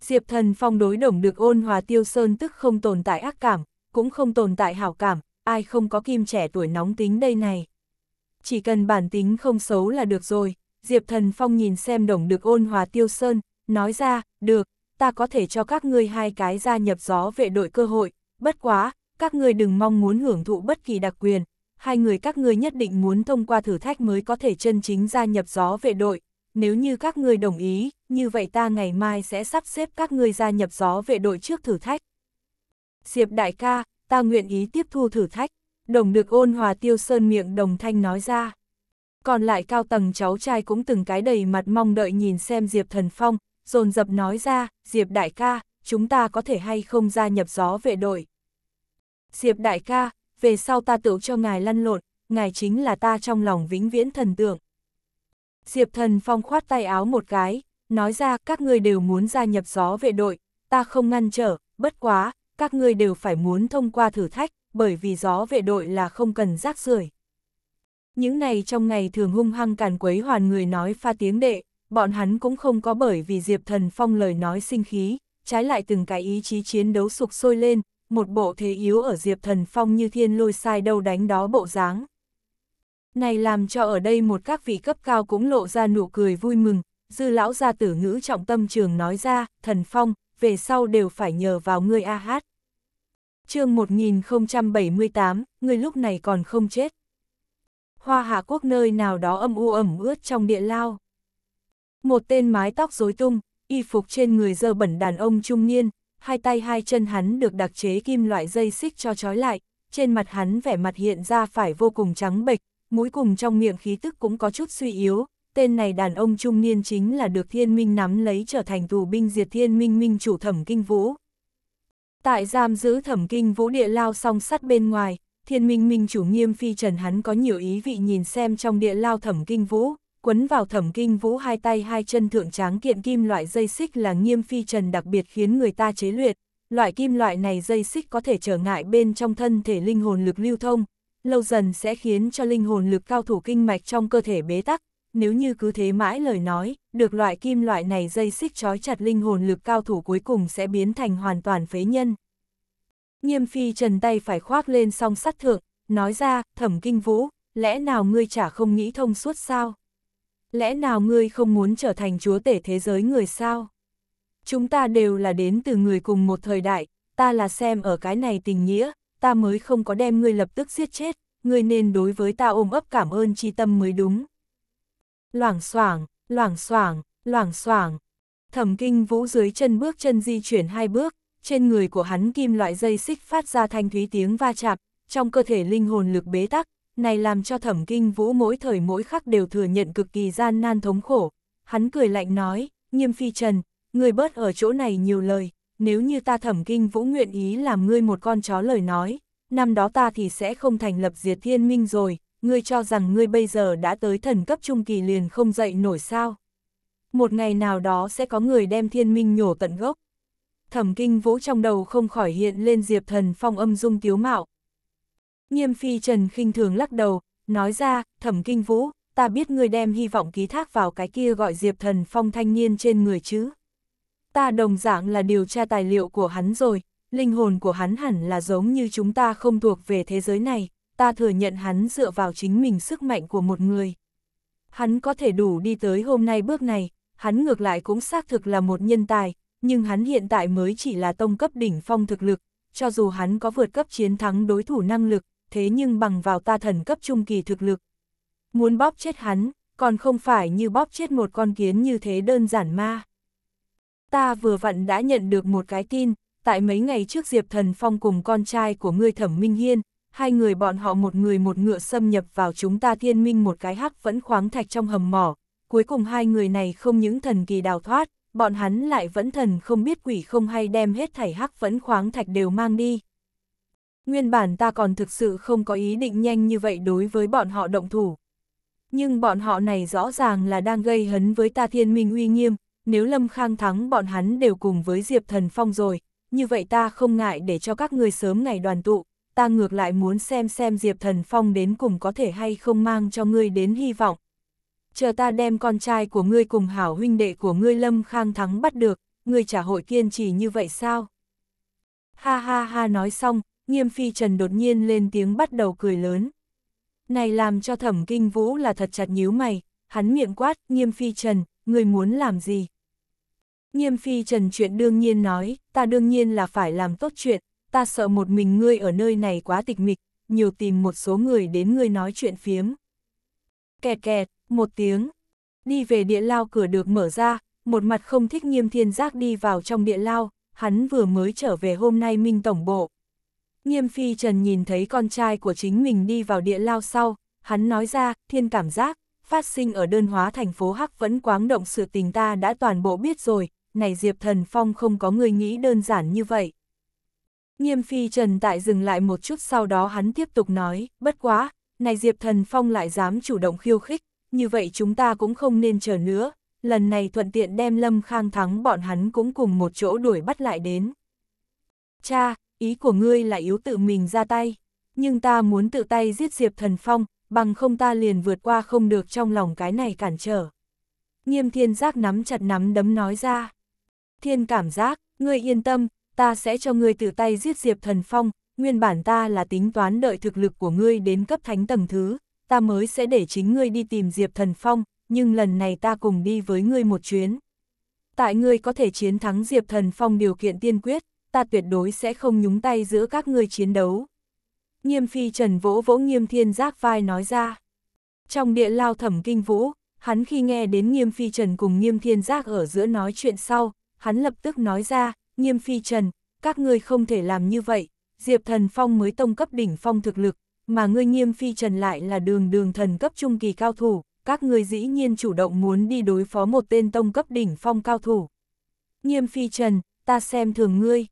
Diệp thần phong đối đồng được ôn hòa tiêu sơn tức không tồn tại ác cảm, cũng không tồn tại hảo cảm, ai không có kim trẻ tuổi nóng tính đây này. Chỉ cần bản tính không xấu là được rồi, Diệp thần phong nhìn xem đồng được ôn hòa tiêu sơn, nói ra, được, ta có thể cho các ngươi hai cái gia nhập gió vệ đội cơ hội, bất quá, các ngươi đừng mong muốn hưởng thụ bất kỳ đặc quyền, hai người các ngươi nhất định muốn thông qua thử thách mới có thể chân chính gia nhập gió vệ đội, nếu như các ngươi đồng ý, như vậy ta ngày mai sẽ sắp xếp các ngươi gia nhập gió vệ đội trước thử thách. Diệp đại ca, ta nguyện ý tiếp thu thử thách, đồng được ôn hòa tiêu sơn miệng đồng thanh nói ra. Còn lại cao tầng cháu trai cũng từng cái đầy mặt mong đợi nhìn xem Diệp Thần Phong, dồn dập nói ra, Diệp đại ca, chúng ta có thể hay không gia nhập gió vệ đội. Diệp đại ca, về sau ta tựu cho ngài lăn lộn, ngài chính là ta trong lòng vĩnh viễn thần tượng. Diệp thần phong khoát tay áo một cái, nói ra các ngươi đều muốn gia nhập gió vệ đội, ta không ngăn trở, bất quá, các ngươi đều phải muốn thông qua thử thách, bởi vì gió vệ đội là không cần rác rưởi. Những này trong ngày thường hung hăng càn quấy hoàn người nói pha tiếng đệ, bọn hắn cũng không có bởi vì Diệp Thần Phong lời nói sinh khí, trái lại từng cái ý chí chiến đấu sục sôi lên, một bộ thế yếu ở Diệp Thần Phong như thiên lôi sai đâu đánh đó bộ dáng. Này làm cho ở đây một các vị cấp cao cũng lộ ra nụ cười vui mừng, dư lão gia tử ngữ trọng tâm trường nói ra, Thần Phong, về sau đều phải nhờ vào ngươi a hát. chương 1078, ngươi lúc này còn không chết. Hoa hạ quốc nơi nào đó âm u ẩm ướt trong địa lao. Một tên mái tóc rối tung, y phục trên người dơ bẩn đàn ông trung niên, hai tay hai chân hắn được đặc chế kim loại dây xích cho trói lại, trên mặt hắn vẻ mặt hiện ra phải vô cùng trắng bệch, mũi cùng trong miệng khí tức cũng có chút suy yếu, tên này đàn ông trung niên chính là được thiên minh nắm lấy trở thành tù binh diệt thiên minh minh chủ thẩm kinh vũ. Tại giam giữ thẩm kinh vũ địa lao song sắt bên ngoài, thiên minh minh chủ nghiêm phi trần hắn có nhiều ý vị nhìn xem trong địa lao thẩm kinh vũ, quấn vào thẩm kinh vũ hai tay hai chân thượng tráng kiện kim loại dây xích là nghiêm phi trần đặc biệt khiến người ta chế luyện. Loại kim loại này dây xích có thể trở ngại bên trong thân thể linh hồn lực lưu thông, lâu dần sẽ khiến cho linh hồn lực cao thủ kinh mạch trong cơ thể bế tắc. Nếu như cứ thế mãi lời nói, được loại kim loại này dây xích trói chặt linh hồn lực cao thủ cuối cùng sẽ biến thành hoàn toàn phế nhân. Nghiêm phi trần tay phải khoác lên song sắt thượng, nói ra, thẩm kinh vũ, lẽ nào ngươi chả không nghĩ thông suốt sao? lẽ nào ngươi không muốn trở thành chúa tể thế giới người sao? Chúng ta đều là đến từ người cùng một thời đại, ta là xem ở cái này tình nghĩa, ta mới không có đem ngươi lập tức giết chết, ngươi nên đối với ta ôm ấp cảm ơn chi tâm mới đúng. Loảng xoảng, loảng xoảng, loảng xoảng. Thẩm kinh vũ dưới chân bước chân di chuyển hai bước, trên người của hắn kim loại dây xích phát ra thanh thúy tiếng va chạm, trong cơ thể linh hồn lực bế tắc, này làm cho thẩm kinh vũ mỗi thời mỗi khắc đều thừa nhận cực kỳ gian nan thống khổ. Hắn cười lạnh nói, nghiêm phi trần, người bớt ở chỗ này nhiều lời, nếu như ta thẩm kinh vũ nguyện ý làm ngươi một con chó lời nói, năm đó ta thì sẽ không thành lập diệt thiên minh rồi, ngươi cho rằng ngươi bây giờ đã tới thần cấp trung kỳ liền không dậy nổi sao. Một ngày nào đó sẽ có người đem thiên minh nhổ tận gốc. Thẩm kinh vũ trong đầu không khỏi hiện lên diệp thần phong âm dung tiếu mạo, Nghiêm phi trần khinh thường lắc đầu, nói ra, thẩm kinh vũ, ta biết người đem hy vọng ký thác vào cái kia gọi diệp thần phong thanh niên trên người chứ. Ta đồng dạng là điều tra tài liệu của hắn rồi, linh hồn của hắn hẳn là giống như chúng ta không thuộc về thế giới này, ta thừa nhận hắn dựa vào chính mình sức mạnh của một người. Hắn có thể đủ đi tới hôm nay bước này, hắn ngược lại cũng xác thực là một nhân tài, nhưng hắn hiện tại mới chỉ là tông cấp đỉnh phong thực lực, cho dù hắn có vượt cấp chiến thắng đối thủ năng lực, thế nhưng bằng vào ta thần cấp trung kỳ thực lực. Muốn bóp chết hắn, còn không phải như bóp chết một con kiến như thế đơn giản ma. Ta vừa vặn đã nhận được một cái tin, tại mấy ngày trước Diệp Thần Phong cùng con trai của ngươi Thẩm Minh Hiên, hai người bọn họ một người một ngựa xâm nhập vào chúng ta thiên minh một cái hắc vẫn khoáng thạch trong hầm mỏ. Cuối cùng hai người này không những thần kỳ đào thoát, bọn hắn lại vẫn thần không biết quỷ không hay đem hết thảy hắc vẫn khoáng thạch đều mang đi. Nguyên bản ta còn thực sự không có ý định nhanh như vậy đối với bọn họ động thủ. Nhưng bọn họ này rõ ràng là đang gây hấn với ta thiên minh uy nghiêm, nếu Lâm Khang thắng bọn hắn đều cùng với Diệp Thần Phong rồi, như vậy ta không ngại để cho các người sớm ngày đoàn tụ, ta ngược lại muốn xem xem Diệp Thần Phong đến cùng có thể hay không mang cho ngươi đến hy vọng. Chờ ta đem con trai của ngươi cùng hảo huynh đệ của ngươi Lâm Khang thắng bắt được, ngươi trả hội kiên trì như vậy sao? Ha ha ha nói xong, nghiêm phi trần đột nhiên lên tiếng bắt đầu cười lớn. Này làm cho thẩm kinh vũ là thật chặt nhíu mày, hắn miệng quát, nghiêm phi trần, người muốn làm gì? Nghiêm phi trần chuyện đương nhiên nói, ta đương nhiên là phải làm tốt chuyện, ta sợ một mình ngươi ở nơi này quá tịch mịch, nhiều tìm một số người đến ngươi nói chuyện phiếm. Kẹt kẹt, một tiếng, đi về địa lao cửa được mở ra, một mặt không thích nghiêm thiên giác đi vào trong địa lao, hắn vừa mới trở về hôm nay minh tổng bộ. Nghiêm phi trần nhìn thấy con trai của chính mình đi vào địa lao sau, hắn nói ra, thiên cảm giác, phát sinh ở đơn hóa thành phố Hắc vẫn quáng động sự tình ta đã toàn bộ biết rồi, này Diệp Thần Phong không có người nghĩ đơn giản như vậy. Nghiêm phi trần tại dừng lại một chút sau đó hắn tiếp tục nói, bất quá, này Diệp Thần Phong lại dám chủ động khiêu khích, như vậy chúng ta cũng không nên chờ nữa, lần này thuận tiện đem Lâm Khang Thắng bọn hắn cũng cùng một chỗ đuổi bắt lại đến. Cha, ý của ngươi là yếu tự mình ra tay, nhưng ta muốn tự tay giết Diệp Thần Phong, bằng không ta liền vượt qua không được trong lòng cái này cản trở. Nghiêm thiên giác nắm chặt nắm đấm nói ra. Thiên cảm giác, ngươi yên tâm, ta sẽ cho ngươi tự tay giết Diệp Thần Phong, nguyên bản ta là tính toán đợi thực lực của ngươi đến cấp thánh tầng thứ, ta mới sẽ để chính ngươi đi tìm Diệp Thần Phong, nhưng lần này ta cùng đi với ngươi một chuyến. Tại ngươi có thể chiến thắng Diệp Thần Phong điều kiện tiên quyết, ta tuyệt đối sẽ không nhúng tay giữa các ngươi chiến đấu. Nghiêm phi trần vỗ vỗ nghiêm thiên giác vai nói ra. Trong địa lao thẩm kinh vũ, hắn khi nghe đến nghiêm phi trần cùng nghiêm thiên giác ở giữa nói chuyện sau, hắn lập tức nói ra, nghiêm phi trần, các ngươi không thể làm như vậy, diệp thần phong mới tông cấp đỉnh phong thực lực, mà ngươi nghiêm phi trần lại là đường đường thần cấp trung kỳ cao thủ, các ngươi dĩ nhiên chủ động muốn đi đối phó một tên tông cấp đỉnh phong cao thủ. Nghiêm phi trần, ta xem thường ngươi,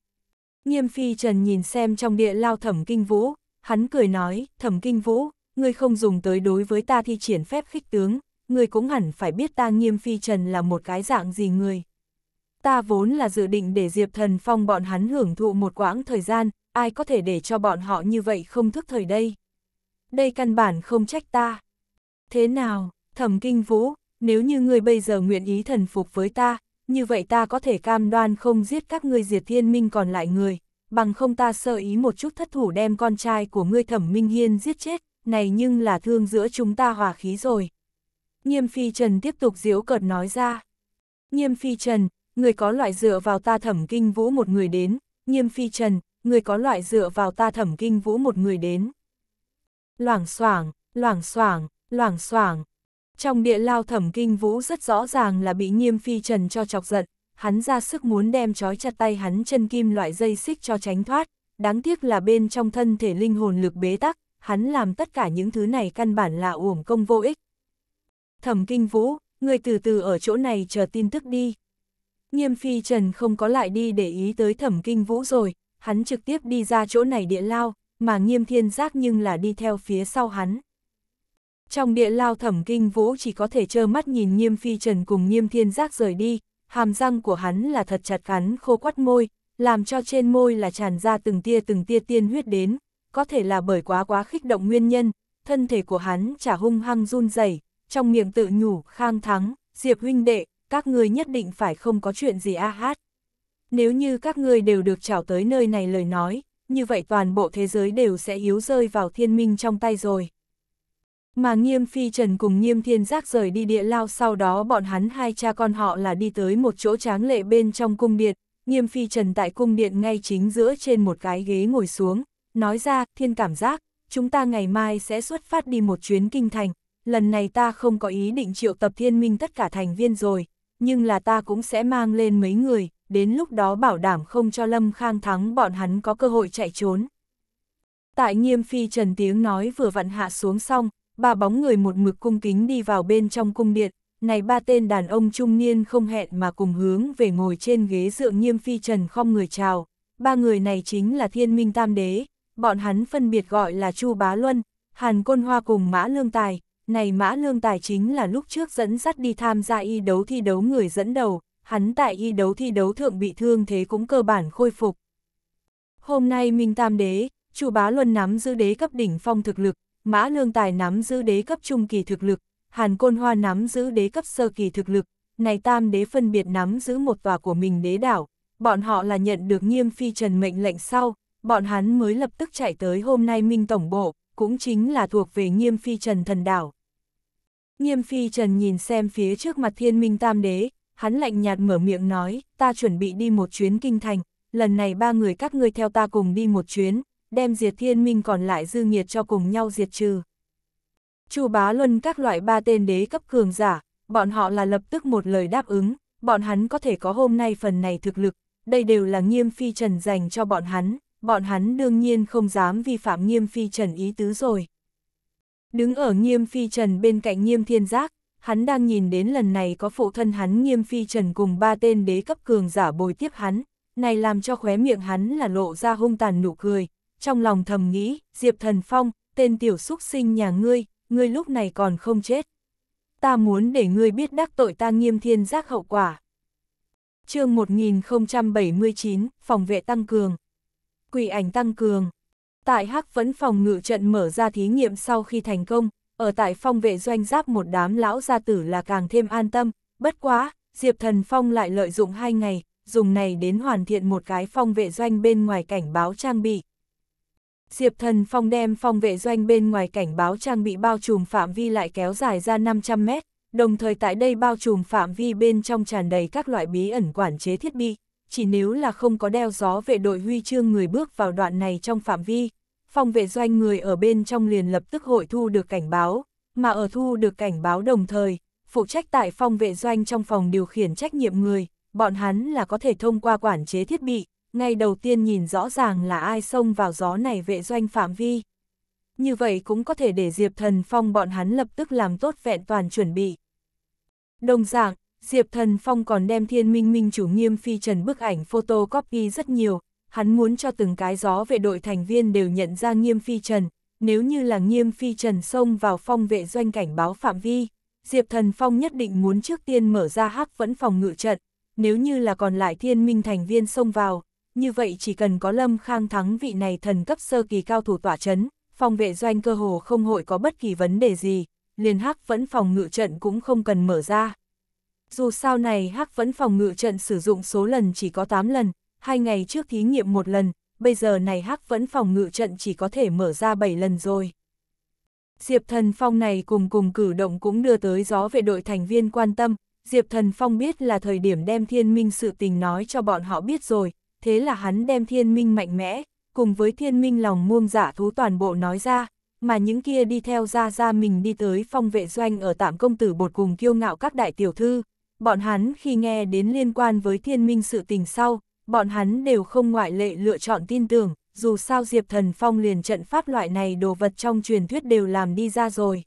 Nghiêm phi trần nhìn xem trong địa lao thẩm kinh vũ, hắn cười nói, thẩm kinh vũ, ngươi không dùng tới đối với ta thi triển phép khích tướng, ngươi cũng hẳn phải biết ta nghiêm phi trần là một cái dạng gì người. Ta vốn là dự định để Diệp Thần Phong bọn hắn hưởng thụ một quãng thời gian, ai có thể để cho bọn họ như vậy không thức thời đây. Đây căn bản không trách ta. Thế nào, thẩm kinh vũ, nếu như ngươi bây giờ nguyện ý thần phục với ta, như vậy ta có thể cam đoan không giết các ngươi diệt thiên minh còn lại người, bằng không ta sợ ý một chút thất thủ đem con trai của ngươi thẩm minh hiên giết chết, này nhưng là thương giữa chúng ta hòa khí rồi. Nghiêm phi trần tiếp tục diếu cợt nói ra. Nghiêm phi trần, người có loại dựa vào ta thẩm kinh vũ một người đến, nghiêm phi trần, người có loại dựa vào ta thẩm kinh vũ một người đến. Loảng xoảng, loảng xoảng, loảng xoảng, trong địa lao thẩm kinh vũ rất rõ ràng là bị nghiêm phi trần cho chọc giận, hắn ra sức muốn đem trói chặt tay hắn chân kim loại dây xích cho tránh thoát, đáng tiếc là bên trong thân thể linh hồn lực bế tắc, hắn làm tất cả những thứ này căn bản là uổng công vô ích. Thẩm kinh vũ, người từ từ ở chỗ này chờ tin tức đi. Nghiêm phi trần không có lại đi để ý tới thẩm kinh vũ rồi, hắn trực tiếp đi ra chỗ này địa lao, mà nghiêm thiên giác nhưng là đi theo phía sau hắn. Trong địa lao thẩm kinh vũ chỉ có thể trơ mắt nhìn nghiêm phi trần cùng nghiêm thiên giác rời đi, hàm răng của hắn là thật chặt cắn khô quắt môi, làm cho trên môi là tràn ra từng tia từng tia tiên huyết đến, có thể là bởi quá quá khích động nguyên nhân, thân thể của hắn chả hung hăng run rẩy trong miệng tự nhủ, khang thắng, diệp huynh đệ, các người nhất định phải không có chuyện gì a à hát. Nếu như các người đều được trảo tới nơi này lời nói, như vậy toàn bộ thế giới đều sẽ yếu rơi vào thiên minh trong tay rồi. Mà Nghiêm Phi Trần cùng Nghiêm Thiên Giác rời đi địa lao sau đó bọn hắn hai cha con họ là đi tới một chỗ tráng lệ bên trong cung điện, Nghiêm Phi Trần tại cung điện ngay chính giữa trên một cái ghế ngồi xuống, nói ra, thiên cảm giác, chúng ta ngày mai sẽ xuất phát đi một chuyến kinh thành, lần này ta không có ý định triệu tập thiên minh tất cả thành viên rồi, nhưng là ta cũng sẽ mang lên mấy người, đến lúc đó bảo đảm không cho Lâm Khang thắng bọn hắn có cơ hội chạy trốn. Tại Nghiêm Phi Trần tiếng nói vừa vặn hạ xuống xong, ba bóng người một mực cung kính đi vào bên trong cung điện, này ba tên đàn ông trung niên không hẹn mà cùng hướng về ngồi trên ghế dựa nghiêm phi trần không người chào, ba người này chính là thiên minh tam đế, bọn hắn phân biệt gọi là Chu Bá Luân, Hàn Côn Hoa cùng Mã Lương Tài, này Mã Lương Tài chính là lúc trước dẫn dắt đi tham gia y đấu thi đấu người dẫn đầu, hắn tại y đấu thi đấu thượng bị thương thế cũng cơ bản khôi phục. Hôm nay Minh Tam Đế, Chu Bá Luân nắm giữ đế cấp đỉnh phong thực lực, Mã Lương Tài nắm giữ đế cấp trung kỳ thực lực, Hàn Côn Hoa nắm giữ đế cấp sơ kỳ thực lực, này tam đế phân biệt nắm giữ một tòa của mình đế đảo, bọn họ là nhận được nghiêm phi trần mệnh lệnh sau, bọn hắn mới lập tức chạy tới hôm nay Minh Tổng Bộ, cũng chính là thuộc về nghiêm phi trần thần đảo. Nghiêm phi trần nhìn xem phía trước mặt thiên minh tam đế, hắn lạnh nhạt mở miệng nói, ta chuẩn bị đi một chuyến kinh thành, lần này ba người các ngươi theo ta cùng đi một chuyến, đem diệt thiên minh còn lại dư nghiệt cho cùng nhau diệt trừ. Chu Bá Luân các loại ba tên đế cấp cường giả, bọn họ là lập tức một lời đáp ứng, bọn hắn có thể có hôm nay phần này thực lực, đây đều là nghiêm phi trần dành cho bọn hắn, bọn hắn đương nhiên không dám vi phạm nghiêm phi trần ý tứ rồi. Đứng ở nghiêm phi trần bên cạnh nghiêm thiên giác, hắn đang nhìn đến lần này có phụ thân hắn nghiêm phi trần cùng ba tên đế cấp cường giả bồi tiếp hắn, này làm cho khóe miệng hắn là lộ ra hung tàn nụ cười, trong lòng thầm nghĩ, Diệp Thần Phong, tên tiểu xúc sinh nhà ngươi, ngươi lúc này còn không chết. Ta muốn để ngươi biết đắc tội ta nghiêm thiên giác hậu quả. chương 1079, phòng vệ tăng cường. Quỷ ảnh tăng cường. Tại Hắc Vấn phòng ngự trận mở ra thí nghiệm sau khi thành công, ở tại phong vệ doanh giáp một đám lão gia tử là càng thêm an tâm, bất quá, Diệp Thần Phong lại lợi dụng hai ngày, dùng này đến hoàn thiện một cái phong vệ doanh bên ngoài cảnh báo trang bị. Diệp Thần Phong đem phong vệ doanh bên ngoài cảnh báo trang bị bao trùm phạm vi lại kéo dài ra 500 mét, đồng thời tại đây bao trùm phạm vi bên trong tràn đầy các loại bí ẩn quản chế thiết bị, chỉ nếu là không có đeo gió vệ đội huy chương người bước vào đoạn này trong phạm vi, phong vệ doanh người ở bên trong liền lập tức hội thu được cảnh báo, mà ở thu được cảnh báo đồng thời, phụ trách tại phong vệ doanh trong phòng điều khiển trách nhiệm người, bọn hắn là có thể thông qua quản chế thiết bị, ngay đầu tiên nhìn rõ ràng là ai xông vào gió này vệ doanh phạm vi. Như vậy cũng có thể để Diệp Thần Phong bọn hắn lập tức làm tốt vẹn toàn chuẩn bị. Đồng dạng, Diệp Thần Phong còn đem thiên minh minh chủ nghiêm phi trần bức ảnh photocopy rất nhiều, hắn muốn cho từng cái gió vệ đội thành viên đều nhận ra nghiêm phi trần, nếu như là nghiêm phi trần xông vào phong vệ doanh cảnh báo phạm vi, Diệp Thần Phong nhất định muốn trước tiên mở ra hắc vẫn phòng ngự trận, nếu như là còn lại thiên minh thành viên xông vào, như vậy chỉ cần có Lâm Khang thắng vị này thần cấp sơ kỳ cao thủ tỏa chấn, phòng vệ doanh cơ hồ không hội có bất kỳ vấn đề gì, liền hắc vẫn phòng ngự trận cũng không cần mở ra. Dù sau này hắc vẫn phòng ngự trận sử dụng số lần chỉ có 8 lần, hai ngày trước thí nghiệm một lần, bây giờ này hắc vẫn phòng ngự trận chỉ có thể mở ra 7 lần rồi. Diệp Thần Phong này cùng cùng cử động cũng đưa tới gió về đội thành viên quan tâm, Diệp Thần Phong biết là thời điểm đem thiên minh sự tình nói cho bọn họ biết rồi, thế là hắn đem thiên minh mạnh mẽ, cùng với thiên minh lòng muông giả dạ thú toàn bộ nói ra, mà những kia đi theo ra ra mình đi tới phong vệ doanh ở tạm công tử bột cùng kiêu ngạo các đại tiểu thư. Bọn hắn khi nghe đến liên quan với thiên minh sự tình sau, bọn hắn đều không ngoại lệ lựa chọn tin tưởng, dù sao Diệp Thần Phong liền trận pháp loại này đồ vật trong truyền thuyết đều làm đi ra rồi.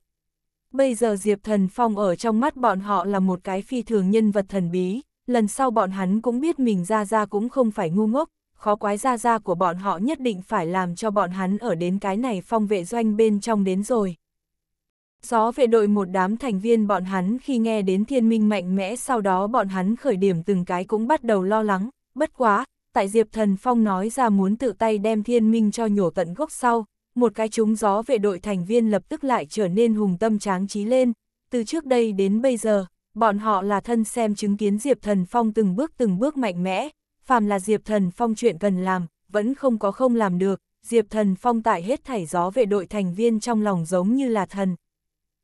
Bây giờ Diệp Thần Phong ở trong mắt bọn họ là một cái phi thường nhân vật thần bí lần sau bọn hắn cũng biết mình ra ra cũng không phải ngu ngốc, khó quái ra ra của bọn họ nhất định phải làm cho bọn hắn ở đến cái này phong vệ doanh bên trong đến rồi. Gió vệ đội một đám thành viên bọn hắn khi nghe đến thiên minh mạnh mẽ sau đó bọn hắn khởi điểm từng cái cũng bắt đầu lo lắng, bất quá, tại Diệp Thần Phong nói ra muốn tự tay đem thiên minh cho nhổ tận gốc sau, một cái chúng gió vệ đội thành viên lập tức lại trở nên hùng tâm tráng trí lên, từ trước đây đến bây giờ, bọn họ là thân xem chứng kiến Diệp Thần Phong từng bước từng bước mạnh mẽ, phàm là Diệp Thần Phong chuyện cần làm, vẫn không có không làm được, Diệp Thần Phong tại hết thảy gió về đội thành viên trong lòng giống như là thần.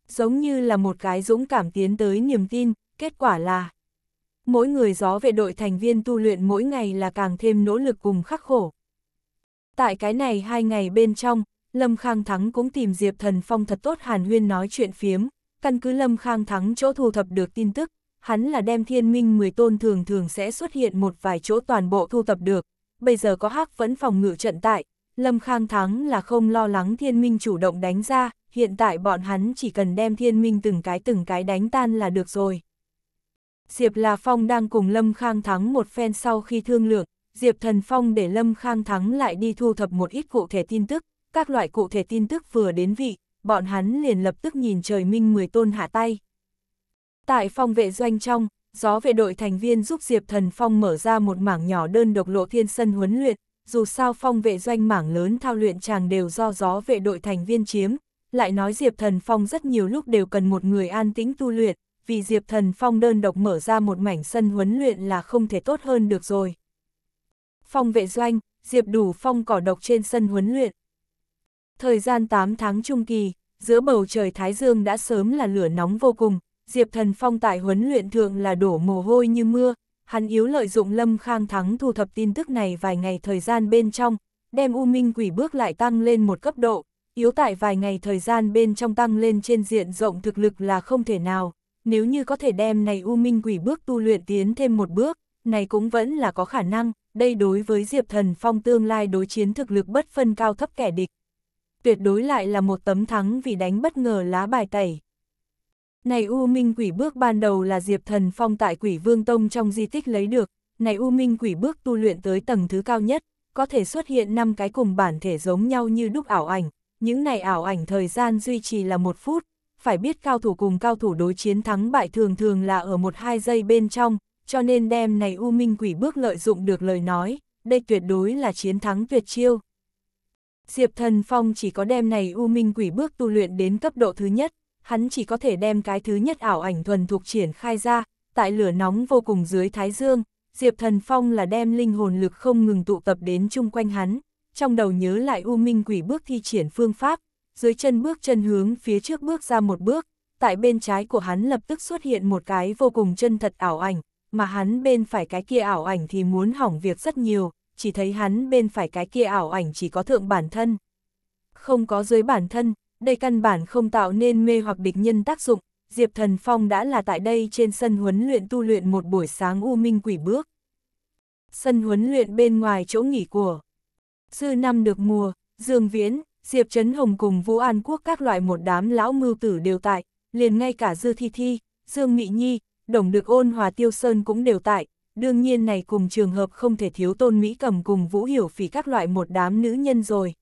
Giống như là một cái dũng cảm tiến tới niềm tin, kết quả là mỗi người gió về đội thành viên tu luyện mỗi ngày là càng thêm nỗ lực cùng khắc khổ. Tại cái này hai ngày bên trong, Lâm Khang Thắng cũng tìm Diệp Thần Phong thật tốt hàn huyên nói chuyện phiếm, Căn cứ Lâm Khang Thắng chỗ thu thập được tin tức, hắn là đem thiên minh 10 tôn thường thường sẽ xuất hiện một vài chỗ toàn bộ thu thập được. Bây giờ có hắc vẫn phòng ngự trận tại, Lâm Khang Thắng là không lo lắng thiên minh chủ động đánh ra, hiện tại bọn hắn chỉ cần đem thiên minh từng cái từng cái đánh tan là được rồi. Diệp là Phong đang cùng Lâm Khang Thắng một phen sau khi thương lượng, Diệp Thần Phong để Lâm Khang Thắng lại đi thu thập một ít cụ thể tin tức, các loại cụ thể tin tức vừa đến vị, bọn hắn liền lập tức nhìn trời minh mười tôn hạ tay. Tại phong vệ doanh trong, gió vệ đội thành viên giúp Diệp Thần Phong mở ra một mảng nhỏ đơn độc lộ thiên sân huấn luyện, dù sao phong vệ doanh mảng lớn thao luyện chàng đều do gió vệ đội thành viên chiếm, lại nói Diệp Thần Phong rất nhiều lúc đều cần một người an tĩnh tu luyện, vì Diệp Thần Phong đơn độc mở ra một mảnh sân huấn luyện là không thể tốt hơn được rồi. Phong vệ doanh, Diệp đủ phong cỏ độc trên sân huấn luyện, Thời gian 8 tháng trung kỳ, giữa bầu trời Thái Dương đã sớm là lửa nóng vô cùng, Diệp Thần Phong tại huấn luyện thượng là đổ mồ hôi như mưa, hắn yếu lợi dụng Lâm Khang Thắng thu thập tin tức này vài ngày thời gian bên trong, đem U Minh Quỷ bước lại tăng lên một cấp độ, yếu tại vài ngày thời gian bên trong tăng lên trên diện rộng thực lực là không thể nào, nếu như có thể đem này U Minh Quỷ bước tu luyện tiến thêm một bước, này cũng vẫn là có khả năng, đây đối với Diệp Thần Phong tương lai đối chiến thực lực bất phân cao thấp kẻ địch, tuyệt đối lại là một tấm thắng vì đánh bất ngờ lá bài tẩy. Này U Minh Quỷ Bước ban đầu là Diệp Thần Phong tại Quỷ Vương Tông trong di tích lấy được, này U Minh Quỷ Bước tu luyện tới tầng thứ cao nhất, có thể xuất hiện năm cái cùng bản thể giống nhau như đúc ảo ảnh, những này ảo ảnh thời gian duy trì là một phút, phải biết cao thủ cùng cao thủ đối chiến thắng bại thường thường là ở một hai giây bên trong, cho nên đem này U Minh Quỷ Bước lợi dụng được lời nói, đây tuyệt đối là chiến thắng tuyệt chiêu. Diệp Thần Phong chỉ có đem này U Minh Quỷ bước tu luyện đến cấp độ thứ nhất, hắn chỉ có thể đem cái thứ nhất ảo ảnh thuần thuộc triển khai ra, tại lửa nóng vô cùng dưới thái dương, Diệp Thần Phong là đem linh hồn lực không ngừng tụ tập đến chung quanh hắn, trong đầu nhớ lại U Minh Quỷ bước thi triển phương pháp, dưới chân bước chân hướng phía trước bước ra một bước, tại bên trái của hắn lập tức xuất hiện một cái vô cùng chân thật ảo ảnh, mà hắn bên phải cái kia ảo ảnh thì muốn hỏng việc rất nhiều, chỉ thấy hắn bên phải cái kia ảo ảnh chỉ có thượng bản thân. Không có dưới bản thân, đây căn bản không tạo nên mê hoặc địch nhân tác dụng, Diệp Thần Phong đã là tại đây trên sân huấn luyện tu luyện một buổi sáng u minh quỷ bước. Sân huấn luyện bên ngoài chỗ nghỉ của Sư năm được mùa, Dương Viễn, Diệp Trấn Hồng cùng Vũ An Quốc các loại một đám lão mưu tử đều tại, liền ngay cả Dư Thi Thi, Dương Nghị Nhi, Đồng được ôn hòa Tiêu Sơn cũng đều tại, đương nhiên này cùng trường hợp không thể thiếu tôn Mỹ cầm cùng Vũ Hiểu Phỉ các loại một đám nữ nhân rồi.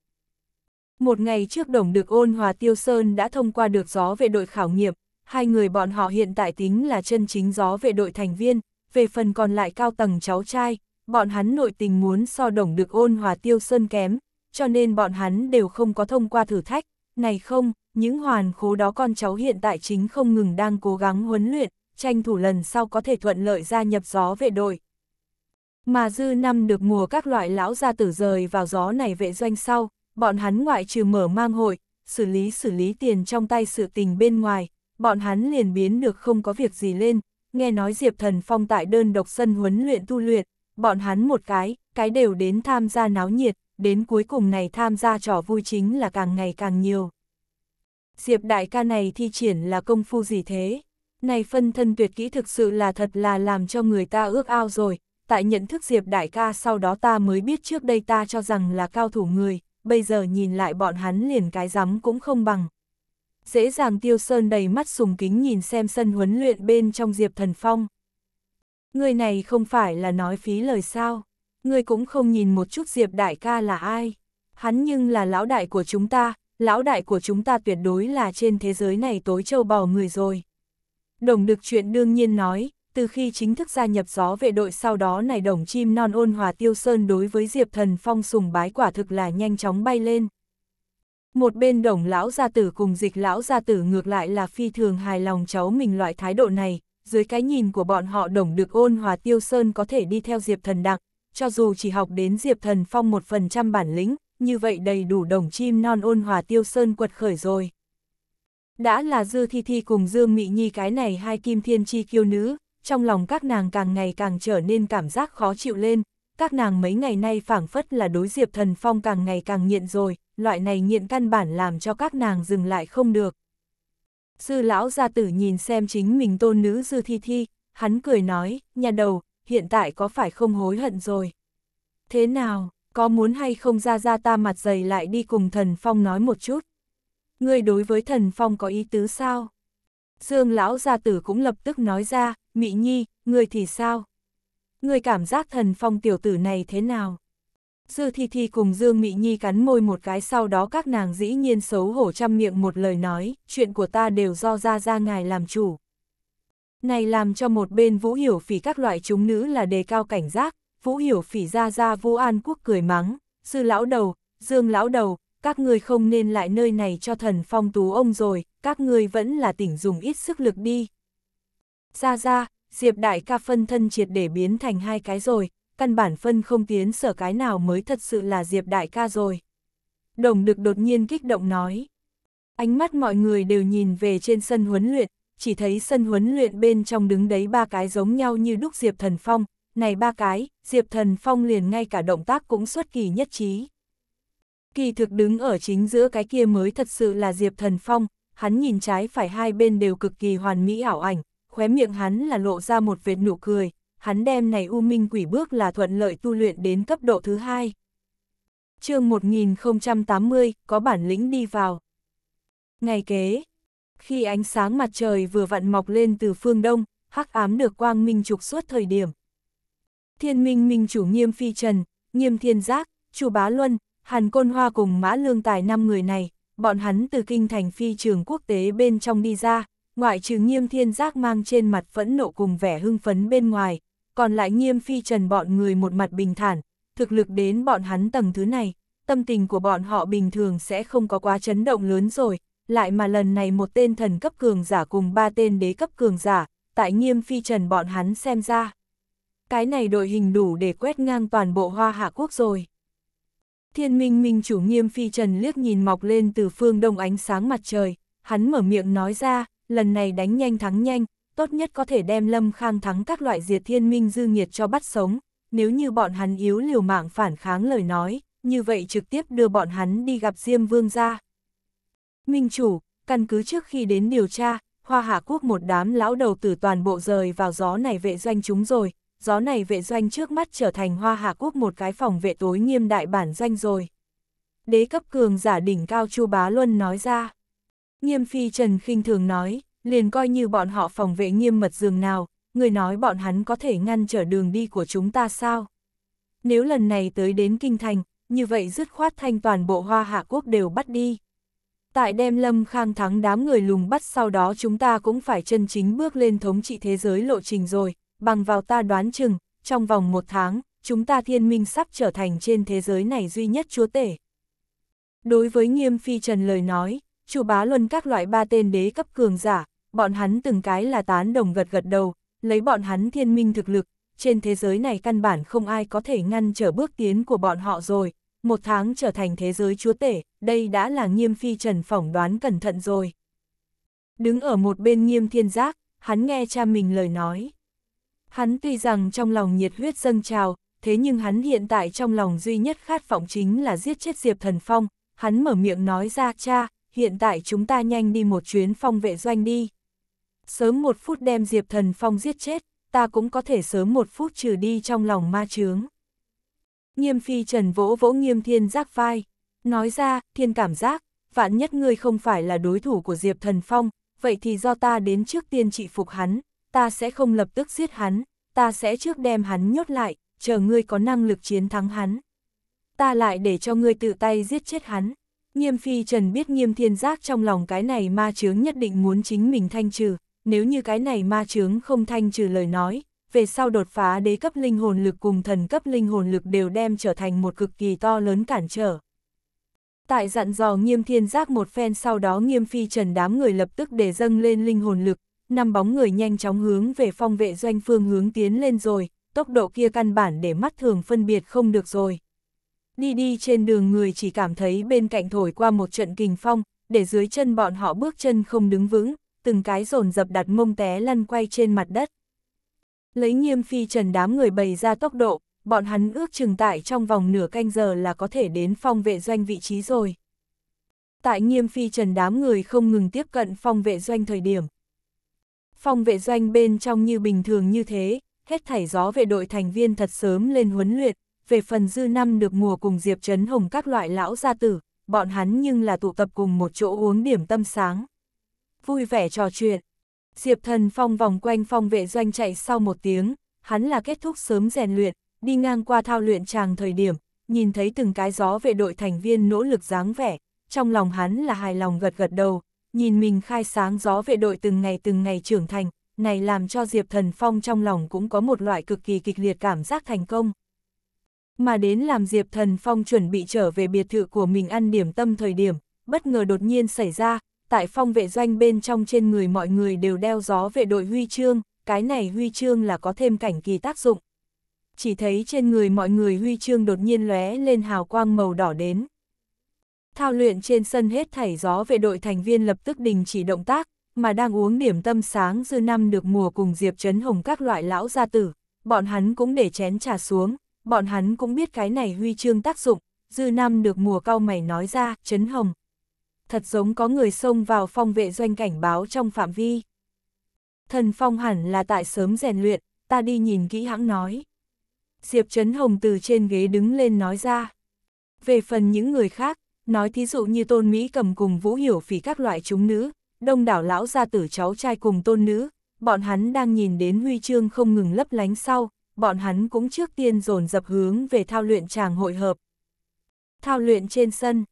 Một ngày trước đồng được ôn hòa Tiêu Sơn đã thông qua được gió về đội khảo nghiệm, hai người bọn họ hiện tại tính là chân chính gió về đội thành viên, về phần còn lại cao tầng cháu trai, bọn hắn nội tình muốn so đồng được ôn hòa Tiêu Sơn kém, cho nên bọn hắn đều không có thông qua thử thách, này không, những hoàn khố đó con cháu hiện tại chính không ngừng đang cố gắng huấn luyện, tranh thủ lần sau có thể thuận lợi gia nhập gió vệ đội. Mà dư năm được mùa các loại lão gia tử rời vào gió này vệ doanh sau, bọn hắn ngoại trừ mở mang hội, xử lý xử lý tiền trong tay sự tình bên ngoài, bọn hắn liền biến được không có việc gì lên, nghe nói Diệp Thần Phong tại đơn độc sân huấn luyện tu luyện, bọn hắn một cái, cái đều đến tham gia náo nhiệt, đến cuối cùng này tham gia trò vui chính là càng ngày càng nhiều. Diệp đại ca này thi triển là công phu gì thế? Này phân thân tuyệt kỹ thực sự là thật là làm cho người ta ước ao rồi, tại nhận thức Diệp đại ca sau đó ta mới biết trước đây ta cho rằng là cao thủ người, bây giờ nhìn lại bọn hắn liền cái rắm cũng không bằng. Dễ dàng Tiêu Sơn đầy mắt sùng kính nhìn xem sân huấn luyện bên trong Diệp Thần Phong. Người này không phải là nói phí lời sao, người cũng không nhìn một chút Diệp đại ca là ai. Hắn nhưng là lão đại của chúng ta, lão đại của chúng ta tuyệt đối là trên thế giới này tối châu bò người rồi. Đồng được chuyện đương nhiên nói, từ khi chính thức gia nhập gió vệ đội sau đó này đồng chim non ôn hòa tiêu sơn đối với Diệp Thần Phong sùng bái quả thực là nhanh chóng bay lên. Một bên đồng lão gia tử cùng dịch lão gia tử ngược lại là phi thường hài lòng cháu mình loại thái độ này, dưới cái nhìn của bọn họ đồng được ôn hòa tiêu sơn có thể đi theo Diệp Thần Đặng, cho dù chỉ học đến Diệp Thần Phong một phần trăm bản lĩnh, như vậy đầy đủ đồng chim non ôn hòa tiêu sơn quật khởi rồi. Đã là Dư Thi Thi cùng Dương Mị Nhi cái này hai kim thiên chi kiêu nữ, trong lòng các nàng càng ngày càng trở nên cảm giác khó chịu lên, các nàng mấy ngày nay phảng phất là đối diệp thần phong càng ngày càng nghiện rồi, loại này nghiện căn bản làm cho các nàng dừng lại không được. Sư lão gia tử nhìn xem chính mình tôn nữ Dư Thi Thi, hắn cười nói, nhà đầu, hiện tại có phải không hối hận rồi? Thế nào, có muốn hay không ra ra ta mặt dày lại đi cùng thần phong nói một chút? ngươi đối với thần phong có ý tứ sao? Dương lão gia tử cũng lập tức nói ra, Mị Nhi, ngươi thì sao? Ngươi cảm giác thần phong tiểu tử này thế nào? Dư Thi Thi cùng Dương Mị Nhi cắn môi một cái sau đó các nàng dĩ nhiên xấu hổ trăm miệng một lời nói, chuyện của ta đều do ra ra ngài làm chủ. Này làm cho một bên Vũ Hiểu Phỉ các loại chúng nữ là đề cao cảnh giác, Vũ Hiểu Phỉ ra ra vô An Quốc cười mắng, Dư lão đầu, Dương lão đầu, các ngươi không nên lại nơi này cho thần phong tú ông rồi, các ngươi vẫn là tỉnh dùng ít sức lực đi. Ra ra, Diệp đại ca phân thân triệt để biến thành hai cái rồi, căn bản phân không tiến sở cái nào mới thật sự là Diệp đại ca rồi. Đồng được đột nhiên kích động nói. Ánh mắt mọi người đều nhìn về trên sân huấn luyện, chỉ thấy sân huấn luyện bên trong đứng đấy ba cái giống nhau như đúc Diệp Thần Phong, này ba cái, Diệp Thần Phong liền ngay cả động tác cũng xuất kỳ nhất trí kỳ thực đứng ở chính giữa cái kia mới thật sự là Diệp Thần Phong, hắn nhìn trái phải hai bên đều cực kỳ hoàn mỹ ảo ảnh, khóe miệng hắn là lộ ra một vệt nụ cười, hắn đem này u minh quỷ bước là thuận lợi tu luyện đến cấp độ thứ hai. chương 1080, có bản lĩnh đi vào. Ngày kế, khi ánh sáng mặt trời vừa vặn mọc lên từ phương đông, hắc ám được quang minh trục suốt thời điểm. Thiên minh minh chủ nghiêm phi trần, nghiêm thiên giác, chu bá luân, Hàn Côn Hoa cùng Mã Lương Tài năm người này, bọn hắn từ kinh thành phi trường quốc tế bên trong đi ra, ngoại trừ nghiêm thiên giác mang trên mặt phẫn nộ cùng vẻ hưng phấn bên ngoài, còn lại nghiêm phi trần bọn người một mặt bình thản, thực lực đến bọn hắn tầng thứ này, tâm tình của bọn họ bình thường sẽ không có quá chấn động lớn rồi, lại mà lần này một tên thần cấp cường giả cùng ba tên đế cấp cường giả, tại nghiêm phi trần bọn hắn xem ra. Cái này đội hình đủ để quét ngang toàn bộ hoa hạ quốc rồi. Thiên minh minh chủ nghiêm phi trần liếc nhìn mọc lên từ phương đông ánh sáng mặt trời, hắn mở miệng nói ra, lần này đánh nhanh thắng nhanh, tốt nhất có thể đem lâm khang thắng các loại diệt thiên minh dư nghiệt cho bắt sống, nếu như bọn hắn yếu liều mạng phản kháng lời nói, như vậy trực tiếp đưa bọn hắn đi gặp Diêm Vương ra. Minh chủ, căn cứ trước khi đến điều tra, Hoa Hạ Quốc một đám lão đầu tử toàn bộ rời vào gió này vệ doanh chúng rồi, gió này vệ doanh trước mắt trở thành hoa hạ quốc một cái phòng vệ tối nghiêm đại bản doanh rồi. Đế cấp cường giả đỉnh cao Chu Bá Luân nói ra. Nghiêm phi Trần khinh thường nói, liền coi như bọn họ phòng vệ nghiêm mật dường nào, người nói bọn hắn có thể ngăn trở đường đi của chúng ta sao? Nếu lần này tới đến Kinh Thành, như vậy dứt khoát thanh toàn bộ hoa hạ quốc đều bắt đi. Tại đem lâm khang thắng đám người lùng bắt sau đó chúng ta cũng phải chân chính bước lên thống trị thế giới lộ trình rồi, bằng vào ta đoán chừng, trong vòng một tháng, chúng ta thiên minh sắp trở thành trên thế giới này duy nhất chúa tể. Đối với nghiêm phi trần lời nói, chủ bá luân các loại ba tên đế cấp cường giả, bọn hắn từng cái là tán đồng gật gật đầu, lấy bọn hắn thiên minh thực lực, trên thế giới này căn bản không ai có thể ngăn trở bước tiến của bọn họ rồi, một tháng trở thành thế giới chúa tể, đây đã là nghiêm phi trần phỏng đoán cẩn thận rồi. Đứng ở một bên nghiêm thiên giác, hắn nghe cha mình lời nói. Hắn tuy rằng trong lòng nhiệt huyết dâng trào, thế nhưng hắn hiện tại trong lòng duy nhất khát vọng chính là giết chết Diệp Thần Phong, hắn mở miệng nói ra cha, hiện tại chúng ta nhanh đi một chuyến phong vệ doanh đi. Sớm một phút đem Diệp Thần Phong giết chết, ta cũng có thể sớm một phút trừ đi trong lòng ma chướng. Nghiêm phi trần vỗ vỗ nghiêm thiên giác vai, nói ra, thiên cảm giác, vạn nhất ngươi không phải là đối thủ của Diệp Thần Phong, vậy thì do ta đến trước tiên trị phục hắn, ta sẽ không lập tức giết hắn, ta sẽ trước đem hắn nhốt lại, chờ ngươi có năng lực chiến thắng hắn. Ta lại để cho ngươi tự tay giết chết hắn. Nghiêm phi trần biết nghiêm thiên giác trong lòng cái này ma chướng nhất định muốn chính mình thanh trừ, nếu như cái này ma chướng không thanh trừ lời nói, về sau đột phá đế cấp linh hồn lực cùng thần cấp linh hồn lực đều đem trở thành một cực kỳ to lớn cản trở. Tại dặn dò nghiêm thiên giác một phen sau đó nghiêm phi trần đám người lập tức để dâng lên linh hồn lực, năm bóng người nhanh chóng hướng về phong vệ doanh phương hướng tiến lên rồi, tốc độ kia căn bản để mắt thường phân biệt không được rồi. Đi đi trên đường người chỉ cảm thấy bên cạnh thổi qua một trận kình phong, để dưới chân bọn họ bước chân không đứng vững, từng cái rồn dập đặt mông té lăn quay trên mặt đất. Lấy nghiêm phi trần đám người bày ra tốc độ, bọn hắn ước chừng tại trong vòng nửa canh giờ là có thể đến phong vệ doanh vị trí rồi. Tại nghiêm phi trần đám người không ngừng tiếp cận phong vệ doanh thời điểm, Phòng vệ doanh bên trong như bình thường như thế, hết thảy gió về đội thành viên thật sớm lên huấn luyện, về phần dư năm được mùa cùng Diệp Trấn Hồng các loại lão gia tử, bọn hắn nhưng là tụ tập cùng một chỗ uống điểm tâm sáng. Vui vẻ trò chuyện. Diệp Thần Phong vòng quanh phòng vệ doanh chạy sau một tiếng, hắn là kết thúc sớm rèn luyện, đi ngang qua thao luyện tràng thời điểm, nhìn thấy từng cái gió về đội thành viên nỗ lực dáng vẻ, trong lòng hắn là hài lòng gật gật đầu, nhìn mình khai sáng gió vệ đội từng ngày từng ngày trưởng thành, này làm cho Diệp Thần Phong trong lòng cũng có một loại cực kỳ kịch liệt cảm giác thành công. Mà đến làm Diệp Thần Phong chuẩn bị trở về biệt thự của mình ăn điểm tâm thời điểm, bất ngờ đột nhiên xảy ra, tại phong vệ doanh bên trong trên người mọi người đều đeo gió vệ đội huy chương, cái này huy chương là có thêm cảnh kỳ tác dụng. Chỉ thấy trên người mọi người huy chương đột nhiên lóe lên hào quang màu đỏ đến thao luyện trên sân hết thảy gió về đội thành viên lập tức đình chỉ động tác, mà đang uống điểm tâm sáng dư năm được mùa cùng Diệp Trấn Hồng các loại lão gia tử, bọn hắn cũng để chén trà xuống, bọn hắn cũng biết cái này huy chương tác dụng, dư năm được mùa cao mày nói ra, Trấn Hồng. Thật giống có người xông vào phong vệ doanh cảnh báo trong phạm vi. Thần phong hẳn là tại sớm rèn luyện, ta đi nhìn kỹ hãng nói. Diệp Trấn Hồng từ trên ghế đứng lên nói ra. Về phần những người khác, Nói thí dụ như tôn Mỹ cầm cùng vũ hiểu phỉ các loại chúng nữ, đông đảo lão gia tử cháu trai cùng tôn nữ, bọn hắn đang nhìn đến huy chương không ngừng lấp lánh sau, bọn hắn cũng trước tiên dồn dập hướng về thao luyện tràng hội hợp. Thao luyện trên sân,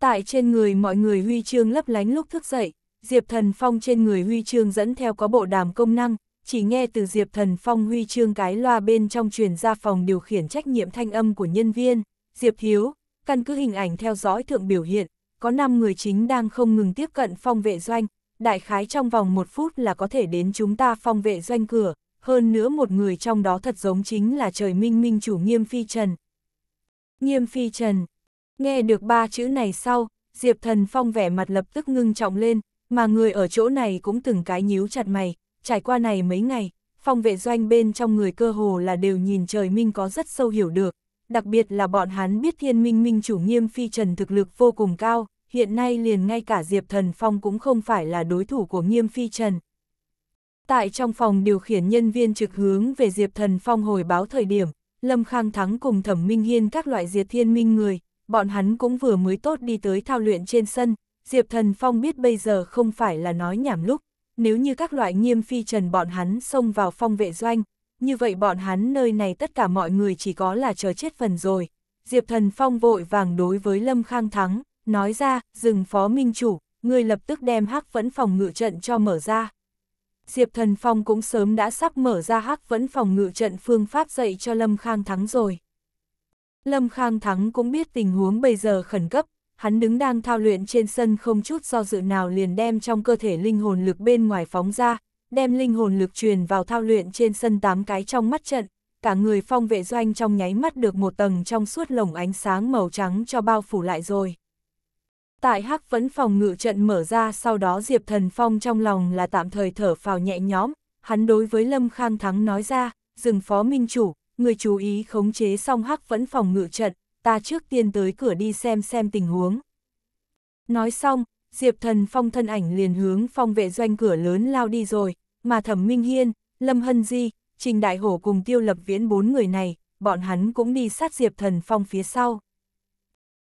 tại trên người mọi người huy chương lấp lánh lúc thức dậy, Diệp Thần Phong trên người huy chương dẫn theo có bộ đàm công năng, chỉ nghe từ Diệp Thần Phong huy chương cái loa bên trong truyền ra phòng điều khiển trách nhiệm thanh âm của nhân viên, Diệp Thiếu, Căn cứ hình ảnh theo dõi thượng biểu hiện, có 5 người chính đang không ngừng tiếp cận phong vệ doanh, đại khái trong vòng một phút là có thể đến chúng ta phong vệ doanh cửa, hơn nữa một người trong đó thật giống chính là trời minh minh chủ nghiêm phi trần. Nghiêm phi trần, nghe được ba chữ này sau, Diệp thần phong vẻ mặt lập tức ngưng trọng lên, mà người ở chỗ này cũng từng cái nhíu chặt mày, trải qua này mấy ngày, phong vệ doanh bên trong người cơ hồ là đều nhìn trời minh có rất sâu hiểu được, đặc biệt là bọn hắn biết thiên minh minh chủ nghiêm phi trần thực lực vô cùng cao, hiện nay liền ngay cả Diệp Thần Phong cũng không phải là đối thủ của nghiêm phi trần. Tại trong phòng điều khiển nhân viên trực hướng về Diệp Thần Phong hồi báo thời điểm, Lâm Khang Thắng cùng Thẩm Minh Hiên các loại diệt thiên minh người, bọn hắn cũng vừa mới tốt đi tới thao luyện trên sân, Diệp Thần Phong biết bây giờ không phải là nói nhảm lúc, nếu như các loại nghiêm phi trần bọn hắn xông vào phong vệ doanh, như vậy bọn hắn nơi này tất cả mọi người chỉ có là chờ chết phần rồi. Diệp Thần Phong vội vàng đối với Lâm Khang Thắng, nói ra, dừng phó minh chủ, người lập tức đem hắc vẫn phòng ngự trận cho mở ra. Diệp Thần Phong cũng sớm đã sắp mở ra hắc vẫn phòng ngự trận phương pháp dạy cho Lâm Khang Thắng rồi. Lâm Khang Thắng cũng biết tình huống bây giờ khẩn cấp, hắn đứng đang thao luyện trên sân không chút do dự nào liền đem trong cơ thể linh hồn lực bên ngoài phóng ra, đem linh hồn lực truyền vào thao luyện trên sân tám cái trong mắt trận, cả người phong vệ doanh trong nháy mắt được một tầng trong suốt lồng ánh sáng màu trắng cho bao phủ lại rồi. Tại hắc vẫn phòng ngự trận mở ra sau đó Diệp Thần Phong trong lòng là tạm thời thở phào nhẹ nhõm, hắn đối với Lâm Khang Thắng nói ra, dừng phó minh chủ, người chú ý khống chế xong hắc vẫn phòng ngự trận, ta trước tiên tới cửa đi xem xem tình huống. Nói xong, Diệp Thần Phong thân ảnh liền hướng phong vệ doanh cửa lớn lao đi rồi, mà Thẩm Minh Hiên, Lâm Hân Di, Trình Đại Hổ cùng Tiêu Lập Viễn bốn người này, bọn hắn cũng đi sát Diệp Thần Phong phía sau.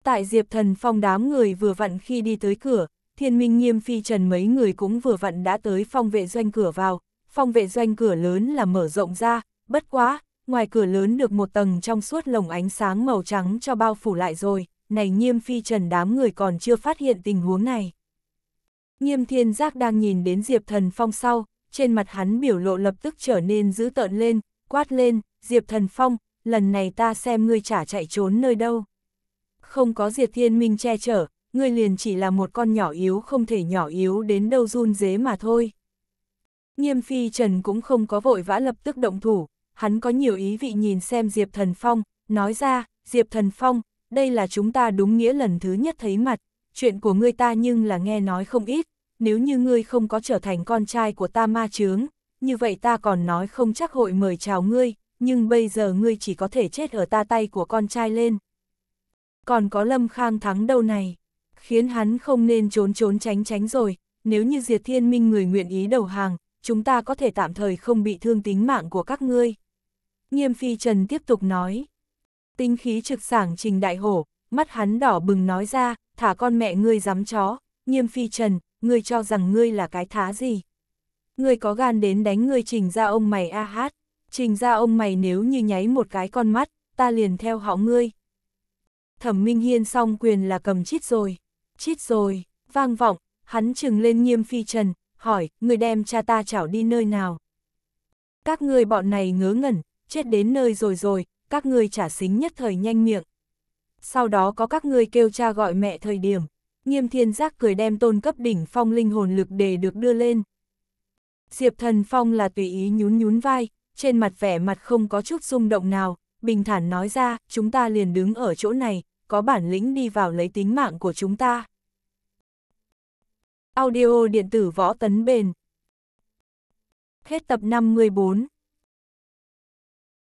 Tại Diệp Thần Phong đám người vừa vặn khi đi tới cửa, Thiên Minh Nghiêm Phi Trần mấy người cũng vừa vặn đã tới phong vệ doanh cửa vào, phong vệ doanh cửa lớn là mở rộng ra, bất quá, ngoài cửa lớn được một tầng trong suốt lồng ánh sáng màu trắng cho bao phủ lại rồi, này Nghiêm Phi Trần đám người còn chưa phát hiện tình huống này. Nghiêm thiên giác đang nhìn đến Diệp Thần Phong sau, trên mặt hắn biểu lộ lập tức trở nên dữ tợn lên, quát lên, Diệp Thần Phong, lần này ta xem ngươi chả chạy trốn nơi đâu. Không có Diệp Thiên Minh che chở, ngươi liền chỉ là một con nhỏ yếu không thể nhỏ yếu đến đâu run dế mà thôi. Nghiêm phi Trần cũng không có vội vã lập tức động thủ, hắn có nhiều ý vị nhìn xem Diệp Thần Phong, nói ra, Diệp Thần Phong, đây là chúng ta đúng nghĩa lần thứ nhất thấy mặt, chuyện của ngươi ta nhưng là nghe nói không ít, nếu như ngươi không có trở thành con trai của ta ma chướng, như vậy ta còn nói không chắc hội mời chào ngươi, nhưng bây giờ ngươi chỉ có thể chết ở ta tay của con trai lên. Còn có Lâm Khang thắng đâu này, khiến hắn không nên trốn trốn tránh tránh rồi, nếu như Diệt Thiên Minh người nguyện ý đầu hàng, chúng ta có thể tạm thời không bị thương tính mạng của các ngươi. Nghiêm Phi Trần tiếp tục nói, tinh khí trực sảng trình đại hổ, mắt hắn đỏ bừng nói ra, thả con mẹ ngươi dám chó, Nghiêm Phi Trần, ngươi cho rằng ngươi là cái thá gì. Ngươi có gan đến đánh ngươi trình ra ông mày a hát, trình ra ông mày nếu như nháy một cái con mắt, ta liền theo họ ngươi. Thẩm Minh Hiên xong quyền là cầm chít rồi, chít rồi, vang vọng, hắn trừng lên nghiêm phi trần, hỏi, người đem cha ta chảo đi nơi nào. Các ngươi bọn này ngớ ngẩn, chết đến nơi rồi rồi, các ngươi trả xính nhất thời nhanh miệng. Sau đó có các ngươi kêu cha gọi mẹ thời điểm, nghiêm thiên giác cười đem tôn cấp đỉnh phong linh hồn lực để được đưa lên. Diệp thần phong là tùy ý nhún nhún vai, trên mặt vẻ mặt không có chút rung động nào, bình thản nói ra, chúng ta liền đứng ở chỗ này, có bản lĩnh đi vào lấy tính mạng của chúng ta. Audio điện tử võ tấn bền Hết tập 54